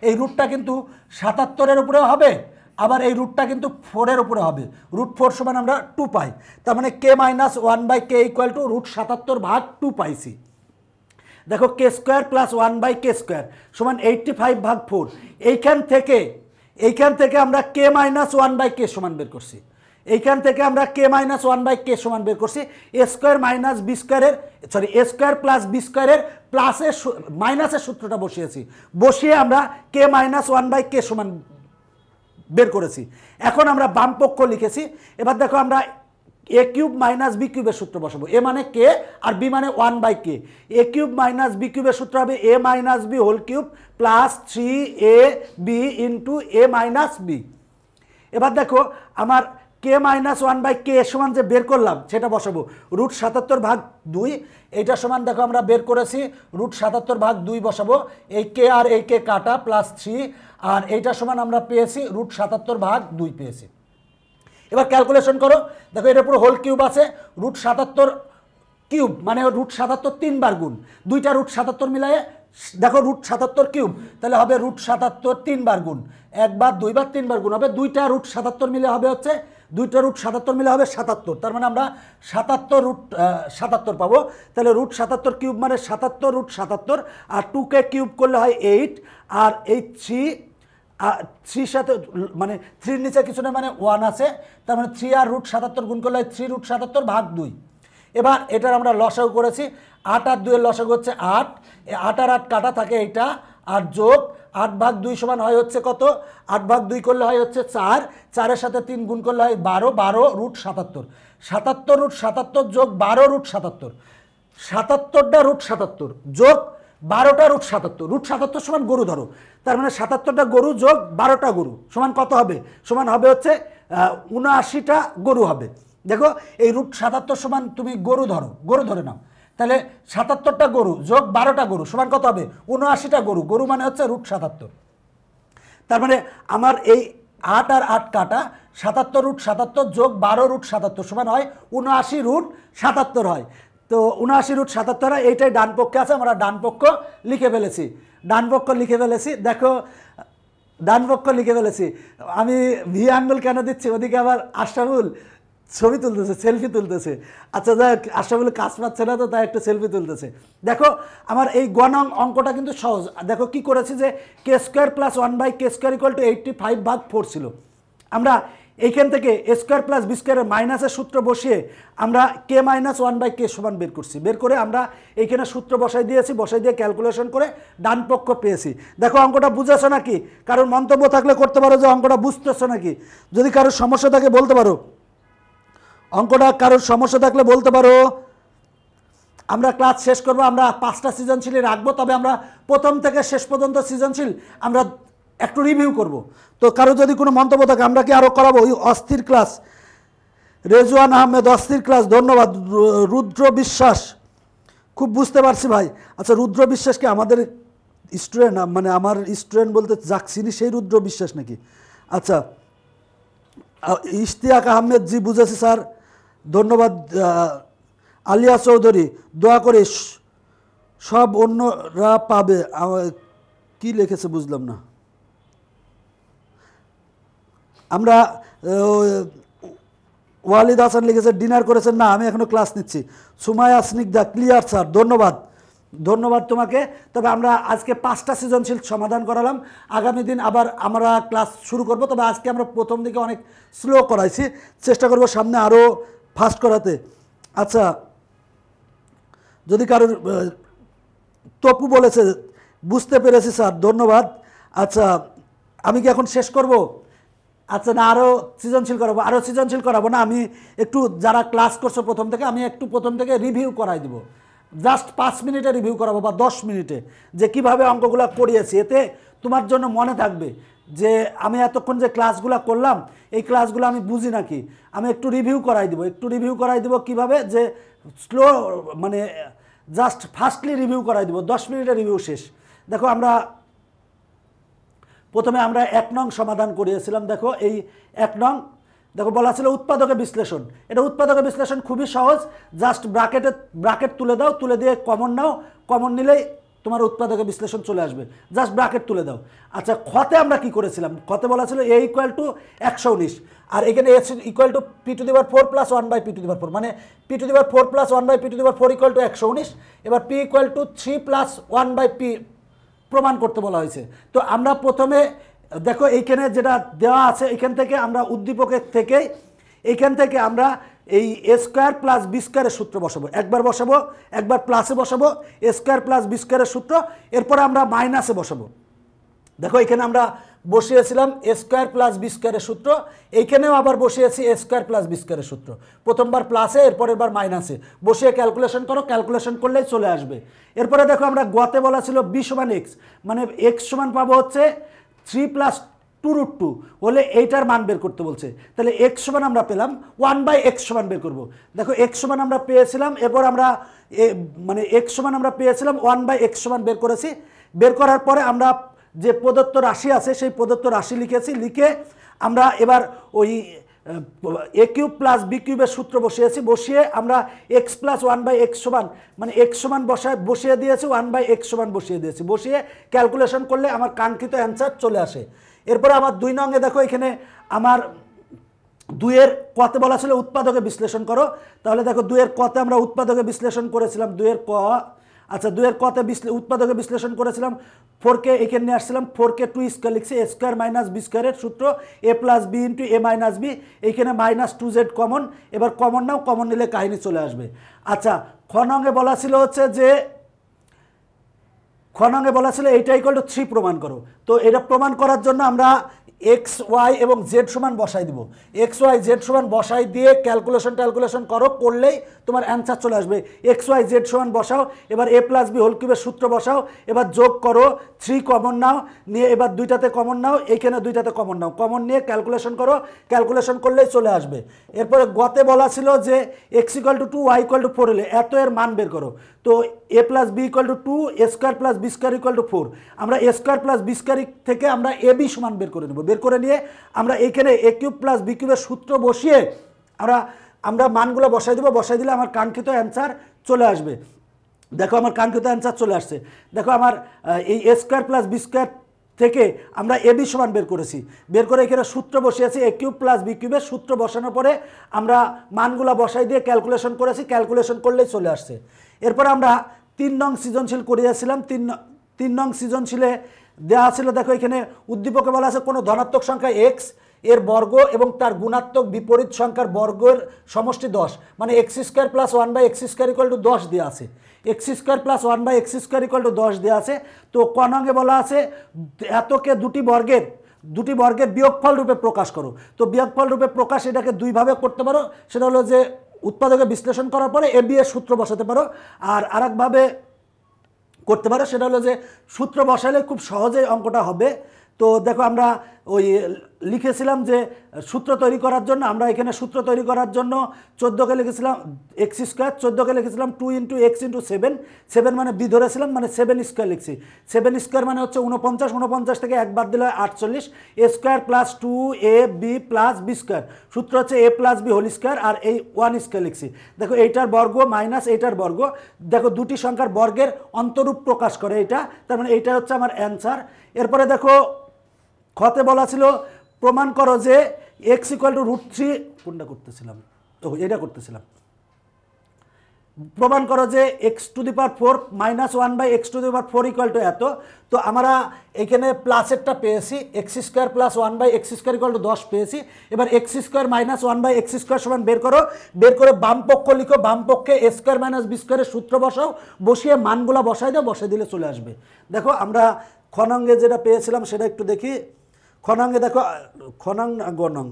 Speaker 1: এই রুটটা কিন্তু সাতাত্তরের উপরেও হবে আবার এই রুটটা কিন্তু ফোরের উপরে হবে রুট ফোর সমান আমরা টু পাই তার মানে K minus one by K equal to root সাতাত্তর ভাগ টু পাইছি দেখো K square plus one by K square সমান এইটটি ফাইভ ভাগ ফোর এইখান থেকে এইখান থেকে আমরা কে মাইনাস ওয়ান বাই কে সমান বের করছি এইখান থেকে আমরা কে মাইনাস ওয়ান বাই কে সমান বের করছি এ স্কোয়ার মাইনাস বি স্কোয়ারের সরি এ স্কোয়ার প্লাস বি স্কোয়ারের প্লাসের মাইনাসের সূত্রটা বসিয়েছি বসিয়ে আমরা কে মাইনাস ওয়ান বাই কে সমান বের করেছি এখন আমরা বামপক্ষ লিখেছি এবার দেখো আমরা এ কিউব মাইনাস বি কিউবের সূত্র বসাবো এ মানে কে আর বি মানে one by K A cube minus B কিউবের সূত্র হবে A minus B whole cube plus three A B into A minus B এবার দেখো আমার কে মাইনাস ওয়ান বাই কে সমান যে বের করলাম সেটা বসাবো রুট সাতাত্তর ভাগ দুই এইটা সমান দেখো আমরা বের করেছি রুট সাতাত্তর ভাগ দুই বসাবো এই কে আর এই কে কাটা প্লাস থ্রি আর এইটা সমান আমরা পেয়েছি রুট সাতাত্তর ভাগ দুই পেয়েছি এবার ক্যালকুলেশন করো দেখো এটা পুরো হোল কিউব আছে রুট সাতাত্তর কিউব মানে রুট সাতাত্তর তিনবার গুণ দুইটা রুট সাতাত্তর মিলায়ে দেখো রুট সাতাত্তর কিউব তাহলে হবে রুট সাতাত্তর তিনবার গুণ একবার দুইবার তিনবার গুণ হবে দুইটা রুট সাতাত্তর মিলে হবে হচ্ছে দুইটা রুট সাতাত্তর মিলে হবে সাতাত্তর তার মানে আমরা সাতাত্তর রুট সাতাত্তর পাবো তাহলে রুট সাতাত্তর কিউব মানে সাতাত্তর রুট সাতাত্তর আর টুকে কিউব করলে হয় এইট আর এইট থ্রি থ্রির সাথে মানে থ্রির নিচে কিছু না মানে ওয়ান আছে তার মানে থ্রি আর রুট সাতাত্তর গুণ করলে থ্রি রুট সাতাত্তর ভাগ দুই এবার এটার আমরা লসাগ করেছি আট আর দুয়ের লসাগ হচ্ছে আট আট আর আট কাটা থাকে এটা আর যোগ আট ভাগ দুই সমান হয় হচ্ছে কত আট ভাগ দুই করলে হয় হচ্ছে চার চারের সাথে তিন গুণ করলে হয় বারো বারো রুট সাতাত্তর সাতাত্তর রুট সাতাত্তর যোগ বারো রুট সাতাত্তর সাতাত্তরটা রুট সাতাত্তর যোগ বারোটা রুট সাতাত্তর রুট সাতাত্তর সমান গরু ধরো তার মানে সাতাত্তরটা গরু যোগ বারোটা গরু সমান কত হবে সমান হবে হচ্ছে উনআশিটা গরু হবে দেখো এই রুট সাতাত্তর সমান তুমি গরু ধরো গরু ধরে নাও তাহলে সাতাত্তরটা গরু যোগ বারোটা গরু সমান কত হবে উনআশিটা গরু গরু মানে হচ্ছে রুট সাতাত্তর তার মানে আমার এই আট আর আট কাটা সাতাত্তর রুট সাতাত্তর যোগ বারো রুট সাতাত্তর সমান হয় উনআশি রুট সাতাত্তর হয় তো উনআশি রুট সাতাত্তর এইটাই ডান পক্ষে আছে আমরা ডান পক্ষ লিখে ফেলেছি ডান পক্ষ লিখে ফেলেছি দেখো ডান পক্ষ লিখে ফেলেছি আমি ভি আঙ্গুল কেন দিচ্ছি ওদিকে আবার আশাবুল ছবি তুলতেছে সেলফি তুলতেছে আচ্ছা যাক আশাবুল কাজ পাচ্ছে না তো তাই একটা সেলফি তুলতেছে দেখো আমার এই গণং অঙ্কটা কিন্তু সহজ দেখো কি করেছি যে K square plus one by K square equal to eighty five ভাগ ফোর ছিল আমরা এইখান থেকে স্কোয়ার প্লাস বি স্কোয়ারের মাইনাসের সূত্র বসিয়ে আমরা কে মাইনাস ওয়ান বাই কে সমান বের করছি বের করে আমরা এইখানে সূত্র বসাই দিয়েছি বসাই দিয়ে ক্যালকুলেশন করে ডান পক্ষ পেয়েছি দেখো অঙ্কটা বুঝেছো নাকি কারোর মন্তব্য থাকলে করতে পারো যে অঙ্কটা বুঝতেছো নাকি যদি কারোর সমস্যা থাকে বলতে পারো অঙ্কটা কারোর সমস্যা থাকলে বলতে পারো আমরা ক্লাস শেষ করবো আমরা পাঁচটা সৃজনশীলে রাখবো তবে আমরা প্রথম থেকে শেষ পর্যন্ত সৃজনশীল আমরা একটু রিভিউ করব তো কারো যদি কোনো মন্তব্য থাকে আমরা কি আরও করাবো ওই অস্থির ক্লাস রেজওয়ান আহমেদ অস্থির ক্লাস ধন্যবাদ রুদ্র বিশ্বাস খুব বুঝতে পারছি ভাই আচ্ছা রুদ্র বিশ্বাসকে আমাদের স্টুডেন্ট মানে আমার স্টুডেন্ট বলতে চিনি সেই রুদ্র বিশ্বাস নাকি আচ্ছা ইশতিয়াক আহমেদ জি বুঝেছি স্যার ধন্যবাদ আলিয়া চৌধুরী দোয়া করে সব অন্যরা পাবে কি লিখেছে বুঝলাম না আমরা ওয়ালিদ হাসান লিখেছে ডিনার করেছেন না আমি এখনও ক্লাস নিচ্ছি সুমায়া স্নিগ্ধা ক্লিয়ার স্যার ধন্যবাদ ধন্যবাদ তোমাকে তবে আমরা আজকে পাঁচটা সৃজনশীল সমাধান করালাম আগামী দিন আবার আমরা ক্লাস শুরু করব তবে আজকে আমরা প্রথম দিকে অনেক স্লো করাইছি চেষ্টা করব সামনে আরও ফাস্ট করাতে আচ্ছা যদি কারোর তপু বলেছে বুঝতে পেরেছি স্যার ধন্যবাদ আচ্ছা আমি কি এখন শেষ করবো আচ্ছা না আরও সৃজনশীল করাবো আরও সৃজনশীল করাবো না আমি একটু যারা ক্লাস করছো প্রথম থেকে আমি একটু প্রথম থেকে রিভিউ করাই দেবো জাস্ট পাঁচ মিনিটে রিভিউ করাবো বা দশ মিনিটে যে কিভাবে অঙ্কগুলো করিয়েছি এতে তোমার জন্য মনে থাকবে যে আমি এতক্ষণ যে ক্লাসগুলো করলাম এই ক্লাসগুলো আমি বুঝি নাকি আমি একটু রিভিউ করাই দিব একটু রিভিউ করাই দিব কিভাবে যে স্লো মানে জাস্ট ফার্স্টলি রিভিউ করাই দিব দশ মিনিটে রিভিউ শেষ দেখো আমরা প্রথমে আমরা এক নং সমাধান করিয়েছিলাম দেখো এই এক নং দেখো বলা ছিল উৎপাদকে বিশ্লেষণ এটা উৎপাদকে বিশ্লেষণ খুবই সহজ জাস্ট ব্রাকেটে ব্রাকেট তুলে দাও তুলে দিয়ে কমন নাও কমন নিলেই তোমার উৎপাদকে বিশ্লেষণ চলে আসবে জাস্ট ব্রাকেট তুলে দাও আচ্ছা খতে আমরা কি করেছিলাম খতে বলা ছিল এ ইকুয়াল টু একশো উনিশ আর এখানে S equal to P to the power four plus one by P to the power four মানে P to the power four plus one by P to the power four equal to একশো উনিশ এবার P equal to three plus one by P প্রমাণ করতে বলা হয়েছে তো আমরা প্রথমে দেখো এইখানে যেটা দেওয়া আছে এখান থেকে আমরা উদ্দীপকের থেকে এইখান থেকে আমরা এই এ স্কোয়ার প্লাস বি স্কোয়ারের সূত্র বসাবো একবার বসাবো একবার প্লাসে বসাবো এ স্কোয়ার প্লাস বি স্কোয়ারের সূত্র এরপরে আমরা মাইনাসে বসাবো দেখো এখানে আমরা বসিয়েছিলাম এ স্কোয়ার প্লাস বি স্কোয়ারের সূত্র এইখানেও আবার বসিয়েছি এ স্কোয়ার প্লাস বি স্কোয়ারের সূত্র প্রথমবার প্লাসে এরপরের বার মাইনাসে বসিয়ে ক্যালকুলেশন করো ক্যালকুলেশন করলেই চলে আসবে এরপরে দেখো আমরা গতে বলা ছিল বি সমান এক্স মানে এক্স সমান পাবো হচ্ছে three plus two root two হলে এইটার মান বের করতে বলছে তাহলে এক্স সমান আমরা পেলাম ওয়ান বাই এক্স সমান বের করবো দেখো এক্স সমান আমরা পেয়েছিলাম এরপর আমরা মানে এক্স সমান আমরা পেয়েছিলাম ওয়ান বাই এক্স সমান বের করেছি বের করার পরে আমরা যে প্রদত্ত রাশি আছে সেই প্রদত্ত রাশি লিখেছি লিখে আমরা এবার ওই এ কিউব প্লাস বি কিউবের সূত্র বসিয়েছি বসিয়ে আমরা X plus one by x সমান মানে এক্স সমান বসায় বসিয়ে দিয়েছি ওয়ান বাই এক্স সমান বসিয়ে দিয়েছি বসিয়ে ক্যালকুলেশন করলে আমার কাঙ্ক্ষিত অ্যান্সার চলে আসে এরপরে আমার দুই নঙ্গে দেখো এখানে আমার দুয়ের কতে বলা ছিল উৎপাদকে বিশ্লেষণ করো তাহলে দেখো দুয়ের কতে আমরা উৎপাদকে বিশ্লেষণ করেছিলাম দুয়ের ক আচ্ছা দুয়ের কতে বিশ্লে উৎপাদকে বিশ্লেষণ করেছিলাম ফোর কে এখানে নিয়ে আসছিলাম ফোর কে টু স্কোয়ার লিখছে এ স্কোয়ার মাইনাস বি স্কোয়ারের সূত্র এ প্লাস বি ইন্টু এ মাইনাস বি এইখানে মাইনাস টু জেড কমন এবার কমন নাও কমন নিলে কাহিনী চলে আসবে আচ্ছা খনঙ্গে বলা ছিল হচ্ছে যে খনঙ্গে বলা ছিল এইটা ইকল টু থ্রি প্রমাণ করো তো এটা প্রমাণ করার জন্য আমরা এক্স ওয়াই এবং জেড সমান বসাই দিব এক্স ওয়াই জেড সমান বসাই দিয়ে ক্যালকুলেশন ট্যালকুলেশন করো করলেই তোমার অ্যান্সার চলে আসবে এক্স ওয়াই জেড সমান বসাও এবার এ প্লাস বি হোল কিউবের সূত্র বসাও এবার যোগ করো থ্রি কমন নাও নিয়ে এবার দুইটাতে কমন নাও এইখানে দুইটাতে কমন নাও কমন নিয়ে ক্যালকুলেশন করো ক্যালকুলেশন করলেই চলে আসবে এরপরে গতে বলা ছিল যে X equal to two Y equal to four এলে এত এর মান বের করো তো A plus B equal to two A square plus B square equal to four আমরা এ স্কোয়ার প্লাস বি স্কোয়ার থেকে আমরা এ বি সমান বের করে নেব বের করে নিয়ে আমরা এখানে এ কিউব প্লাস বি কিউবের সূত্র বসিয়ে আমরা আমরা মানগুলো বসাই দেবো বসাই দিলে আমার কাঙ্ক্ষিত অ্যান্সার চলে আসবে দেখো আমার কাঙ্ক্ষিত অ্যান্সার চলে আসছে দেখো আমার এই এ স্কোয়ার প্লাস বি স্কোয়ার থেকে আমরা এ বি সমান বের করেছি বের করে এখানে সূত্র বসিয়েছি এ কিউব প্লাস বি কিউবের সূত্র বসানোর পরে আমরা মানগুলো বসাই দিয়ে ক্যালকুলেশন করেছি ক্যালকুলেশন করলেই চলে আসছে এরপরে আমরা তিন নং সৃজনশীল করিয়াছিলাম তিন তিন নং সৃজনশীলে দেওয়া ছিল দেখো এখানে উদ্দীপকে বলা আছে কোনো ধনাত্মক সংখ্যা এক্স এর বর্গ এবং তার গুণাত্মক বিপরীত সংখ্যার বর্গের সমষ্টি দশ মানে x square plus one by x square equal to দশ দেওয়া আছে x square plus one by x square equal to দশ দেওয়া আছে তো কনঙ্গে বলা আছে এতকে দুটি বর্গের দুটি বর্গের বিয়োগফল রূপে প্রকাশ করো তো বিয়োগফল রূপে প্রকাশ এটাকে দুইভাবে করতে পারো সেটা হলো যে উৎপাদকে বিশ্লেষণ করার পরে এবিএস সূত্র বসাতে পারো আর আরেকভাবে করতে পারো সেটা হলো যে সূত্র বসালে খুব সহজেই অঙ্কটা হবে তো দেখো আমরা ওই লিখেছিলাম যে সূত্র তৈরি করার জন্য আমরা এখানে সূত্র তৈরি করার জন্য চোদ্দোকে লিখেছিলাম এক্স স্কোয়ার চোদ্দোকে লিখেছিলাম two into X into seven seven মানে বি ধরেছিলাম মানে সেভেন স্কোয়ার লিখছি সেভেন স্কোয়ার মানে হচ্ছে উনপঞ্চাশ উনপঞ্চাশ থেকে একবার দিলে আটচল্লিশ A square plus two A B plus B square সূত্র হচ্ছে এ প্লাস বি হোল স্কোয়ার আর এই ওয়ান স্কোয়ার লিখছি দেখো এইটার বর্গ মাইনাস এইটার বর্গ দেখো দুটি সংখ্যার বর্গের অন্তরূপ প্রকাশ করে এটা তার মানে এইটা হচ্ছে আমার অ্যান্সার এরপরে দেখো খতে বলা ছিল প্রমাণ করো যে x equal to root three কোনটা করতেছিলাম তো এটা করতেছিলাম প্রমাণ করো যে X to the power four minus one by X to the power four equal to এত তো আমরা এখানে প্লাসেরটা পেয়েছি X square plus one by x square equal to দশ পেয়েছি এবার X square minus one by x square সমান বের করো বের করে বাম পক্ষ লিখো বাম পক্ষে এ স্কোয়ার মাইনাস বি স্কোয়ারের সূত্র বসাও বসিয়ে মানগুলো বসাই দাও বসে দিলে চলে আসবে দেখো আমরা খনঙ্গে যেটা পেয়েছিলাম সেটা একটু দেখি খনাঙ্গে দেখো খনাং গনং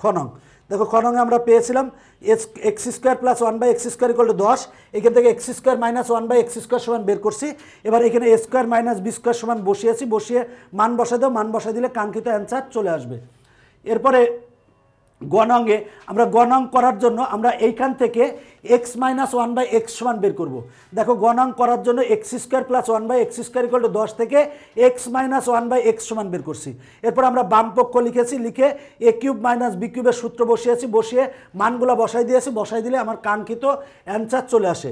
Speaker 1: খনং দেখো খনঙ্গে আমরা পেয়েছিলাম X X square plus one by x square equal to দশ এখান থেকে X square minus one by x square সমান বের করছি এবার এখানে A square minus B square সমান বসিয়েছি বসিয়ে মান বসা দাও মান বসা দিলে কাঙ্ক্ষিত অ্যান্সার চলে আসবে এরপরে গণঙ্গে আমরা গণং করার জন্য আমরা এইখান থেকে x minus one by x সমান বের করবো দেখো গণং করার জন্য X square plus one by x square equal to দশ থেকে x minus one by x সমান বের করছি এরপর আমরা বামপক্ষ লিখেছি লিখে এ কিউব মাইনাস বি কিউবের সূত্র বসিয়েছি বসিয়ে মানগুলো বসাই দিয়েছি বসাই দিলে আমার কাঙ্ক্ষিত অ্যান্সার চলে আসে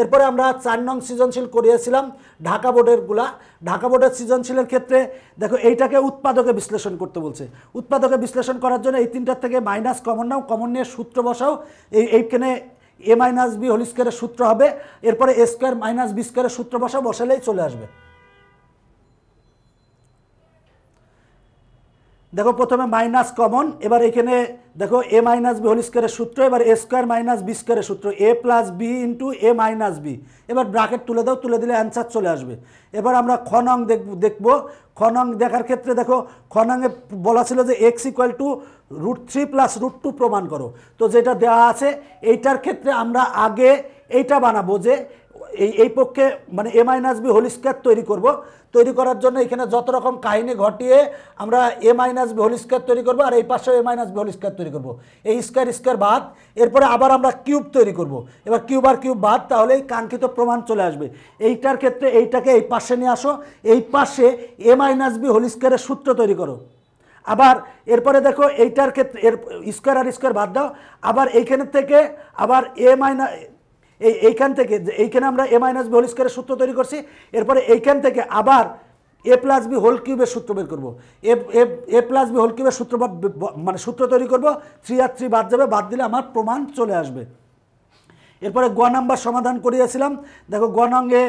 Speaker 1: এরপরে আমরা চার নং সৃজনশীল করিয়েছিলাম ঢাকা বোর্ডেরগুলা ঢাকা বোর্ডের সৃজনশীলের ক্ষেত্রে দেখো এইটাকে উৎপাদকে বিশ্লেষণ করতে বলছে উৎপাদকে বিশ্লেষণ করার জন্য এই তিনটার থেকে মাইনাস কমন নাও কমন নিয়ে সূত্র বসাও এই এইখানে এ মাইনাস বি হোল স্কোয়ারের সূত্র হবে এরপরে এ স্কোয়ার মাইনাস বি স্কোয়ারের সূত্র বসাও বসালেই চলে আসবে দেখো প্রথমে মাইনাস কমন এবার এখানে দেখো এ মাইনাস বি হোল স্কোয়ারের সূত্র এবার এ স্কোয়ার মাইনাস বি স্কোয়ারের সূত্র এ প্লাস বি ইন্টু এ মাইনাস বি এবার ব্রাকেট তুলে দাও তুলে দিলে অ্যান্সার চলে আসবে এবার আমরা খনং দেখব দেখব খনং দেখার ক্ষেত্রে দেখো খনংয়ে বলা ছিল যে x equal to root three plus root two প্রমাণ করো তো যেটা দেওয়া আছে এইটার ক্ষেত্রে আমরা আগে এইটা বানাবো যে এই এই পক্ষে মানে এ মাইনাস বি হোল স্কোয়ার তৈরি করব তৈরি করার জন্য এখানে যত রকম কাহিনী ঘটিয়ে আমরা a minus B whole square তৈরি করব আর এই পাশে a minus B whole square তৈরি করব এই স্কোয়ার স্কোয়ার বাদ এরপরে আবার আমরা কিউব তৈরি করব এবার কিউব আর কিউব বাদ তাহলে কাঙ্ক্ষিত প্রমাণ চলে আসবে এইটার ক্ষেত্রে এইটাকে এই পাশে নিয়ে আসো এই পাশে এ মাইনাস বি হোল স্কোয়ারের সূত্র তৈরি করো আবার এরপরে দেখো এইটার ক্ষেত্রে এর স্কোয়ার আর স্কোয়ার বাদ দাও আবার এইখানের থেকে আবার এ মাইনাস এই এইখান থেকে এইখানে আমরা এ মাইনাস বি হোল স্কোয়ারের সূত্র তৈরি করছি এরপরে এইখান থেকে আবার এ প্লাস বি হোল কিউবের সূত্র বের করবো এ প্লাস বি হোল কিউবের সূত্র মানে সূত্র তৈরি করব থ্রি আর থ্রি বাদ যাবে বাদ দিলে আমার প্রমাণ চলে আসবে এরপরে গ নাম্বার সমাধান করিয়েছিলাম দেখো গ নঙ্গে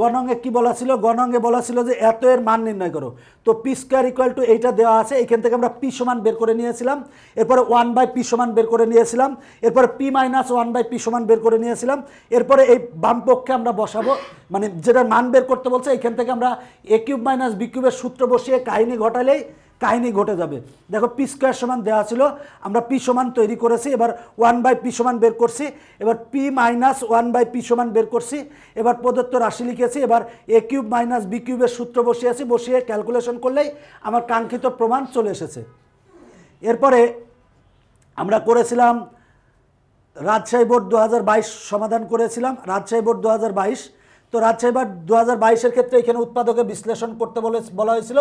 Speaker 1: গণঙ্গে কি বলা ছিল গণঙ্গে বলা ছিল যে এত এর মান নির্ণয় করো তো পি স্কোয়ার ইকুয়াল টু এইটা দেওয়া আছে এখান থেকে আমরা পি সমান বের করে নিয়েছিলাম এরপরে ওয়ান বাই পি সমান বের করে নিয়েছিলাম এরপরে p minus one by P সমান বের করে নিয়েছিলাম এরপরে এই বামপক্ষে আমরা বসাবো মানে যেটার মান বের করতে বলছে এখান থেকে আমরা এ কিউব মাইনাস বি কিউবের সূত্র বসিয়ে কাহিনী ঘটালেই কাহিনী ঘটে যাবে দেখো পি স্কোয়ার সমান দেওয়া ছিল আমরা পি সমান তৈরি করেছি এবার ওয়ান বাই পি সমান বের করছি এবার P minus one by P সমান বের করছি এবার প্রদত্ত রাশি লিখেছি এবার এ কিউব মাইনাস বি কিউবের সূত্র বসিয়েছি বসিয়ে ক্যালকুলেশন করলেই আমার কাঙ্ক্ষিত প্রমাণ চলে এসেছে এরপরে আমরা করেছিলাম রাজশাহী বোর্ড দু সমাধান করেছিলাম রাজশাহী বোর্ড দু তো রাজশাহী বার দু হাজার ক্ষেত্রে এখানে উৎপাদকে বিশ্লেষণ করতে বলে বলা হয়েছিল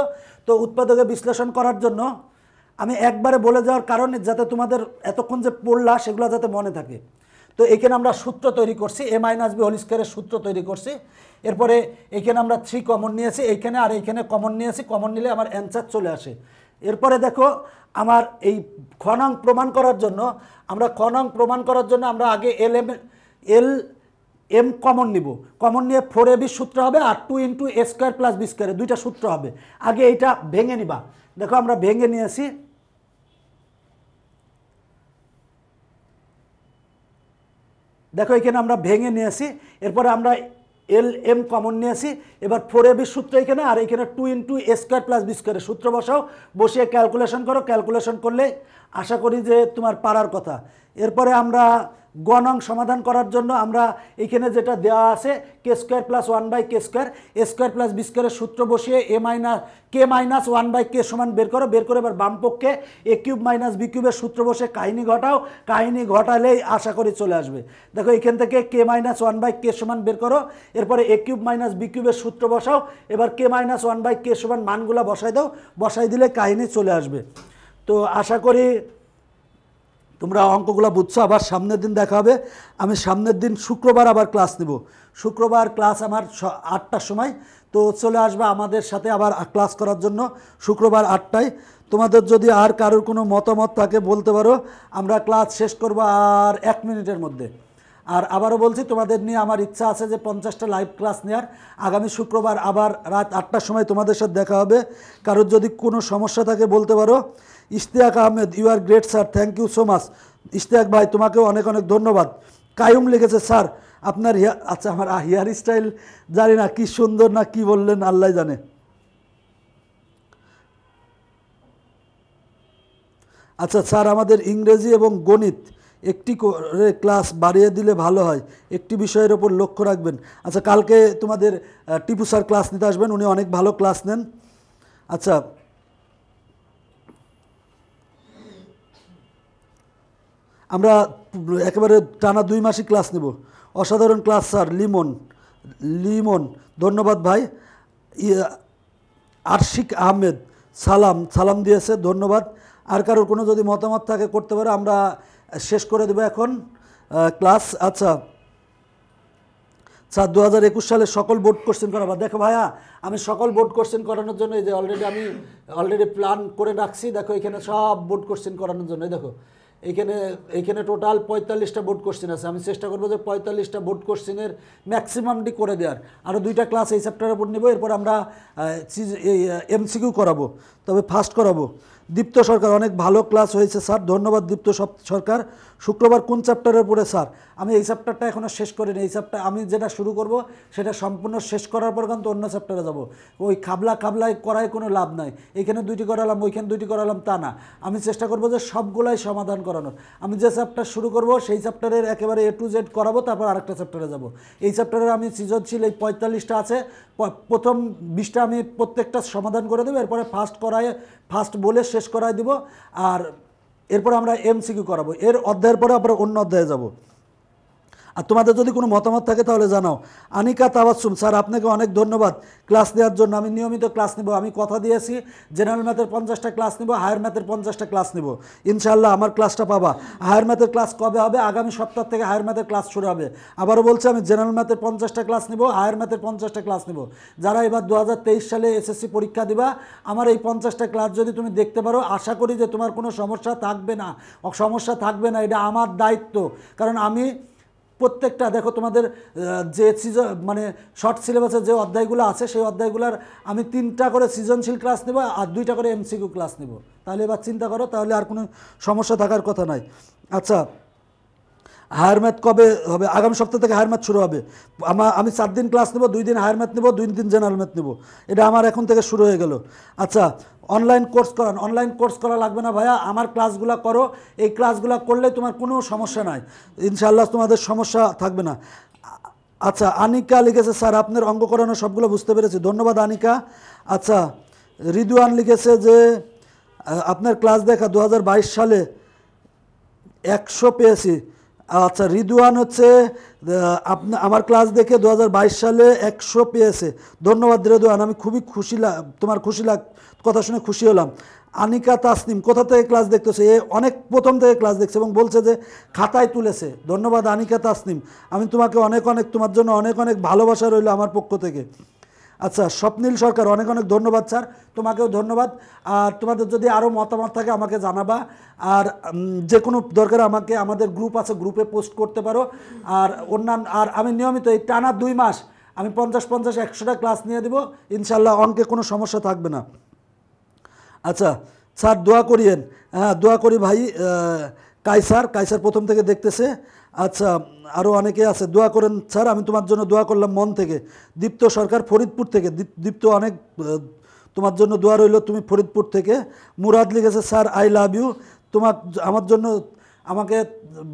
Speaker 1: তো উৎপাদকে বিশ্লেষণ করার জন্য আমি একবারে বলে যাওয়ার কারণে যাতে তোমাদের এতক্ষণ যে পড়লা সেগুলো যাতে মনে থাকে তো এখানে আমরা সূত্র তৈরি করছি এ মাইনাস বি হলিস্কারের সূত্র তৈরি করছি এরপরে এখানে আমরা থ্রি কমন নিয়েছি এইখানে আর এইখানে কমন নিয়েছি কমন নিলে আমার অ্যান্সার চলে আসে এরপরে দেখো আমার এই খনাং প্রমাণ করার জন্য আমরা খনাং প্রমাণ করার জন্য আমরা আগে L M L M common নিব কমন নিয়ে ফোর এ বির সূত্র হবে আর টু ইন্টু এ স্কোয়ার প্লাস বি স্কোয়ারে দুইটা সূত্র হবে আগে এইটা ভেঙে নিবা দেখো আমরা ভেঙে নিয়েছি দেখো এখানে আমরা ভেঙে নিয়েছি এরপরে আমরা এল এম কমন নিয়েছি এবার ফোর এ বির সূত্র এখানে আর এখানে টু ইন্টু এ স্কোয়ার প্লাস বি স্কোয়ারে সূত্র বসাও বসিয়ে ক্যালকুলেশন করো ক্যালকুলেশন করলে আশা করি যে তোমার পারার কথা এরপরে আমরা গণং সমাধান করার জন্য আমরা এখানে যেটা দেওয়া আছে কে square plus one by K square A square plus B স্কোয়ারের সূত্র বসিয়ে a minus k minus one by কে সমান বের করো বের করে এবার বামপক্ষে এ কিউব মাইনাস বি কিউবের সূত্র বসে কাহিনী ঘটাও কাহিনী ঘটালেই আশা করি চলে আসবে দেখো এখান থেকে কে মাইনাস ওয়ান বাই কে সমান বের করো এরপরে এ কিউব মাইনাস বি কিউবের সূত্র বসাও এবার কে মাইনাস ওয়ান বাই কে সমান মানগুলা বসাই দাও বসাই দিলে কাহিনী চলে আসবে তো আশা করি তোমরা অঙ্কগুলো বুঝছো আবার সামনের দিন দেখা হবে আমি সামনের দিন শুক্রবার আবার ক্লাস নেব শুক্রবার ক্লাস আমার আটটার সময় তো চলে আসবে আমাদের সাথে আবার ক্লাস করার জন্য শুক্রবার আটটায় তোমাদের যদি আর কারোর কোনো মতামত থাকে বলতে পারো আমরা ক্লাস শেষ করব আর এক মিনিটের মধ্যে আর আবারও বলছি তোমাদের নিয়ে আমার ইচ্ছা আছে যে পঞ্চাশটা লাইভ ক্লাস নেওয়ার আগামী শুক্রবার আবার রাত আটটার সময় তোমাদের সাথে দেখা হবে কারোর যদি কোনো সমস্যা থাকে বলতে পারো Ishtiaq Ahmed you are great sir thank you so much Ishtiaq ভাই তোমাকেও অনেক অনেক ধন্যবাদ কায়ুম লিখেছে স্যার আপনার হেয়ার আচ্ছা আমার হেয়ার স্টাইল জানি না কি সুন্দর না কি বললেন আল্লাহ জানে আচ্ছা স্যার আমাদের ইংরেজি এবং গণিত একটি করে ক্লাস বাড়িয়ে দিলে ভালো হয় একটি বিষয়ের ওপর লক্ষ্য রাখবেন আচ্ছা কালকে তোমাদের টিপু স্যার ক্লাস নিতে আসবেন উনি অনেক ভালো ক্লাস নেন আচ্ছা আমরা একেবারে টানা দুই মাসিক ক্লাস নেব অসাধারণ ক্লাস স্যার লিমন লিমন ধন্যবাদ ভাই আরশিক আহমেদ সালাম সালাম দিয়েছে ধন্যবাদ আর কারোর কোনো যদি মতামত থাকে করতে পারে আমরা শেষ করে দেবো এখন ক্লাস আচ্ছা স্যার দু হাজার একুশ সালে সকল বোর্ড কোশ্চেন করাবা দেখো ভাইয়া আমি সকল বোর্ড কোশ্চেন করানোর জন্য এই যে অলরেডি আমি অলরেডি প্ল্যান করে রাখছি দেখো এখানে সব বোর্ড কোশ্চেন করানোর জন্য দেখো এখানে এখানে টোটাল পঁয়তাল্লিশটা বোর্ড কোশ্চেন আছে আমি চেষ্টা করবো যে পঁয়তাল্লিশটা বোর্ড কোশ্চেনের ম্যাক্সিমামটি করে দেওয়ার আরও দুইটা ক্লাস এই চ্যাপ্টারের উপর নেব এরপর আমরা এমসিকিউ করাবো তবে ফার্স্ট করাবো দীপ্ত সরকার অনেক ভালো ক্লাস হয়েছে স্যার ধন্যবাদ দীপ্ত সরকার শুক্রবার কোন চ্যাপ্টারের উপরে স্যার আমি এই চ্যাপ্টারটা এখনও শেষ করিনি এই চ্যাপ্টার আমি যেটা শুরু করব সেটা সম্পূর্ণ শেষ করার পর কিন্তু অন্য চ্যাপ্টারে যাব ওই খাবলা খাবলায় করায় কোনো লাভ নাই এখানে দুইটি করালাম ওইখানে দুইটি করালাম তা না আমি চেষ্টা করব যে সবগুলাই সমাধান করানোর আমি যে চ্যাপ্টার শুরু করব সেই চ্যাপ্টারের একেবারে এ টু জেড করাবো তারপর আরেকটা চ্যাপ্টারে যাব এই চ্যাপ্টারে আমি সৃজনশীল এই পঁয়তাল্লিশটা আছে প্রথম বিশটা আমি প্রত্যেকটা সমাধান করে দেবো এরপরে ফার্স্ট করায় ফার্স্ট বলে শেষ করায় দিব আর এরপর আমরা এমসিকিউ করাবো এর অধ্যায়ের পরে আমরা অন্য অধ্যায়ে যাব আর তোমাদের যদি কোনো মতামত থাকে তাহলে জানাও আনিকা তাবাসুম স্যার আপনাকে অনেক ধন্যবাদ ক্লাস নেওয়ার জন্য আমি নিয়মিত ক্লাস নেব আমি কথা দিয়েছি জেনারেল ম্যাথের পঞ্চাশটা ক্লাস নেব হায়ার ম্যাথের পঞ্চাশটা ক্লাস নেব ইনশাল্লাহ আমার ক্লাসটা পাবা হায়ার ম্যাথের ক্লাস কবে হবে আগামী সপ্তাহ থেকে হায়ার ম্যাথের ক্লাস শুরু হবে আবারও বলছি আমি জেনারেল ম্যাথের পঞ্চাশটা ক্লাস নেব হায়ার ম্যাথের পঞ্চাশটা ক্লাস নেব যারা এবার দু সালে এসএসসি পরীক্ষা দিবা আমার এই পঞ্চাশটা ক্লাস যদি তুমি দেখতে পারো আশা করি যে তোমার কোনো সমস্যা থাকবে না সমস্যা থাকবে না এটা আমার দায়িত্ব কারণ আমি প্রত্যেকটা দেখো তোমাদের যে সিজন মানে শর্ট সিলেবাসের যে অধ্যায়গুলো আছে সেই অধ্যায়গুলোর আমি তিনটা করে সৃজনশীল ক্লাস নেব আর দুইটা করে এমসিকিউ ক্লাস নেব তাহলে এবার চিন্তা করো তাহলে আর কোনো সমস্যা থাকার কথা নাই আচ্ছা হায়ার ম্যাথ কবে হবে আগামী সপ্তাহ থেকে হায়ার ম্যাথ শুরু হবে আমার আমি চার দিন ক্লাস নেবো দুই দিন হায়ার ম্যাথ নেবো দুই দিন জেনারেল ম্যাথ নেবো এটা আমার এখন থেকে শুরু হয়ে গেল আচ্ছা অনলাইন কোর্স করান অনলাইন কোর্স করা লাগবে না ভাইয়া আমার ক্লাসগুলো করো এই ক্লাসগুলো করলে তোমার কোনো সমস্যা নাই ইনশাল্লাহ তোমাদের সমস্যা থাকবে না আচ্ছা আনিকা লিখেছে স্যার আপনার অঙ্গ করানো সবগুলো বুঝতে পেরেছি ধন্যবাদ আনিকা আচ্ছা রিদুয়ান লিখেছে যে আপনার ক্লাস দেখা দু সালে একশো পেয়েছি আচ্ছা রিদুয়ান হচ্ছে আপনা আমার ক্লাস দেখে দু সালে একশো পেয়েছে ধন্যবাদ রিদুয়ান আমি খুবই খুশি তোমার খুশি লাগ কথা শুনে খুশি হলাম আনিকা তাসনিম কোথা থেকে ক্লাস দেখতেছে এ অনেক প্রথম থেকে ক্লাস দেখছে এবং বলছে যে খাতায় তুলেছে ধন্যবাদ আনিকা তাসনিম আমি তোমাকে অনেক অনেক তোমার জন্য অনেক অনেক ভালোবাসা রইল আমার পক্ষ থেকে আচ্ছা স্বপ্নীল সরকার অনেক অনেক ধন্যবাদ স্যার তোমাকেও ধন্যবাদ আর তোমাদের যদি আরও মতামত থাকে আমাকে জানাবা আর যে কোনো দরকার আমাকে আমাদের গ্রুপ আছে গ্রুপে পোস্ট করতে পারো আর অন্যান্য আর আমি নিয়মিত এই টানা দুই মাস আমি পঞ্চাশ পঞ্চাশ একশোটা ক্লাস নিয়ে দেবো ইনশাল্লাহ অঙ্কে কোনো সমস্যা থাকবে না আচ্ছা স্যার দোয়া করিয়েন হ্যাঁ দোয়া করি ভাই কাইসার কাইসার প্রথম থেকে দেখতেছে আচ্ছা আরও অনেকে আছে দোয়া করেন স্যার আমি তোমার জন্য দোয়া করলাম মন থেকে দীপ্ত সরকার ফরিদপুর থেকে দীপ্ত অনেক তোমার জন্য দোয়া রইল তুমি ফরিদপুর থেকে মুরাদ লিখেছে স্যার আই লাভ ইউ তোমার আমার জন্য আমাকে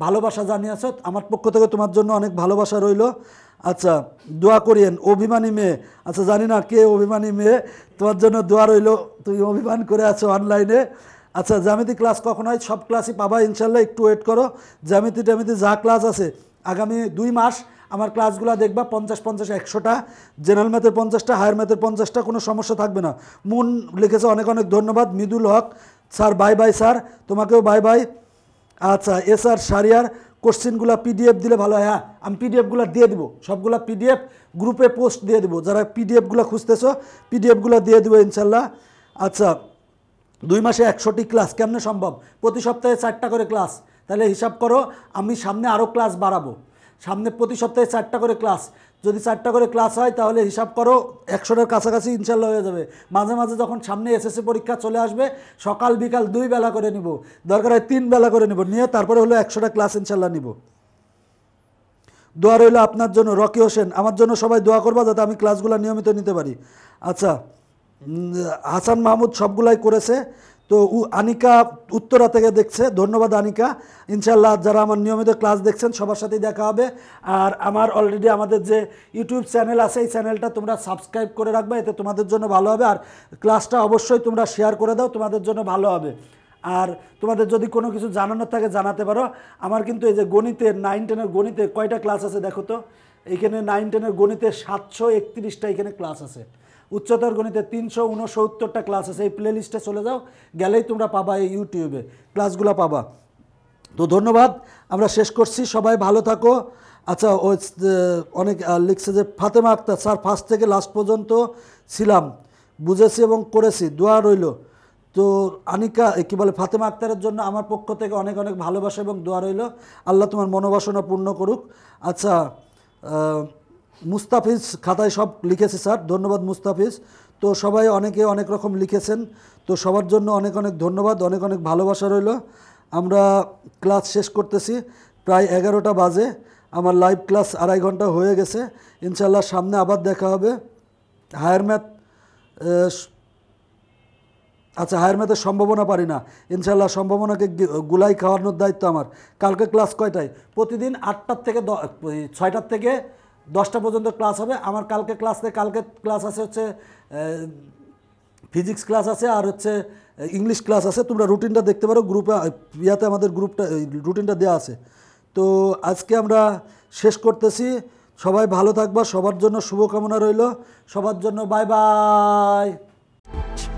Speaker 1: ভালোবাসা জানিয়েছ আমার পক্ষ থেকে তোমার জন্য অনেক ভালোবাসা রইল আচ্ছা দোয়া করিয়েন অভিমানী মেয়ে আচ্ছা জানি না কে অভিমানী মেয়ে তোমার জন্য দোয়া রইল তুমি অভিমান করে আছো অনলাইনে আচ্ছা জ্যামিতি ক্লাস কখন হয় সব ক্লাসই পাবা ইনশাল্লাহ একটু ওয়েট করো জ্যামিতি ট্যামিতি যা ক্লাস আছে আগামী দুই মাস আমার ক্লাসগুলো দেখবা পঞ্চাশ পঞ্চাশ একশোটা জেনারেল ম্যাথের পঞ্চাশটা হায়ার ম্যাথের পঞ্চাশটা কোনো সমস্যা থাকবে না মুন লিখেছে অনেক অনেক ধন্যবাদ Mridul Haque sir bye bye sir তোমাকেও বাই বাই আচ্ছা এস আর সারিয়ার কোশ্চেনগুলো পিডিএফ দিলে ভালো হয় হ্যাঁ আমি পিডিএফগুলো দিয়ে দেবো সবগুলো পিডিএফ গ্রুপে পোস্ট দিয়ে দেবো যারা পিডিএফগুলো খুঁজতেছো পিডিএফগুলো দিয়ে দেবো ইনশাল্লাহ আচ্ছা দুই মাসে একশোটি ক্লাস কেমনে সম্ভব প্রতি সপ্তাহে চারটা করে ক্লাস তাহলে হিসাব করো আমি সামনে আরও ক্লাস বাড়াবো সামনে প্রতি সপ্তাহে চারটা করে ক্লাস যদি চারটা করে ক্লাস হয় তাহলে হিসাব করো একশোটার কাছাকাছি ইনশাল্লাহ হয়ে যাবে মাঝে মাঝে যখন সামনে এসএসসি পরীক্ষা চলে আসবে সকাল বিকাল দুই বেলা করে নিব দরকার হয় তিন বেলা করে নিব নিয়ে তারপরে হলো একশোটা ক্লাস ইনশাল্লাহ নিব দোয়া রইল আপনার জন্য রকি হোসেন আমার জন্য সবাই দোয়া করবা যাতে আমি ক্লাসগুলো নিয়মিত নিতে পারি আচ্ছা হাসান মাহমুদ সবগুলাই করেছে তো আনিকা উত্তরা থেকে দেখছে ধন্যবাদ আনিকা ইনশাল্লাহ যারা আমার নিয়মিত ক্লাস দেখছেন সবার সাথেই দেখা হবে আর আমার অলরেডি আমাদের যে ইউটিউব চ্যানেল আছে এই চ্যানেলটা তোমরা সাবস্ক্রাইব করে রাখবে এতে তোমাদের জন্য ভালো হবে আর ক্লাসটা অবশ্যই তোমরা শেয়ার করে দাও তোমাদের জন্য ভালো হবে আর তোমাদের যদি কোনো কিছু জানানোর থাকে জানাতে পারো আমার কিন্তু এই যে গণিতের নাইন টেনের গণিতে কয়টা ক্লাস আছে দেখো তো এখানে নাইন টেনের গণিতে সাতশো একত্রিশটা এখানে ক্লাস আছে উচ্চতর গণিতে তিনশো উনসত্তরটা ক্লাস আছে এই প্লে লিস্টে চলে যাও গেলেই তোমরা পাবা এই ইউটিউবে ক্লাসগুলো পাবা তো ধন্যবাদ আমরা শেষ করছি সবাই ভালো থাকো আচ্ছা ও অনেক লিখছে যে ফাতেমা আক্তার স্যার ফার্স্ট থেকে লাস্ট পর্যন্ত ছিলাম বুঝেছি এবং করেছি দোয়া রইল তো আনিকা কি বলে ফাতেমা আক্তারের জন্য আমার পক্ষ থেকে অনেক অনেক ভালোবাসা এবং দোয়া রইল আল্লাহ তোমার মনোবাসনা পূর্ণ করুক আচ্ছা মুস্তাফিজ খাতায় সব লিখেছে স্যার ধন্যবাদ মুস্তাফিজ তো সবাই অনেকে অনেক রকম লিখেছেন তো সবার জন্য অনেক অনেক ধন্যবাদ অনেক অনেক ভালোবাসা রইল আমরা ক্লাস শেষ করতেছি প্রায় এগারোটা বাজে আমার লাইভ ক্লাস আড়াই ঘন্টা হয়ে গেছে ইনশাল্লাহ সামনে আবার দেখা হবে হায়ার ম্যাথ আচ্ছা হায়ার ম্যাথের সম্ভাবনা পারি না ইনশাল্লাহ সম্ভাবনাকে গুলাই খাওয়ানোর দায়িত্ব আমার কালকে ক্লাস কয়টায় প্রতিদিন আটটার থেকে দ ছয়টার থেকে দশটা পর্যন্ত ক্লাস হবে আমার কালকে ক্লাস নেই কালকে ক্লাস আছে হচ্ছে ফিজিক্স ক্লাস আছে আর হচ্ছে ইংলিশ ক্লাস আছে তোমরা রুটিনটা দেখতে পারো গ্রুপে ইয়াতে আমাদের গ্রুপটা রুটিনটা দেওয়া আছে তো আজকে আমরা শেষ করতেছি সবাই ভালো থাকবা সবার জন্য শুভকামনা রইল সবার জন্য বাই বাই